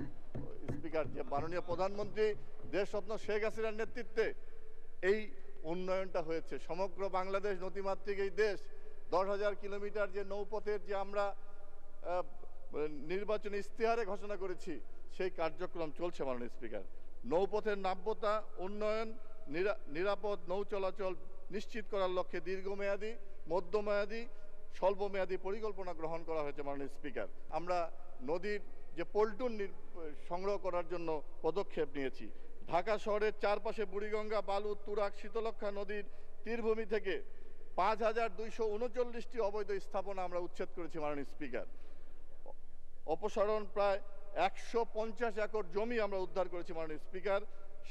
স্পিকার যে মাননীয় প্রধানমন্ত্রী দেশরত্ন শেখ হাসিনার নেতৃত্বে এই উন্নয়নটা হয়েছে সমগ্র বাংলাদেশ নদীমাতৃক এই দেশ দশ হাজার কিলোমিটার যে নৌপথের যে আমরা নির্বাচন ইস্তেহারে ঘোষণা করেছি সেই কার্যক্রম চলছে মাননীয় স্পিকার নৌপথের নাব্যতা উন্নয়ন নিরাপদ নৌ চলাচল নিশ্চিত করার লক্ষ্যে দীর্ঘমেয়াদী মধ্যমেয়াদী স্বল্পমেয়াদী পরিকল্পনা গ্রহণ করা হয়েছে মাননীয় স্পিকার আমরা নদীর যে পল্টন সংগ্রহ করার জন্য পদক্ষেপ নিয়েছি ঢাকা শহরের চারপাশে বুড়িগঙ্গা বালু তুরাক শীতলক্ষা নদীর তীরভূমি থেকে পাঁচ হাজার দুইশো উনচল্লিশটি অবৈধ স্থাপনা আমরা উচ্ছেদ করেছি মাননীয় স্পিকার অপসারণ প্রায় একশো পঞ্চাশ একর জমি আমরা উদ্ধার করেছি মাননীয় স্পিকার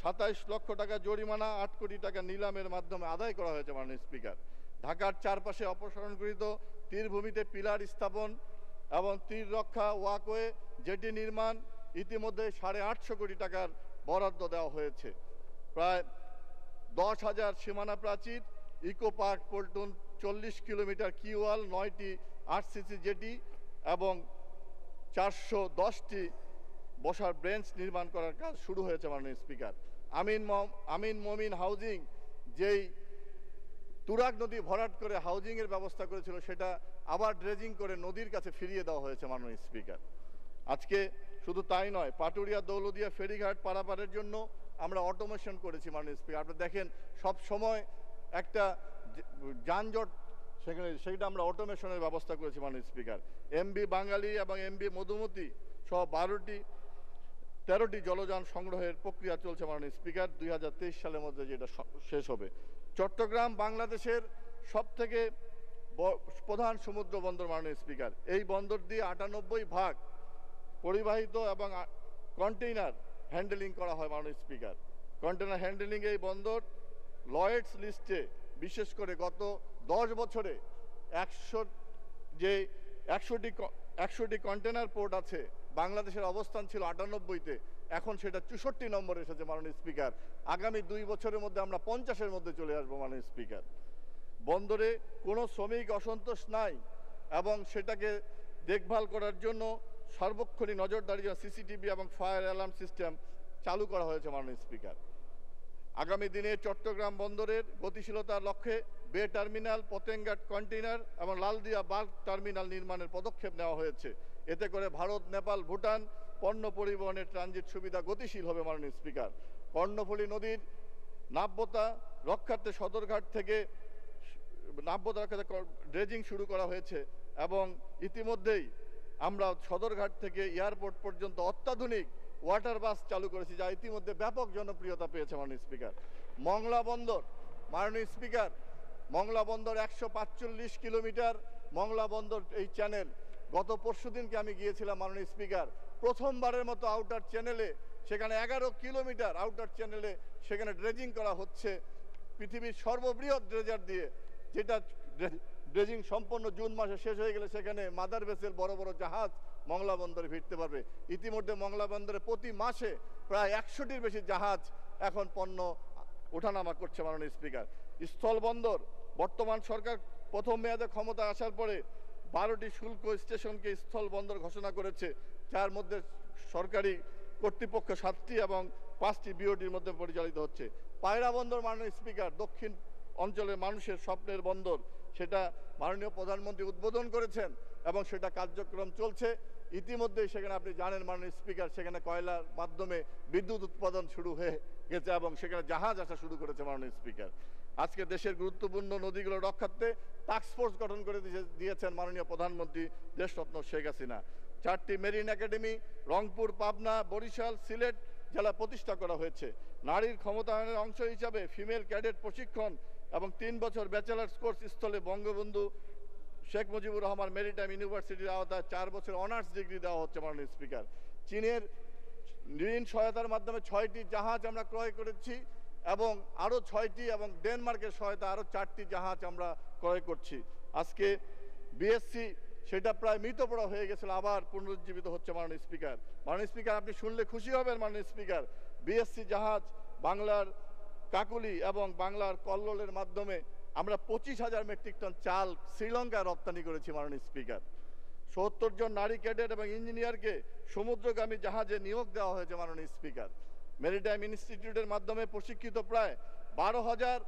সাতাইশ লক্ষ টাকা জরিমানা আট কোটি টাকা নিলামের মাধ্যমে আদায় করা হয়েছে মাননীয় স্পিকার ঢাকার চারপাশে অপসারণকৃত তীরভূমিতে পিলার স্থাপন এবং তীর রক্ষা ওয়াকওয়ে জেটি নির্মাণ ইতিমধ্যে সাড়ে আটশো কোটি টাকার বরাদ্দ দেওয়া হয়েছে প্রায় দশ হাজার সীমানা প্রাচীর ইকো পার্ক পল্টন চল্লিশ কিলোমিটার কিওয়াল নয়টি আরসিসি জেটি এবং চারশো দশটি বসার ব্রেঞ্চ নির্মাণ করার কাজ শুরু হয়েছে মাননীয় স্পিকার আমিন আমিন মমিন হাউজিং যেই তুরাগ নদী ভরাট করে হাউজিংয়ের ব্যবস্থা করেছিল সেটা আবার ড্রেজিং করে নদীর কাছে ফিরিয়ে দেওয়া হয়েছে মাননীয় স্পিকার আজকে শুধু তাই নয় পাটুরিয়া দৌলদিয়া ফেরিঘাট পারাপারের জন্য আমরা অটোমেশন করেছি মাননীয় স্পিকার আপনারা দেখেন সব সময় একটা যানজট সেখানে সেইটা আমরা অটোমেশনের ব্যবস্থা করেছি মাননীয় স্পিকার এমবি বাঙালি এবং এমবি মধুমতি সহ বারোটি তেরোটি জলযান সংগ্রহের প্রক্রিয়া চলছে মাননীয় স্পিকার দুই সালের মধ্যে যেটা শেষ হবে চট্টগ্রাম বাংলাদেশের সব থেকে প্রধান সমুদ্র বন্দর মাননীয় স্পিকার এই বন্দর দিয়ে আটানব্বই ভাগ পরিবাহিত এবং কন্টেইনার হ্যান্ডেলিং করা হয় মাননীয় স্পিকার কন্টেইনার হ্যান্ডেলিং এই বন্দর লয়েডস লিস্টে বিশেষ করে গত দশ বছরে একশো যে একশোটি একশোটি কন্টেনার পোর্ট আছে বাংলাদেশের অবস্থান ছিল আটানব্বইতে এখন সেটা চৌষট্টি নম্বরে এসেছে মাননীয় স্পিকার আগামী দুই বছরের মধ্যে আমরা পঞ্চাশের মধ্যে চলে আসবো মাননীয় স্পিকার বন্দরে কোনো শ্রমিক অসন্তোষ নাই এবং সেটাকে দেখভাল করার জন্য সর্বক্ষণিক নজরদারি সিসিটিভি এবং ফায়ার অ্যালার্ম সিস্টেম চালু করা হয়েছে মাননীয় স্পিকার আগামী দিনে চট্টগ্রাম বন্দরের গতিশীলতার লক্ষ্যে বে টার্মিনাল পতেঙ্গাট কন্টেইনার এবং লালদিয়া বাল্ক টার্মিনাল নির্মাণের পদক্ষেপ নেওয়া হয়েছে এতে করে ভারত নেপাল ভুটান পণ্য পরিবহনের ট্রানজিট সুবিধা গতিশীল হবে মাননীয় স্পিকার কর্ণফুলী নদীর নাব্যতা রক্ষার্থে সদরঘাট থেকে নাব্যতা রক্ষার্থে ড্রেজিং শুরু করা হয়েছে এবং ইতিমধ্যেই আমরা সদরঘাট থেকে এয়ারপোর্ট পর্যন্ত অত্যাধুনিক ওয়াটার বাস চালু করেছি যা ইতিমধ্যে ব্যাপক জনপ্রিয়তা পেয়েছে মাননীয় স্পিকার মংলা বন্দর মাননীয় স্পিকার মংলা বন্দর একশো পাঁচচল্লিশ কিলোমিটার মংলা বন্দর এই চ্যানেল গত পরশু দিনকে আমি গিয়েছিলাম মাননীয় স্পিকার প্রথমবারের মতো আউটার চ্যানেলে সেখানে এগারো কিলোমিটার আউটার চ্যানেলে সেখানে ড্রেজিং করা হচ্ছে পৃথিবীর সর্ববৃহৎ ড্রেজার দিয়ে যেটা ড্রেজিং সম্পন্ন জুন মাসে শেষ হয়ে গেলে সেখানে মাদার ভেসেল বড় বড় জাহাজ মংলা বন্দরে ফিরতে পারবে ইতিমধ্যে মংলা বন্দরে প্রতি মাসে প্রায় একশোটির বেশি জাহাজ এখন পণ্য ওঠানামা করছে মাননীয় স্পিকার স্থল বন্দর বর্তমান সরকার প্রথম মেয়াদে ক্ষমতা আসার পরে বারোটি শুল্ক স্টেশনকে স্থল বন্দর ঘোষণা করেছে যার মধ্যে সরকারি কর্তৃপক্ষ সাতটি এবং পাঁচটি বিওডির মধ্যে পরিচালিত হচ্ছে পায়রা বন্দর মাননীয় স্পিকার দক্ষিণ অঞ্চলের মানুষের স্বপ্নের বন্দর সেটা মাননীয় প্রধানমন্ত্রী উদ্বোধন করেছেন এবং সেটা কার্যক্রম চলছে ইতিমধ্যে সেখানে আপনি জানেন মাননীয় স্পিকার সেখানে কয়লার মাধ্যমে বিদ্যুৎ উৎপাদন শুরু হয়ে গেছে এবং সেখানে জাহাজ আসা শুরু করেছে মাননীয় স্পিকার আজকে দেশের গুরুত্বপূর্ণ নদীগুলো রক্ষার্থে টাস্কফোর্স গঠন করে দিয়েছেন মাননীয় প্রধানমন্ত্রী দেশরত্ন শেখ হাসিনা চারটি মেরিন একাডেমি রংপুর পাবনা বরিশাল সিলেট জেলা প্রতিষ্ঠা করা হয়েছে নারীর ক্ষমতায়নের অংশ হিসাবে ফিমেল ক্যাডেট প্রশিক্ষণ এবং তিন বছর ব্যাচেলার্স কোর্স স্থলে বঙ্গবন্ধু শেখ মুজিবুর রহমান মেরিটাইম ইউনিভার্সিটির আওতায় চার বছর অনার্স ডিগ্রি দেওয়া হচ্ছে মাননীয় স্পিকার চীনের ঋণ সহায়তার মাধ্যমে ছয়টি জাহাজ আমরা ক্রয় করেছি এবং আরও ছয়টি এবং ডেনমার্কের সহায়তা আরও চারটি জাহাজ আমরা ক্রয় করছি আজকে বিএসসি সেটা প্রায় মৃতপড়া হয়ে গেছিল আবার পুনরুজ্জীবিত হচ্ছে মাননীয় স্পিকার মাননীয় স্পিকার আপনি শুনলে খুশি হবেন মাননীয় স্পিকার বিএসসি জাহাজ বাংলার কাকুলি এবং বাংলার কল্লোলের মাধ্যমে আমরা পঁচিশ হাজার মেট্রিক টন চাল শ্রীলঙ্কায় রপ্তানি করেছি মাননীয় স্পিকার সত্তর জন নারী ক্যাডেট এবং ইঞ্জিনিয়ারকে সমুদ্রগামী জাহাজে নিয়োগ দেওয়া হয়েছে মাননীয় স্পিকার মেরিটাইম ইনস্টিটিউটের মাধ্যমে প্রশিক্ষিত প্রায় বারো হাজার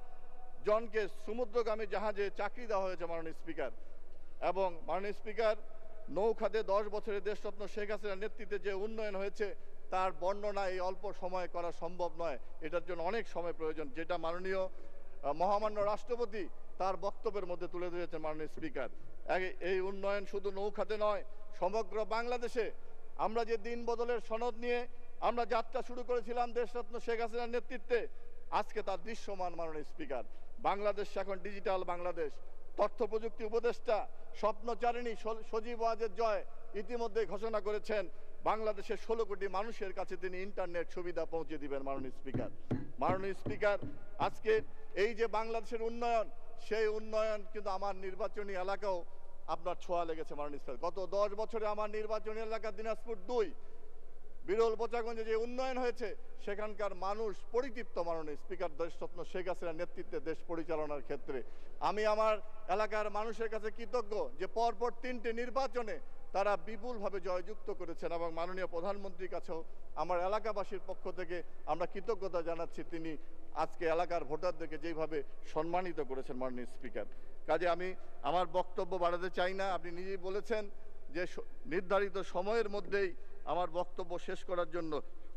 জনকে সমুদ্রগামী জাহাজে চাকরি দেওয়া হয়েছে মাননীয় স্পিকার এবং মাননীয় স্পিকার নৌ খাতে দশ বছরে দেশরত্ন শেখ হাসিনার নেতৃত্বে যে উন্নয়ন হয়েছে তার বর্ণনা এই অল্প সময়ে করা সম্ভব নয় এটার জন্য অনেক সময় প্রয়োজন যেটা মাননীয় মহামান্য রাষ্ট্রপতি তার বক্তব্যের মধ্যে তুলে ধরেছেন মাননীয় স্পিকার এই উন্নয়ন শুধু নৌখাতে নয় সমগ্র বাংলাদেশে আমরা যে দিন বদলের সনদ নিয়ে আমরা যাত্রা শুরু করেছিলাম দেশরত্ন শেখ হাসিনার নেতৃত্বে আজকে তার দৃশ্যমান মাননীয় স্পিকার বাংলাদেশ এখন ডিজিটাল বাংলাদেশ তথ্য প্রযুক্তি উপদেষ্টা স্বপ্নচারিণী সজীব ওয়াজের জয় ইতিমধ্যে ঘোষণা করেছেন বাংলাদেশের ষোলো কোটি মানুষের কাছে তিনি ইন্টারনেট সুবিধা পৌঁছে দিবেন মাননীয় স্পিকার মাননীয় স্পিকার আজকে এই যে বাংলাদেশের উন্নয়ন সেই উন্নয়ন কিন্তু আমার নির্বাচনী এলাকাও আপনার ছোঁয়া লেগেছে মাননীয় স্পিকার গত দশ বছরে আমার নির্বাচনী এলাকা দিনাজপুর দুই বিরল বোচাগঞ্জে যে উন্নয়ন হয়েছে সেখানকার মানুষ পরিতৃপ্ত মাননীয় স্পিকার দেশরত্ন শেখ হাসিনার নেতৃত্বে দেশ পরিচালনার ক্ষেত্রে আমি আমার এলাকার মানুষের কাছে কৃতজ্ঞ যে পরপর তিনটি নির্বাচনে তারা বিপুলভাবে জয়যুক্ত করেছেন এবং মাননীয় প্রধানমন্ত্রীর কাছেও আমার এলাকাবাসীর পক্ষ থেকে আমরা কৃতজ্ঞতা জানাচ্ছি তিনি আজকে এলাকার ভোটারদেরকে যেভাবে সম্মানিত করেছেন মাননীয় স্পিকার কাজে আমি আমার বক্তব্য বাড়াতে চাই না আপনি নিজেই বলেছেন যে নির্ধারিত সময়ের মধ্যেই আমার বক্তব্য শেষ করার জন্য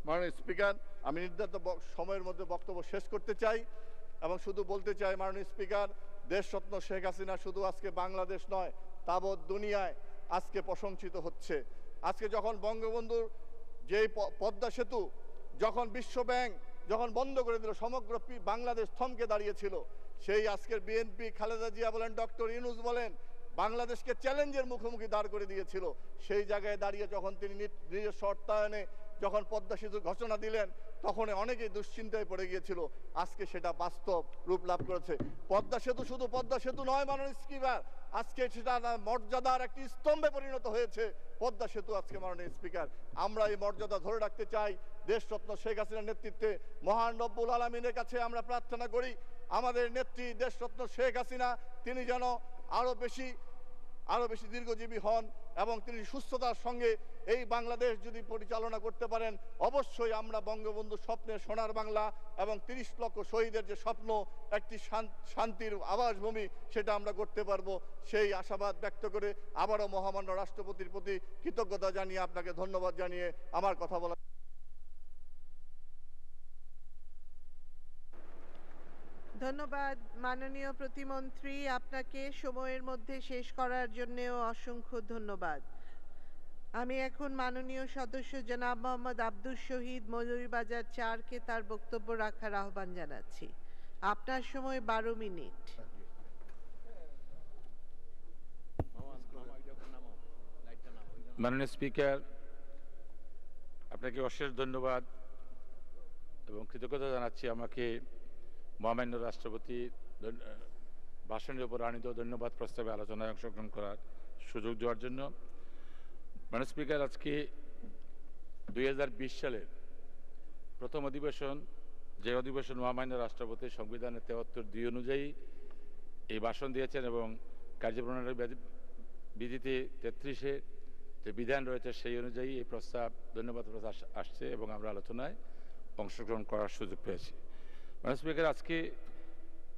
মাননীয় স্পিকার আমি নির্ধারিত সময়ের মধ্যে বক্তব্য শেষ করতে চাই এবং শুধু বলতে চাই মাননীয় স্পিকার দেশরত্ন শেখ হাসিনা শুধু আজকে বাংলাদেশ নয় তাবৎ দুনিয়ায় আজকে প্রশংসিত হচ্ছে আজকে যখন বঙ্গবন্ধুর যেই পদ্মা সেতু যখন বিশ্বব্যাংক যখন বন্ধ করে দিল সমগ্র বাংলাদেশ থমকে দাঁড়িয়েছিল সেই আজকের বিএনপি খালেদা জিয়া বলেন ডক্টর ইনুস বলেন বাংলাদেশকে চ্যালেঞ্জের মুখোমুখি দাঁড় করে দিয়েছিল সেই জায়গায় দাঁড়িয়ে যখন তিনি নিজের শর্তায়নে যখন পদ্মা সেতু ঘোষণা দিলেন তখন অনেকেই দুশ্চিন্তায় পড়ে গিয়েছিল আজকে সেটা বাস্তব রূপ লাভ করেছে পদ্মা সেতু শুধু পদ্মা সেতু নয় মাননীয় স্পিকার আজকে সেটা মর্যাদার একটি স্তম্ভে পরিণত হয়েছে পদ্মা সেতু আজকে মাননীয় স্পিকার আমরা এই মর্যাদা ধরে রাখতে চাই দেশরত্ন শেখ হাসিনার নেতৃত্বে মহান রব্বুল আলমিনের কাছে আমরা প্রার্থনা করি আমাদের নেত্রী দেশরত্ন শেখ হাসিনা তিনি যেন আরও বেশি আরও বেশি দীর্ঘজীবী হন এবং তিনি সুস্থতার সঙ্গে এই বাংলাদেশ যদি পরিচালনা করতে পারেন অবশ্যই আমরা বঙ্গবন্ধু স্বপ্নের সোনার বাংলা এবং তিরিশ লক্ষ শহীদের যে স্বপ্ন একটি শান্তির আবাসভূমি সেটা আমরা করতে পারবো সেই আশাবাদ ব্যক্ত করে আবারও মহামান্য রাষ্ট্রপতির প্রতি কৃতজ্ঞতা জানিয়ে আপনাকে ধন্যবাদ জানিয়ে আমার কথা বলা ধন্যবাদ মাননীয় প্রতিমন্ত্রী আপনাকে সময়ের মধ্যে শেষ করার জন্যেও অসংখ্য ধন্যবাদ আমি এখন মাননীয় সদস্য জনাব মোহাম্মদ আব্দুল শহীদ মজুরিবাজার চারকে তার বক্তব্য রাখার আহ্বান জানাচ্ছি আপনার সময় বারো মিনিট মাননীয় স্পিকার আপনাকে অশেষ ধন্যবাদ এবং কৃতজ্ঞতা জানাচ্ছি আমাকে মহামান্য রাষ্ট্রপতি ভাষণের উপর আনিত ধন্যবাদ প্রস্তাবে আলোচনায় অংশগ্রহণ করার সুযোগ দেওয়ার জন্য ম্যাডাম স্পিকার আজকে দুই সালের প্রথম অধিবেশন যে অধিবেশন মহামান্য রাষ্ট্রপতি সংবিধানের তেহাত্তর দুই অনুযায়ী এই ভাষণ দিয়েছেন এবং কার্যপ্রণালীর বিধিতে তেত্রিশে যে বিধান রয়েছে সেই অনুযায়ী এই প্রস্তাব ধন্যবাদ প্রস্তাব আসছে এবং আমরা আলোচনায় অংশগ্রহণ করার সুযোগ পেয়েছি মানুষ স্পিকার আজকে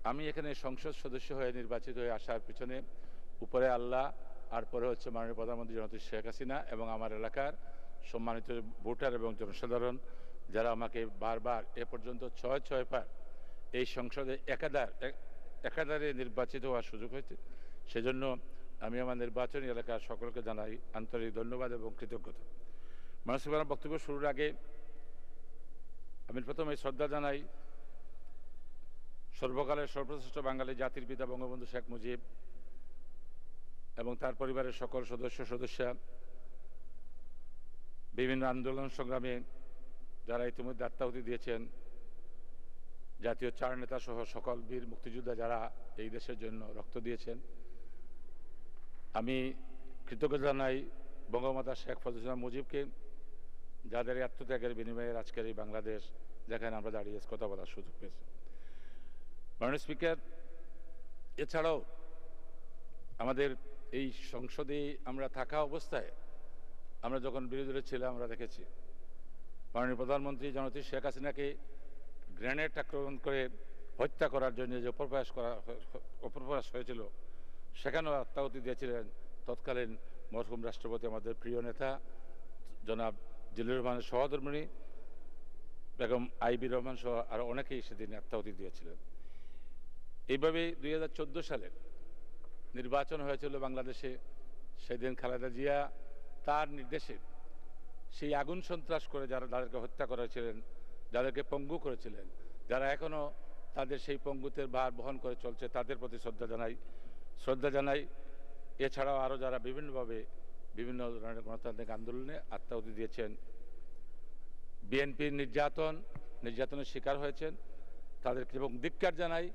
আমি এখানে সংসদ সদস্য হয়ে নির্বাচিত হয়ে আসার পিছনে উপরে আল্লাহ আর পরে হচ্ছে মাননীয় প্রধানমন্ত্রী জনতী শেখ হাসিনা এবং আমার এলাকার সম্মানিত ভোটার এবং জনসাধারণ যারা আমাকে বারবার এ পর্যন্ত ছয় ছয় পার এই সংসদে একাধার একাধারে নির্বাচিত হওয়ার সুযোগ হয়েছে সেজন্য আমি আমার নির্বাচনী এলাকার সকলকে জানাই আন্তরিক ধন্যবাদ এবং কৃতজ্ঞতা মানসিক বক্তব্য শুরুর আগে আমি প্রথমে শ্রদ্ধা জানাই সর্বকালের সর্বশ্রেষ্ঠ বাঙালি জাতির পিতা বঙ্গবন্ধু শেখ মুজিব এবং তার পরিবারের সকল সদস্য সদস্যা বিভিন্ন আন্দোলন সংগ্রামে যারা ইতিমধ্যে আত্মাহুতি দিয়েছেন জাতীয় চার নেতা সহ সকল বীর মুক্তিযোদ্ধা যারা এই দেশের জন্য রক্ত দিয়েছেন আমি কৃতজ্ঞতা জানাই বঙ্গমাতা শেখ ফজলুল মুজিবকে যাদের আত্মত্যাগের বিনিময়ে আজকের এই বাংলাদেশ যেখানে আমরা দাঁড়িয়ে কথা বলার সুযোগ পেয়েছি মাননীয় স্পিকার এছাড়াও আমাদের এই সংসদে আমরা থাকা অবস্থায় আমরা যখন বিরোধী দলে ছিলাম আমরা দেখেছি মাননীয় প্রধানমন্ত্রী জনতী শেখ হাসিনাকে গ্রেনেড আক্রমণ করে হত্যা করার জন্য যে অপপ্রয়াস করা অপপ্রয়াস হয়েছিল সেখানেও আত্মাহতি দিয়েছিলেন তৎকালীন মরহুম রাষ্ট্রপতি আমাদের প্রিয় নেতা জনাব জিল্লুর রহমান সহধর্মিণী বেগম আইবি রহমান সহ আরও অনেকেই সেদিন আত্মাহতি দিয়েছিলেন এইভাবে দুই সালের নির্বাচন হয়েছিল বাংলাদেশে সেদিন খালেদা জিয়া তার নির্দেশে সেই আগুন সন্ত্রাস করে যারা তাদেরকে হত্যা করেছিলেন যাদেরকে পঙ্গু করেছিলেন যারা এখনও তাদের সেই পঙ্গুতের ভার বহন করে চলছে তাদের প্রতি শ্রদ্ধা জানাই শ্রদ্ধা জানাই এছাড়াও আরও যারা বিভিন্নভাবে বিভিন্ন ধরনের গণতান্ত্রিক আন্দোলনে আত্মাহুতি দিয়েছেন বিএনপির নির্যাতন নির্যাতনের শিকার হয়েছেন তাদেরকে এবং ধিক্কার জানাই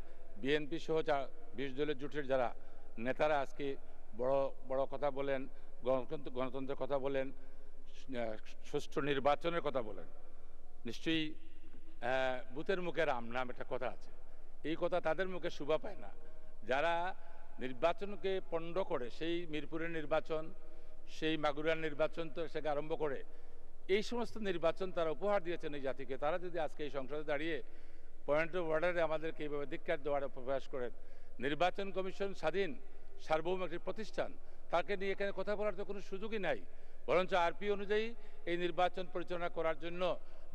বিএনপি সহ যা বিশ দলের জোটের যারা নেতারা আজকে বড় বড় কথা বলেন গণতন্ত্র গণতন্ত্রের কথা বলেন সুষ্ঠু নির্বাচনের কথা বলেন নিশ্চয়ই বুথের মুখে রাম নাম একটা কথা আছে এই কথা তাদের মুখে শুভা পায় না যারা নির্বাচনকে পণ্ড করে সেই মিরপুরের নির্বাচন সেই মাগুরার নির্বাচন তো সেকে আরম্ভ করে এই সমস্ত নির্বাচন তারা উপহার দিয়েছেন এই জাতিকে তারা যদি আজকে এই সংসদে দাঁড়িয়ে পয়েন্ট অফ অর্ডারে আমাদেরকে এইভাবে ধিক্ষার দেওয়ার প্রকাশ করেন নির্বাচন কমিশন স্বাধীন সার্বভৌম একটি প্রতিষ্ঠান তাকে নিয়ে এখানে কথা বলার তো কোনো সুযোগই নাই বরঞ্চ আরপি অনুযায়ী এই নির্বাচন পরিচালনা করার জন্য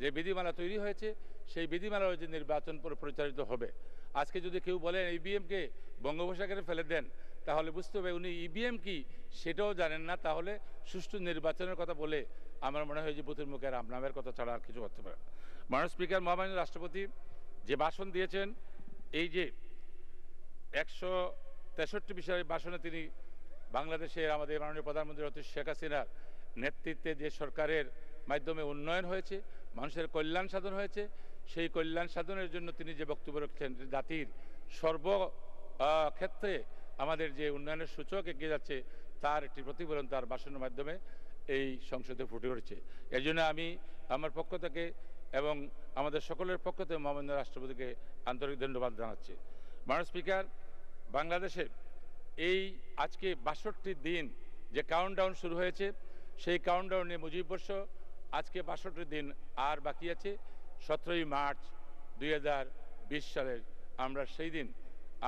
যে বিধিমালা তৈরি হয়েছে সেই বিধিমালা যে নির্বাচন পরিচালিত হবে আজকে যদি কেউ বলেন ইবিএমকে বঙ্গোপসাগরে ফেলে দেন তাহলে বুঝতে হবে উনি ইবিএম কি সেটাও জানেন না তাহলে সুষ্ঠু নির্বাচনের কথা বলে আমার মনে হয় যে বুথের মুখে রামনামের কথা ছাড়া আর কিছু করতে পারে মাননীয় স্পিকার মহামান্য রাষ্ট্রপতি যে ভাষণ দিয়েছেন এই যে একশো তেষট্টি বিষয়ের ভাষণে তিনি বাংলাদেশের আমাদের মাননীয় প্রধানমন্ত্রী অতি শেখ হাসিনার নেতৃত্বে যে সরকারের মাধ্যমে উন্নয়ন হয়েছে মানুষের কল্যাণ সাধন হয়েছে সেই কল্যাণ সাধনের জন্য তিনি যে বক্তব্য রাখছেন জাতির সর্ব ক্ষেত্রে আমাদের যে উন্নয়নের সূচক এগিয়ে যাচ্ছে তার একটি প্রতিফলন তার ভাষণের মাধ্যমে এই সংসদে ফুটে উঠেছে এর জন্য আমি আমার পক্ষ থেকে এবং আমাদের সকলের পক্ষ থেকে মহামান্য রাষ্ট্রপতিকে আন্তরিক ধন্যবাদ জানাচ্ছি মাননীয় স্পিকার বাংলাদেশে এই আজকে বাষট্টি দিন যে কাউন্টডাউন শুরু হয়েছে সেই কাউন্টডাউনে মুজিব বর্ষ আজকে বাষট্টি দিন আর বাকি আছে সতেরোই মার্চ দুই সালের আমরা সেই দিন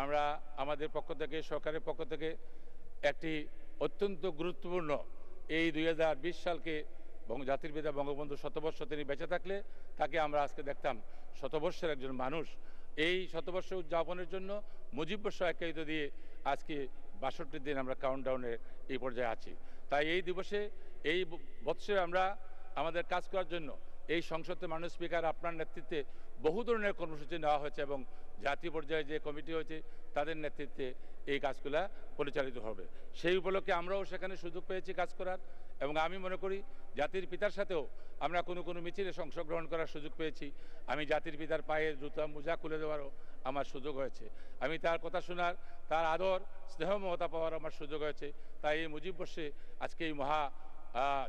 আমরা আমাদের পক্ষ থেকে সরকারের পক্ষ থেকে একটি অত্যন্ত গুরুত্বপূর্ণ এই দুই সালকে জাতির পিতা বঙ্গবন্ধু শতবর্ষ তিনি বেঁচে থাকলে তাকে আমরা আজকে দেখতাম শতবর্ষের একজন মানুষ এই শতবর্ষ উদযাপনের জন্য মুজিববর্ষ একায়িত দিয়ে আজকে বাষট্টির দিন আমরা কাউন্টডাউনে এই পর্যায়ে আছি তাই এই দিবসে এই বৎসরে আমরা আমাদের কাজ করার জন্য এই সংসদে মানুষ স্পিকার আপনার নেতৃত্বে বহু ধরনের কর্মসূচি নেওয়া হয়েছে এবং জাতীয় পর্যায়ে যে কমিটি হয়েছে তাদের নেতৃত্বে এই কাজগুলা পরিচালিত হবে সেই উপলক্ষে আমরাও সেখানে সুযোগ পেয়েছি কাজ করার এবং আমি মনে করি জাতির পিতার সাথেও আমরা কোনো কোনো মিছিলে অংশগ্রহণ করার সুযোগ পেয়েছি আমি জাতির পিতার পায়ে জুতা মোজা খুলে দেওয়ারও আমার সুযোগ হয়েছে আমি তার কথা শোনার তার আদর স্নেহ মমতা পাওয়ার আমার সুযোগ হয়েছে তাই এই মুজিব বর্ষে আজকে এই মহা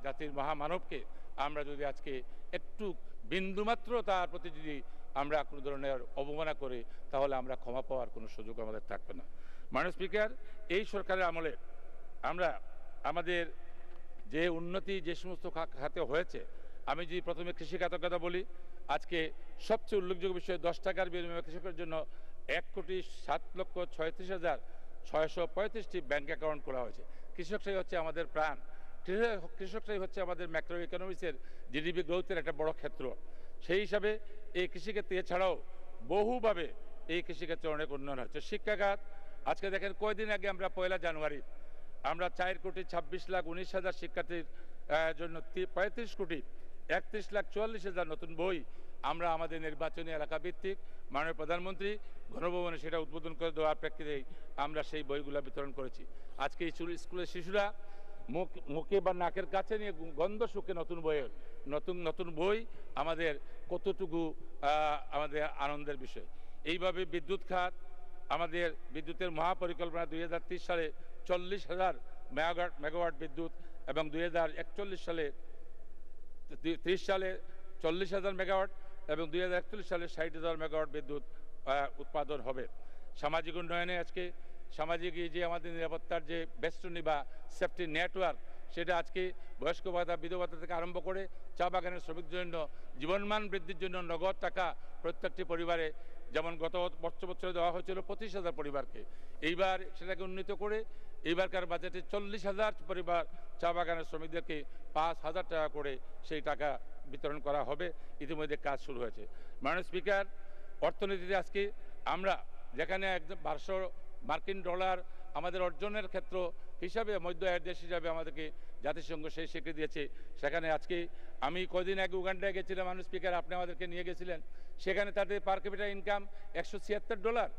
জাতির মহামানবকে আমরা যদি আজকে একটু বিন্দুমাত্র তার প্রতি যদি আমরা কোনো ধরনের অবমাননা করি তাহলে আমরা ক্ষমা পাওয়ার কোনো সুযোগ আমাদের থাকবে না মাননীয় স্পিকার এই সরকারের আমলে আমরা আমাদের যে উন্নতি যে সমস্ত খাতে হয়েছে আমি যদি প্রথমে কৃষি খাতের কথা বলি আজকে সবচেয়ে উল্লেখযোগ্য বিষয় দশ টাকার বিনিময়ে কৃষকের জন্য এক কোটি সাত লক্ষ ছয়ত্রিশ হাজার ছয়শো পঁয়ত্রিশটি ব্যাঙ্ক অ্যাকাউন্ট খোলা হয়েছে কৃষকরাই হচ্ছে আমাদের প্রাণ কৃষকরাই হচ্ছে আমাদের ম্যাক্রো ইকোনমিক্সের জিডিপি গ্রোথের একটা বড় ক্ষেত্র সেই হিসাবে এই কৃষিক্ষেত্রে এছাড়াও বহুভাবে এই কৃষিক্ষেত্রে অনেক উন্নয়ন হচ্ছে শিক্ষাখাত আজকে দেখেন কয়দিন আগে আমরা পয়লা জানুয়ারি আমরা চার কোটি ছাব্বিশ লাখ উনিশ হাজার শিক্ষার্থীর জন্য পঁয়ত্রিশ কোটি একত্রিশ লাখ চুয়াল্লিশ হাজার নতুন বই আমরা আমাদের নির্বাচনী এলাকা ভিত্তিক মাননীয় প্রধানমন্ত্রী গণভবনে সেটা উদ্বোধন করে দেওয়ার প্রেক্ষিতে আমরা সেই বইগুলো বিতরণ করেছি আজকে স্কুলের শিশুরা মুখ মুখে বা নাকের কাছে নিয়ে গন্ধ শুকে নতুন বইয়ের নতুন নতুন বই আমাদের কতটুকু আমাদের আনন্দের বিষয় এইভাবে বিদ্যুৎ খাত আমাদের বিদ্যুতের মহাপরিকল্পনা দুই হাজার সালে চল্লিশ হাজার মেগাওয়াট মেগাওয়াট বিদ্যুৎ এবং দুই হাজার একচল্লিশ সালে ত্রিশ সালে চল্লিশ হাজার মেগাওয়াট এবং দুই হাজার একচল্লিশ সালে ষাট হাজার মেগাওয়াট বিদ্যুৎ উৎপাদন হবে সামাজিক উন্নয়নে আজকে সামাজিক যে আমাদের নিরাপত্তার যে বেষ্টনী বা সেফটি নেটওয়ার্ক সেটা আজকে বয়স্ক ভাতা বিধবাতা থেকে আরম্ভ করে চা বাগানের শ্রমিকদের জন্য জীবনমান বৃদ্ধির জন্য নগদ টাকা প্রত্যেকটি পরিবারে যেমন গত বর্ষ বছরে দেওয়া হয়েছিল পঁচিশ হাজার পরিবারকে এইবার সেটাকে উন্নীত করে এইবারকার বাজেটে চল্লিশ হাজার পরিবার চা বাগানের শ্রমিকদেরকে পাঁচ হাজার টাকা করে সেই টাকা বিতরণ করা হবে ইতিমধ্যে কাজ শুরু হয়েছে মাননীয় স্পিকার অর্থনীতিতে আজকে আমরা যেখানে একদম বারোশো মার্কিন ডলার আমাদের অর্জনের ক্ষেত্র হিসাবে মধ্য আয়ের দেশ হিসাবে আমাদেরকে জাতিসংঘ সেই স্বীকৃতি দিয়েছে সেখানে আজকে আমি কদিন আগে উগান্ডায় গেছিলাম মানুষ স্পিকার আপনি আমাদেরকে নিয়ে গেছিলেন সেখানে তাদের পার ক্যাপিটাল ইনকাম একশো ছিয়াত্তর ডলার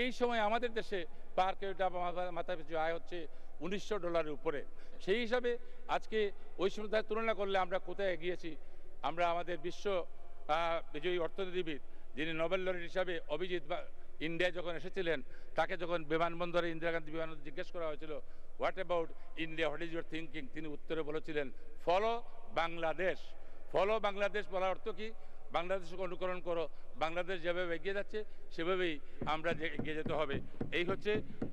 এই সময় আমাদের দেশে পার ক্যাপিটাল মাথা পিছু আয় হচ্ছে উনিশশো ডলারের উপরে সেই হিসাবে আজকে ওই সময় তুলনা করলে আমরা কোথায় এগিয়েছি আমরা আমাদের বিশ্ব বিজয়ী অর্থনীতিবিদ যিনি নোবেল লরিট হিসাবে অভিজিৎ ইন্ডিয়া যখন এসেছিলেন তাকে যখন বিমানবন্দরে ইন্দিরা গান্ধী বিমানবন্দর জিজ্ঞেস করা হয়েছিল what about India what is your thinking তিনি উত্তরে বলেছিলেন ফলো বাংলাদেশ ফলো বাংলাদেশ বলার অর্থ কী বাংলাদেশকে অনুকরণ করো বাংলাদেশ যেভাবে এগিয়ে যাচ্ছে সেভাবেই আমরা এগিয়ে যেতে হবে এই হচ্ছে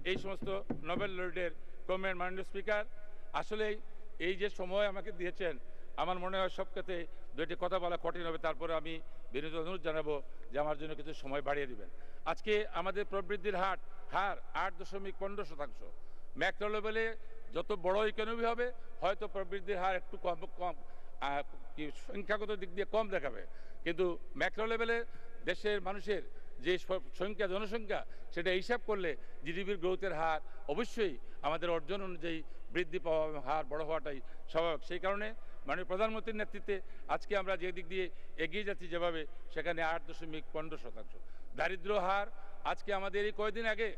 এই সমস্ত নোবেল লরিডের কমেন্ট মাননীয় স্পিকার আসলেই এই যে সময় আমাকে দিয়েছেন আমার মনে হয় সব ক্ষেত্রে দুইটি কথা বলা কঠিন হবে তারপরে আমি বিনোদন অনুরোধ জানাবো যে আমার জন্য কিছু সময় বাড়িয়ে দিবেন আজকে আমাদের প্রবৃদ্ধির হার হার আট দশমিক পনেরো শতাংশ ম্যাক্রো লেভেলে যত বড় ইকোনমি হবে হয়তো প্রবৃদ্ধির হার একটু কম কম সংখ্যাগত দিক দিয়ে কম দেখাবে কিন্তু ম্যাক্রো লেভেলে দেশের মানুষের যে সংখ্যা জনসংখ্যা সেটা হিসাব করলে জিডিপির গ্রোথের হার অবশ্যই আমাদের অর্জন অনুযায়ী বৃদ্ধি পাওয়া হার বড় হওয়াটাই স্বাভাবিক সেই কারণে মাননীয় প্রধানমন্ত্রীর নেতৃত্বে আজকে আমরা যে দিক দিয়ে এগিয়ে যাচ্ছি যেভাবে সেখানে আট দশমিক পনেরো শতাংশ দারিদ্র হার আজকে আমাদের এই কয়েকদিন আগে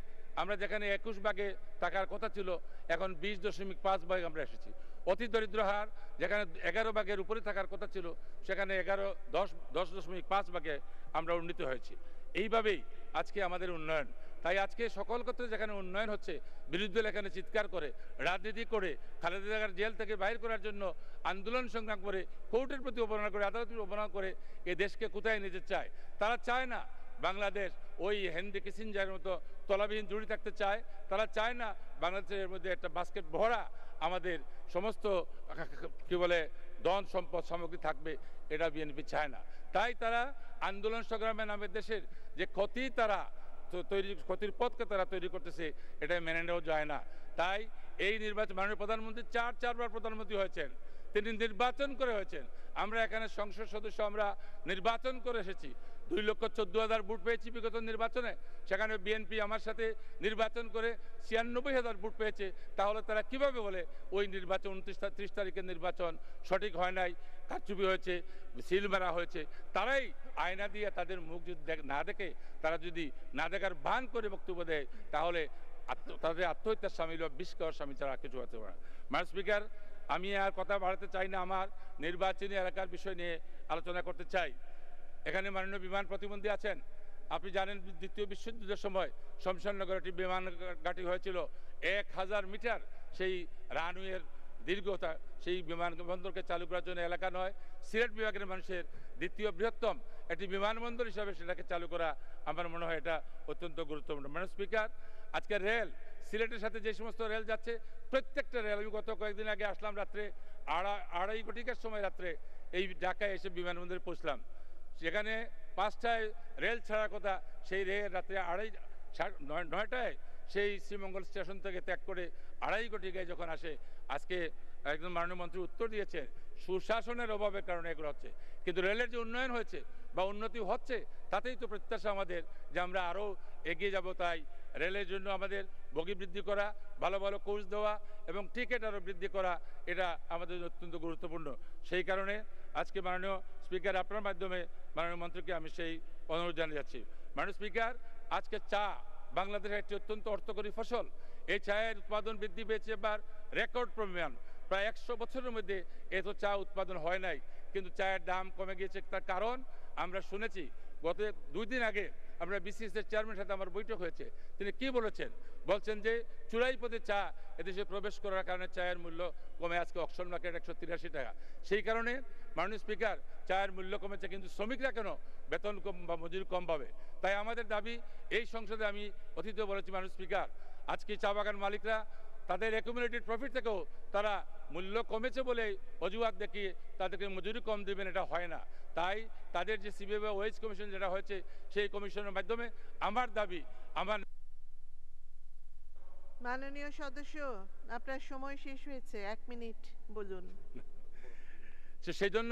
আমরা যেখানে একুশ ভাগে টাকার কথা ছিল এখন বিশ দশমিক পাঁচ ভাগে আমরা এসেছি অতি দরিদ্র হার যেখানে এগারো ভাগের উপরে থাকার কথা ছিল সেখানে এগারো দশ দশ দশমিক পাঁচ ভাগে আমরা উন্নীত হয়েছি এইভাবেই আজকে আমাদের উন্নয়ন তাই আজকে সকল ক্ষেত্রে যেখানে উন্নয়ন হচ্ছে বিরুদ্ধে এখানে চিৎকার করে রাজনীতি করে খালেদা জাগার জেল থেকে বাইর করার জন্য আন্দোলন সংগ্রাম করে কোর্টের প্রতি অবমাননা করে আদালতের অবমাননা করে এ দেশকে কোথায় নিতে চায় তারা চায় না বাংলাদেশ ওই হেনরি কিসিনজারের মতো তলাবিহীন জুড়ি থাকতে চায় তারা চায় না বাংলাদেশের মধ্যে একটা বাস্কেট ভরা আমাদের সমস্ত কি বলে দন সম্পদ সামগ্রী থাকবে এটা বিএনপি চায় না তাই তারা আন্দোলন সংগ্রামে নামে দেশের যে ক্ষতি তারা তৈরি ক্ষতির পথকে তারা তৈরি করতেছে এটা মেনে নেওয়া যায় না তাই এই নির্বাচন মাননীয় প্রধানমন্ত্রী চার চারবার প্রধানমন্ত্রী হয়েছেন তিনি নির্বাচন করে হয়েছেন আমরা এখানে সংসদ সদস্য আমরা নির্বাচন করে এসেছি দুই লক্ষ চোদ্দো হাজার ভোট পেয়েছি বিগত নির্বাচনে সেখানে বিএনপি আমার সাথে নির্বাচন করে ছিয়ানব্বই হাজার ভোট পেয়েছে তাহলে তারা কিভাবে বলে ওই নির্বাচন উনত্রিশ ত্রিশ তারিখের নির্বাচন সঠিক হয় নাই কারচুপি হয়েছে সিল মারা হয়েছে তারাই আয়না দিয়ে তাদের মুখ যদি না দেখে তারা যদি না দেখার ভান করে বক্তব্য দেয় তাহলে তাদের আত্মহত্যার স্বামী বা বিষ স্বামী ছাড়া কিছু হতে পারে না স্পিকার আমি আর কথা বাড়াতে চাই না আমার নির্বাচনী এলাকার বিষয় নিয়ে আলোচনা করতে চাই এখানে মাননীয় বিমান প্রতিবন্ধী আছেন আপনি জানেন দ্বিতীয় বিশ্বযুদ্ধের সময় শমশানগর একটি বিমান ঘাটি হয়েছিল এক হাজার মিটার সেই রানওয়ের দীর্ঘতা সেই বিমানবন্দরকে চালু করার জন্য এলাকা নয় সিলেট বিভাগের মানুষের দ্বিতীয় বৃহত্তম একটি বিমানবন্দর হিসাবে সেটাকে চালু করা আমার মনে হয় এটা অত্যন্ত গুরুত্বপূর্ণ মানে স্পিকার আজকে রেল সিলেটের সাথে যে সমস্ত রেল যাচ্ছে প্রত্যেকটা রেল আমি গত কয়েকদিন আগে আসলাম রাত্রে আড়া আড়াই কোটিকার সময় রাত্রে এই ঢাকায় এসে বিমানবন্দরে পৌঁছলাম যেখানে পাঁচটায় রেল ছাড়ার কথা সেই রেল রাত্রে আড়াই নয়টায় সেই শ্রীমঙ্গল স্টেশন থেকে ত্যাগ করে আড়াই কোটি গায়ে যখন আসে আজকে একজন মাননীয় মন্ত্রী উত্তর দিয়েছেন সুশাসনের অভাবের কারণে এগুলো হচ্ছে কিন্তু রেলের যে উন্নয়ন হয়েছে বা উন্নতি হচ্ছে তাতেই তো প্রত্যাশা আমাদের যে আমরা আরও এগিয়ে যাব তাই রেলের জন্য আমাদের বগি বৃদ্ধি করা ভালো ভালো কোচ দেওয়া এবং টিকিট আরও বৃদ্ধি করা এটা আমাদের অত্যন্ত গুরুত্বপূর্ণ সেই কারণে আজকে মাননীয় স্পিকার আপনার মাধ্যমে মাননীয় মন্ত্রীকে আমি সেই অনুরোধ জানিয়ে যাচ্ছি মাননীয় স্পিকার আজকে চা বাংলাদেশের একটি অত্যন্ত অর্থকরী ফসল এই চায়ের উৎপাদন বৃদ্ধি পেয়েছে এবার রেকর্ড পরিমাণ প্রায় একশো বছরের মধ্যে এত চা উৎপাদন হয় নাই কিন্তু চায়ের দাম কমে গিয়েছে তার কারণ আমরা শুনেছি গত দুই দিন আগে আমরা বিসিএসের চেয়ারম্যানের সাথে আমার বৈঠক হয়েছে তিনি কি বলেছেন বলছেন যে চুরাই পথে চা এদেশে প্রবেশ করার কারণে চায়ের মূল্য কমে আজকে অকশন মার্কেট একশো তিরাশি টাকা সেই কারণে মাননীয় স্পিকার চায়ের মূল্য কমেছে কিন্তু শ্রমিকরা কেন বেতন কম বা মজুরি কম পাবে তাই আমাদের দাবি এই সংসদে আমি অতীতে বলেছি মাননীয় স্পিকার আজকে চা বাগান মালিকরা তাদের অ্যাকুমুলেটেড প্রফিট থেকেও তারা মূল্য কমেছে বলে অজুহাত দেখিয়ে তাদেরকে মজুরি কম দেবেন এটা হয় না তাই তাদের যে সিবিআই বা ওয়েজ কমিশন যেটা হয়েছে সেই কমিশনের মাধ্যমে আমার দাবি আমার মাননীয় সদস্য আপনার সময় শেষ হয়েছে এক মিনিট বলুন সেই জন্য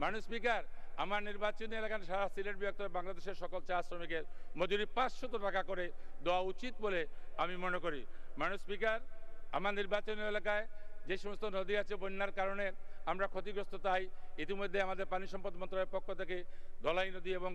মাননীয় স্পিকার আমার নির্বাচনী এলাকার সারা সিলেট বিভক্ত বাংলাদেশের সকল চা শ্রমিকের মজুরি পাঁচশত টাকা করে দেওয়া উচিত বলে আমি মনে করি মাননীয় স্পিকার আমার নির্বাচনী এলাকায় যে সমস্ত নদী আছে বন্যার কারণে আমরা ক্ষতিগ্রস্ত তাই ইতিমধ্যে আমাদের পানি সম্পদ মন্ত্রণালয়ের পক্ষ থেকে ধলাই নদী এবং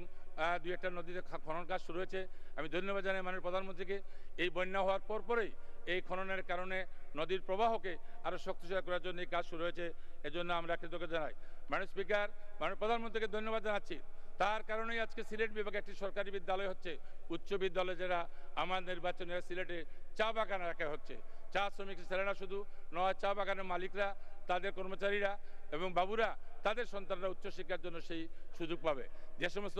দু একটা নদীতে খনন কাজ শুরু হয়েছে আমি ধন্যবাদ জানাই মাননীয় প্রধানমন্ত্রীকে এই বন্যা হওয়ার পর পরেই এই খননের কারণে নদীর প্রবাহকে আরও শক্তিশালী করার জন্য এই কাজ শুরু হয়েছে এজন্য আমরা কৃতজ্ঞ জানাই মাননীয় স্পিকার মাননীয় প্রধানমন্ত্রীকে ধন্যবাদ জানাচ্ছি তার কারণেই আজকে সিলেট বিভাগে একটি সরকারি বিদ্যালয় হচ্ছে উচ্চ বিদ্যালয় যারা আমার নির্বাচনে সিলেটে চা বাগান রাখা হচ্ছে চা শ্রমিক ছেলেরা শুধু নয় চা বাগানের মালিকরা তাদের কর্মচারীরা এবং বাবুরা তাদের সন্তানরা উচ্চশিক্ষার জন্য সেই সুযোগ পাবে যে সমস্ত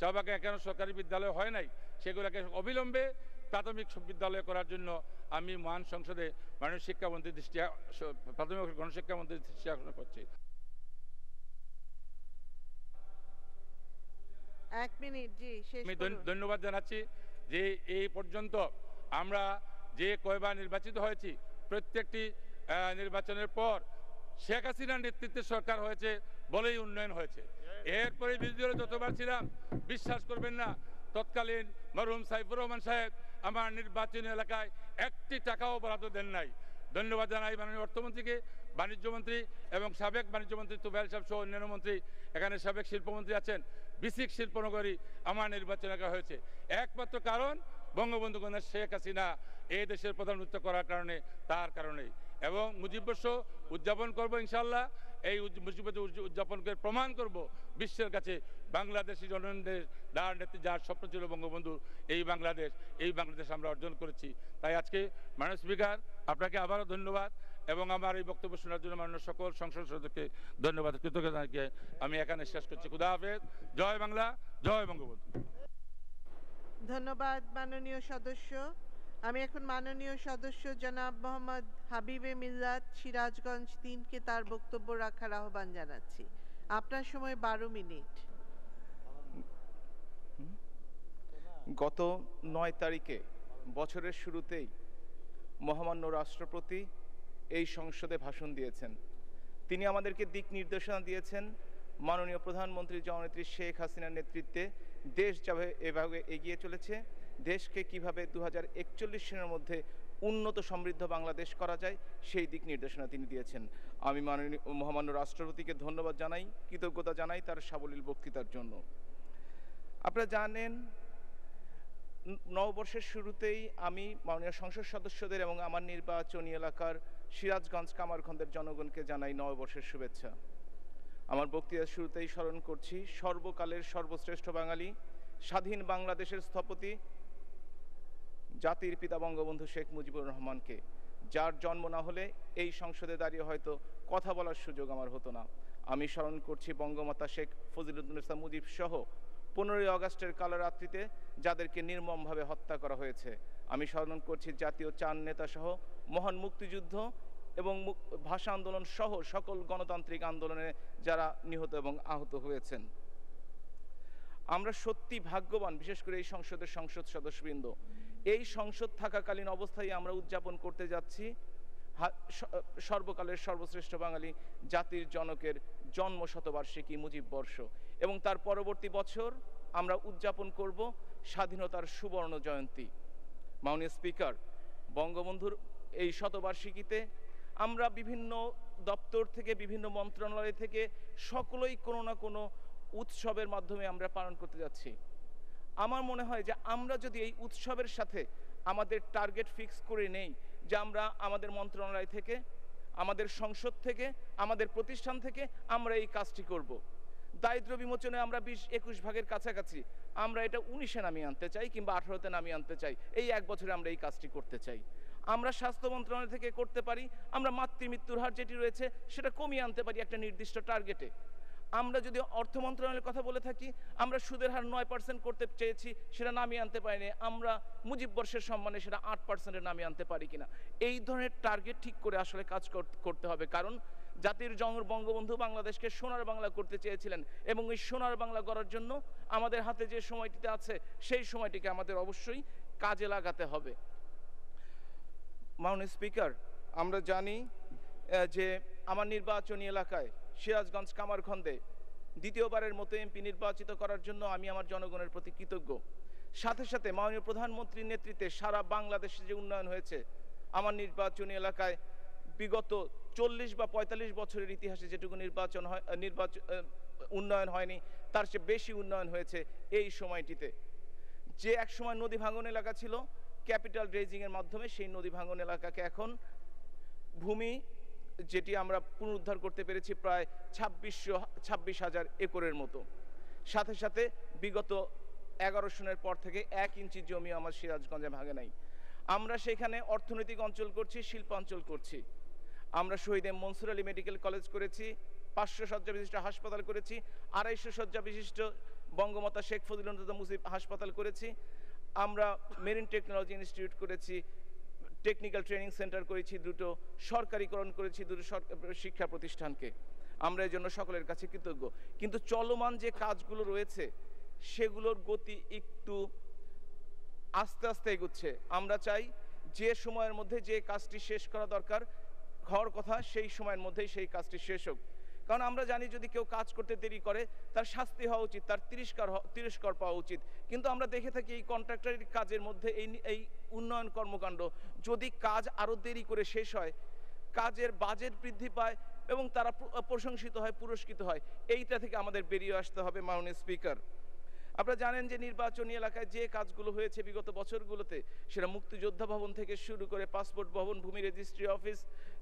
চা বাগান সরকারি বিদ্যালয় হয় নাই সেগুলোকে অবিলম্বে প্রাথমিক বিদ্যালয় করার জন্য আমি মহান সংসদে মাননীয় শিক্ষামন্ত্রী দৃষ্টি প্রাথমিক গণশিক্ষামন্ত্রী দৃষ্টি আকর্ষণ করছি ধন্যবাদ জানাচ্ছি যে এই পর্যন্ত আমরা যে কয়বার নির্বাচিত হয়েছি প্রত্যেকটি নির্বাচনের পর শেখ হাসিনার নেতৃত্বে সরকার হয়েছে বলেই উন্নয়ন হয়েছে এরপরে বিরোধী দলে যতবার ছিলাম বিশ্বাস করবেন না তৎকালীন মরহুম সাইফুর রহমান সাহেব আমার নির্বাচনী এলাকায় একটি টাকাও বরাদ্দ দেন নাই ধন্যবাদ জানাই মাননীয় অর্থমন্ত্রীকে বাণিজ্যমন্ত্রী এবং সাবেক বাণিজ্যমন্ত্রী তুফাইল সাহেব সহ অন্যান্য মন্ত্রী এখানে সাবেক শিল্পমন্ত্রী আছেন বিসিক শিল্পনগরী আমার নির্বাচন এলাকা হয়েছে একমাত্র কারণ বঙ্গবন্ধু কন্যা শেখ হাসিনা এই দেশের প্রধানমন্ত্রী করার কারণে তার কারণেই এবং বর্ষ উদযাপন করবো ইনশাল্লাহ এই মুজিববর্ষ উদযাপনকে প্রমাণ করব বিশ্বের কাছে বাংলাদেশি জনগণদের দ্বারা নেতৃ যার স্বপ্ন ছিল বঙ্গবন্ধু এই বাংলাদেশ এই বাংলাদেশ আমরা অর্জন করেছি তাই আজকে মাননীয় স্পিকার আপনাকে আবারও ধন্যবাদ এবং আমার এই বক্তব্য শোনার জন্য মাননীয় সকল সংসদ সদস্যকে ধন্যবাদ কৃতজ্ঞতাকে আমি এখানে শেষ করছি খুদা হাফেজ জয় বাংলা জয় বঙ্গবন্ধু ধন্যবাদ মাননীয় সদস্য আমি এখন মাননীয় সদস্য জনাব মোহাম্মদ হাবিবে মিল্লাত সিরাজগঞ্জ তিনকে তার বক্তব্য রাখার আহ্বান জানাচ্ছি আপনার সময় বারো মিনিট গত নয় তারিখে বছরের শুরুতেই মহামান্য রাষ্ট্রপতি এই সংসদে ভাষণ দিয়েছেন তিনি আমাদেরকে দিক নির্দেশনা দিয়েছেন মাননীয় প্রধানমন্ত্রী জননেত্রী শেখ হাসিনার নেতৃত্বে দেশ যাবে এভাবে এগিয়ে চলেছে দেশকে কিভাবে দু সালের মধ্যে উন্নত সমৃদ্ধ বাংলাদেশ করা যায় সেই দিক নির্দেশনা তিনি দিয়েছেন আমি মাননীয় মহামান্য রাষ্ট্রপতিকে ধন্যবাদ জানাই কৃতজ্ঞতা জানাই তার সাবলীল বক্তৃতার জন্য আপনারা জানেন নববর্ষের শুরুতেই আমি মাননীয় সংসদ সদস্যদের এবং আমার নির্বাচনী এলাকার সিরাজগঞ্জ কামারখন্দের জনগণকে জানাই নববর্ষের শুভেচ্ছা আমার বক্তৃতার শুরুতেই স্মরণ করছি সর্বকালের সর্বশ্রেষ্ঠ বাঙালি স্বাধীন বাংলাদেশের স্থপতি জাতির পিতা বঙ্গবন্ধু শেখ মুজিবুর রহমানকে যার জন্ম না হলে এই সংসদে দাঁড়িয়ে হয়তো কথা বলার সুযোগ আমার হতো না আমি স্মরণ করছি বঙ্গমাতা শেখ ইসলাম মুজিব সহ পনেরোই আগস্টের কালরাত্রিতে যাদেরকে নির্মমভাবে হত্যা করা হয়েছে আমি স্মরণ করছি জাতীয় চার নেতা সহ মহান মুক্তিযুদ্ধ এবং ভাষা আন্দোলন সহ সকল গণতান্ত্রিক আন্দোলনে যারা নিহত এবং আহত হয়েছেন আমরা সত্যি ভাগ্যবান বিশেষ করে এই সংসদের সংসদ সদস্যবৃন্দ এই সংসদ থাকাকালীন অবস্থায় আমরা উদযাপন করতে যাচ্ছি সর্বকালের সর্বশ্রেষ্ঠ বাঙালি জাতির জনকের জন্ম শতবার্ষিকী মুজিব বর্ষ এবং তার পরবর্তী বছর আমরা উদযাপন করব স্বাধীনতার সুবর্ণ জয়ন্তী মাননীয় স্পিকার বঙ্গবন্ধুর এই শতবার্ষিকীতে আমরা বিভিন্ন দপ্তর থেকে বিভিন্ন মন্ত্রণালয় থেকে সকলেই কোনো না কোনো উৎসবের মাধ্যমে আমরা পালন করতে যাচ্ছি আমার মনে হয় যে আমরা যদি এই উৎসবের সাথে আমাদের টার্গেট ফিক্স করে নেই যে আমরা আমাদের মন্ত্রণালয় থেকে আমাদের সংসদ থেকে আমাদের প্রতিষ্ঠান থেকে আমরা এই কাজটি করব। দারিদ্র বিমোচনে আমরা বিশ একুশ ভাগের কাছাকাছি আমরা এটা উনিশে নামিয়ে আনতে চাই কিংবা আঠারোতে নামিয়ে আনতে চাই এই এক বছরে আমরা এই কাজটি করতে চাই আমরা স্বাস্থ্য মন্ত্রণালয় থেকে করতে পারি আমরা মাতৃমৃত্যুর হার যেটি রয়েছে সেটা কমিয়ে আনতে পারি একটা নির্দিষ্ট টার্গেটে আমরা যদি অর্থ মন্ত্রণালয়ের কথা বলে থাকি আমরা সুদের হার নয় পার্সেন্ট করতে চেয়েছি সেটা নামিয়ে আনতে পারিনি আমরা মুজিব বর্ষের সম্মানে সেটা আট পার্সেন্টে নামিয়ে আনতে পারি কিনা এই ধরনের টার্গেট ঠিক করে আসলে কাজ করতে হবে কারণ জাতির জঙ্গ বঙ্গবন্ধু বাংলাদেশকে সোনার বাংলা করতে চেয়েছিলেন এবং এই সোনার বাংলা করার জন্য আমাদের হাতে যে সময়টিতে আছে সেই সময়টিকে আমাদের অবশ্যই কাজে লাগাতে হবে মাননীয় স্পিকার আমরা জানি যে আমার নির্বাচনী এলাকায় সিরাজগঞ্জ কামারখন্দে দ্বিতীয়বারের মতো এমপি নির্বাচিত করার জন্য আমি আমার জনগণের প্রতি কৃতজ্ঞ সাথে সাথে মাননীয় প্রধানমন্ত্রীর নেতৃত্বে সারা বাংলাদেশে যে উন্নয়ন হয়েছে আমার নির্বাচনী এলাকায় বিগত চল্লিশ বা ৪৫ বছরের ইতিহাসে যেটুকু নির্বাচন হয় নির্বাচন উন্নয়ন হয়নি তার চেয়ে বেশি উন্নয়ন হয়েছে এই সময়টিতে যে একসময় নদী ভাঙন এলাকা ছিল ক্যাপিটাল রেজিংয়ের মাধ্যমে সেই নদী ভাঙন এলাকাকে এখন ভূমি যেটি আমরা পুনরুদ্ধার করতে পেরেছি প্রায় ছাব্বিশশো ছাব্বিশ হাজার একরের মতো সাথে সাথে বিগত এগারো সনের পর থেকে এক ইঞ্চি জমি আমার সিরাজগঞ্জে ভাগে নাই আমরা সেখানে অর্থনৈতিক অঞ্চল করছি শিল্পাঞ্চল করছি আমরা শহীদে মনসুর আলী মেডিকেল কলেজ করেছি পাঁচশো শয্যা বিশিষ্ট হাসপাতাল করেছি আড়াইশো শয্যা বিশিষ্ট বঙ্গমাতা শেখ ফজিল মুজিব হাসপাতাল করেছি আমরা মেরিন টেকনোলজি ইনস্টিটিউট করেছি টেকনিক্যাল ট্রেনিং সেন্টার করেছি দুটো সরকারিকরণ করেছি দুটো শিক্ষা প্রতিষ্ঠানকে আমরা জন্য সকলের কাছে কৃতজ্ঞ কিন্তু চলমান যে কাজগুলো রয়েছে সেগুলোর গতি একটু আস্তে আস্তে এগুচ্ছে আমরা চাই যে সময়ের মধ্যে যে কাজটি শেষ করা দরকার হওয়ার কথা সেই সময়ের মধ্যেই সেই কাজটি শেষ হোক কারণ আমরা জানি যদি কেউ কাজ করতে দেরি করে তার শাস্তি হওয়া উচিত তার তিরস্কার তিরস্কার পাওয়া উচিত কিন্তু আমরা দেখে থাকি এই কন্ট্রাক্টরের কাজের মধ্যে এই এই উন্নয়ন কর্মকাণ্ড যদি কাজ আরও দেরি করে শেষ হয় কাজের বাজেট বৃদ্ধি পায় এবং তারা প্রশংসিত হয় পুরস্কৃত হয় এইটা থেকে আমাদের বেরিয়ে আসতে হবে মাননীয় স্পিকার আপনারা জানেন যে নির্বাচনী এলাকায় যে কাজগুলো হয়েছে বিগত বছরগুলোতে সেটা মুক্তিযোদ্ধা ভবন থেকে শুরু করে পাসপোর্ট ভবন ভূমি রেজিস্ট্রি অফিস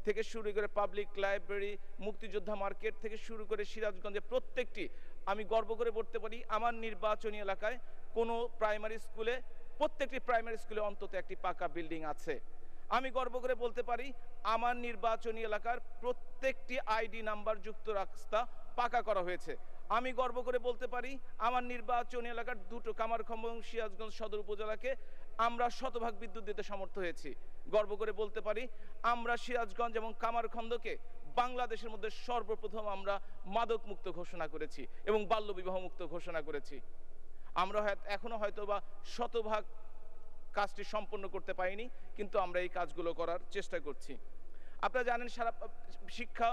থেকে শুরু করে পাবলিক লাইব্রেরি মুক্তিযোদ্ধা মার্কেট থেকে শুরু করে সিরাজগঞ্জে প্রত্যেকটি আমি গর্ব করে বলতে পারি আমার নির্বাচনী এলাকায় কোনো প্রাইমারি স্কুলে প্রত্যেকটি প্রাইমারি স্কুলে অন্তত একটি পাকা বিল্ডিং আছে আমি গর্ব করে বলতে পারি আমার নির্বাচনী এলাকার প্রত্যেকটি আইডি নাম্বার যুক্ত রাস্তা পাকা করা হয়েছে আমি গর্ব করে বলতে পারি আমার নির্বাচনী এলাকার দুটো কামারখম্ব এবং সিরাজগঞ্জ সদর উপজেলাকে আমরা শতভাগ বিদ্যুৎ দিতে সমর্থ হয়েছি গর্ব করে বলতে পারি আমরা সিরাজগঞ্জ এবং কামারখন্দকে বাংলাদেশের মধ্যে সর্বপ্রথম আমরা মাদক মুক্ত ঘোষণা করেছি এবং বাল্যবিবাহ মুক্ত ঘোষণা করেছি আমরা এখনো হয়তো বা শতভাগ কাজটি সম্পন্ন করতে পারিনি কিন্তু আমরা এই কাজগুলো করার চেষ্টা করছি আপনারা জানেন সারা শিক্ষা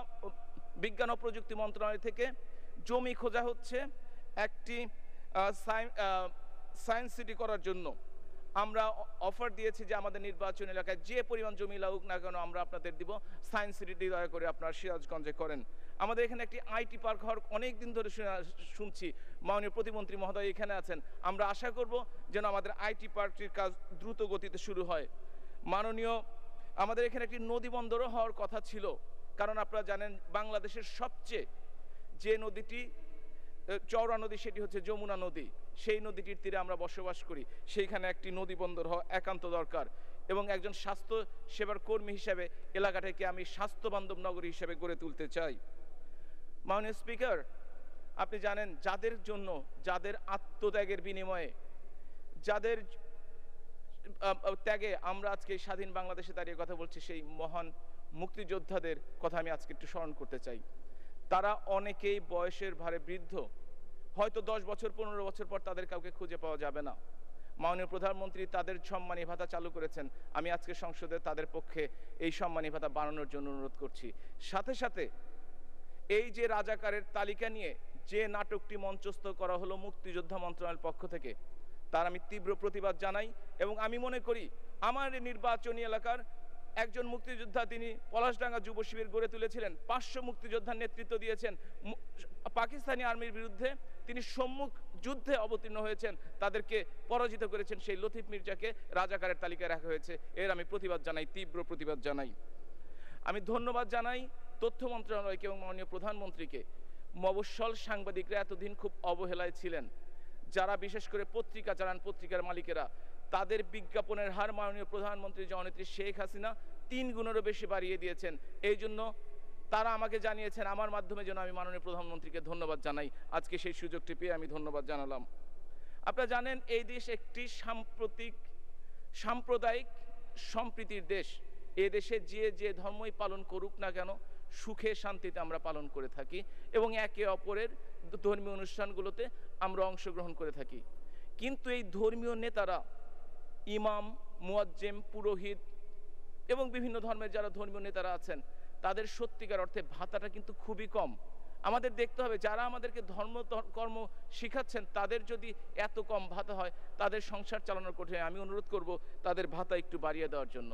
বিজ্ঞান ও প্রযুক্তি মন্ত্রণালয় থেকে জমি খোঁজা হচ্ছে একটি সায়েন্স সিটি করার জন্য আমরা অফার দিয়েছি যে আমাদের নির্বাচন এলাকায় যে পরিমাণ জমি লাগুক না কেন আমরা আপনাদের দিব সায়েন্স সিটি দয়া করে আপনার সিরাজগঞ্জে করেন আমাদের এখানে একটি আইটি পার্ক হওয়ার অনেক দিন ধরে শুনছি মাননীয় প্রতিমন্ত্রী মহোদয় এখানে আছেন আমরা আশা করব যেন আমাদের আইটি পার্কটির কাজ দ্রুত গতিতে শুরু হয় মাননীয় আমাদের এখানে একটি নদী বন্দরও হওয়ার কথা ছিল কারণ আপনারা জানেন বাংলাদেশের সবচেয়ে যে নদীটি চওড়া নদী সেটি হচ্ছে যমুনা নদী সেই নদীটির তীরে আমরা বসবাস করি সেইখানে একটি নদী বন্দর হওয়া একান্ত দরকার এবং একজন স্বাস্থ্য সেবার কর্মী হিসাবে এলাকাটাকে আমি স্বাস্থ্যবান্ধব নগরী হিসেবে গড়ে তুলতে চাই মাননীয় স্পিকার আপনি জানেন যাদের জন্য যাদের আত্মত্যাগের বিনিময়ে যাদের ত্যাগে আমরা আজকে স্বাধীন বাংলাদেশে দাঁড়িয়ে কথা বলছি সেই মহান মুক্তিযোদ্ধাদের কথা আমি আজকে একটু স্মরণ করতে চাই তারা অনেকেই বয়সের ভারে বৃদ্ধ হয়তো দশ বছর পনেরো বছর পর তাদের কাউকে খুঁজে পাওয়া যাবে না মাননীয় প্রধানমন্ত্রী তাদের সম্মানী ভাতা চালু করেছেন আমি আজকে সংসদে তাদের পক্ষে এই সম্মানী ভাতা বাড়ানোর জন্য অনুরোধ করছি সাথে সাথে এই যে রাজাকারের তালিকা নিয়ে যে নাটকটি মঞ্চস্থ করা হলো মুক্তিযোদ্ধা মন্ত্রণালয়ের পক্ষ থেকে তার আমি তীব্র প্রতিবাদ জানাই এবং আমি মনে করি আমার নির্বাচনী এলাকার একজন মুক্তিযোদ্ধা তিনি পলাশডাঙ্গা যুব শিবির গড়ে তুলেছিলেন পাঁচশো মুক্তিযোদ্ধার নেতৃত্ব দিয়েছেন পাকিস্তানি আর্মির বিরুদ্ধে তিনি সম্মুখ যুদ্ধে অবতীর্ণ হয়েছেন তাদেরকে পরাজিত করেছেন সেই লতিফ মির্জাকে রাজাকারের তালিকায় রাখা হয়েছে এর আমি প্রতিবাদ জানাই তীব্র প্রতিবাদ জানাই আমি ধন্যবাদ জানাই তথ্য মন্ত্রণালয়কে এবং মাননীয় প্রধানমন্ত্রীকে মবসল সাংবাদিকরা এতদিন খুব অবহেলায় ছিলেন যারা বিশেষ করে পত্রিকা চালান পত্রিকার মালিকেরা তাদের বিজ্ঞাপনের হার মাননীয় প্রধানমন্ত্রী জননেত্রী শেখ হাসিনা তিন গুণেরও বেশি বাড়িয়ে দিয়েছেন এই জন্য তারা আমাকে জানিয়েছেন আমার মাধ্যমে যেন আমি মাননীয় প্রধানমন্ত্রীকে ধন্যবাদ জানাই আজকে সেই সুযোগটি পেয়ে আমি ধন্যবাদ জানালাম আপনারা জানেন এই দেশ একটি সাম্প্রতিক সাম্প্রদায়িক সম্প্রীতির দেশ এ দেশে যে যে ধর্মই পালন করুক না কেন সুখে শান্তিতে আমরা পালন করে থাকি এবং একে অপরের ধর্মীয় অনুষ্ঠানগুলোতে আমরা অংশগ্রহণ করে থাকি কিন্তু এই ধর্মীয় নেতারা ইমাম মুয়াজ্জেম পুরোহিত এবং বিভিন্ন ধর্মের যারা ধর্মীয় নেতারা আছেন তাদের সত্যিকার অর্থে ভাতাটা কিন্তু খুবই কম আমাদের দেখতে হবে যারা আমাদেরকে ধর্ম কর্ম শিখাচ্ছেন তাদের যদি এত কম ভাতা হয় তাদের সংসার চালানোর কঠিন আমি অনুরোধ করব তাদের ভাতা একটু বাড়িয়ে দেওয়ার জন্য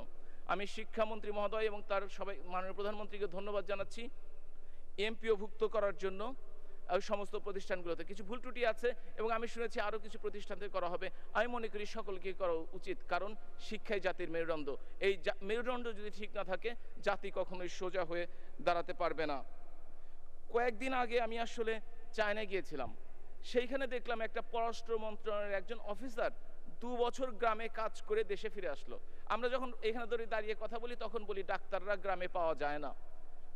আমি শিক্ষামন্ত্রী মহোদয় এবং তার সবাই মাননীয় প্রধানমন্ত্রীকে ধন্যবাদ জানাচ্ছি এমপিওভুক্ত করার জন্য ওই সমস্ত প্রতিষ্ঠানগুলোতে কিছু ভুল ত্রুটি আছে এবং আমি শুনেছি আরও কিছু প্রতিষ্ঠানদের করা হবে আমি মনে করি সকলকে করা উচিত কারণ শিক্ষাই জাতির মেরুদণ্ড এই মেরুদণ্ড যদি ঠিক না থাকে জাতি কখনোই সোজা হয়ে দাঁড়াতে পারবে না কয়েকদিন আগে আমি আসলে চায়নায় গিয়েছিলাম সেইখানে দেখলাম একটা পররাষ্ট্র মন্ত্রণালয়ের একজন অফিসার দু বছর গ্রামে কাজ করে দেশে ফিরে আসলো আমরা যখন এখানে ধরে দাঁড়িয়ে কথা বলি তখন বলি ডাক্তাররা গ্রামে পাওয়া যায় না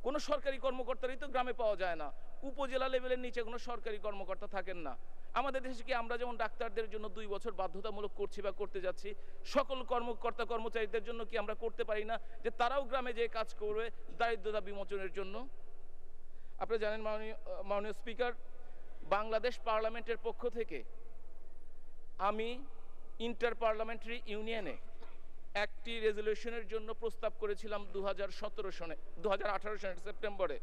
কোনো সরকারি কর্মকর্তারই তো গ্রামে পাওয়া যায় না উপজেলা লেভেলের নিচে কোনো সরকারি কর্মকর্তা থাকেন না আমাদের দেশে কি আমরা যেমন ডাক্তারদের জন্য দুই বছর বাধ্যতামূলক করছি বা করতে যাচ্ছি সকল কর্মকর্তা কর্মচারীদের জন্য কি আমরা করতে পারি না যে তারাও গ্রামে যেয়ে কাজ করবে দারিদ্রতা বিমোচনের জন্য আপনারা জানেন মাননীয় মাননীয় স্পিকার বাংলাদেশ পার্লামেন্টের পক্ষ থেকে আমি ইন্টার পার্লামেন্টারি ইউনিয়নে একটি রেজলিউশনের জন্য প্রস্তাব করেছিলাম দু হাজার সনে দু সনের সেপ্টেম্বরে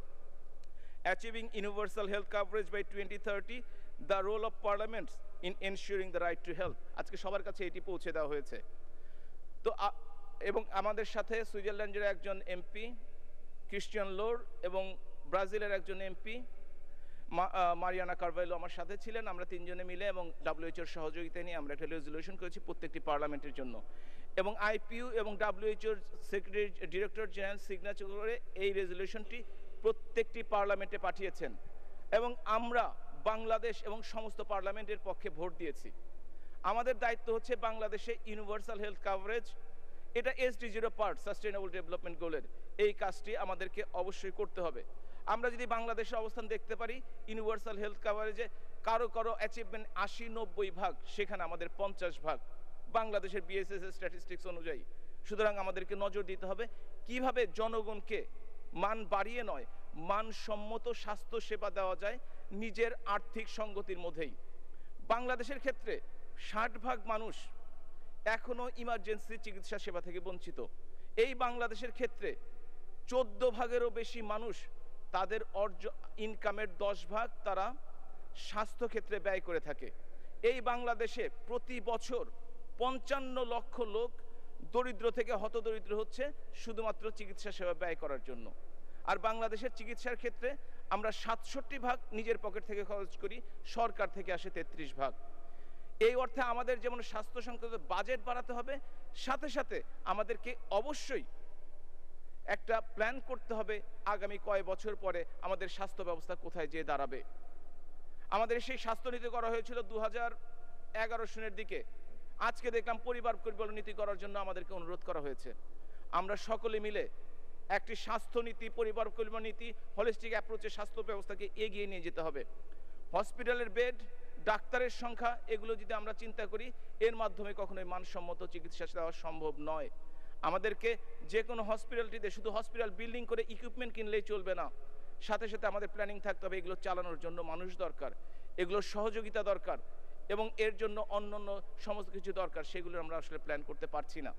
achieving universal health coverage by twenty thirty the role of parliaments in ensuring the right to health আজকে সবার কাছে এটি পৌঁছে দেওয়া হয়েছে তো এবং আমাদের সাথে সুইজারল্যান্ডের একজন এমপি ক্রিশ্চিয়ান লোর এবং ব্রাজিলের একজন এমপি মারিয়ানা কার্ভাইলো আমার সাথে ছিলেন আমরা তিনজনে মিলে এবং ডাব্লিউএচওর সহযোগিতা নিয়ে আমরা একটা রেজলিউশন করেছি প্রত্যেকটি পার্লামেন্টের জন্য এবং আইপিইউ এবং ডাব্লিউএইচওর সেক্রেটারি ডিরেক্টর জেনারেল সিগনেচার করে এই রেজলিউশনটি প্রত্যেকটি পার্লামেন্টে পাঠিয়েছেন এবং আমরা বাংলাদেশ এবং সমস্ত পার্লামেন্টের পক্ষে ভোট দিয়েছি আমাদের দায়িত্ব হচ্ছে বাংলাদেশে ইউনিভার্সাল হেলথ কাভারেজ এটা SD zero part sustainable development গোলের এই কাজটি আমাদেরকে অবশ্যই করতে হবে আমরা যদি বাংলাদেশের অবস্থান দেখতে পারি ইউনিভার্সাল হেলথ কাভারেজে কারো কারো অ্যাচিভমেন্ট আশি নব্বই ভাগ সেখানে আমাদের পঞ্চাশ ভাগ বাংলাদেশের বিএসএস স্ট্যাটিস্টিক্স অনুযায়ী সুতরাং আমাদেরকে নজর দিতে হবে কিভাবে জনগণকে মান বাড়িয়ে নয় মানসম্মত স্বাস্থ্য সেবা দেওয়া যায় নিজের আর্থিক সঙ্গতির মধ্যেই বাংলাদেশের ক্ষেত্রে ষাট ভাগ মানুষ এখনও ইমার্জেন্সি চিকিৎসা সেবা থেকে বঞ্চিত এই বাংলাদেশের ক্ষেত্রে চোদ্দ ভাগেরও বেশি মানুষ তাদের অর্জ ইনকামের দশ ভাগ তারা স্বাস্থ্যক্ষেত্রে ব্যয় করে থাকে এই বাংলাদেশে প্রতি বছর পঞ্চান্ন লক্ষ লোক দরিদ্র থেকে হতদরিদ্র হচ্ছে শুধুমাত্র চিকিৎসা সেবা ব্যয় করার জন্য আর বাংলাদেশের চিকিৎসার ক্ষেত্রে আমরা সাতষট্টি ভাগ নিজের পকেট থেকে খরচ করি সরকার থেকে আসে তেত্রিশ ভাগ এই অর্থে আমাদের যেমন স্বাস্থ্য সংক্রান্ত বাজেট বাড়াতে হবে সাথে সাথে আমাদেরকে অবশ্যই একটা প্ল্যান করতে হবে আগামী কয় বছর পরে আমাদের স্বাস্থ্য ব্যবস্থা কোথায় যেয়ে দাঁড়াবে আমাদের সেই স্বাস্থ্যনীতি করা হয়েছিল দু হাজার এগারো সনের দিকে আজকে দেখলাম পরিবার পরিবার নীতি করার জন্য আমাদেরকে অনুরোধ করা হয়েছে আমরা সকলে মিলে একটি স্বাস্থ্যনীতি পরিবার কল্যাণ নীতি হলিস্টিক অ্যাপ্রোচে স্বাস্থ্য ব্যবস্থাকে এগিয়ে নিয়ে যেতে হবে হসপিটালের বেড ডাক্তারের সংখ্যা এগুলো যদি আমরা চিন্তা করি এর মাধ্যমে কখনোই মানসম্মত চিকিৎসা দেওয়া সম্ভব নয় আমাদেরকে যে কোনো হসপিটালটিতে শুধু হসপিটাল বিল্ডিং করে ইকুইপমেন্ট কিনলেই চলবে না সাথে সাথে আমাদের প্ল্যানিং থাকতে হবে এগুলো চালানোর জন্য মানুষ দরকার এগুলো সহযোগিতা দরকার এবং এর জন্য অন্য অন্য সমস্ত কিছু দরকার সেগুলো আমরা আসলে প্ল্যান করতে পারছি না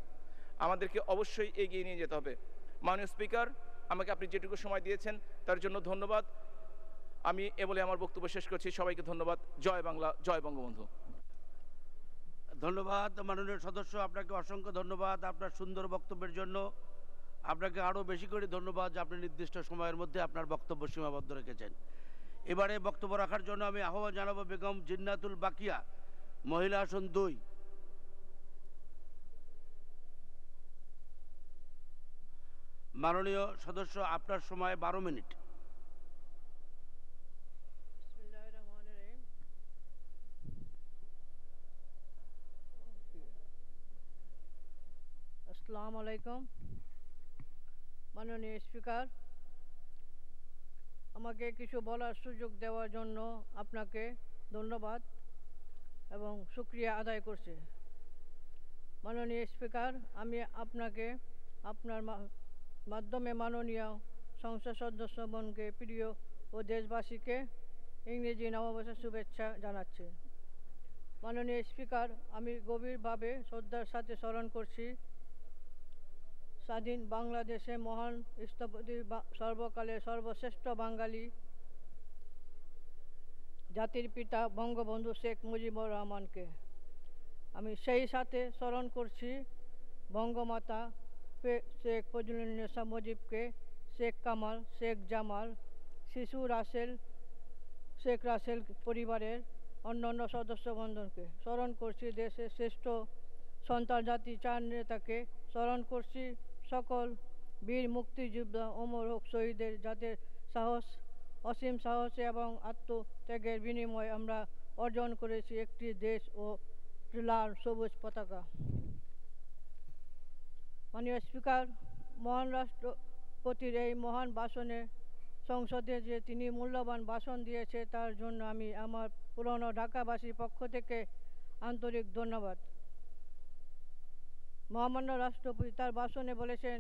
আমাদেরকে অবশ্যই এগিয়ে নিয়ে যেতে হবে মাননীয় স্পিকার আমাকে আপনি যেটুকু সময় দিয়েছেন তার জন্য ধন্যবাদ আমি এ বলে আমার বক্তব্য শেষ করছি সবাইকে ধন্যবাদ জয় বাংলা জয় বঙ্গবন্ধু ধন্যবাদ মাননীয় সদস্য আপনাকে অসংখ্য ধন্যবাদ আপনার সুন্দর বক্তব্যের জন্য আপনাকে আরও বেশি করে ধন্যবাদ যে আপনি নির্দিষ্ট সময়ের মধ্যে আপনার বক্তব্য সীমাবদ্ধ রেখেছেন এবারে বক্তব্য রাখার জন্য আমি আহ্বান জানাবো বেগম জিন্নাতুল বাকিয়া মহিলা আসন দুই মাননীয় সদস্য আপনার সময় বারো মিনিট আসসালামু আলাইকুম মাননীয় স্পিকার আমাকে কিছু বলার সুযোগ দেওয়ার জন্য আপনাকে ধন্যবাদ এবং সুক্রিয়া আদায় করছি মাননীয় স্পিকার আমি আপনাকে আপনার মাধ্যমে মাননীয় সংসদ বনকে প্রিয় ও দেশবাসীকে ইংরেজি নববর্ষের শুভেচ্ছা জানাচ্ছি মাননীয় স্পিকার আমি গভীরভাবে শ্রদ্ধার সাথে স্মরণ করছি স্বাধীন বাংলাদেশে মহান স্থপতি সর্বকালে সর্বশ্রেষ্ঠ বাঙালি জাতির পিতা বঙ্গবন্ধু শেখ মুজিবুর রহমানকে আমি সেই সাথে স্মরণ করছি বঙ্গমাতা শেখ নেশা মুজিবকে শেখ কামাল শেখ জামাল শিশু রাসেল শেখ রাসেল পরিবারের অন্যান্য সদস্যবন্ধনকে স্মরণ করছি দেশের শ্রেষ্ঠ সন্তান জাতি চার নেতাকে স্মরণ করছি সকল বীর মুক্তিযোদ্ধা ওমর হোক শহীদের যাদের সাহস অসীম সাহসে এবং আত্মত্যাগের বিনিময়ে আমরা অর্জন করেছি একটি দেশ ও লাল সবুজ পতাকা মাননীয় স্পিকার মহান রাষ্ট্রপতির এই মহান বাসনে সংসদে যে তিনি মূল্যবান ভাষণ দিয়েছে তার জন্য আমি আমার পুরনো ঢাকাবাসীর পক্ষ থেকে আন্তরিক ধন্যবাদ মহামান্য রাষ্ট্রপতি তার ভাষণে বলেছেন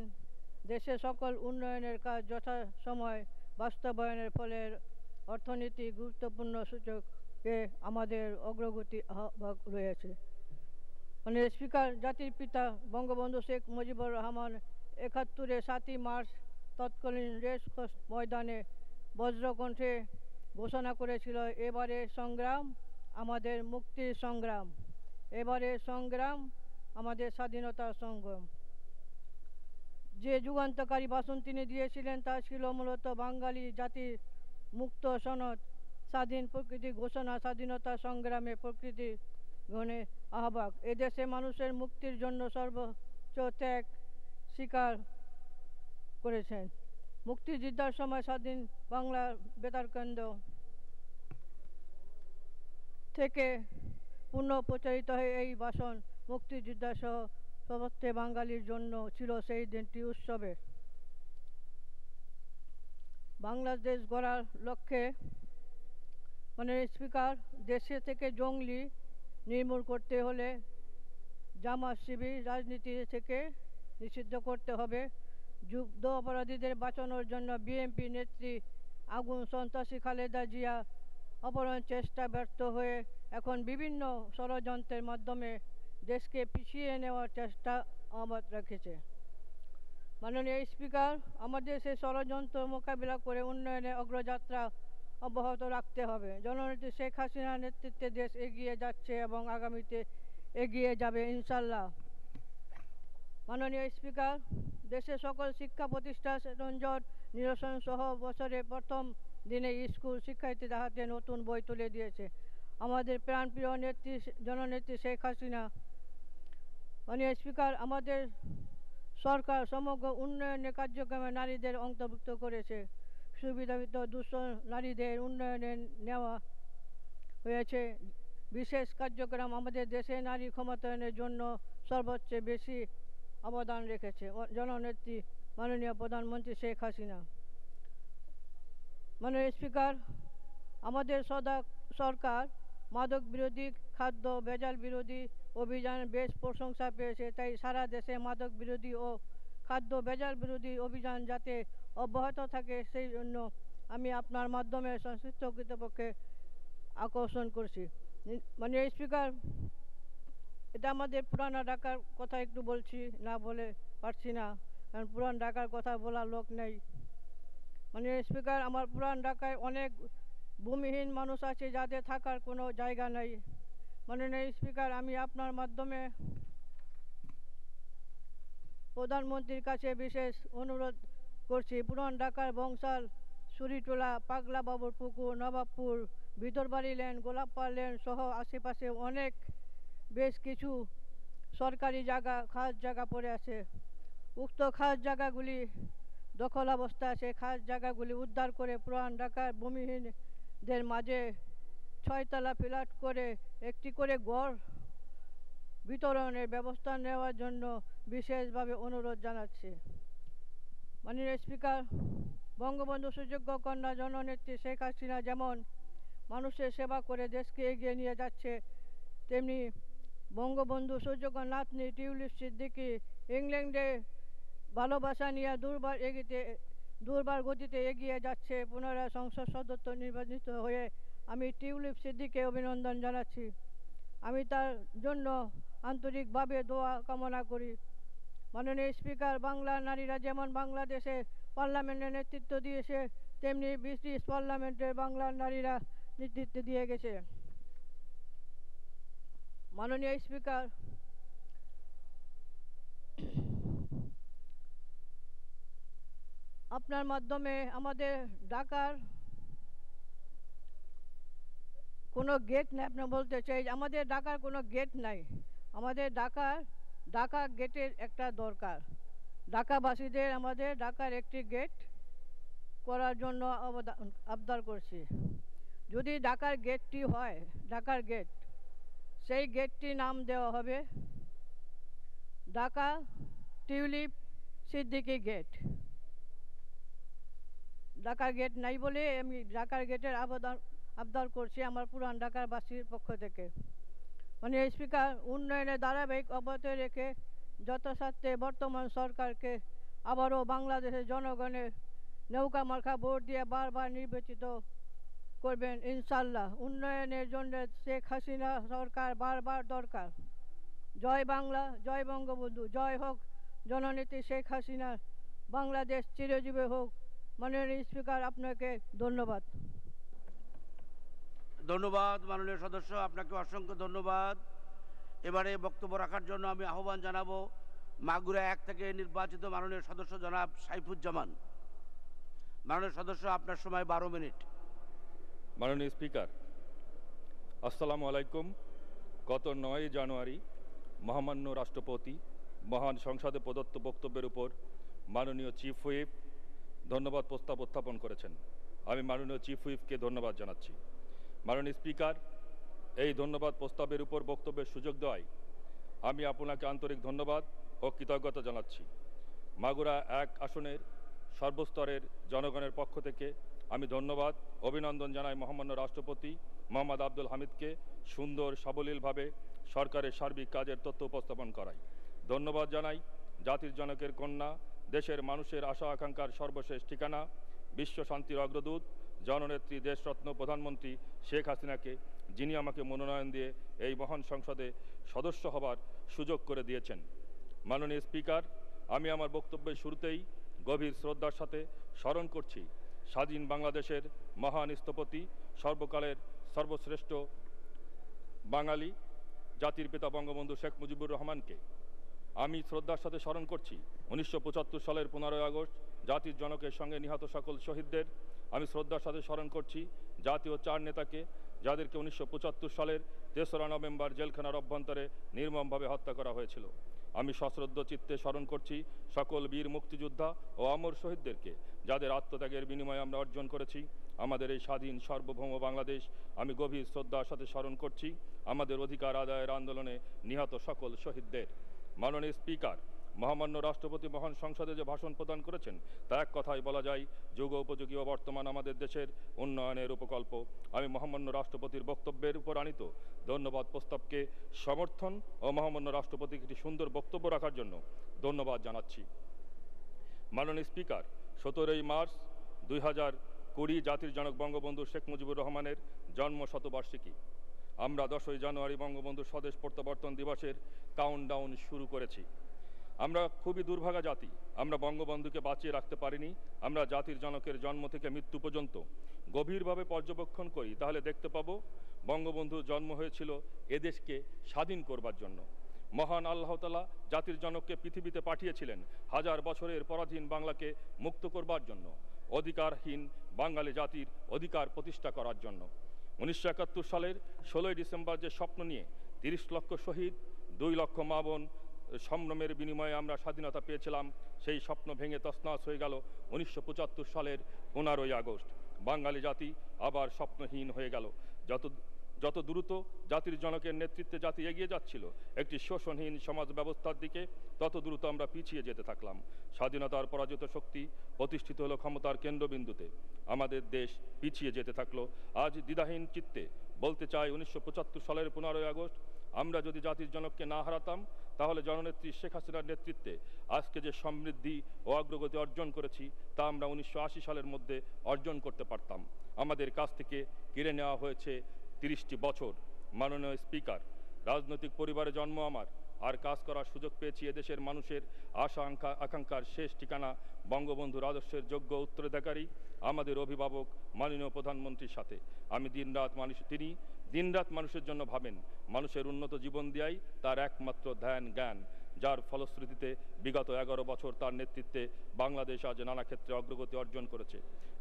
দেশে সকল উন্নয়নের কাজ যথাসময় বাস্তবায়নের ফলে অর্থনীতি গুরুত্বপূর্ণ সূচকে আমাদের অগ্রগতি আহ্বাক রয়েছে মানে স্পিকার জাতির পিতা বঙ্গবন্ধু শেখ মুজিবুর রহমান একাত্তরে সাতই মার্চ তৎকালীন রেসকোর্স ময়দানে বজ্রকণ্ঠে ঘোষণা করেছিল এবারে সংগ্রাম আমাদের মুক্তির সংগ্রাম এবারে সংগ্রাম আমাদের স্বাধীনতা সংগ্রাম যে যুগান্তকারী ভাষণ তিনি দিয়েছিলেন তা ছিল মূলত বাঙালি জাতির মুক্ত সনদ স্বাধীন প্রকৃতি ঘোষণা স্বাধীনতা সংগ্রামে প্রকৃতি গণে আহ্বাক এদেশে মানুষের মুক্তির জন্য সর্বোচ্চ ত্যাগ স্বীকার করেছেন মুক্তিযুদ্ধার সময় স্বাধীন বাংলা বেতার কেন্দ্র থেকে পুনঃ প্রচারিত হয়ে এই ভাষণ মুক্তিযোদ্ধাসহ প্রবত্তে বাঙালির জন্য ছিল সেই দিনটি উৎসবের বাংলাদেশ গড়ার লক্ষ্যে মানে স্পিকার দেশে থেকে জঙ্গলি নির্মূল করতে হলে জামা শিবির রাজনীতি থেকে নিষিদ্ধ করতে হবে যুদ্ধ অপরাধীদের বাঁচানোর জন্য বিএনপি নেত্রী আগুন সন্ত্রাসী খালেদা জিয়া অপহরণ চেষ্টা ব্যর্থ হয়ে এখন বিভিন্ন ষড়যন্ত্রের মাধ্যমে দেশকে পিছিয়ে নেওয়ার চেষ্টা আমার রেখেছে মাননীয় স্পিকার আমাদের সেই ষড়যন্ত্র মোকাবিলা করে উন্নয়নে অগ্রযাত্রা অব্যাহত রাখতে হবে জননেত্রী শেখ হাসিনার নেতৃত্বে দেশ এগিয়ে যাচ্ছে এবং আগামীতে এগিয়ে যাবে ইনশাল্লাহ মাননীয় স্পিকার দেশে সকল শিক্ষা প্রতিষ্ঠানজট নিরসন সহ বছরের প্রথম দিনে স্কুল শিক্ষার্থীদের হাতে নতুন বই তুলে দিয়েছে আমাদের প্রাণপ্রিয় নেত্রী জননেত্রী শেখ হাসিনা মাননীয় স্পিকার আমাদের সরকার সমগ্র উন্নয়নের কার্যক্রমে নারীদের অন্তর্ভুক্ত করেছে সুবিধাবিত দুঃস্থ নারীদের উন্নয়নে নেওয়া হয়েছে বিশেষ কার্যক্রম আমাদের দেশে নারী ক্ষমতায়নের জন্য সর্বোচ্চ বেশি অবদান রেখেছে জননেত্রী মাননীয় প্রধানমন্ত্রী শেখ হাসিনা মাননীয় স্পিকার আমাদের সদা সরকার মাদক বিরোধী খাদ্য ভেজাল বিরোধী অভিযান বেশ প্রশংসা পেয়েছে তাই সারা দেশে মাদক বিরোধী ও খাদ্য ভেজাল বিরোধী অভিযান যাতে অব্যাহত থাকে সেই জন্য আমি আপনার মাধ্যমে সংশ্লিষ্ট কৃতপক্ষে আকর্ষণ করছি মানে স্পিকার এটা আমাদের পুরানা ডাকার কথা একটু বলছি না বলে পারছি না কারণ পুরান ঢাকার কথা বলার লোক নেই মানে স্পিকার আমার পুরান ঢাকায় অনেক ভূমিহীন মানুষ আছে যাদের থাকার কোনো জায়গা নেই মাননীয় স্পিকার আমি আপনার মাধ্যমে প্রধানমন্ত্রীর কাছে বিশেষ অনুরোধ করছি পুরান ঢাকার বংশাল সুরিটোলা পাগলা পুকুর নবাবপুর বিদরবাড়ি লেন গোলাপপাড় লেন সহ আশেপাশে অনেক বেশ কিছু সরকারি জায়গা খাস জায়গা পড়ে আছে উক্ত খাস জায়গাগুলি দখল অবস্থা আছে খাস জায়গাগুলি উদ্ধার করে পুরান ঢাকার ভূমিহীনদের মাঝে ছয়তলা ফ্ল্যাট করে একটি করে গড় বিতরণের ব্যবস্থা নেওয়ার জন্য বিশেষভাবে অনুরোধ জানাচ্ছি মাননীয় স্পিকার বঙ্গবন্ধু সুযোগ্য কন্যা জননেত্রী শেখ হাসিনা যেমন মানুষের সেবা করে দেশকে এগিয়ে নিয়ে যাচ্ছে তেমনি বঙ্গবন্ধু সুযোগ্য নাতনি টিউলিপ সিদ্দিকি ইংল্যান্ডে ভালোবাসা নিয়ে দুর্বার এগিয়ে দুর্বার গতিতে এগিয়ে যাচ্ছে পুনরায় সংসদ সদস্য নির্বাচিত হয়ে আমি টিউলিপ সিদ্দিকে অভিনন্দন জানাচ্ছি আমি তার জন্য আন্তরিকভাবে দোয়া কামনা করি মাননীয় স্পিকার বাংলার নারীরা যেমন বাংলাদেশে পার্লামেন্টে নেতৃত্ব দিয়েছে তেমনি ব্রিটিশ পার্লামেন্টে বাংলার নারীরা নেতৃত্ব দিয়ে গেছে মাননীয় স্পিকার আপনার মাধ্যমে আমাদের ঢাকার কোনো গেট নেই আপনি বলতে চাই আমাদের ডাকার কোনো গেট নাই আমাদের ডাকার ডাকা গেটের একটা দরকার ঢাকাবাসীদের আমাদের ডাকার একটি গেট করার জন্য আবদার করছি যদি ডাকার গেটটি হয় ডাকার গেট সেই গেটটি নাম দেওয়া হবে ডাকা টিউলিপ সিদ্দিকি গেট ডাকার গেট নাই বলে আমি ডাকার গেটের আবেদন আবদার করছি আমার পুরান ঢাকারবাসীর পক্ষ থেকে মানে স্পিকার উন্নয়নে ধারাবাহিক অব্যাহত রেখে যথাসাধ্যে বর্তমান সরকারকে আবারও বাংলাদেশের জনগণের নৌকা মার্কা ভোট দিয়ে বারবার নির্বাচিত করবেন ইনশাল্লাহ উন্নয়নের জন্য শেখ হাসিনা সরকার বারবার দরকার জয় বাংলা জয় বঙ্গবন্ধু জয় হোক জননীতি শেখ হাসিনার বাংলাদেশ চিরজীবী হোক মাননীয় স্পিকার আপনাকে ধন্যবাদ ধন্যবাদ মাননীয় সদস্য আপনাকে অসংখ্য ধন্যবাদ এবারে বক্তব্য রাখার জন্য আমি আহ্বান জানাবো মাগুরা এক থেকে নির্বাচিত মাননীয় সদস্য জনাব সাইফুজ্জামান মাননীয় সদস্য আপনার সময় বারো মিনিট মাননীয় স্পিকার আসসালামু আলাইকুম গত নয় জানুয়ারি মহামান্য রাষ্ট্রপতি মহান সংসদে প্রদত্ত বক্তব্যের উপর মাননীয় চিফ হুইপ ধন্যবাদ প্রস্তাব উত্থাপন করেছেন আমি মাননীয় চিফ হুইপকে ধন্যবাদ জানাচ্ছি মাননীয় স্পিকার এই ধন্যবাদ প্রস্তাবের উপর বক্তব্যের সুযোগ দেওয়ায় আমি আপনাকে আন্তরিক ধন্যবাদ ও কৃতজ্ঞতা জানাচ্ছি মাগুরা এক আসনের সর্বস্তরের জনগণের পক্ষ থেকে আমি ধন্যবাদ অভিনন্দন জানাই মহামান্য রাষ্ট্রপতি মোহাম্মদ আব্দুল হামিদকে সুন্দর সাবলীলভাবে সরকারের সার্বিক কাজের তথ্য উপস্থাপন করাই ধন্যবাদ জানাই জাতির জনকের কন্যা দেশের মানুষের আশা আকাঙ্ক্ষার সর্বশেষ ঠিকানা বিশ্ব শান্তির অগ্রদূত জননেত্রী দেশরত্ন প্রধানমন্ত্রী শেখ হাসিনাকে যিনি আমাকে মনোনয়ন দিয়ে এই মহান সংসদে সদস্য হবার সুযোগ করে দিয়েছেন মাননীয় স্পিকার আমি আমার বক্তব্যের শুরুতেই গভীর শ্রদ্ধার সাথে স্মরণ করছি স্বাধীন বাংলাদেশের মহান স্থপতি সর্বকালের সর্বশ্রেষ্ঠ বাঙালি জাতির পিতা বঙ্গবন্ধু শেখ মুজিবুর রহমানকে আমি শ্রদ্ধার সাথে স্মরণ করছি উনিশশো সালের পনেরোই আগস্ট জাতির জনকের সঙ্গে নিহত সকল শহীদদের আমি শ্রদ্ধার সাথে স্মরণ করছি জাতীয় চার নেতাকে যাদেরকে উনিশশো সালের তেসরা নভেম্বর জেলখানার অভ্যন্তরে নির্মমভাবে হত্যা করা হয়েছিল আমি সশ্রদ্ধ চিত্তে স্মরণ করছি সকল বীর মুক্তিযোদ্ধা ও অমর শহীদদেরকে যাদের আত্মত্যাগের বিনিময়ে আমরা অর্জন করেছি আমাদের এই স্বাধীন সার্বভৌম বাংলাদেশ আমি গভীর শ্রদ্ধার সাথে স্মরণ করছি আমাদের অধিকার আদায়ের আন্দোলনে নিহত সকল শহীদদের মাননীয় স্পিকার মহামান্য রাষ্ট্রপতি মহান সংসদে যে ভাষণ প্রদান করেছেন তা এক কথাই বলা যায় যুগ উপযোগী ও বর্তমান আমাদের দেশের উন্নয়নের উপকল্প আমি মহামান্য রাষ্ট্রপতির বক্তব্যের উপর আনিত ধন্যবাদ প্রস্তাবকে সমর্থন ও মহামান্য রাষ্ট্রপতিকে একটি সুন্দর বক্তব্য রাখার জন্য ধন্যবাদ জানাচ্ছি মাননীয় স্পিকার সতেরোই মার্চ দুই হাজার কুড়ি জাতির জনক বঙ্গবন্ধু শেখ মুজিবুর রহমানের জন্ম শতবার্ষিকী আমরা দশই জানুয়ারি বঙ্গবন্ধু স্বদেশ প্রত্যাবর্তন দিবসের কাউন্টডাউন শুরু করেছি আমরা খুবই দুর্ভাগা জাতি আমরা বঙ্গবন্ধুকে বাঁচিয়ে রাখতে পারিনি আমরা জাতির জনকের জন্ম থেকে মৃত্যু পর্যন্ত গভীরভাবে পর্যবেক্ষণ করি তাহলে দেখতে পাবো বঙ্গবন্ধুর জন্ম হয়েছিল এদেশকে স্বাধীন করবার জন্য মহান আল্লাহতালা জাতির জনককে পৃথিবীতে পাঠিয়েছিলেন হাজার বছরের পরাধীন বাংলাকে মুক্ত করবার জন্য অধিকারহীন বাঙালি জাতির অধিকার প্রতিষ্ঠা করার জন্য উনিশশো সালের ষোলোই ডিসেম্বর যে স্বপ্ন নিয়ে তিরিশ লক্ষ শহীদ দুই লক্ষ মাবন সম্ভ্রমের বিনিময়ে আমরা স্বাধীনতা পেয়েছিলাম সেই স্বপ্ন ভেঙে তসনাস হয়ে গেল উনিশশো সালের পনেরোই আগস্ট বাঙালি জাতি আবার স্বপ্নহীন হয়ে গেল যত যত দ্রুত জাতির জনকের নেতৃত্বে জাতি এগিয়ে যাচ্ছিল একটি শোষণহীন সমাজ ব্যবস্থার দিকে তত দ্রুত আমরা পিছিয়ে যেতে থাকলাম স্বাধীনতার পরাজিত শক্তি প্রতিষ্ঠিত হলো ক্ষমতার কেন্দ্রবিন্দুতে আমাদের দেশ পিছিয়ে যেতে থাকলো আজ দ্বিধাহীন চিত্তে বলতে চাই উনিশশো সালের পনেরোই আগস্ট আমরা যদি জাতির জনককে না হারাতাম তাহলে জননেত্রী শেখ হাসিনার নেতৃত্বে আজকে যে সমৃদ্ধি ও অগ্রগতি অর্জন করেছি তা আমরা উনিশশো সালের মধ্যে অর্জন করতে পারতাম আমাদের কাছ থেকে কেড়ে নেওয়া হয়েছে তিরিশটি বছর মাননীয় স্পিকার রাজনৈতিক পরিবারে জন্ম আমার আর কাজ করার সুযোগ পেয়েছি এদেশের মানুষের আশা আকাঙ্ক্ষার শেষ ঠিকানা বঙ্গবন্ধুর আদর্শের যোগ্য উত্তরাধিকারী আমাদের অভিভাবক মাননীয় প্রধানমন্ত্রীর সাথে আমি দিনরাত মানুষ তিনি দিনরাত মানুষের জন্য ভাবেন মানুষের উন্নত জীবন দেয়াই তার একমাত্র ধ্যান জ্ঞান যার ফলশ্রুতিতে বিগত এগারো বছর তার নেতৃত্বে বাংলাদেশ আজ নানা ক্ষেত্রে অগ্রগতি অর্জন করেছে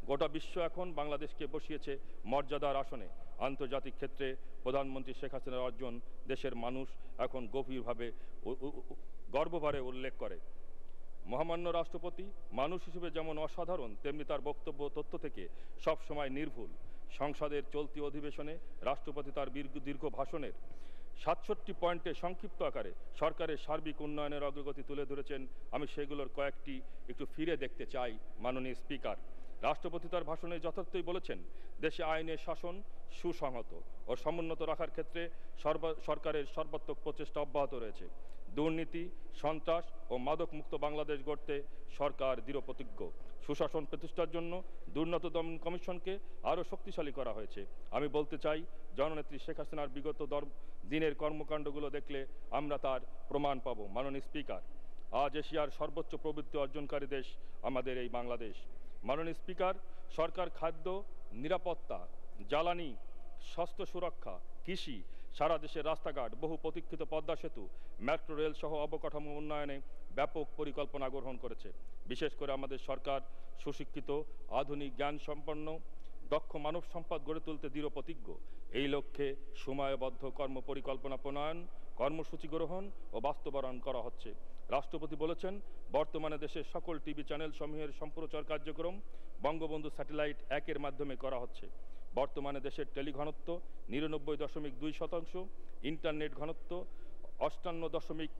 গোটা বিশ্ব এখন বাংলাদেশকে বসিয়েছে মর্যাদার আসনে আন্তর্জাতিক ক্ষেত্রে প্রধানমন্ত্রী শেখ হাসিনার অর্জন দেশের মানুষ এখন গভীরভাবে গর্বভারে উল্লেখ করে মহামান্য রাষ্ট্রপতি মানুষ হিসেবে যেমন অসাধারণ তেমনি তার বক্তব্য তথ্য থেকে সবসময় নির্ভুল সংসদের চলতি অধিবেশনে রাষ্ট্রপতি তার দীর্ঘ ভাষণের সাতষট্টি পয়েন্টে সংক্ষিপ্ত আকারে সরকারের সার্বিক উন্নয়নের অগ্রগতি তুলে ধরেছেন আমি সেগুলোর কয়েকটি একটু ফিরে দেখতে চাই মাননীয় স্পিকার রাষ্ট্রপতি তার ভাষণে যথার্থই বলেছেন দেশে আইনের শাসন সুসংহত ও সমুন্নত রাখার ক্ষেত্রে সরকারের সর্বাত্মক প্রচেষ্টা অব্যাহত রয়েছে দুর্নীতি সন্ত্রাস ও মাদকমুক্ত বাংলাদেশ গড়তে সরকার দৃঢ় প্রতিজ্ঞ সুশাসন প্রতিষ্ঠার জন্য দুর্নীত দমন কমিশনকে আরও শক্তিশালী করা হয়েছে আমি বলতে চাই জননেত্রী শেখ হাসিনার বিগত দিনের কর্মকাণ্ডগুলো দেখলে আমরা তার প্রমাণ পাব মাননীয় স্পিকার আজ এশিয়ার সর্বোচ্চ প্রবৃত্তি অর্জনকারী দেশ আমাদের এই বাংলাদেশ মাননীয় স্পিকার সরকার খাদ্য নিরাপত্তা জ্বালানি স্বাস্থ্য সুরক্ষা কৃষি সারা দেশের রাস্তাঘাট বহু প্রতীক্ষিত পদ্মা সেতু মেট্রো রেল সহ অবকাঠামো উন্নয়নে ব্যাপক পরিকল্পনা গ্রহণ করেছে বিশেষ করে আমাদের সরকার সুশিক্ষিত আধুনিক জ্ঞান সম্পন্ন দক্ষ মানব সম্পদ গড়ে তুলতে দৃঢ় প্রতিজ্ঞ এই লক্ষ্যে সময়বদ্ধ কর্মপরিকল্পনা প্রণয়ন কর্মসূচি গ্রহণ ও বাস্তবায়ন করা হচ্ছে রাষ্ট্রপতি বলেছেন বর্তমানে দেশের সকল টিভি চ্যানেল সমূহের সম্প্রচার কার্যক্রম বঙ্গবন্ধু স্যাটেলাইট একের মাধ্যমে করা হচ্ছে বর্তমানে দেশের টেলিঘনত্ব নিরানব্বই দশমিক দুই শতাংশ ইন্টারনেট ঘনত্ব অষ্টান্ন দশমিক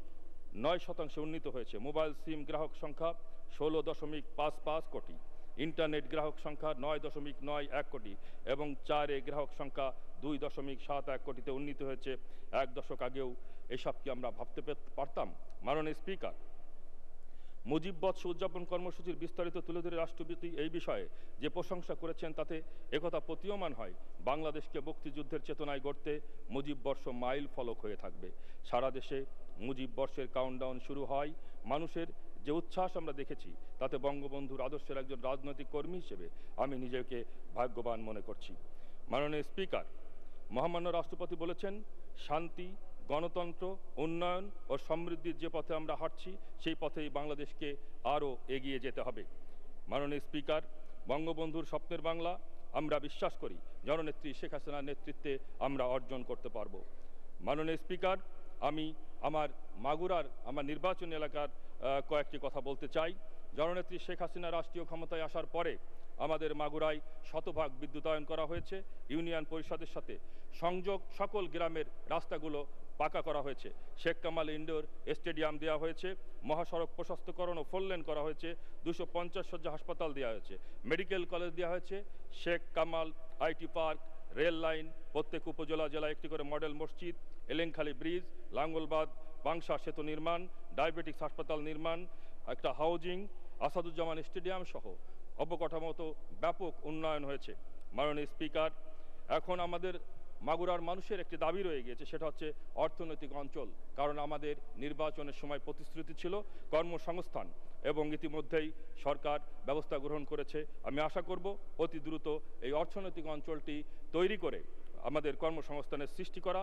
নয় শতাংশে উন্নীত হয়েছে মোবাইল সিম গ্রাহক সংখ্যা ষোলো দশমিক পাঁচ পাঁচ কোটি ইন্টারনেট গ্রাহক সংখ্যা নয় দশমিক নয় এক কোটি এবং চারে গ্রাহক সংখ্যা দুই দশমিক সাত এক কোটিতে উন্নীত হয়েছে এক দশক আগেও এসব কি আমরা ভাবতে পারতাম মাননীয় স্পিকার মুজিব বৎস উদযাপন কর্মসূচির বিস্তারিত তুলে ধরে রাষ্ট্রপতি এই বিষয়ে যে প্রশংসা করেছেন তাতে একথা প্রতীয়মান হয় বাংলাদেশকে মুক্তিযুদ্ধের চেতনায় গড়তে মুজিব বর্ষ মাইল ফলক হয়ে থাকবে সারা দেশে মুজিব বর্ষের কাউন্টডাউন শুরু হয় মানুষের যে উচ্ছ্বাস আমরা দেখেছি তাতে বঙ্গবন্ধুর আদর্শের একজন রাজনৈতিক কর্মী হিসেবে আমি নিজেকে ভাগ্যবান মনে করছি মাননীয় স্পিকার মহামান্য রাষ্ট্রপতি বলেছেন শান্তি গণতন্ত্র উন্নয়ন ও সমৃদ্ধির যে পথে আমরা হাঁটছি সেই পথেই বাংলাদেশকে আরও এগিয়ে যেতে হবে মাননীয় স্পিকার বঙ্গবন্ধুর স্বপ্নের বাংলা আমরা বিশ্বাস করি জননেত্রী শেখ হাসিনার নেতৃত্বে আমরা অর্জন করতে পারব মাননীয় স্পিকার আমি আমার মাগুরার আমার নির্বাচন এলাকার কয়েকটি কথা বলতে চাই জননেত্রী শেখ হাসিনা রাষ্ট্রীয় ক্ষমতায় আসার পরে আমাদের মাগুরায় শতভাগ বিদ্যুতায়ন করা হয়েছে ইউনিয়ন পরিষদের সাথে সংযোগ সকল গ্রামের রাস্তাগুলো পাকা করা হয়েছে শেখ কামাল ইন্ডোর স্টেডিয়াম দেওয়া হয়েছে মহাসড়ক প্রশস্তকরণ ও ফোরলেন করা হয়েছে দুশো পঞ্চাশ শয্যা হাসপাতাল দেওয়া হয়েছে মেডিকেল কলেজ দেওয়া হয়েছে Sheikh Kamal IT park rail line প্রত্যেক উপজেলা জেলায় একটি করে মডেল মসজিদ এলেংখালি ব্রিজ লাঙ্গলবাদ বাংশা সেতু নির্মাণ ডায়াবেটিক্স হাসপাতাল নির্মাণ একটা হাউজিং আসাদুজ্জামান স্টেডিয়াম সহ অবকাঠামোত ব্যাপক উন্নয়ন হয়েছে মাননীয় স্পিকার এখন আমাদের মাগুরার মানুষের একটি দাবি রয়ে গিয়েছে সেটা হচ্ছে অর্থনৈতিক অঞ্চল কারণ আমাদের নির্বাচনের সময় প্রতিশ্রুতি ছিল কর্মসংস্থান এবং ইতিমধ্যেই সরকার ব্যবস্থা গ্রহণ করেছে আমি আশা করব অতি দ্রুত এই অর্থনৈতিক অঞ্চলটি তৈরি করে আমাদের কর্মসংস্থানের সৃষ্টি করা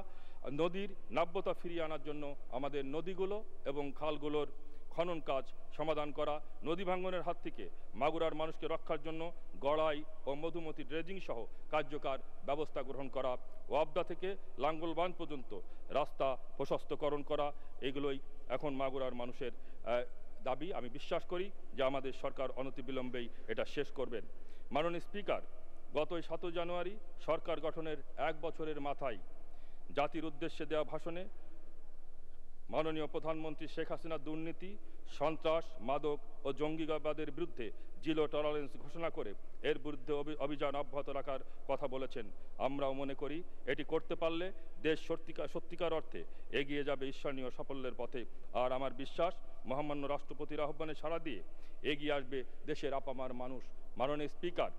নদীর নাব্যতা ফিরিয়ে আনার জন্য আমাদের নদীগুলো এবং খালগুলোর খনন কাজ সমাধান করা নদী ভাঙ্গনের হাত থেকে মাগুরার মানুষকে রক্ষার জন্য গড়াই ও মধুমতি ড্রেজিং সহ কার্যকর ব্যবস্থা গ্রহণ করা ও আবদা থেকে লাঙ্গলবান পর্যন্ত রাস্তা প্রশস্তকরণ করা এগুলোই এখন মাগুরার মানুষের দাবি আমি বিশ্বাস করি যে আমাদের সরকার অনতিবিলম্বেই এটা শেষ করবেন মাননীয় স্পিকার গত সাতই জানুয়ারি সরকার গঠনের এক বছরের মাথায় জাতির উদ্দেশ্যে দেওয়া ভাষণে মাননীয় প্রধানমন্ত্রী শেখ হাসিনার দুর্নীতি সন্ত্রাস মাদক ও জঙ্গিবাদের বিরুদ্ধে জিরো টলারেন্স ঘোষণা করে এর বিরুদ্ধে অভিযান অব্যাহত রাখার কথা বলেছেন আমরাও মনে করি এটি করতে পারলে দেশ সত্যিকার সত্যিকার অর্থে এগিয়ে যাবে ঈশ্বরনীয় সাফল্যের পথে আর আমার বিশ্বাস মহামান্য রাষ্ট্রপতির আহ্বানে সাড়া দিয়ে এগিয়ে আসবে দেশের আপামার মানুষ মাননীয় স্পিকার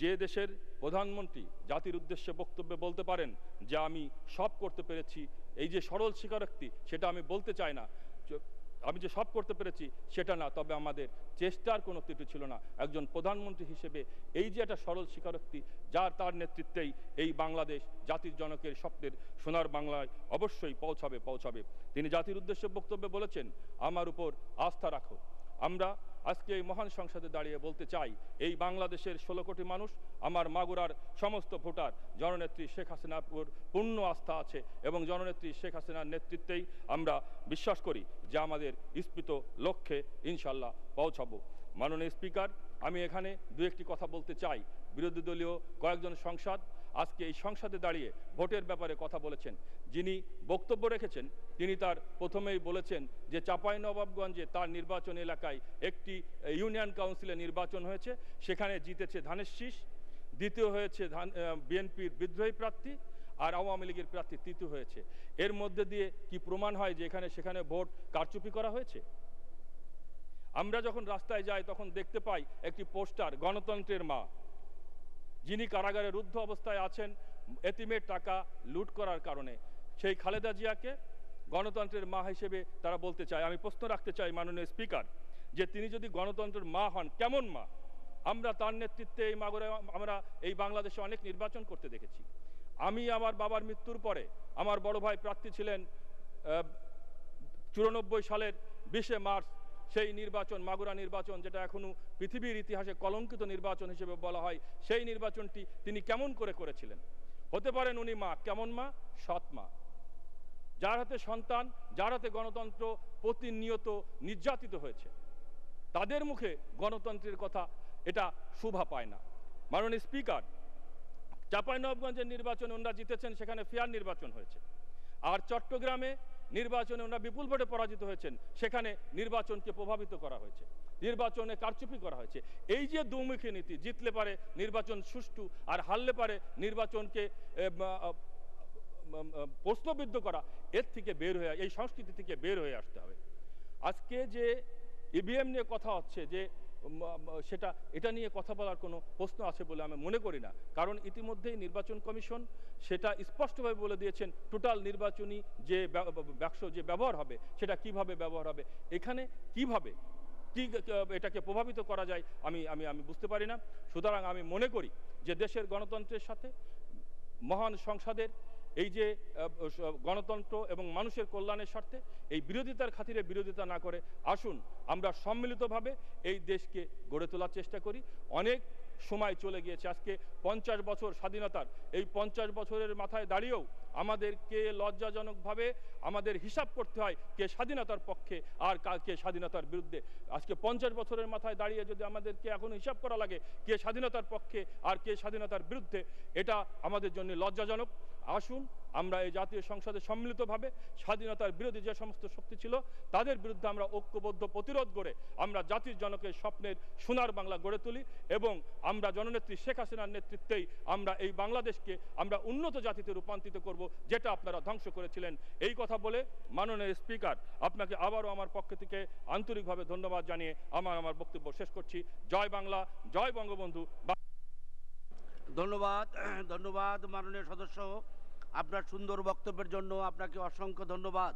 যে দেশের প্রধানমন্ত্রী জাতির উদ্দেশ্যে বক্তব্যে বলতে পারেন যে আমি সব করতে পেরেছি এই যে সরল স্বীকারোক্তি সেটা আমি বলতে চাই না আমি যে সব করতে পেরেছি সেটা না তবে আমাদের চেষ্টার কোনো ত্রুটি ছিল না একজন প্রধানমন্ত্রী হিসেবে এই যে একটা সরল স্বীকারোক্তি যার তার নেতৃত্বেই এই বাংলাদেশ জাতির জনকের স্বপ্নের সোনার বাংলায় অবশ্যই পৌঁছাবে পৌঁছাবে তিনি জাতির উদ্দেশ্যে বক্তব্যে বলেছেন আমার উপর আস্থা রাখো আমরা আজকে এই মহান সংসদে দাঁড়িয়ে বলতে চাই এই বাংলাদেশের ষোলো কোটি মানুষ আমার মাগুরার সমস্ত ভোটার জননেত্রী শেখ হাসিনার পূর্ণ আস্থা আছে এবং জননেত্রী শেখ হাসিনার নেতৃত্বেই আমরা বিশ্বাস করি যে আমাদের স্ফীত লক্ষ্যে ইনশাল্লাহ পৌঁছাবো মাননীয় স্পিকার আমি এখানে দু একটি কথা বলতে চাই বিরোধী দলীয় কয়েকজন সংসদ আজকে এই সংসদে দাঁড়িয়ে ভোটের ব্যাপারে কথা বলেছেন যিনি বক্তব্য রেখেছেন তিনি তার প্রথমেই বলেছেন যে নবাবগঞ্জে তার নির্বাচন এলাকায় একটি ইউনিয়ন কাউন্সিলে নির্বাচন হয়েছে সেখানে জিতেছে ধানের শীষ দ্বিতীয় হয়েছে বিএনপির বিদ্রোহী প্রার্থী আর আওয়ামী লীগের প্রার্থী তৃতীয় হয়েছে এর মধ্যে দিয়ে কি প্রমাণ হয় যে এখানে সেখানে ভোট কারচুপি করা হয়েছে আমরা যখন রাস্তায় যাই তখন দেখতে পাই একটি পোস্টার গণতন্ত্রের মা যিনি কারাগারে রুদ্ধ অবস্থায় আছেন এতিমের টাকা লুট করার কারণে সেই খালেদা জিয়াকে গণতন্ত্রের মা হিসেবে তারা বলতে চায় আমি প্রশ্ন রাখতে চাই মাননীয় স্পিকার যে তিনি যদি গণতন্ত্রের মা হন কেমন মা আমরা তার নেতৃত্বে এই মাগরে আমরা এই বাংলাদেশে অনেক নির্বাচন করতে দেখেছি আমি আমার বাবার মৃত্যুর পরে আমার বড় ভাই প্রার্থী ছিলেন চুরানব্বই সালের বিশে মার্চ সেই নির্বাচন মাগুরা নির্বাচন যেটা এখনও পৃথিবীর ইতিহাসে কলঙ্কিত নির্বাচন হিসেবে বলা হয় সেই নির্বাচনটি তিনি কেমন করে করেছিলেন হতে পারেন উনি মা কেমন মা সৎ মা যার হাতে সন্তান যার হাতে গণতন্ত্র প্রতিনিয়ত নির্যাতিত হয়েছে তাদের মুখে গণতন্ত্রের কথা এটা শোভা পায় না মাননীয় স্পিকার চাঁপাইনবাবগঞ্জের নির্বাচন ওনারা জিতেছেন সেখানে ফেয়ার নির্বাচন হয়েছে আর চট্টগ্রামে নির্বাচনে ওনারা বিপুল ভোটে পরাজিত হয়েছেন সেখানে নির্বাচনকে প্রভাবিত করা হয়েছে নির্বাচনে কারচুপি করা হয়েছে এই যে দুমুখী নীতি জিতলে পারে নির্বাচন সুষ্ঠু আর হারলে পারে নির্বাচনকে প্রশ্নবিদ্ধ করা এর থেকে বের হয়ে এই সংস্কৃতি থেকে বের হয়ে আসতে হবে আজকে যে ইভিএম নিয়ে কথা হচ্ছে যে সেটা এটা নিয়ে কথা বলার কোনো প্রশ্ন আছে বলে আমি মনে করি না কারণ ইতিমধ্যেই নির্বাচন কমিশন সেটা স্পষ্টভাবে বলে দিয়েছেন টোটাল নির্বাচনী যে ব্যবসা যে ব্যবহার হবে সেটা কিভাবে ব্যবহার হবে এখানে কিভাবে কি এটাকে প্রভাবিত করা যায় আমি আমি আমি বুঝতে পারি না সুতরাং আমি মনে করি যে দেশের গণতন্ত্রের সাথে মহান সংসদের এই যে গণতন্ত্র এবং মানুষের কল্যাণের স্বার্থে এই বিরোধিতার খাতিরে বিরোধিতা না করে আসুন আমরা সম্মিলিতভাবে এই দেশকে গড়ে তোলার চেষ্টা করি অনেক সময় চলে গিয়েছে আজকে পঞ্চাশ বছর স্বাধীনতার এই পঞ্চাশ বছরের মাথায় দাঁড়িয়েও আমাদেরকে লজ্জাজনকভাবে আমাদের হিসাব করতে হয় কে স্বাধীনতার পক্ষে আর কে স্বাধীনতার বিরুদ্ধে আজকে পঞ্চাশ বছরের মাথায় দাঁড়িয়ে যদি আমাদেরকে এখন হিসাব করা লাগে কে স্বাধীনতার পক্ষে আর কে স্বাধীনতার বিরুদ্ধে এটা আমাদের জন্য লজ্জাজনক আসুন আমরা এই জাতীয় সংসদে সম্মিলিতভাবে স্বাধীনতার বিরোধী যে সমস্ত শক্তি ছিল তাদের বিরুদ্ধে আমরা ঐক্যবদ্ধ প্রতিরোধ করে আমরা জাতির জনকের স্বপ্নের সোনার বাংলা গড়ে তুলি এবং আমরা জননেত্রী শেখ হাসিনার নেতৃত্বেই আমরা এই বাংলাদেশকে আমরা উন্নত জাতিতে রূপান্তরিত করব যেটা আপনারা ধ্বংস করেছিলেন এই কথা কথা বলে মাননীয় স্পিকার আপনাকে আবারও আমার পক্ষ থেকে আন্তরিকভাবে ধন্যবাদ জানিয়ে আমার আমার বক্তব্য শেষ করছি জয় বাংলা জয় বঙ্গবন্ধু ধন্যবাদ ধন্যবাদ মাননীয় সদস্য আপনার সুন্দর বক্তব্যের জন্য আপনাকে অসংখ্য ধন্যবাদ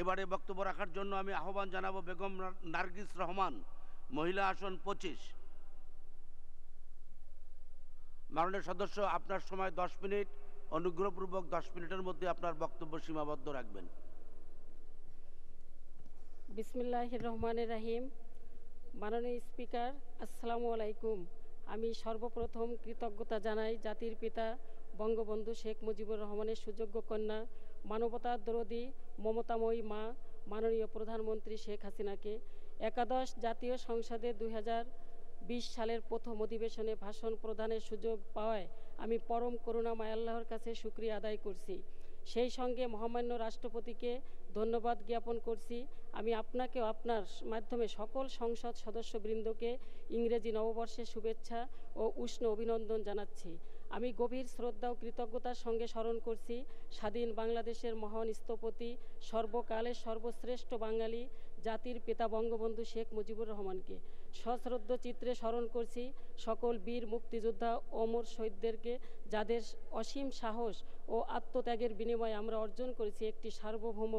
এবারে বক্তব্য রাখার জন্য আমি আহ্বান জানাবো বেগম নার্গিস রহমান মহিলা আসন পঁচিশ মাননীয় সদস্য আপনার সময় দশ মিনিট অনুগ্রহপূর্বক দশ মিনিটের মধ্যে আপনার বক্তব্য সীমাবদ্ধ রাখবেন বিসমিল্লাহ রহমান রাহিম মাননীয় স্পিকার আসসালামু আলাইকুম আমি সর্বপ্রথম কৃতজ্ঞতা জানাই জাতির পিতা বঙ্গবন্ধু শেখ মুজিবুর রহমানের সুযোগ্য কন্যা মানবতার দ্রোধী মমতাময়ী মা মাননীয় প্রধানমন্ত্রী শেখ হাসিনাকে একাদশ জাতীয় সংসদে দুই সালের প্রথম অধিবেশনে ভাষণ প্রদানের সুযোগ পাওয়ায় আমি পরম করুণাময় আল্লাহর কাছে সুক্রিয়া আদায় করছি সেই সঙ্গে মহামান্য রাষ্ট্রপতিকে ধন্যবাদ জ্ঞাপন করছি আমি আপনাকে আপনার মাধ্যমে সকল সংসদ সদস্যবৃন্দকে ইংরেজি নববর্ষের শুভেচ্ছা ও উষ্ণ অভিনন্দন জানাচ্ছি আমি গভীর শ্রদ্ধা ও কৃতজ্ঞতার সঙ্গে স্মরণ করছি স্বাধীন বাংলাদেশের মহান স্থপতি সর্বকালের সর্বশ্রেষ্ঠ বাঙালি জাতির পিতা বঙ্গবন্ধু শেখ মুজিবুর রহমানকে সশ্রদ্ধ চিত্রে স্মরণ করছি সকল বীর মুক্তিযোদ্ধা অমর শহীদদেরকে যাদের অসীম সাহস ও আত্মত্যাগের বিনিময়ে আমরা অর্জন করেছি একটি সার্বভৌম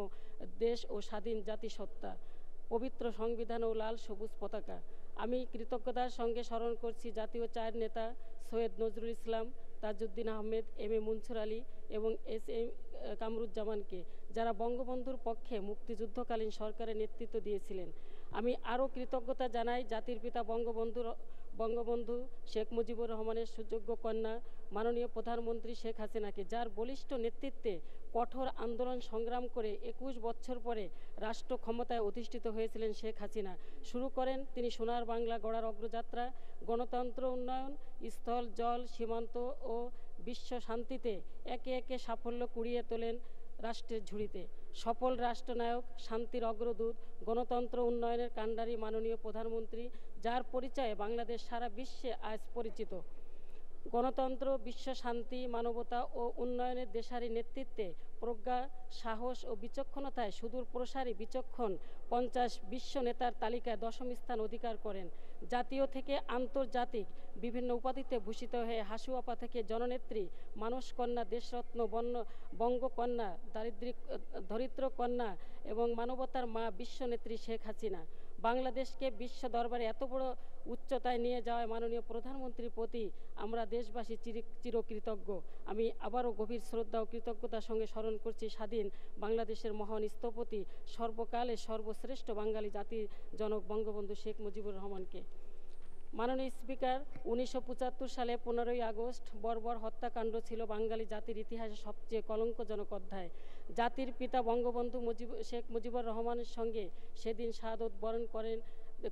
দেশ ও স্বাধীন জাতিসত্তা পবিত্র সংবিধান ও লাল সবুজ পতাকা আমি কৃতজ্ঞতার সঙ্গে স্মরণ করছি জাতীয় চায়ের নেতা সৈয়দ নজরুল ইসলাম তাজউদ্দিন আহমেদ এম এ মনসুর আলী এবং এস এম কামরুজ্জামানকে যারা বঙ্গবন্ধুর পক্ষে মুক্তিযুদ্ধকালীন সরকারের নেতৃত্ব দিয়েছিলেন আমি আরও কৃতজ্ঞতা জানাই জাতির পিতা বঙ্গবন্ধুর বঙ্গবন্ধু শেখ মুজিবুর রহমানের সুযোগ্য কন্যা মাননীয় প্রধানমন্ত্রী শেখ হাসিনাকে যার বলিষ্ঠ নেতৃত্বে কঠোর আন্দোলন সংগ্রাম করে একুশ বছর পরে রাষ্ট্র ক্ষমতায় অধিষ্ঠিত হয়েছিলেন শেখ হাসিনা শুরু করেন তিনি সোনার বাংলা গড়ার অগ্রযাত্রা গণতন্ত্র উন্নয়ন স্থল জল সীমান্ত ও বিশ্ব শান্তিতে একে একে সাফল্য কুড়িয়ে তোলেন রাষ্ট্রের ঝুড়িতে সফল রাষ্ট্রনায়ক শান্তির অগ্রদূত গণতন্ত্র উন্নয়নের কাণ্ডারী মাননীয় প্রধানমন্ত্রী যার পরিচয়ে বাংলাদেশ সারা বিশ্বে আজ পরিচিত গণতন্ত্র বিশ্ব শান্তি মানবতা ও উন্নয়নের দেশারি নেতৃত্বে প্রজ্ঞা সাহস ও বিচক্ষণতায় সুদূর প্রসারী বিচক্ষণ পঞ্চাশ বিশ্ব নেতার তালিকায় দশম স্থান অধিকার করেন জাতীয় থেকে আন্তর্জাতিক বিভিন্ন উপাধিতে ভূষিত হয়ে হাসুয়াপা থেকে জননেত্রী মানসকন্যা দেশরত্ন বন্য বঙ্গকন্যা দারিদ্রিক ধরিত্র কন্যা এবং মানবতার মা বিশ্বনেত্রী শেখ হাসিনা বাংলাদেশকে বিশ্ব দরবারে এত বড় উচ্চতায় নিয়ে যাওয়ায় মাননীয় প্রধানমন্ত্রীর প্রতি আমরা দেশবাসী চিরকৃতজ্ঞ আমি আবারও গভীর শ্রদ্ধা ও কৃতজ্ঞতার সঙ্গে স্মরণ করছি স্বাধীন বাংলাদেশের মহান স্থপতি সর্বকালে সর্বশ্রেষ্ঠ বাঙালি জাতির জনক বঙ্গবন্ধু শেখ মুজিবুর রহমানকে মাননীয় স্পিকার উনিশশো সালে পনেরোই আগস্ট বর্বর হত্যাকাণ্ড ছিল বাঙালি জাতির ইতিহাসে সবচেয়ে কলঙ্কজনক অধ্যায় জাতির পিতা বঙ্গবন্ধু মুজিব শেখ মুজিবুর রহমানের সঙ্গে সেদিন শাহাদত বরণ করেন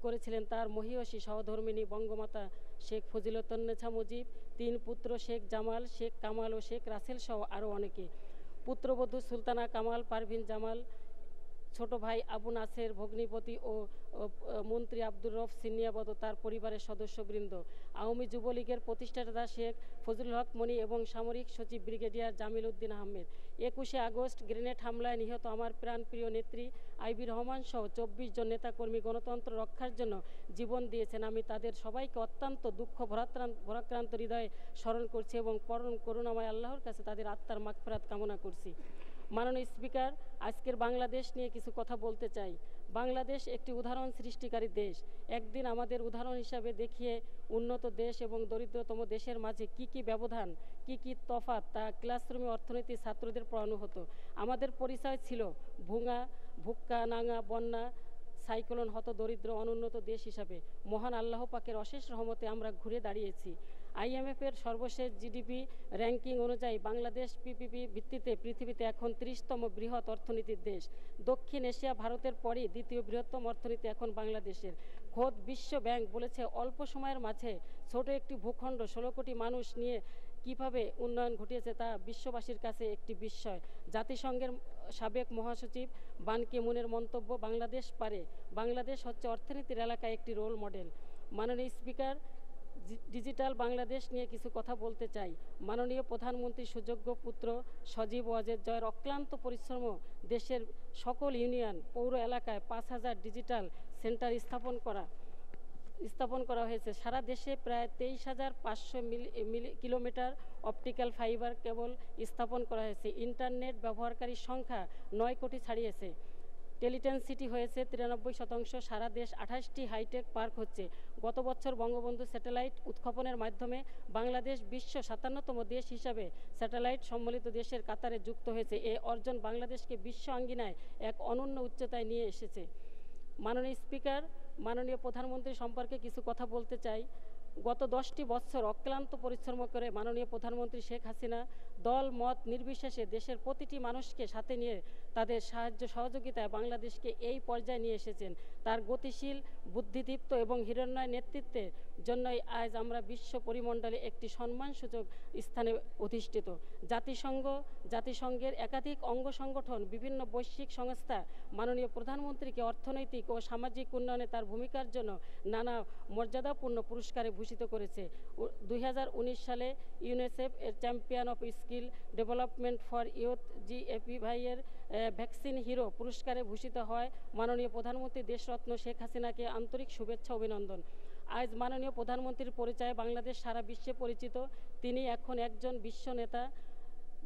করেছিলেন তার মহিয়সী সহধর্মিনী বঙ্গমাতা শেখ ফজিলতন্নেছা মুজিব তিন পুত্র শেখ জামাল শেখ কামাল ও শেখ রাসেল সহ আরও অনেকে পুত্রবধূ সুলতানা কামাল পারভিন জামাল ছোট ভাই আবু নাসের ভগ্নিপতি ও মন্ত্রী আব্দুর রফ সিনিয়াবত তার পরিবারের সদস্যবৃন্দ আওয়ামী যুবলীগের প্রতিষ্ঠাতা শেখ ফজলুল হক মনি এবং সামরিক সচিব ব্রিগেডিয়ার জামিল উদ্দিন আহমেদ একুশে আগস্ট গ্রেনেড হামলায় নিহত আমার প্রাণপ্রিয় নেত্রী আইবি রহমান সহ চব্বিশ জন নেতাকর্মী গণতন্ত্র রক্ষার জন্য জীবন দিয়েছেন আমি তাদের সবাইকে অত্যন্ত দুঃখ ভরাক্রান্ত হৃদয়ে স্মরণ করছি এবং পরম করুণাময় আল্লাহর কাছে তাদের আত্মার মাগফেরাত কামনা করছি মাননীয় স্পিকার আজকের বাংলাদেশ নিয়ে কিছু কথা বলতে চাই বাংলাদেশ একটি উদাহরণ সৃষ্টিকারী দেশ একদিন আমাদের উদাহরণ হিসাবে দেখিয়ে উন্নত দেশ এবং দরিদ্রতম দেশের মাঝে কি কি ব্যবধান কি কি তফাৎ তা ক্লাসরুমে অর্থনীতি ছাত্রদের পড়ানো হতো আমাদের পরিচয় ছিল ভুঙা ভুক্কা নাঙা বন্যা সাইক্লোন হত দরিদ্র অনুন্নত দেশ হিসাবে মহান আল্লাহ পাকের অশেষ রহমতে আমরা ঘুরে দাঁড়িয়েছি আইএমএফের সর্বশেষ জিডিপি র্যাঙ্কিং অনুযায়ী বাংলাদেশ পিপিপি ভিত্তিতে পৃথিবীতে এখন ত্রিশতম বৃহৎ অর্থনীতির দেশ দক্ষিণ এশিয়া ভারতের পরেই দ্বিতীয় বৃহত্তম অর্থনীতি এখন বাংলাদেশের খোদ বিশ্ব ব্যাংক বলেছে অল্প সময়ের মাঝে ছোট একটি ভূখণ্ড ষোলো কোটি মানুষ নিয়ে কিভাবে উন্নয়ন ঘটিয়েছে তা বিশ্ববাসীর কাছে একটি বিস্ময় জাতিসংঘের সাবেক মহাসচিব বানকি মুনের মন্তব্য বাংলাদেশ পারে বাংলাদেশ হচ্ছে অর্থনীতির এলাকায় একটি রোল মডেল মাননীয় স্পিকার ডিজিটাল বাংলাদেশ নিয়ে কিছু কথা বলতে চাই মাননীয় প্রধানমন্ত্রী সুযোগ্য পুত্র সজীব ওয়াজের জয়ের অক্লান্ত পরিশ্রম দেশের সকল ইউনিয়ন পৌর এলাকায় পাঁচ হাজার ডিজিটাল সেন্টার স্থাপন করা স্থাপন করা হয়েছে সারা দেশে প্রায় তেইশ হাজার পাঁচশো কিলোমিটার অপটিক্যাল ফাইবার কেবল স্থাপন করা হয়েছে ইন্টারনেট ব্যবহারকারীর সংখ্যা নয় কোটি ছাড়িয়েছে টেলিটেন সিটি হয়েছে তিরানব্বই শতাংশ সারা দেশ আঠাশটি হাইটেক পার্ক হচ্ছে গত বছর বঙ্গবন্ধু স্যাটেলাইট উৎক্ষেপণের মাধ্যমে বাংলাদেশ বিশ্ব সাতান্নতম দেশ হিসাবে স্যাটেলাইট সম্মিলিত দেশের কাতারে যুক্ত হয়েছে এ অর্জন বাংলাদেশকে বিশ্ব আঙ্গিনায় এক অনন্য উচ্চতায় নিয়ে এসেছে মাননীয় স্পিকার মাননীয় প্রধানমন্ত্রী সম্পর্কে কিছু কথা বলতে চাই গত দশটি বছর অক্লান্ত পরিশ্রম করে মাননীয় প্রধানমন্ত্রী শেখ হাসিনা দল মত নির্বিশেষে দেশের প্রতিটি মানুষকে সাথে নিয়ে তাদের সাহায্য সহযোগিতায় বাংলাদেশকে এই পর্যায়ে নিয়ে এসেছেন তার গতিশীল বুদ্ধিদীপ্ত এবং হিরণ্ময় নেতৃত্বের জন্যই আজ আমরা বিশ্ব পরিমণ্ডলে একটি সম্মানসূচক স্থানে অধিষ্ঠিত জাতিসংঘ জাতিসংঘের একাধিক অঙ্গ সংগঠন বিভিন্ন বৈশ্বিক সংস্থা মাননীয় প্রধানমন্ত্রীকে অর্থনৈতিক ও সামাজিক উন্নয়নে তার ভূমিকার জন্য নানা মর্যাদাপূর্ণ পুরস্কারে ভূষিত করেছে দুই সালে ইউনিসেফ এর champion of skill skill development for youth ভাইয়ের ভ্যাকসিন হিরো পুরস্কারে ভূষিত হয় মাননীয় প্রধানমন্ত্রী দেশরত্ন শেখ হাসিনাকে আন্তরিক শুভেচ্ছা অভিনন্দন আজ মাননীয় প্রধানমন্ত্রীর পরিচয়ে বাংলাদেশ সারা বিশ্বে পরিচিত তিনি এখন একজন বিশ্ব নেতা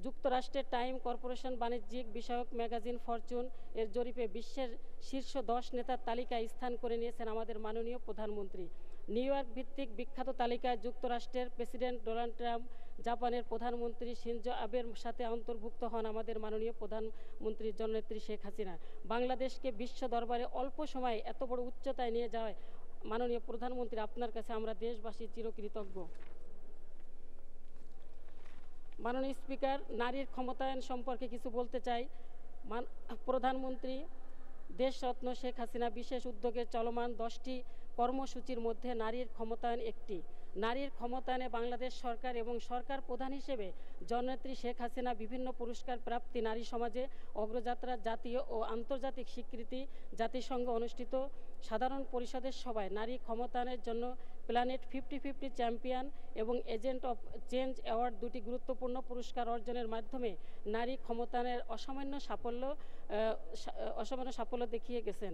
যুক্তরাষ্ট্রের টাইম কর্পোরেশন বাণিজ্যিক বিষয়ক ম্যাগাজিন ফরচুন এর জরিপে বিশ্বের শীর্ষ দশ নেতার তালিকায় স্থান করে নিয়েছেন আমাদের মাননীয় প্রধানমন্ত্রী নিউ ইয়র্ক ভিত্তিক বিখ্যাত তালিকায় যুক্তরাষ্ট্রের প্রেসিডেন্ট ডোনাল্ড ট্রাম্প জাপানের প্রধানমন্ত্রী সিনজো আবের সাথে অন্তর্ভুক্ত হন আমাদের মাননীয় প্রধানমন্ত্রী জননেত্রী শেখ হাসিনা বাংলাদেশকে বিশ্ব দরবারে অল্প সময়ে এত বড় উচ্চতায় নিয়ে যাওয়ায় মাননীয় প্রধানমন্ত্রী আপনার কাছে আমরা দেশবাসী চিরকৃতজ্ঞ মাননীয় স্পিকার নারীর ক্ষমতায়ন সম্পর্কে কিছু বলতে চাই প্রধানমন্ত্রী দেশরত্ন শেখ হাসিনা বিশেষ উদ্যোগে চলমান দশটি কর্মসূচির মধ্যে নারীর ক্ষমতায়ন একটি নারীর ক্ষমতায়নে বাংলাদেশ সরকার এবং সরকার প্রধান হিসেবে জননেত্রী শেখ হাসিনা বিভিন্ন পুরস্কার প্রাপ্তি নারী সমাজে অগ্রযাত্রা জাতীয় ও আন্তর্জাতিক স্বীকৃতি জাতিসংঘ অনুষ্ঠিত সাধারণ পরিষদের সভায় নারী ক্ষমতায়নের জন্য প্ল্যানেট ফিফটি ফিফটি চ্যাম্পিয়ন এবং এজেন্ট অফ চেঞ্জ অ্যাওয়ার্ড দুটি গুরুত্বপূর্ণ পুরস্কার অর্জনের মাধ্যমে নারী ক্ষমতায়নের অসামান্য সাফল্য অসামান্য সাফল্য দেখিয়ে গেছেন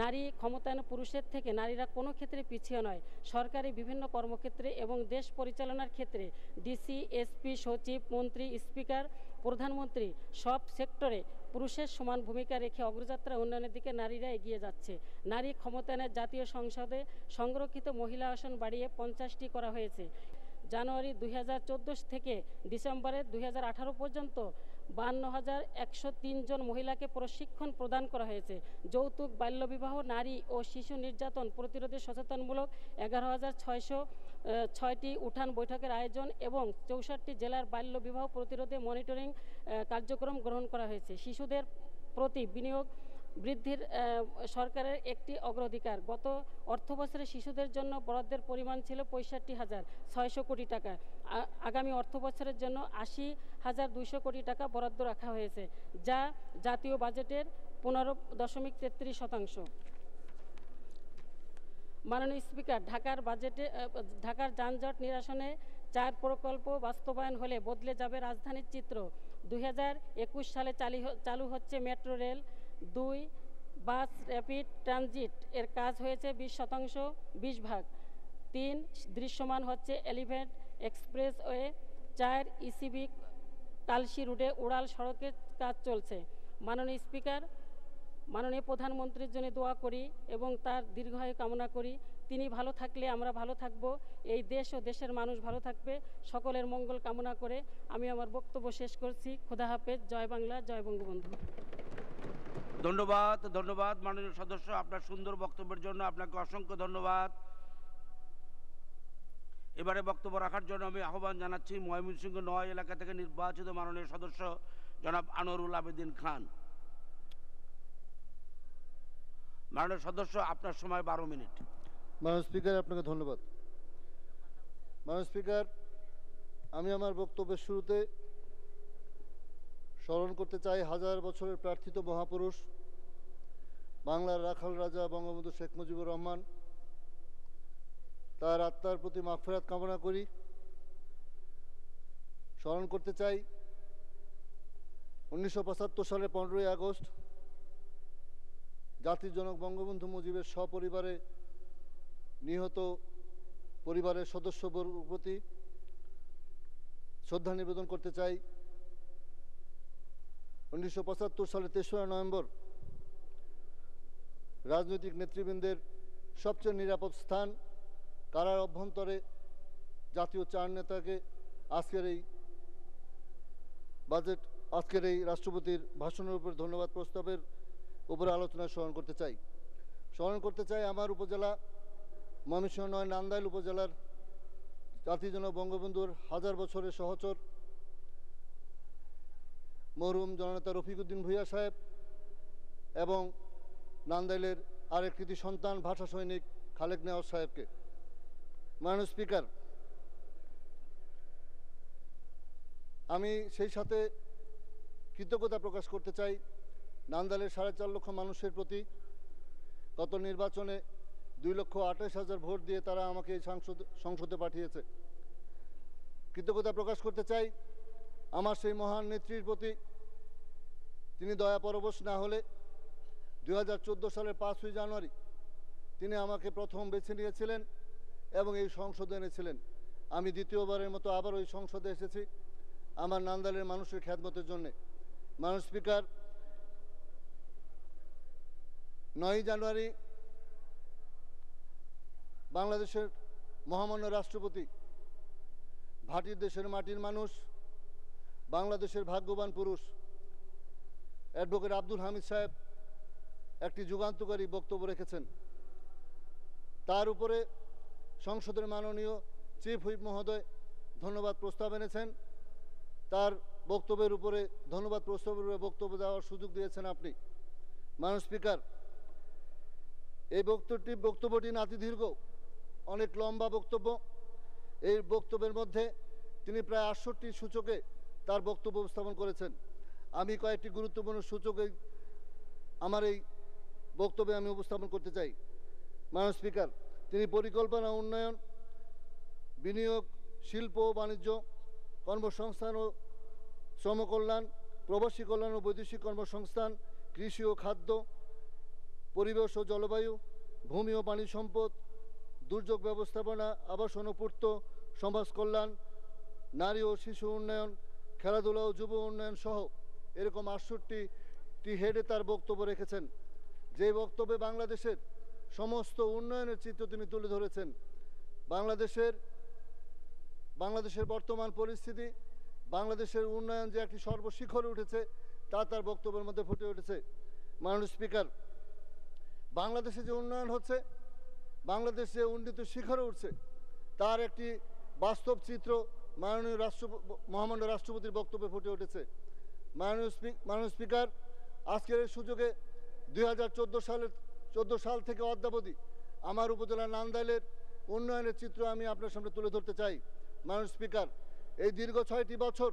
নারী ক্ষমতায়ন পুরুষের থেকে নারীরা কোনো ক্ষেত্রে পিছিয়ে নয় সরকারি বিভিন্ন কর্মক্ষেত্রে এবং দেশ পরিচালনার ক্ষেত্রে ডিসি এসপি সচিব মন্ত্রী স্পিকার প্রধানমন্ত্রী সব সেক্টরে পুরুষের সমান ভূমিকা রেখে অগ্রযাত্রা উন্নয়নের দিকে নারীরা এগিয়ে যাচ্ছে নারী ক্ষমতায়নের জাতীয় সংসদে সংরক্ষিত মহিলা আসন বাড়িয়ে পঞ্চাশটি করা হয়েছে জানুয়ারি দুই থেকে ডিসেম্বরের দুই পর্যন্ত বান্ন হাজার একশো জন মহিলাকে প্রশিক্ষণ প্রদান করা হয়েছে যৌতুক বাল্যবিবাহ নারী ও শিশু নির্যাতন প্রতিরোধে সচেতনমূলক এগারো হাজার ছয়শো ছয়টি উঠান বৈঠকের আয়োজন এবং চৌষট্টি জেলার বাল্যবিবাহ প্রতিরোধে মনিটরিং কার্যক্রম গ্রহণ করা হয়েছে শিশুদের প্রতি বিনিয়োগ বৃদ্ধির সরকারের একটি অগ্রাধিকার গত অর্থ বছরে শিশুদের জন্য বরাদ্দের পরিমাণ ছিল পঁয়ষট্টি হাজার ছয়শো কোটি টাকা আগামী অর্থ বছরের জন্য আশি হাজার দুইশো কোটি টাকা বরাদ্দ রাখা হয়েছে যা জাতীয় বাজেটের পনেরো দশমিক তেত্রিশ শতাংশ মাননীয় স্পিকার ঢাকার বাজেটে ঢাকার যানজট নিরসনে চার প্রকল্প বাস্তবায়ন হলে বদলে যাবে রাজধানীর চিত্র দুই সালে চালু হচ্ছে মেট্রো রেল দুই বাস র্যাপিড ট্রানজিট এর কাজ হয়েছে বিশ শতাংশ বিশ ভাগ তিন দৃশ্যমান হচ্ছে এলিভেট এক্সপ্রেসওয়ে চার ইসিবি কালসি রুটে উড়াল সড়কের কাজ চলছে মাননীয় স্পিকার মাননীয় প্রধানমন্ত্রীর জন্য দোয়া করি এবং তার দীর্ঘায়ু কামনা করি তিনি ভালো থাকলে আমরা ভালো থাকব এই দেশ ও দেশের মানুষ ভালো থাকবে সকলের মঙ্গল কামনা করে আমি আমার বক্তব্য শেষ করছি খুদা হাফেজ জয় বাংলা জয় বঙ্গবন্ধু ধন্যবাদ ধন্যবাদ মাননীয় সদস্য আপনার সুন্দর বক্তব্যের জন্য আপনাকে অসংখ্য ধন্যবাদ এবারে বক্তব্য রাখার জন্য আমি আহ্বান জানাচ্ছি ময়মনসিংহ নয় এলাকা থেকে নির্বাচিত মাননীয় সদস্য জনাব আনোয়ারুল আবেদিন খান মাননীয় সদস্য আপনার সময় বারো মিনিট মাননীয় স্পিকার আপনাকে ধন্যবাদ মাননীয় স্পিকার আমি আমার বক্তব্যের শুরুতে স্মরণ করতে চাই হাজার বছরের প্রার্থিত মহাপুরুষ বাংলার রাখাল রাজা বঙ্গবন্ধু শেখ মুজিবুর রহমান তার আত্মার প্রতি মাফেরাত কামনা করি স্মরণ করতে চাই উনিশশো পঁচাত্তর সালে পনেরোই আগস্ট জাতির জনক বঙ্গবন্ধু মুজিবের সপরিবারে নিহত পরিবারের সদস্যবর্গ প্রতি শ্রদ্ধা নিবেদন করতে চাই উনিশশো সালের তেসরা নভেম্বর রাজনৈতিক নেতৃবৃন্দের সবচেয়ে নিরাপদ স্থান কারার অভ্যন্তরে জাতীয় চার নেতাকে আজকের এই বাজেট আজকের এই রাষ্ট্রপতির ভাষণের উপর ধন্যবাদ প্রস্তাবের উপরে আলোচনা স্মরণ করতে চাই স্মরণ করতে চাই আমার উপজেলা ময়মনসিংহ নয় নান্দাইল উপজেলার জাতিজন বঙ্গবন্ধুর হাজার বছরের সহচর মরুম জননেতা রফিকুদ্দিন ভূঁইয়া সাহেব এবং নান্দাইলের আরেক কৃতি সন্তান ভাষা সৈনিক খালেক নেওয়াজ সাহেবকে মাননীয় স্পিকার আমি সেই সাথে কৃতজ্ঞতা প্রকাশ করতে চাই নান্দালের সাড়ে চার লক্ষ মানুষের প্রতি গত নির্বাচনে দুই লক্ষ আঠাশ হাজার ভোট দিয়ে তারা আমাকে সংসদ সংসদে পাঠিয়েছে কৃতজ্ঞতা প্রকাশ করতে চাই আমার সেই মহান নেত্রীর প্রতি তিনি দয়া পরবশ না হলে দু সালের পাঁচই জানুয়ারি তিনি আমাকে প্রথম বেছে নিয়েছিলেন এবং এই সংসদে এনেছিলেন আমি দ্বিতীয়বারের মতো আবার ওই সংসদে এসেছি আমার নান্দালের মানুষের খ্যাতমতের জন্যে মানুষ স্পিকার নয় জানুয়ারি বাংলাদেশের মহামান্য রাষ্ট্রপতি ভাটির দেশের মাটির মানুষ বাংলাদেশের ভাগ্যবান পুরুষ অ্যাডভোকেট আব্দুল হামিদ সাহেব একটি যুগান্তকারী বক্তব্য রেখেছেন তার উপরে সংসদের মাননীয় চিফ হুইপ মহোদয় ধন্যবাদ প্রস্তাব এনেছেন তার বক্তব্যের উপরে ধন্যবাদ প্রস্তাবের উপরে বক্তব্য দেওয়ার সুযোগ দিয়েছেন আপনি মানুষ স্পিকার এই বক্তব্যটি বক্তব্যটি নাতিদীর্ঘ অনেক লম্বা বক্তব্য এই বক্তব্যের মধ্যে তিনি প্রায় আটষট্টি সূচকে তার বক্তব্য উপস্থাপন করেছেন আমি কয়েকটি গুরুত্বপূর্ণ সূচকে আমার এই বক্তব্যে আমি উপস্থাপন করতে চাই মানব স্পিকার তিনি পরিকল্পনা উন্নয়ন বিনিয়োগ শিল্প ও বাণিজ্য কর্মসংস্থান ও শ্রমকল্যাণ প্রবাসী কল্যাণ ও বৈদেশিক কর্মসংস্থান কৃষি ও খাদ্য পরিবেশ ও জলবায়ু ভূমি ও পানি সম্পদ দুর্যোগ ব্যবস্থাপনা আবাসন ও পূর্ত সমাজ কল্যাণ নারী ও শিশু উন্নয়ন খেলাধুলা ও যুব উন্নয়ন সহ এরকম টি হেডে তার বক্তব্য রেখেছেন যে বক্তব্যে বাংলাদেশের সমস্ত উন্নয়নের চিত্র তিনি তুলে ধরেছেন বাংলাদেশের বাংলাদেশের বর্তমান পরিস্থিতি বাংলাদেশের উন্নয়ন যে একটি সর্বশিখরে উঠেছে তা তার বক্তব্যের মধ্যে ফুটে উঠেছে মাননীয় স্পিকার বাংলাদেশে যে উন্নয়ন হচ্ছে বাংলাদেশ যে উন্নীত শিখরে উঠছে তার একটি বাস্তব চিত্র মাননীয় রাষ্ট্র মহামান্য রাষ্ট্রপতির বক্তব্যে ফুটে উঠেছে মাননীয় মাননীয় স্পিকার আজকের এই সুযোগে দুই সালের চোদ্দ সাল থেকে অদ্যাবধি আমার উপজেলা নান্দাইলের উন্নয়নের চিত্র আমি আপনার সামনে তুলে ধরতে চাই মাননীয় স্পিকার এই দীর্ঘ ছয়টি বছর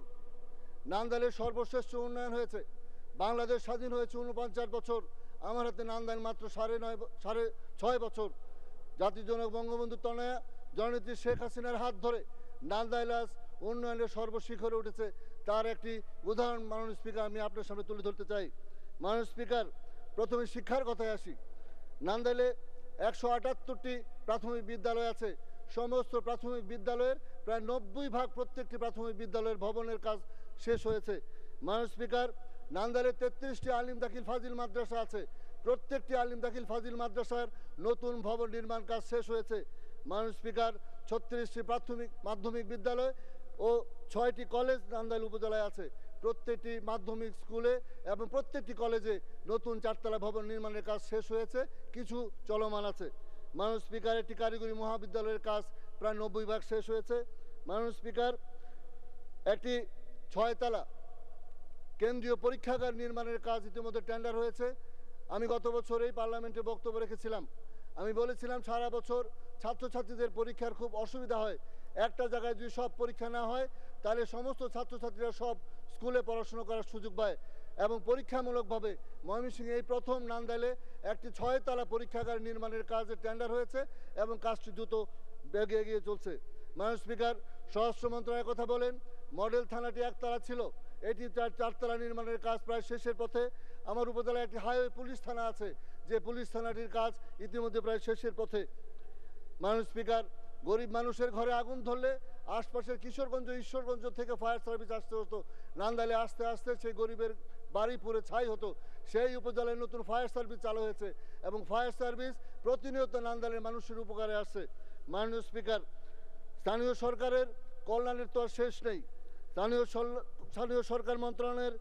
নান্দাইলের সর্বশ্রেষ্ঠ উন্নয়ন হয়েছে বাংলাদেশ স্বাধীন হয়েছে উনপঞ্চাশ বছর আমার হাতে নান্দাইল মাত্র সাড়ে নয় সাড়ে ছয় বছর জাতির জনক বঙ্গবন্ধু তনয়া জননেত্রী শেখ হাসিনার হাত ধরে নান্দাইলাস উন্নয়নের সর্বশিখরে উঠেছে তার একটি উদাহরণ মাননীয় স্পিকার আমি আপনার সামনে তুলে ধরতে চাই মাননীয় স্পিকার প্রথমে শিক্ষার কথায় আসি নান্দাইলে একশো আটাত্তরটি প্রাথমিক বিদ্যালয় আছে সমস্ত প্রাথমিক বিদ্যালয়ের প্রায় নব্বই ভাগ প্রত্যেকটি প্রাথমিক বিদ্যালয়ের ভবনের কাজ শেষ হয়েছে মাননীয় স্পিকার নান্দালে তেত্রিশটি আলিম দাখিল ফাজিল মাদ্রাসা আছে প্রত্যেকটি আলিম দাখিল ফাজিল মাদ্রাসার নতুন ভবন নির্মাণ কাজ শেষ হয়েছে মাননীয় স্পিকার ছত্রিশটি প্রাথমিক মাধ্যমিক বিদ্যালয় ও ছয়টি কলেজ নান্দাইল উপজেলায় আছে প্রত্যেকটি মাধ্যমিক স্কুলে এবং প্রত্যেকটি কলেজে নতুন চারতলা ভবন নির্মাণের কাজ শেষ হয়েছে কিছু চলমান আছে মানব স্পিকার একটি কারিগরি মহাবিদ্যালয়ের কাজ প্রায় নব্বই ভাগ শেষ হয়েছে মানব স্পিকার একটি ছয়তলা কেন্দ্রীয় পরীক্ষাগার নির্মাণের কাজ ইতিমধ্যে টেন্ডার হয়েছে আমি গত বছর এই পার্লামেন্টে বক্তব্য রেখেছিলাম আমি বলেছিলাম সারা বছর ছাত্রছাত্রীদের পরীক্ষার খুব অসুবিধা হয় একটা জায়গায় যদি সব পরীক্ষা না হয় তাহলে সমস্ত ছাত্রছাত্রীরা সব স্কুলে পড়াশুনো করার সুযোগ পায় এবং পরীক্ষামূলকভাবে ময়মনসিংহ এই প্রথম নান্দাইলে একটি ছয় তালা পরীক্ষাগার নির্মাণের কাজে টেন্ডার হয়েছে এবং কাজটি দ্রুত বেগে এগিয়ে চলছে মাননীয় স্পিকার স্বরাষ্ট্র মন্ত্রণালয়ের কথা বলেন মডেল থানাটি একতলা ছিল এটি তার চারতলা নির্মাণের কাজ প্রায় শেষের পথে আমার উপজেলায় একটি হাইওয়ে পুলিশ থানা আছে যে পুলিশ থানাটির কাজ ইতিমধ্যে প্রায় শেষের পথে মাননীয় স্পিকার গরিব মানুষের ঘরে আগুন ধরলে আশপাশের কিশোরগঞ্জ ঈশ্বরগঞ্জ থেকে ফায়ার সার্ভিস আসতে হতো নান্দালে আসতে আসতে সেই গরিবের বাড়ি পুরে ছাই হতো সেই উপজেলায় নতুন ফায়ার সার্ভিস চালু হয়েছে এবং ফায়ার সার্ভিস প্রতিনিয়ত নান্দালের মানুষের উপকারে আসছে মাননীয় স্পিকার স্থানীয় সরকারের কল্যাণের তো আর শেষ নেই স্থানীয় স্থানীয় সরকার মন্ত্রণালয়ের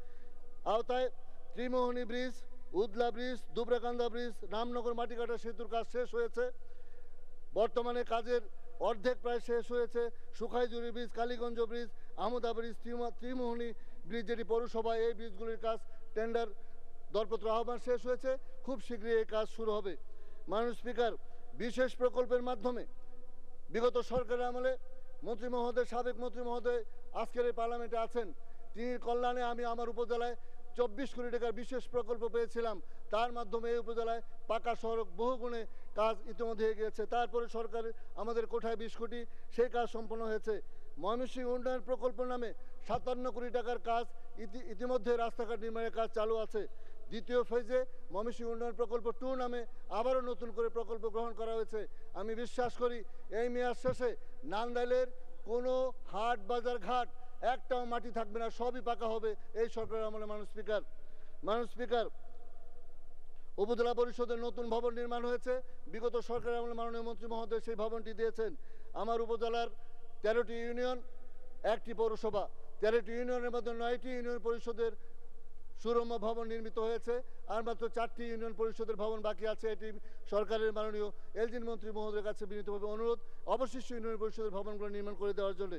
আওতায় Trimohini bridge Udla bridge Dubrakanda bridge Ramnagar Matikata সেতুর কাজ শেষ হয়েছে বর্তমানে কাজের অর্ধেক প্রায় শেষ হয়েছে Sukhaijuri bridge Kaliganj bridge Amoda bridge Trimohini bridge যেটি পৌরসভায় এই ব্রিজগুলির কাজ টেন্ডার দরপত্র আহ্বান শেষ হয়েছে খুব শীঘ্রই এই কাজ শুরু হবে মাননীয় স্পিকার বিশেষ প্রকল্পের মাধ্যমে বিগত সরকারের আমলে মন্ত্রী মহোদয় সাবেক মন্ত্রী মহোদয় আজকের এই পার্লামেন্টে আছেন তিনি কল্যাণে আমি আমার উপজেলায় চব্বিশ কোটি টাকার বিশেষ প্রকল্প পেয়েছিলাম তার মাধ্যমে এই উপজেলায় পাকা সড়ক বহুগুণে কাজ ইতিমধ্যে গিয়েছে তারপরে সরকার আমাদের কোঠায় বিশ কোটি সেই কাজ সম্পন্ন হয়েছে ময়মনসিংহ উন্নয়ন প্রকল্প নামে সাতান্ন কোটি টাকার কাজ ইতি ইতিমধ্যে রাস্তাঘাট নির্মাণের কাজ চালু আছে দ্বিতীয় ফেজে ময়মনসিংহ উন্নয়ন প্রকল্প টু নামে আবারও নতুন করে প্রকল্প গ্রহণ করা হয়েছে আমি বিশ্বাস করি এই মেয়াদ শেষে নান্দাইলের কোনো হাট বাজার ঘাট একটাও মাটি থাকবে না সবই পাকা হবে এই সরকারের আমলে মানুষ স্পিকার মানুষ স্পিকার উপজেলা পরিষদের নতুন ভবন নির্মাণ হয়েছে বিগত সরকারের আমলে মাননীয় মন্ত্রী মহোদয় সেই ভবনটি দিয়েছেন আমার উপজেলার তেরোটি ইউনিয়ন একটি পৌরসভা তেরোটি ইউনিয়নের মধ্যে নয়টি ইউনিয়ন পরিষদের সুরম্য ভবন নির্মিত হয়েছে আর মাত্র চারটি ইউনিয়ন পরিষদের ভবন বাকি আছে এটি সরকারের মাননীয় এলজিন মন্ত্রী মহোদয়ের কাছে বিনীতভাবে অনুরোধ অবশিষ্ট ইউনিয়ন পরিষদের ভবনগুলো নির্মাণ করে দেওয়ার জন্য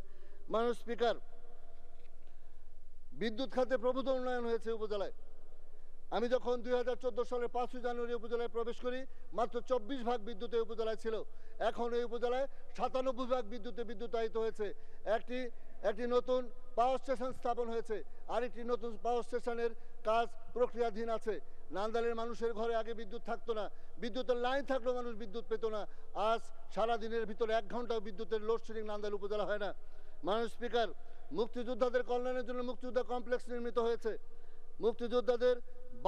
মাননীয় স্পিকার বিদ্যুৎ খাতে প্রভূত উন্নয়ন হয়েছে উপজেলায় আমি যখন দুই হাজার সালের পাঁচই জানুয়ারি উপজেলায় প্রবেশ করি মাত্র চব্বিশ ভাগ বিদ্যুতে উপজেলায় ছিল এখন এই উপজেলায় সাতানব্বই ভাগ বিদ্যুতে বিদ্যুতায়িত হয়েছে একটি একটি নতুন পাওয়ার স্টেশন স্থাপন হয়েছে আরেকটি নতুন পাওয়ার স্টেশনের কাজ প্রক্রিয়াধীন আছে নান্দালের মানুষের ঘরে আগে বিদ্যুৎ থাকতো না বিদ্যুতের লাইন থাকলেও মানুষ বিদ্যুৎ পেত না আজ সারা দিনের ভিতরে এক ঘন্টাও বিদ্যুতের লোডশেডিং নান্দাল উপজেলা হয় না মানুষ স্পিকার মুক্তিযোদ্ধাদের কল্যাণের জন্য মুক্তিযোদ্ধা কমপ্লেক্স নির্মিত হয়েছে মুক্তিযোদ্ধাদের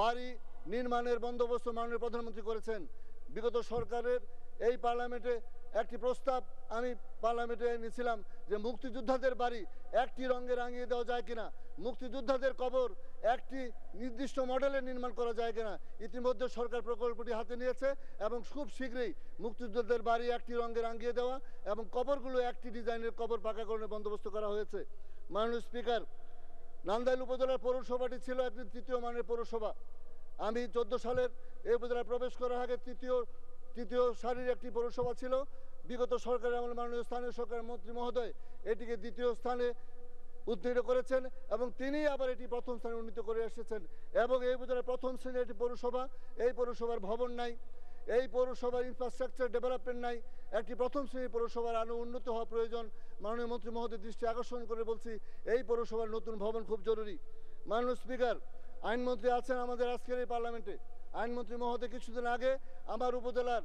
বাড়ি নির্মাণের বন্দোবস্ত মাননীয় প্রধানমন্ত্রী করেছেন বিগত সরকারের এই পার্লামেন্টে একটি প্রস্তাব আমি পার্লামেন্টে এনেছিলাম যে মুক্তিযোদ্ধাদের বাড়ি একটি রঙে রাঙিয়ে দেওয়া যায় কিনা মুক্তিযোদ্ধাদের কবর একটি নির্দিষ্ট মডেলে নির্মাণ করা যায় কিনা ইতিমধ্যে সরকার প্রকল্পটি হাতে নিয়েছে এবং খুব শীঘ্রই মুক্তিযোদ্ধাদের বাড়ি একটি রঙে রাঙিয়ে দেওয়া এবং কবরগুলো একটি ডিজাইনের কবর পাকাকরণের বন্দোবস্ত করা হয়েছে মাননীয় স্পিকার নান্দাইল উপজেলার পৌরসভাটি ছিল একটি তৃতীয় মানের পৌরসভা আমি চোদ্দ সালের এই উপজেলায় প্রবেশ করার আগে তৃতীয় তৃতীয় সারির একটি পৌরসভা ছিল বিগত সরকারের আমল মাননীয় স্থানীয় সরকার মন্ত্রী মহোদয় এটিকে দ্বিতীয় স্থানে উত্তীর্ণ করেছেন এবং তিনি আবার এটি প্রথম স্থানে উন্নীত করে এসেছেন এবং এই উপজেলার প্রথম শ্রেণীর একটি পৌরসভা এই পৌরসভার ভবন নাই এই পৌরসভার ইনফ্রাস্ট্রাকচার ডেভেলপমেন্ট নাই একটি প্রথম শ্রেণীর পৌরসভার আরও উন্নত হওয়া প্রয়োজন মাননীয় মন্ত্রী মহোদয় দৃষ্টি আকর্ষণ করে বলছি এই পৌরসভার নতুন ভবন খুব জরুরি মাননীয় স্পিকার আইনমন্ত্রী আছেন আমাদের আজকের এই পার্লামেন্টে আইনমন্ত্রী মহোদয় কিছুদিন আগে আমার উপজেলার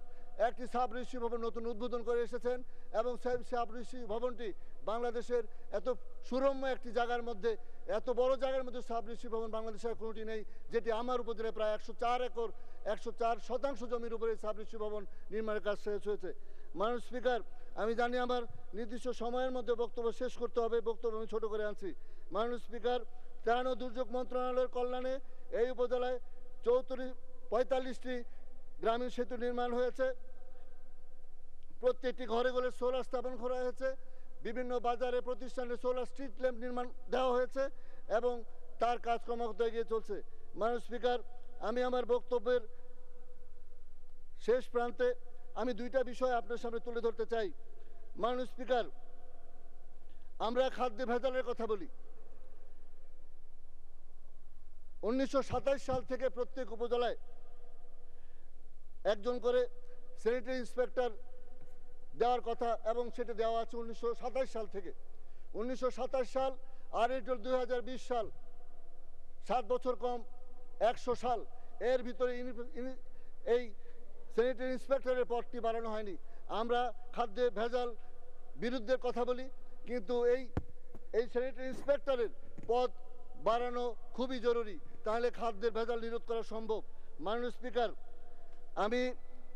একটি সাব ভবন নতুন উদ্বোধন করে এসেছেন এবং সাব রেজিস্ট্রি ভবনটি বাংলাদেশের এত সুরম্য একটি জায়গার মধ্যে এত বড় জায়গার মধ্যে সাব ভবন বাংলাদেশের কোনোটি নেই যেটি আমার উপজেলায় প্রায় একশো চার একর একশো চার শতাংশ জমির উপরে সাবৃষ্টি ভবন নির্মাণের কাজ শেষ হয়েছে মানব স্পিকার আমি জানি আমার নির্দিষ্ট সময়ের মধ্যে বক্তব্য শেষ করতে হবে বক্তব্য আমি ছোটো করে আনছি মাননীয় স্পিকার ত্রাণ ও দুর্যোগ মন্ত্রণালয়ের কল্যাণে এই উপজেলায় চৌত্রিশ পঁয়তাল্লিশটি গ্রামীণ সেতু নির্মাণ হয়েছে প্রত্যেকটি ঘরে ঘরে সোলার স্থাপন করা হয়েছে বিভিন্ন বাজারে প্রতিষ্ঠানে সোলার স্ট্রিট ল্যাম্প নির্মাণ দেওয়া হয়েছে এবং তার কাজ ক্রমাগত এগিয়ে চলছে মাননীয় স্পিকার আমি আমার বক্তব্যের শেষ প্রান্তে আমি দুইটা বিষয় আপনার সামনে তুলে ধরতে চাই মাননীয় স্পিকার আমরা খাদ্য ভেজালের কথা বলি উনিশশো সাল থেকে প্রত্যেক উপজেলায় একজন করে স্যানিটারি ইন্সপেক্টর দেওয়ার কথা এবং সেটা দেওয়া আছে উনিশশো সাল থেকে উনিশশো সাল আর এটি দুই সাল সাত বছর কম একশো সাল এর ভিতরে এই স্যানিটারি ইন্সপেক্টরের পদটি বাড়ানো হয়নি আমরা খাদ্যে ভেজাল বিরুদ্ধে কথা বলি কিন্তু এই এই স্যানিটারি ইন্সপেক্টরের পদ বাড়ানো খুবই জরুরি তাহলে খাদ্যের ভেজাল নিরোধ করা সম্ভব মাননীয় স্পিকার আমি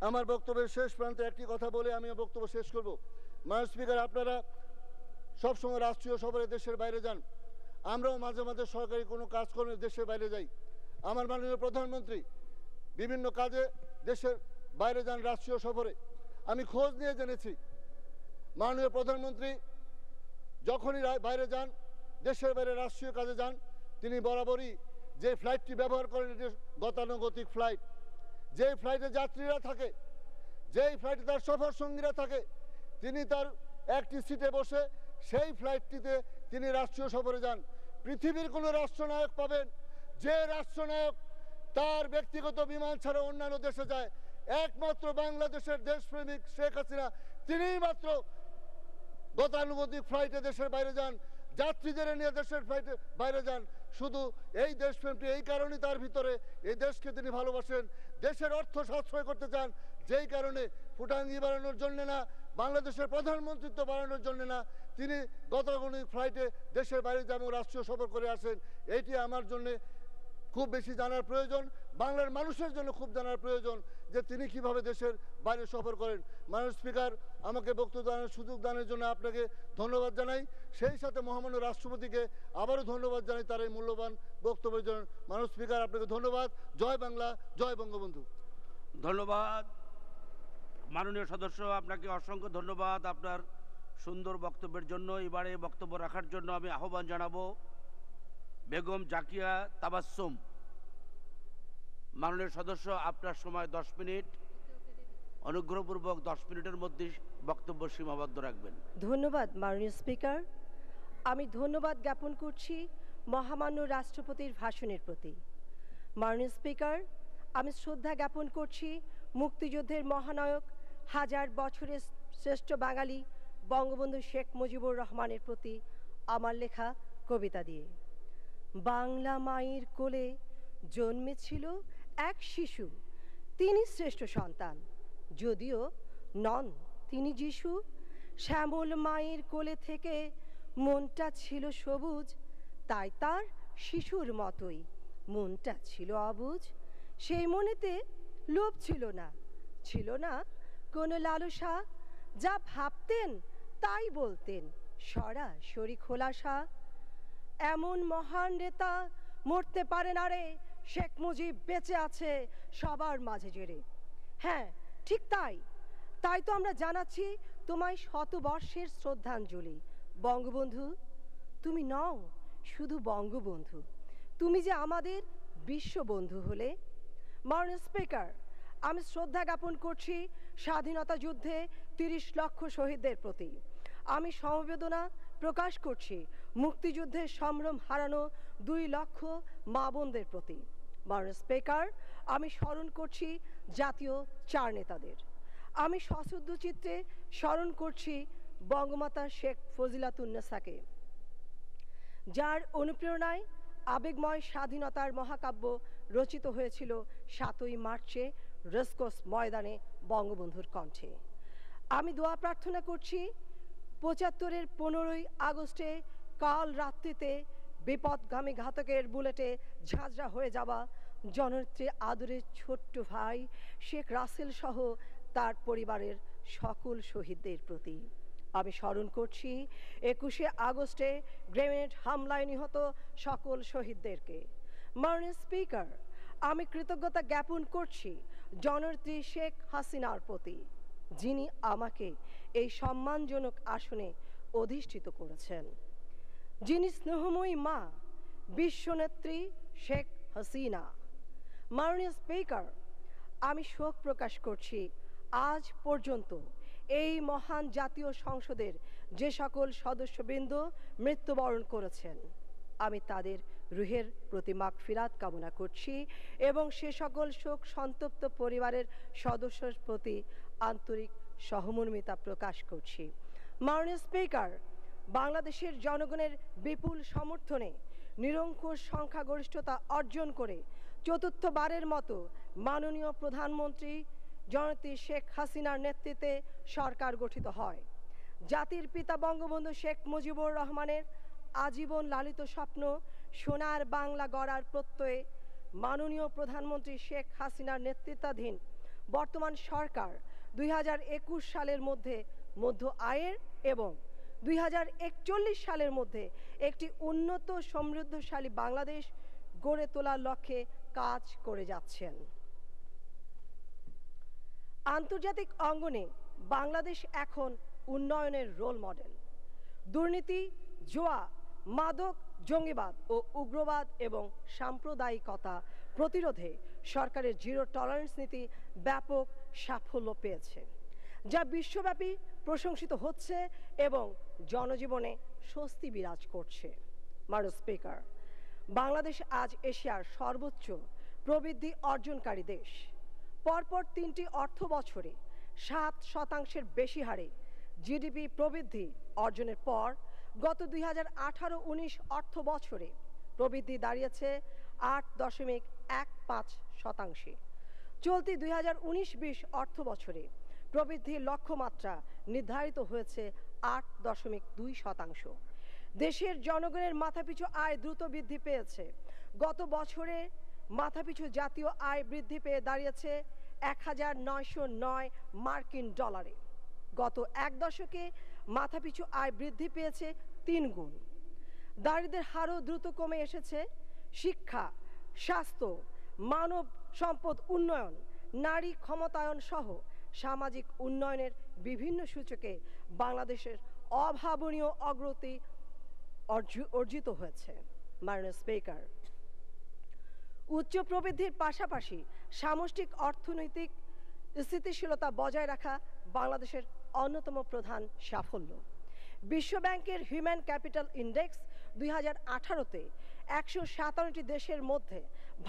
আমার বক্তব্যের শেষ প্রান্তে একটি কথা বলে আমি বক্তব্য শেষ করব মাননীয় স্পিকার আপনারা সবসময় রাষ্ট্রীয় সফরে দেশের বাইরে যান আমরাও মাঝে মাঝে সরকারি কোনো কাজকর্মে দেশের বাইরে যাই আমার মাননীয় প্রধানমন্ত্রী বিভিন্ন কাজে দেশের বাইরে যান রাষ্ট্রীয় সফরে আমি খোঁজ নিয়ে জেনেছি মাননীয় প্রধানমন্ত্রী যখনই বাইরে যান দেশের বাইরে রাষ্ট্রীয় কাজে যান তিনি বরাবরই যে ফ্লাইটটি ব্যবহার করেন এটি গতানুগতিক ফ্লাইট যেই ফ্লাইটে যাত্রীরা থাকে যেই ফ্লাইটে তার সফর সঙ্গীরা থাকে তিনি তার একটি সিটে বসে সেই ফ্লাইটটিতে তিনি রাষ্ট্রীয় সফরে যান পৃথিবীর কোনো রাষ্ট্রনায়ক পাবেন যে রাষ্ট্রনায়ক তার ব্যক্তিগত বিমান ছাড়া অন্যান্য দেশে যায় একমাত্র বাংলাদেশের দেশপ্রেমিক শেখ হাসিনা তিনিই মাত্র গতানুগতিক ফ্লাইটে দেশের বাইরে যান যাত্রীদের নিয়ে দেশের ফ্লাইটে বাইরে যান শুধু এই দেশপ্রেমটি এই কারণেই তার ভিতরে এই দেশকে তিনি ভালোবাসেন দেশের অর্থ সাশ্রয় করতে চান যেই কারণে ফুটাঙ্গি বাড়ানোর জন্য না বাংলাদেশের প্রধানমন্ত্রিত্ব বাড়ানোর জন্য না তিনি গতানুগতিক ফ্লাইটে দেশের বাইরে যেমন রাষ্ট্রীয় সফর করে আসেন এটি আমার জন্যে খুব বেশি জানার প্রয়োজন বাংলার মানুষের জন্য খুব জানার প্রয়োজন যে তিনি কিভাবে দেশের বাইরে সফর করেন মাননীয় স্পিকার আমাকে বক্তব্য দানের সুযোগ দানের জন্য আপনাকে ধন্যবাদ জানাই সেই সাথে মহামান্য রাষ্ট্রপতিকে আবারও ধন্যবাদ জানাই তার এই মূল্যবান বক্তব্যের জন্য মাননীয় স্পিকার আপনাকে ধন্যবাদ জয় বাংলা জয় বঙ্গবন্ধু ধন্যবাদ মাননীয় সদস্য আপনাকে অসংখ্য ধন্যবাদ আপনার সুন্দর বক্তব্যের জন্য এবারে বক্তব্য রাখার জন্য আমি আহ্বান জানাবো বেগম জাকিয়া তাবাসুম মাননীয় সদস্য আপনার সময় দশ মিনিট অনুগ্রহপূর্বক দশ মিনিটের মধ্যে বক্তব্য সীমাবদ্ধ রাখবেন ধন্যবাদ মাননীয় স্পিকার আমি ধন্যবাদ জ্ঞাপন করছি মহামান্য রাষ্ট্রপতির ভাষণের প্রতি মাননীয় স্পিকার আমি শ্রদ্ধা জ্ঞাপন করছি মুক্তিযুদ্ধের মহানায়ক হাজার বছরের শ্রেষ্ঠ বাঙালি বঙ্গবন্ধু শেখ মুজিবুর রহমানের প্রতি আমার লেখা কবিতা দিয়ে বাংলা মায়ের কোলে জন্মেছিল এক শিশু তিনি শ্রেষ্ঠ সন্তান যদিও নন তিনি যিশু শ্যামল মায়ের কোলে থেকে মনটা ছিল সবুজ তাই তার শিশুর মতোই মনটা ছিল অবুজ সেই মনেতে লোভ ছিল না ছিল না কোনো লালসা যা ভাবতেন তাই বলতেন সরাসরি খোলাসা এমন মহান নেতা মরতে পারে না রে শেখ মুজিব বেঁচে আছে সবার মাঝে জেরে হ্যাঁ ঠিক তাই তাই তো আমরা জানাচ্ছি তোমায় শতবর্ষের শ্রদ্ধাঞ্জলি বঙ্গবন্ধু তুমি নও শুধু বঙ্গবন্ধু তুমি যে আমাদের বিশ্ববন্ধু হলে মর্ন স্পিকার আমি শ্রদ্ধা জ্ঞাপন করছি স্বাধীনতা যুদ্ধে তিরিশ লক্ষ শহীদদের প্রতি আমি সমবেদনা প্রকাশ করছি মুক্তিযুদ্ধের সম্ভ্রম হারানো দুই লক্ষ মা বোনদের প্রতি মাননীয় স্পিকার আমি স্মরণ করছি জাতীয় চার নেতাদের আমি সশুদ্ধ চিত্তে স্মরণ করছি বঙ্গমাতা শেখ ফজিলাতুন্নেসাকে যার অনুপ্রেরণায় আবেগময় স্বাধীনতার মহাকাব্য রচিত হয়েছিল সাতই মার্চে রেসকোস ময়দানে বঙ্গবন্ধুর কণ্ঠে আমি দোয়া প্রার্থনা করছি পঁচাত্তরের পনেরোই আগস্টে কাল রাত্রিতে বিপদগামী ঘাতকের বুলেটে ঝাঁঝরা হয়ে যাওয়া জননেত্রী আদরের ছোট্ট ভাই শেখ রাসেল সহ তার পরিবারের সকল শহীদদের প্রতি আমি স্মরণ করছি একুশে আগস্টে গ্রেনেড হামলায় নিহত সকল শহীদদেরকে মাননীয় স্পিকার আমি কৃতজ্ঞতা জ্ঞাপন করছি জননেত্রী শেখ হাসিনার প্রতি যিনি আমাকে এই সম্মানজনক আসনে অধিষ্ঠিত করেছেন যিনি স্নেহময়ী মা বিশ্বনেত্রী শেখ হাসিনা মাননীয় স্পিকার আমি শোক প্রকাশ করছি আজ পর্যন্ত এই মহান জাতীয় সংসদের যে সকল সদস্যবৃন্দ মৃত্যুবরণ করেছেন আমি তাদের রুহের প্রতি ফিরাত কামনা করছি এবং সে সকল শোক সন্তপ্ত পরিবারের সদস্যর প্রতি আন্তরিক সহমর্মিতা প্রকাশ করছি মাননীয় স্পিকার বাংলাদেশের জনগণের বিপুল সমর্থনে নিরঙ্কুশ সংখ্যাগরিষ্ঠতা অর্জন করে চতুর্থবারের মতো মাননীয় প্রধানমন্ত্রী জনতি শেখ হাসিনার নেতৃত্বে সরকার গঠিত হয় জাতির পিতা বঙ্গবন্ধু শেখ মুজিবুর রহমানের আজীবন লালিত স্বপ্ন সোনার বাংলা গড়ার প্রত্যয়ে মাননীয় প্রধানমন্ত্রী শেখ হাসিনার নেতৃত্বাধীন বর্তমান সরকার দুই সালের মধ্যে মধ্য আয়ের এবং দুই সালের মধ্যে একটি উন্নত সমৃদ্ধশালী বাংলাদেশ গড়ে তোলার লক্ষ্যে কাজ করে যাচ্ছেন আন্তর্জাতিক অঙ্গনে বাংলাদেশ এখন উন্নয়নের রোল মডেল দুর্নীতি জোয়া মাদক জঙ্গিবাদ ও উগ্রবাদ এবং সাম্প্রদায়িকতা প্রতিরোধে সরকারের জিরো টলারেন্স নীতি ব্যাপক সাফল্য পেয়েছে যা বিশ্বব্যাপী প্রশংসিত হচ্ছে এবং জনজীবনে স্বস্তি বিরাজ করছে মানব স্পিকার বাংলাদেশ আজ এশিয়ার সর্বোচ্চ প্রবৃদ্ধি অর্জনকারী দেশ পরপর তিনটি অর্থ বছরে সাত শতাংশের বেশি হারে জিডিপি প্রবৃদ্ধি অর্জনের পর গত দুই হাজার আঠারো উনিশ অর্থ বছরে প্রবৃদ্ধি দাঁড়িয়েছে আট দশমিক এক পাঁচ শতাংশে চলতি দুই হাজার উনিশ বিশ অর্থ বছরে প্রবৃদ্ধির লক্ষ্যমাত্রা নির্ধারিত হয়েছে আট দশমিক দুই শতাংশ দেশের জনগণের মাথাপিছু আয় দ্রুত বৃদ্ধি পেয়েছে গত বছরে মাথাপিছু জাতীয় আয় বৃদ্ধি পেয়ে দাঁড়িয়েছে এক হাজার নয়শো নয় মার্কিন ডলারে গত এক দশকে মাথাপিছু আয় বৃদ্ধি পেয়েছে তিন গুণ দারিদ্রের হারও দ্রুত কমে এসেছে শিক্ষা স্বাস্থ্য মানব সম্পদ উন্নয়ন নারী ক্ষমতায়ন সহ সামাজিক উন্নয়নের বিভিন্ন সূচকে বাংলাদেশের অভাবনীয় অগ্রতি অর্জিত হয়েছে মাননীয় স্পিকার উচ্চ প্রবৃদ্ধির পাশাপাশি সামষ্টিক অর্থনৈতিক স্থিতিশীলতা বজায় রাখা বাংলাদেশের অন্যতম প্রধান সাফল্য বিশ্বব্যাংকের হিউম্যান ক্যাপিটাল ইন্ডেক্স দুই হাজার আঠারোতে একশো সাতান্নটি দেশের মধ্যে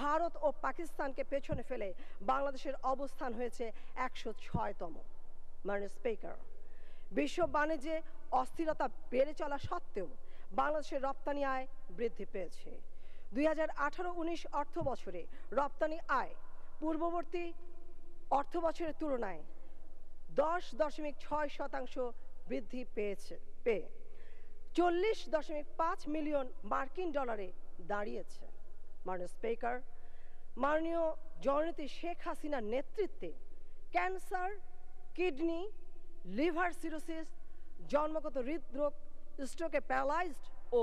ভারত ও পাকিস্তানকে পেছনে ফেলে বাংলাদেশের অবস্থান হয়েছে একশো ছয়তম মানে স্পিকার বিশ্ব বাণিজ্যে অস্থিরতা বেড়ে চলা সত্ত্বেও বাংলাদেশের রপ্তানি আয় বৃদ্ধি পেয়েছে দুই হাজার আঠারো উনিশ অর্থ বছরে রপ্তানি আয় পূর্ববর্তী অর্থ বছরের তুলনায় দশ দশমিক ছয় শতাংশ বৃদ্ধি পেয়েছে পেয়ে চল্লিশ দশমিক পাঁচ মিলিয়ন মার্কিন ডলারে দাঁড়িয়েছে মাননীয় স্পিকার মাননীয় জননেত্রী শেখ হাসিনার নেতৃত্বে ক্যান্সার কিডনি লিভার সিরোসিস জন্মগত হৃদরোগ স্ট্রোকে প্যারালাইজড ও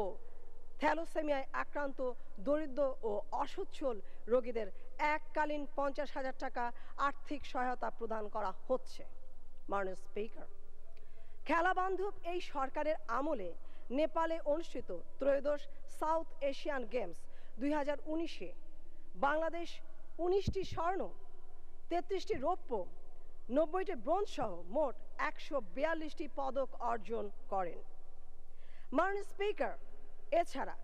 থ্যালোসেমিয়ায় আক্রান্ত দরিদ্র ও অসচ্ছল রোগীদের এককালীন পঞ্চাশ হাজার টাকা আর্থিক সহায়তা প্রদান করা হচ্ছে মাননীয় স্পিকার খেলাবান্ধব এই সরকারের আমলে নেপালে অনুষ্ঠিত ত্রয়োদশ সাউথ এশিয়ান গেমস দুই হাজার উনিশে বাংলাদেশ উনিশটি স্বর্ণ তেত্রিশটি রৌপ্য নব্বইটি ব্রোঞ্জ সহ মোট একশো বিয়াল্লিশটি পদক অর্জন করেন মার্ন স্পিকার এছাড়া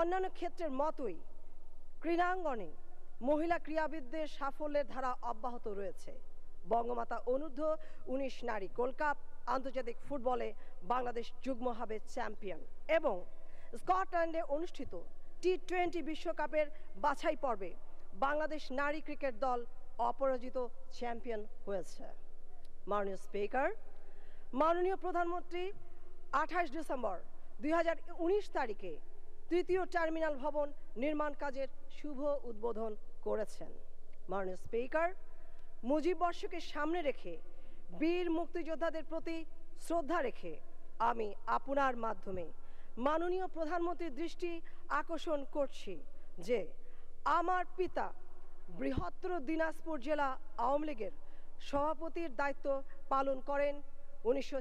অন্যান্য ক্ষেত্রের মতোই ক্রীড়াঙ্গনে মহিলা ক্রীড়াবিদদের সাফল্যের ধারা অব্যাহত রয়েছে বঙ্গমাতা অনূর্ধ্ব উনিশ নারী গোল্ড কাপ আন্তর্জাতিক ফুটবলে বাংলাদেশ যুগ্মভাবে চ্যাম্পিয়ন এবং স্কটল্যান্ডে অনুষ্ঠিত টি টোয়েন্টি বিশ্বকাপের বাছাই পর্বে বাংলাদেশ নারী ক্রিকেট দল অপরাজিত চ্যাম্পিয়ন হয়েছে মাননীয় স্পিকার মাননীয় প্রধানমন্ত্রী আঠাশ ডিসেম্বর দুই তারিখে তৃতীয় টার্মিনাল ভবন নির্মাণ কাজের শুভ উদ্বোধন করেছেন মাননীয় স্পিকার মুজিব বর্ষকে সামনে রেখে বীর মুক্তিযোদ্ধাদের প্রতি শ্রদ্ধা রেখে আমি আপনার মাধ্যমে মাননীয় প্রধানমন্ত্রীর দৃষ্টি আকর্ষণ করছি যে আমার পিতা বৃহত্তর দিনাজপুর জেলা আওয়ামী লীগের সভাপতির দায়িত্ব পালন করেন উনিশশো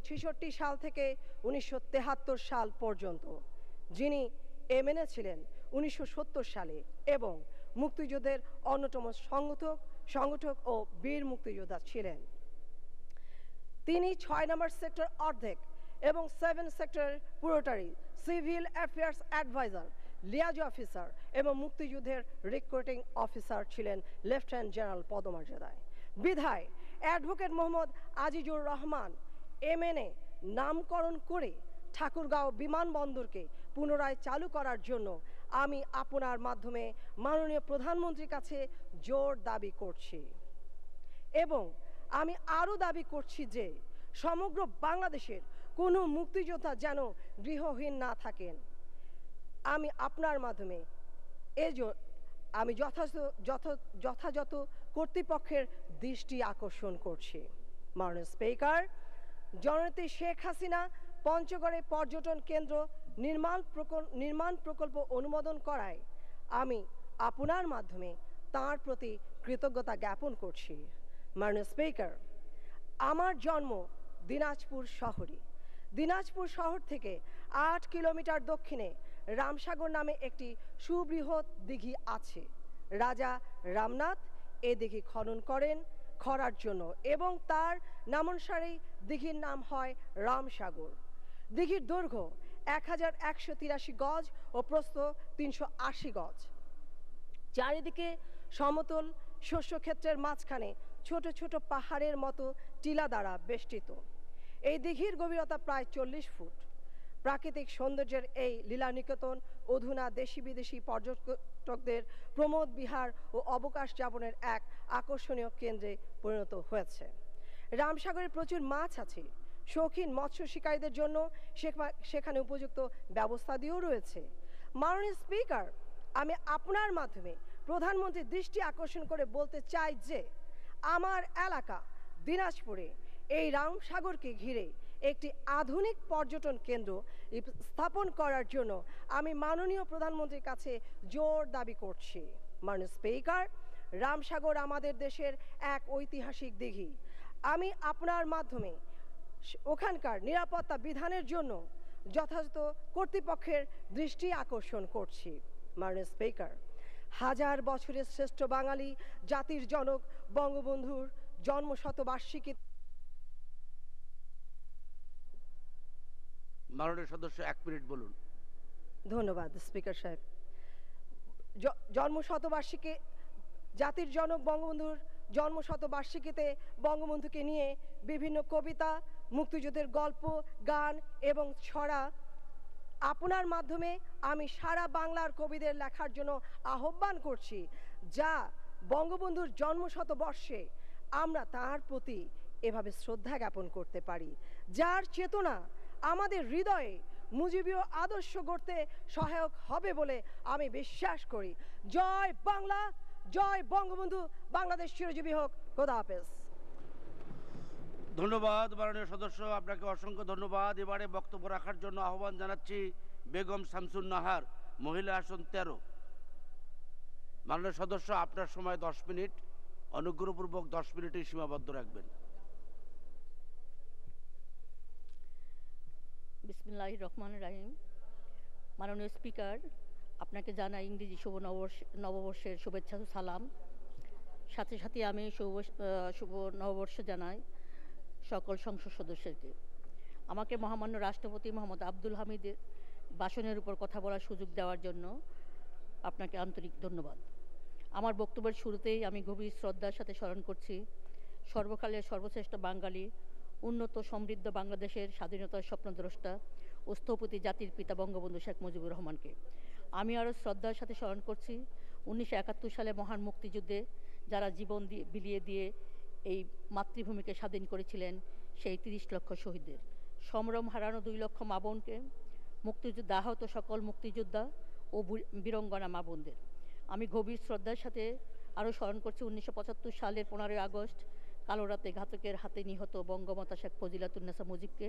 সাল থেকে উনিশশো সাল পর্যন্ত যিনি এম ছিলেন উনিশশো সালে এবং মুক্তিযুদ্ধের অন্যতম সংগঠক সংগঠক ও বীর মুক্তিযোদ্ধা ছিলেন তিনি ছয় নম্বর সেক্টর অর্ধেক এবং সেভেন সেক্টর পুরোটারি civil affairs adviser liaison officer এবং মুক্তিযুদ্ধের রিক্রুটিং অফিসার ছিলেন লেফটেন্যান্ট জেনারেল পদমর্যাদায় বিধায় অ্যাডভোকেট মোহাম্মদ আজিজুর রহমান এমএনএ নামকরণ করে ঠাকুরগাঁও বিমানবন্দরকে পুনরায় চালু করার জন্য আমি আপনার মাধ্যমে মাননীয় প্রধানমন্ত্রীর কাছে জোর দাবি করছি এবং আমি আরও দাবি করছি যে সমগ্র বাংলাদেশের কোনো মুক্তিযোদ্ধা যেন গৃহহীন না থাকেন আমি আপনার মাধ্যমে এই আমি যথাযথ যথাযথ কর্তৃপক্ষের দৃষ্টি আকর্ষণ করছি মাননীয় স্পিকার জননেত্রী শেখ হাসিনা পঞ্চগড়ে পর্যটন কেন্দ্র নির্মাণ নির্মাণ প্রকল্প অনুমোদন করায় আমি আপনার মাধ্যমে তার প্রতি কৃতজ্ঞতা জ্ঞাপন করছি মাননীয় স্পিকার আমার জন্ম দিনাজপুর শহরে দিনাজপুর শহর থেকে আট কিলোমিটার দক্ষিণে রামসাগর নামে একটি সুবৃহৎ দিঘি আছে রাজা রামনাথ এ দিঘি খনন করেন খরার জন্য এবং তার নামানুসারেই দিঘির নাম হয় রামসাগর দিঘির দৈর্ঘ্য এক হাজার একশো তিরাশি গজ ও প্রস্থ তিনশো আশি গজ চারিদিকে সমতল শস্যক্ষেত্রের মাঝখানে ছোট ছোট পাহাড়ের মতো টিলা দ্বারা বেষ্টিত এই দিঘির গভীরতা প্রায় চল্লিশ ফুট প্রাকৃতিক সৌন্দর্যের এই লীলানিকেতন অধুনা দেশি বিদেশি পর্যটকদের প্রমোদ বিহার ও অবকাশ যাপনের এক আকর্ষণীয় কেন্দ্রে পরিণত হয়েছে রামসাগরে প্রচুর মাছ আছে শৌখিন মৎস্য শিকারীদের জন্য সেখানে উপযুক্ত ব্যবস্থা দিয়েও রয়েছে মাননীয় স্পিকার আমি আপনার মাধ্যমে প্রধানমন্ত্রীর দৃষ্টি আকর্ষণ করে বলতে চাই যে আমার এলাকা দিনাজপুরে এই রামসাগরকে ঘিরে একটি আধুনিক পর্যটন কেন্দ্র স্থাপন করার জন্য আমি মাননীয় প্রধানমন্ত্রীর কাছে জোর দাবি করছি মাননীয় স্পিকার রামসাগর আমাদের দেশের এক ঐতিহাসিক দিঘি আমি আপনার মাধ্যমে ওখানকার নিরাপত্তা বিধানের জন্য যথাযথ কর্তৃপক্ষের দৃষ্টি আকর্ষণ করছি মাননীয় স্পিকার হাজার বছরের শ্রেষ্ঠ বাঙালি জাতির জনক বঙ্গবন্ধুর জন্মশতবার্ষিকী মাননীয় সদস্য এক মিনিট বলুন ধন্যবাদ স্পিকার সাহেব জন্ম শতবার্ষিকী জাতির জনক বঙ্গবন্ধুর জন্ম শতবার্ষিকীতে বঙ্গবন্ধুকে নিয়ে বিভিন্ন কবিতা মুক্তিযুদ্ধের গল্প গান এবং ছড়া আপনার মাধ্যমে আমি সারা বাংলার কবিদের লেখার জন্য আহ্বান করছি যা বঙ্গবন্ধুর জন্মশতবর্ষে আমরা তার প্রতি এভাবে শ্রদ্ধা জ্ঞাপন করতে পারি যার চেতনা আমাদের হৃদয়ে মুজিবীয় আদর্শ গড়তে সহায়ক হবে বলে আমি বিশ্বাস করি জয় বাংলা জয় বঙ্গবন্ধু বাংলাদেশ চিরজীবী হোক খোদা হাফেজ ধন্যবাদ মাননীয় সদস্য আপনাকে অসংখ্য ধন্যবাদ এবারে বক্তব্য রাখার জন্য আহ্বান জানাচ্ছি বেগম শামসুন নাহার মহিলা আসন তেরো মাননীয় সদস্য আপনার সময় দশ মিনিট অনুগ্রহপূর্বক দশ মিনিটেই সীমাবদ্ধ রাখবেন বিসমিল্লাহ রহমান রাহিম মাননীয় স্পিকার আপনাকে জানাই ইংরেজি শুভ নববর্ষ নববর্ষের শুভেচ্ছা সালাম সাথে সাথে আমি শুভ শুভ নববর্ষ জানাই সকল সংসদ সদস্যকে আমাকে মহামান্য রাষ্ট্রপতি মোহাম্মদ আব্দুল হামিদের বাসনের উপর কথা বলার সুযোগ দেওয়ার জন্য আপনাকে আন্তরিক ধন্যবাদ আমার বক্তব্যের শুরুতেই আমি গভীর শ্রদ্ধার সাথে স্মরণ করছি সর্বকালের সর্বশ্রেষ্ঠ বাঙালি উন্নত সমৃদ্ধ বাংলাদেশের স্বাধীনতার স্বপ্নদ্রষ্টা ও স্থপতি জাতির পিতা বঙ্গবন্ধু শেখ মুজিবুর রহমানকে আমি আরও শ্রদ্ধার সাথে স্মরণ করছি উনিশশো সালে মহান মুক্তিযুদ্ধে যারা জীবন দিয়ে বিলিয়ে দিয়ে এই মাতৃভূমিকে স্বাধীন করেছিলেন সেই তিরিশ লক্ষ শহীদদের সমরম হারানো দুই লক্ষ মা বোনকে মুক্তিযোদ্ধা আহত সকল মুক্তিযোদ্ধা ও বীরঙ্গনা মা বোনদের আমি গভীর শ্রদ্ধার সাথে আরও স্মরণ করছি উনিশশো সালের পনেরোই আগস্ট কালো রাতে ঘাতকের হাতে নিহত বঙ্গমাতা শেখ ফজিলাতুন্নেসা মুজিবকে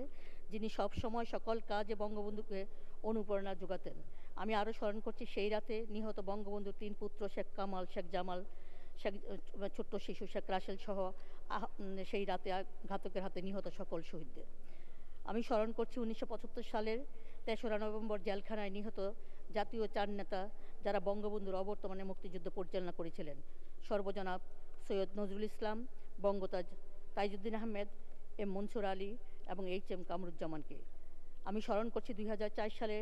যিনি সবসময় সকল কাজে বঙ্গবন্ধুকে অনুপ্রেরণা যোগাতেন আমি আরও স্মরণ করছি সেই রাতে নিহত বঙ্গবন্ধুর তিন পুত্র শেখ কামাল শেখ জামাল শেখ ছোট্ট শিশু শেখ রাসেল সহ সেই রাতে ঘাতকের হাতে নিহত সকল শহীদদের আমি স্মরণ করছি উনিশশো সালের তেসরা নভেম্বর জেলখানায় নিহত জাতীয় চার নেতা যারা বঙ্গবন্ধুর অবর্তমানে মুক্তিযুদ্ধ পরিচালনা করেছিলেন সর্বজনাব সৈয়দ নজরুল ইসলাম বঙ্গতাজ তাইজুদ্দিন আহমেদ এম মনসুর আলী এবং এইচ এম কামরুজ্জামানকে আমি স্মরণ করছি দুই হাজার সালে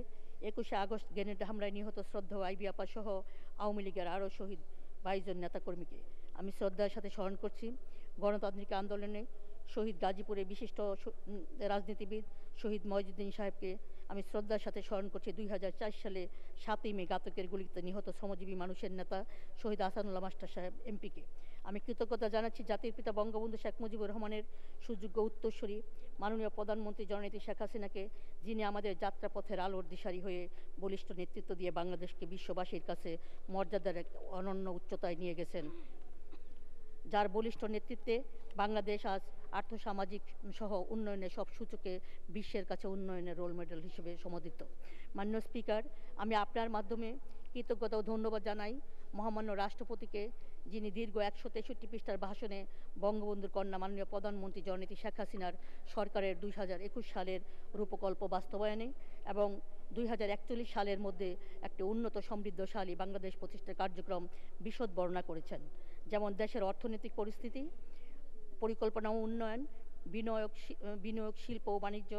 একুশে আগস্ট গ্রেনেড হামলায় নিহত শ্রদ্ধা আইবিআপা সহ আওয়ামী লীগের আরও শহীদ বাইশজন নেতাকর্মীকে আমি শ্রদ্ধার সাথে স্মরণ করছি গণতান্ত্রিক আন্দোলনে শহীদ গাজীপুরে বিশিষ্ট রাজনীতিবিদ শহীদ ময়জুদ্দিন সাহেবকে আমি শ্রদ্ধার সাথে স্মরণ করছি দুই হাজার সালে সাতই মে গাতকের গুলিতে নিহত শ্রমজীবী মানুষের নেতা শহীদ আসানুল্লাহ মাস্টার সাহেব এমপিকে আমি কৃতজ্ঞতা জানাচ্ছি জাতির পিতা বঙ্গবন্ধু শেখ মুজিবুর রহমানের সুযোগ্য উত্তরসূরি মাননীয় প্রধানমন্ত্রী জননেত্রী শেখ হাসিনাকে যিনি আমাদের যাত্রাপথের আলোর দিশারি হয়ে বলিষ্ঠ নেতৃত্ব দিয়ে বাংলাদেশকে বিশ্ববাসীর কাছে মর্যাদার এক অনন্য উচ্চতায় নিয়ে গেছেন যার বলিষ্ঠ নেতৃত্বে বাংলাদেশ আজ আর্থসামাজিক সহ উন্নয়নের সব সূচকে বিশ্বের কাছে উন্নয়নের রোল মডেল হিসেবে সমর্থিত মাননীয় স্পিকার আমি আপনার মাধ্যমে কৃতজ্ঞতা ও ধন্যবাদ জানাই মহামান্য রাষ্ট্রপতিকে যিনি দীর্ঘ একশো তেষট্টি পৃষ্ঠার ভাষণে বঙ্গবন্ধুর কন্যা মাননীয় প্রধানমন্ত্রী জননীতি শেখ হাসিনার সরকারের দুই হাজার একুশ সালের রূপকল্প বাস্তবায়নে এবং দুই হাজার একচল্লিশ সালের মধ্যে একটি উন্নত সমৃদ্ধশালী বাংলাদেশ প্রতিষ্ঠার কার্যক্রম বিশদ বর্ণনা করেছেন যেমন দেশের অর্থনৈতিক পরিস্থিতি পরিকল্পনা ও উন্নয়ন বিনিয়োগ বিনিয়োগ শিল্প ও বাণিজ্য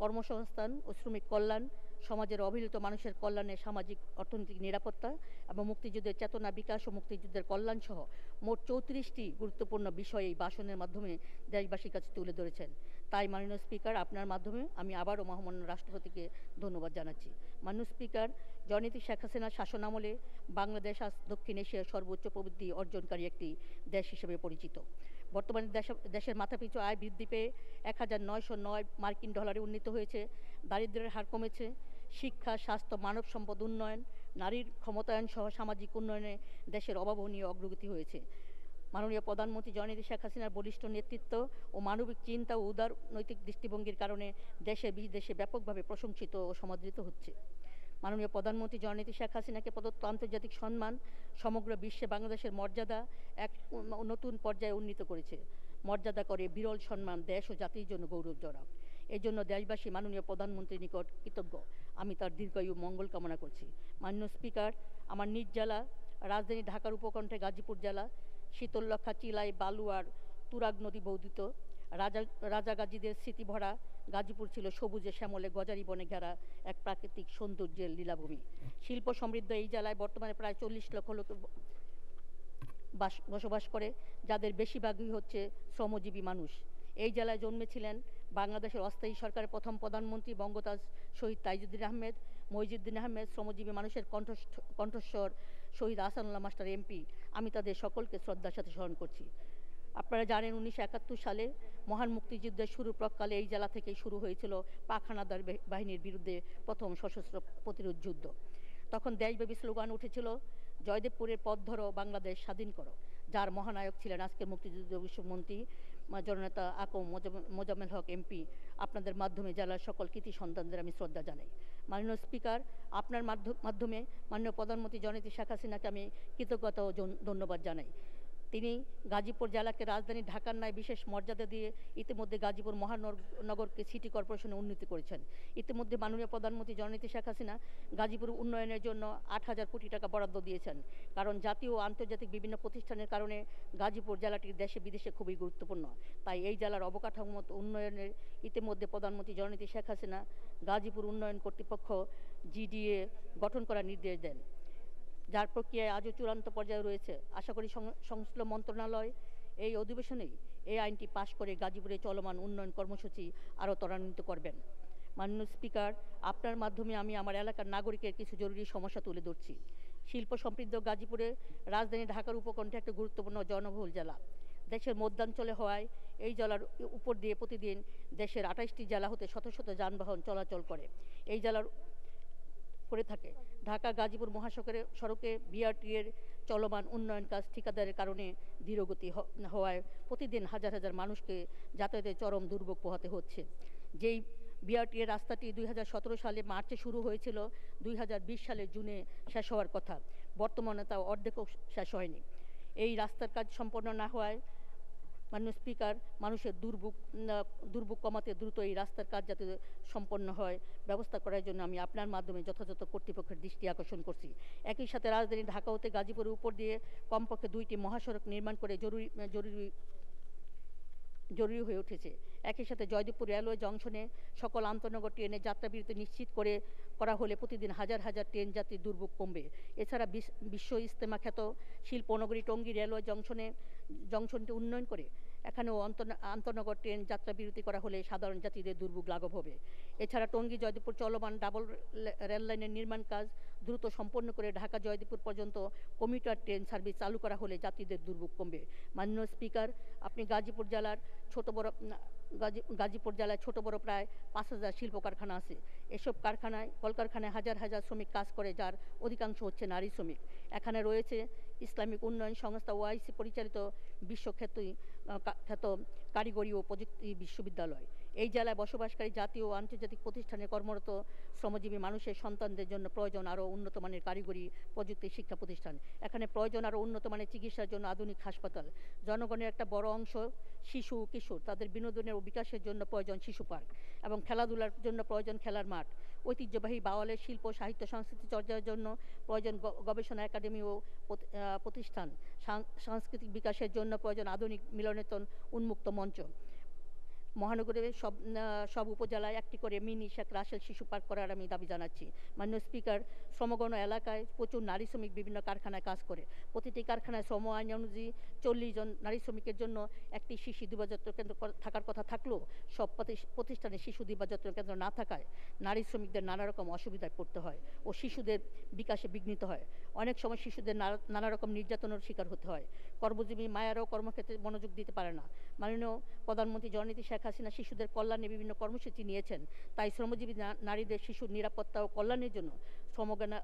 কর্মসংস্থান ও শ্রমিক কল্যাণ সমাজের অবহেলিত মানুষের কল্যাণে সামাজিক অর্থনৈতিক নিরাপত্তা এবং মুক্তিযুদ্ধের চেতনা বিকাশ ও মুক্তিযুদ্ধের কল্যাণ সহ মোট চৌত্রিশটি গুরুত্বপূর্ণ বিষয় এই ভাষণের মাধ্যমে দেশবাসীর কাছে তুলে ধরেছেন তাই মাননীয় স্পিকার আপনার মাধ্যমে আমি আবারও মহামান্য রাষ্ট্রপতিকে ধন্যবাদ জানাচ্ছি মাননীয় স্পিকার জনীতি শেখ হাসিনার শাসনামলে বাংলাদেশ আজ দক্ষিণ এশিয়ার সর্বোচ্চ প্রবৃদ্ধি অর্জনকারী একটি দেশ হিসেবে পরিচিত বর্তমানে দেশের মাথাপিছু আয় বৃদ্ধি পেয়ে এক হাজার নয়শো নয় মার্কিন ডলারে উন্নীত হয়েছে দারিদ্রের হার কমেছে শিক্ষা স্বাস্থ্য মানব সম্পদ উন্নয়ন নারীর ক্ষমতায়ন সহ সামাজিক উন্নয়নে দেশের অভাবনীয় অগ্রগতি হয়েছে মাননীয় প্রধানমন্ত্রী জয়নিধি শেখ হাসিনার বলিষ্ঠ নেতৃত্ব ও মানবিক চিন্তা ও উদার নৈতিক দৃষ্টিভঙ্গির কারণে দেশে বিদেশে ব্যাপকভাবে প্রশংসিত ও সমাদৃত হচ্ছে মাননীয় প্রধানমন্ত্রী জয়নীতি শেখ হাসিনাকে প্রদত্ত আন্তর্জাতিক সম্মান সমগ্র বিশ্বে বাংলাদেশের মর্যাদা এক নতুন পর্যায়ে উন্নীত করেছে মর্যাদা করে বিরল সম্মান দেশ ও জাতির জন্য গৌরব জড়া এজন্য দেশবাসী মাননীয় প্রধানমন্ত্রীর নিকট কৃতজ্ঞ আমি তার দীর্ঘায়ু মঙ্গল কামনা করছি মাননীয় স্পিকার আমার নিজ জেলা রাজধানী ঢাকার উপকণ্ঠে গাজীপুর জেলা শীতললক্ষা চিলাই বালুয়ার তুরাগ নদী বৌদিত রাজা রাজা গাজীদের স্মৃতি ভরা গাজীপুর ছিল সবুজে শ্যামলে গজারি বনে ঘেরা এক প্রাকৃতিক সৌন্দর্যের লীলাভূমি শিল্প সমৃদ্ধ এই জেলায় বর্তমানে প্রায় চল্লিশ লক্ষ লোক বাস বসবাস করে যাদের বেশিরভাগই হচ্ছে শ্রমজীবী মানুষ এই জেলায় জন্মেছিলেন বাংলাদেশের অস্থায়ী সরকারের প্রথম প্রধানমন্ত্রী বঙ্গতাজ শহীদ তাইজুদ্দিন আহমেদ মহিজুদ্দিন আহমেদ শ্রমজীবী মানুষের কণ্ঠস্ব কণ্ঠস্বর শহীদ আসানুল্লাহ মাস্টার এমপি আমি তাদের সকলকে শ্রদ্ধার সাথে স্মরণ করছি আপনারা জানেন উনিশশো সালে মহান মুক্তিযুদ্ধের শুরু প্রকালে এই জেলা থেকে শুরু হয়েছিল পাখানাদার বাহিনীর বিরুদ্ধে প্রথম সশস্ত্র প্রতিরোধ যুদ্ধ তখন দেশব্যাপী স্লোগান উঠেছিল জয়দেবপুরের পথ ধরো বাংলাদেশ স্বাধীন করো যার মহানায়ক ছিলেন আজকের মুক্তিযুদ্ধ বিশ্বমন্ত্রী জননেতা আকম মোজাম্মেল হক এমপি আপনাদের মাধ্যমে জেলার সকল কৃতি সন্তানদের আমি শ্রদ্ধা জানাই মাননীয় স্পিকার আপনার মাধ্যমে মাননীয় প্রধানমন্ত্রী জননেত্রী শেখ হাসিনাকে আমি কৃতজ্ঞতা ও ধন্যবাদ জানাই তিনি গাজীপুর জেলাকে রাজধানী ঢাকার ন্যায় বিশেষ মর্যাদা দিয়ে ইতিমধ্যে গাজীপুর মহানগরকে সিটি কর্পোরেশনে উন্নতি করেছেন ইতিমধ্যে মাননীয় প্রধানমন্ত্রী জননীতি শেখ হাসিনা গাজীপুর উন্নয়নের জন্য আট হাজার কোটি টাকা বরাদ্দ দিয়েছেন কারণ জাতীয় ও আন্তর্জাতিক বিভিন্ন প্রতিষ্ঠানের কারণে গাজীপুর জেলাটি দেশে বিদেশে খুবই গুরুত্বপূর্ণ তাই এই জেলার অবকাঠামোগত উন্নয়নের ইতিমধ্যে প্রধানমন্ত্রী জননীতি শেখ হাসিনা গাজীপুর উন্নয়ন কর্তৃপক্ষ জিডিএ গঠন করার নির্দেশ দেন যার প্রক্রিয়ায় আজও চূড়ান্ত পর্যায়ে রয়েছে আশা করি সংশ্লিষ্ট মন্ত্রণালয় এই অধিবেশনেই এই আইনটি পাশ করে গাজীপুরে চলমান উন্নয়ন কর্মসূচি আরও ত্বরান্বিত করবেন মাননীয় স্পিকার আপনার মাধ্যমে আমি আমার এলাকার নাগরিকের কিছু জরুরি সমস্যা তুলে ধরছি শিল্প সমৃদ্ধ গাজীপুরে রাজধানী ঢাকার উপকণ্ঠে একটা গুরুত্বপূর্ণ জনবহুল জেলা দেশের মধ্যাঞ্চলে হওয়ায় এই জেলার উপর দিয়ে প্রতিদিন দেশের আঠাশটি জেলা হতে শত শত যানবাহন চলাচল করে এই জেলার করে থাকে ঢাকা গাজীপুর মহাসড়কের সড়কে বিআরটি এর চলমান উন্নয়ন কাজ ঠিকাদারের কারণে ধীরগতি হওয়ায় প্রতিদিন হাজার হাজার মানুষকে যাতায়াতে চরম দুর্ভোগ পোহাতে হচ্ছে যেই বিআরটি এর রাস্তাটি দুই সালে মার্চে শুরু হয়েছিল দুই সালে জুনে শেষ হওয়ার কথা বর্তমানে তা অর্ধেকও শেষ হয়নি এই রাস্তার কাজ সম্পন্ন না হওয়ায় মাননীয় স্পিকার মানুষের দুর্ভোগ দুর্ভোগ কমাতে দ্রুত এই রাস্তার কাজ যাতে সম্পন্ন হয় ব্যবস্থা করার জন্য আমি আপনার মাধ্যমে যথাযথ কর্তৃপক্ষের দৃষ্টি আকর্ষণ করছি একই সাথে রাজধানী ঢাকা হতে গাজীপুরের উপর দিয়ে কমপক্ষে দুইটি মহাসড়ক নির্মাণ করে জরুরি জরুরি জরুরি হয়ে উঠেছে একই সাথে জয়দেবপুর রেলওয়ে জংশনে সকল আন্তনগর ট্রেনের যাত্রাবিরতি নিশ্চিত করে করা হলে প্রতিদিন হাজার হাজার ট্রেন যাত্রী দুর্ভোগ কমবে এছাড়া বিশ্ব ইস্তেমা খ্যাত শিল্পনগরী টঙ্গী রেলওয়ে জংশনে জংশনটি উন্নয়ন করে এখানে আন্তনগর ট্রেন যাত্রা বিরতি করা হলে সাধারণ যাত্রীদের দুর্ভোগ লাঘব হবে এছাড়া টঙ্গী জয়দেবপুর চলমান ডাবল রেল লাইনের নির্মাণ কাজ দ্রুত সম্পন্ন করে ঢাকা জয়দেবপুর পর্যন্ত কমিউটার ট্রেন সার্ভিস চালু করা হলে যাত্রীদের দুর্ভোগ কমবে মাননীয় স্পিকার আপনি গাজীপুর জেলার ছোট বড় গাজীপুর জেলায় ছোট বড় প্রায় পাঁচ হাজার শিল্প কারখানা আছে এসব কারখানায় কলকারখানায় হাজার হাজার শ্রমিক কাজ করে যার অধিকাংশ হচ্ছে নারী শ্রমিক এখানে রয়েছে ইসলামিক উন্নয়ন সংস্থা ওয়াইসি পরিচালিত বিশ্বখ্যাতি খ্যাত কারিগরি ও প্রযুক্তি বিশ্ববিদ্যালয় এই জেলায় বসবাসকারী জাতীয় ও আন্তর্জাতিক প্রতিষ্ঠানে কর্মরত শ্রমজীবী মানুষের সন্তানদের জন্য প্রয়োজন আরও উন্নত মানের কারিগরি প্রযুক্তি শিক্ষা প্রতিষ্ঠান এখানে প্রয়োজন আরও উন্নত মানের চিকিৎসার জন্য আধুনিক হাসপাতাল জনগণের একটা বড় অংশ শিশু কিশোর তাদের বিনোদনের ও বিকাশের জন্য প্রয়োজন শিশু পার্ক এবং খেলাধুলার জন্য প্রয়োজন খেলার মাঠ ঐতিহ্যবাহী বাওয়ালের শিল্প সাহিত্য সংস্কৃতি চর্চার জন্য প্রয়োজন গবেষণা একাডেমি ও প্রতিষ্ঠান সাংস্কৃতিক বিকাশের জন্য প্রয়োজন আধুনিক মিলনেতন উন্মুক্ত মঞ্চ মহানগরের সব সব উপজেলায় একটি করে মিনি শেখ রাসেল শিশু পার্ক করার আমি দাবি জানাচ্ছি মাননীয় স্পিকার সমগণ এলাকায় প্রচুর নারী শ্রমিক বিভিন্ন কারখানায় কাজ করে প্রতিটি কারখানায় শ্রম আইন অনুযায়ী চল্লিশ জন নারী শ্রমিকের জন্য একটি শিশু দিবাযত্ন কেন্দ্র থাকার কথা থাকলেও সব প্রতিষ্ঠানে শিশু দিবাযত্ন কেন্দ্র না থাকায় নারী শ্রমিকদের নানা রকম অসুবিধায় পড়তে হয় ও শিশুদের বিকাশে বিঘ্নিত হয় অনেক সময় শিশুদের নানা রকম নির্যাতনের শিকার হতে হয় কর্মজীবী মায়েরাও কর্মক্ষেত্রে মনোযোগ দিতে পারে না মাননীয় প্রধানমন্ত্রী জননীতি শেখ হাসিনা শিশুদের কল্যাণে বিভিন্ন কর্মসূচি নিয়েছেন তাই শ্রমজীবী নারীদের শিশুর নিরাপত্তা ও কল্যাণের জন্য শ্রমগণা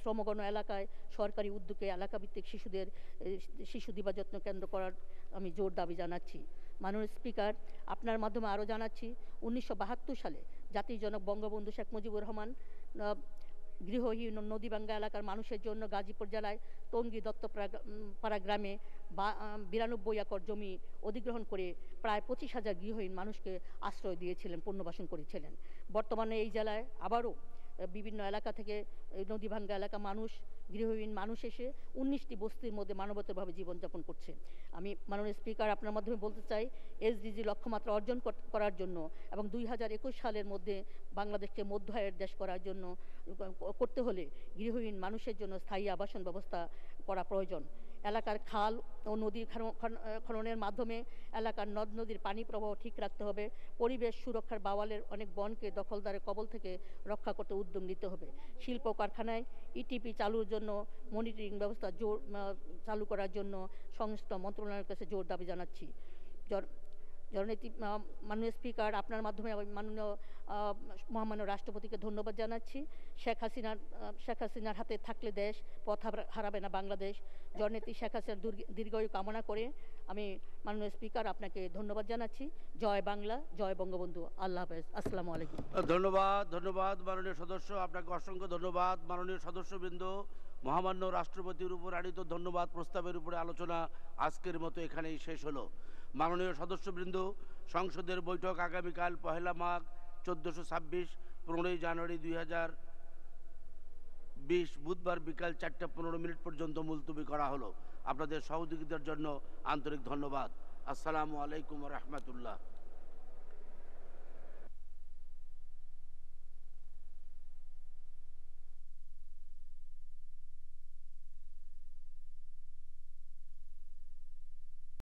শ্রমগণ এলাকায় সরকারি উদ্যোগে এলাকাভিত্তিক শিশুদের শিশু দিবা যত্ন কেন্দ্র করার আমি জোর দাবি জানাচ্ছি মাননীয় স্পিকার আপনার মাধ্যমে আরও জানাচ্ছি উনিশশো সালে জাতির জনক বঙ্গবন্ধু শেখ মুজিবুর রহমান গৃহহীন নদীবাঙ্গা এলাকার মানুষের জন্য গাজীপুর জেলায় টঙ্গী দত্তপাড়া গ্রামে বিরানব্বই একর জমি অধিগ্রহণ করে প্রায় পঁচিশ হাজার গৃহহীন মানুষকে আশ্রয় দিয়েছিলেন পুনর্বাসন করেছিলেন বর্তমানে এই জেলায় আবারও বিভিন্ন এলাকা থেকে নদীভাঙ্গা এলাকা মানুষ গৃহহীন মানুষ এসে উনিশটি বস্তির মধ্যে মানবতাভাবে জীবনযাপন করছে আমি মাননীয় স্পিকার আপনার মাধ্যমে বলতে চাই এসডিজি লক্ষ্যমাত্রা অর্জন করার জন্য এবং দুই সালের মধ্যে বাংলাদেশকে মধ্য আয়ের দেশ করার জন্য করতে হলে গৃহহীন মানুষের জন্য স্থায়ী আবাসন ব্যবস্থা করা প্রয়োজন এলাকার খাল ও নদী খননের মাধ্যমে এলাকার নদ নদীর পানি প্রবাহ ঠিক রাখতে হবে পরিবেশ সুরক্ষার বাওয়ালের অনেক বনকে দখলদারের কবল থেকে রক্ষা করতে উদ্যোগ নিতে হবে শিল্প কারখানায় ইটিপি e চালুর জন্য মনিটরিং ব্যবস্থা জোর চালু করার জন্য সংশ্লিষ্ট মন্ত্রণালয়ের কাছে জোর দাবি জানাচ্ছি জননেত্রী মাননীয় স্পিকার আপনার মাধ্যমে আমি মাননীয় মহামান্য রাষ্ট্রপতিকে ধন্যবাদ জানাচ্ছি শেখ হাসিনার শেখ হাসিনার হাতে থাকলে দেশ পথ হারাবে না বাংলাদেশ জননেত্রী শেখ হাসিনার দীর্ঘায়ু কামনা করে আমি মাননীয় স্পিকার আপনাকে ধন্যবাদ জানাচ্ছি জয় বাংলা জয় বঙ্গবন্ধু আল্লাহ হাফেজ আসসালামু আলাইকুম ধন্যবাদ ধন্যবাদ মাননীয় সদস্য আপনাকে অসংখ্য ধন্যবাদ মাননীয় সদস্যবৃন্দ মহামান্য রাষ্ট্রপতির উপর আনিত ধন্যবাদ প্রস্তাবের উপরে আলোচনা আজকের মতো এখানেই শেষ হলো মাননীয় সদস্যবৃন্দ সংসদের বৈঠক আগামীকাল পহেলা মাঘ চোদ্দোশো ছাব্বিশ পনেরোই জানুয়ারি দুই হাজার বিশ বুধবার বিকাল চারটা পনেরো মিনিট পর্যন্ত মুলতবি করা হলো আপনাদের সহযোগিতার জন্য আন্তরিক ধন্যবাদ আসসালামু আলাইকুম রহমতুল্লাহ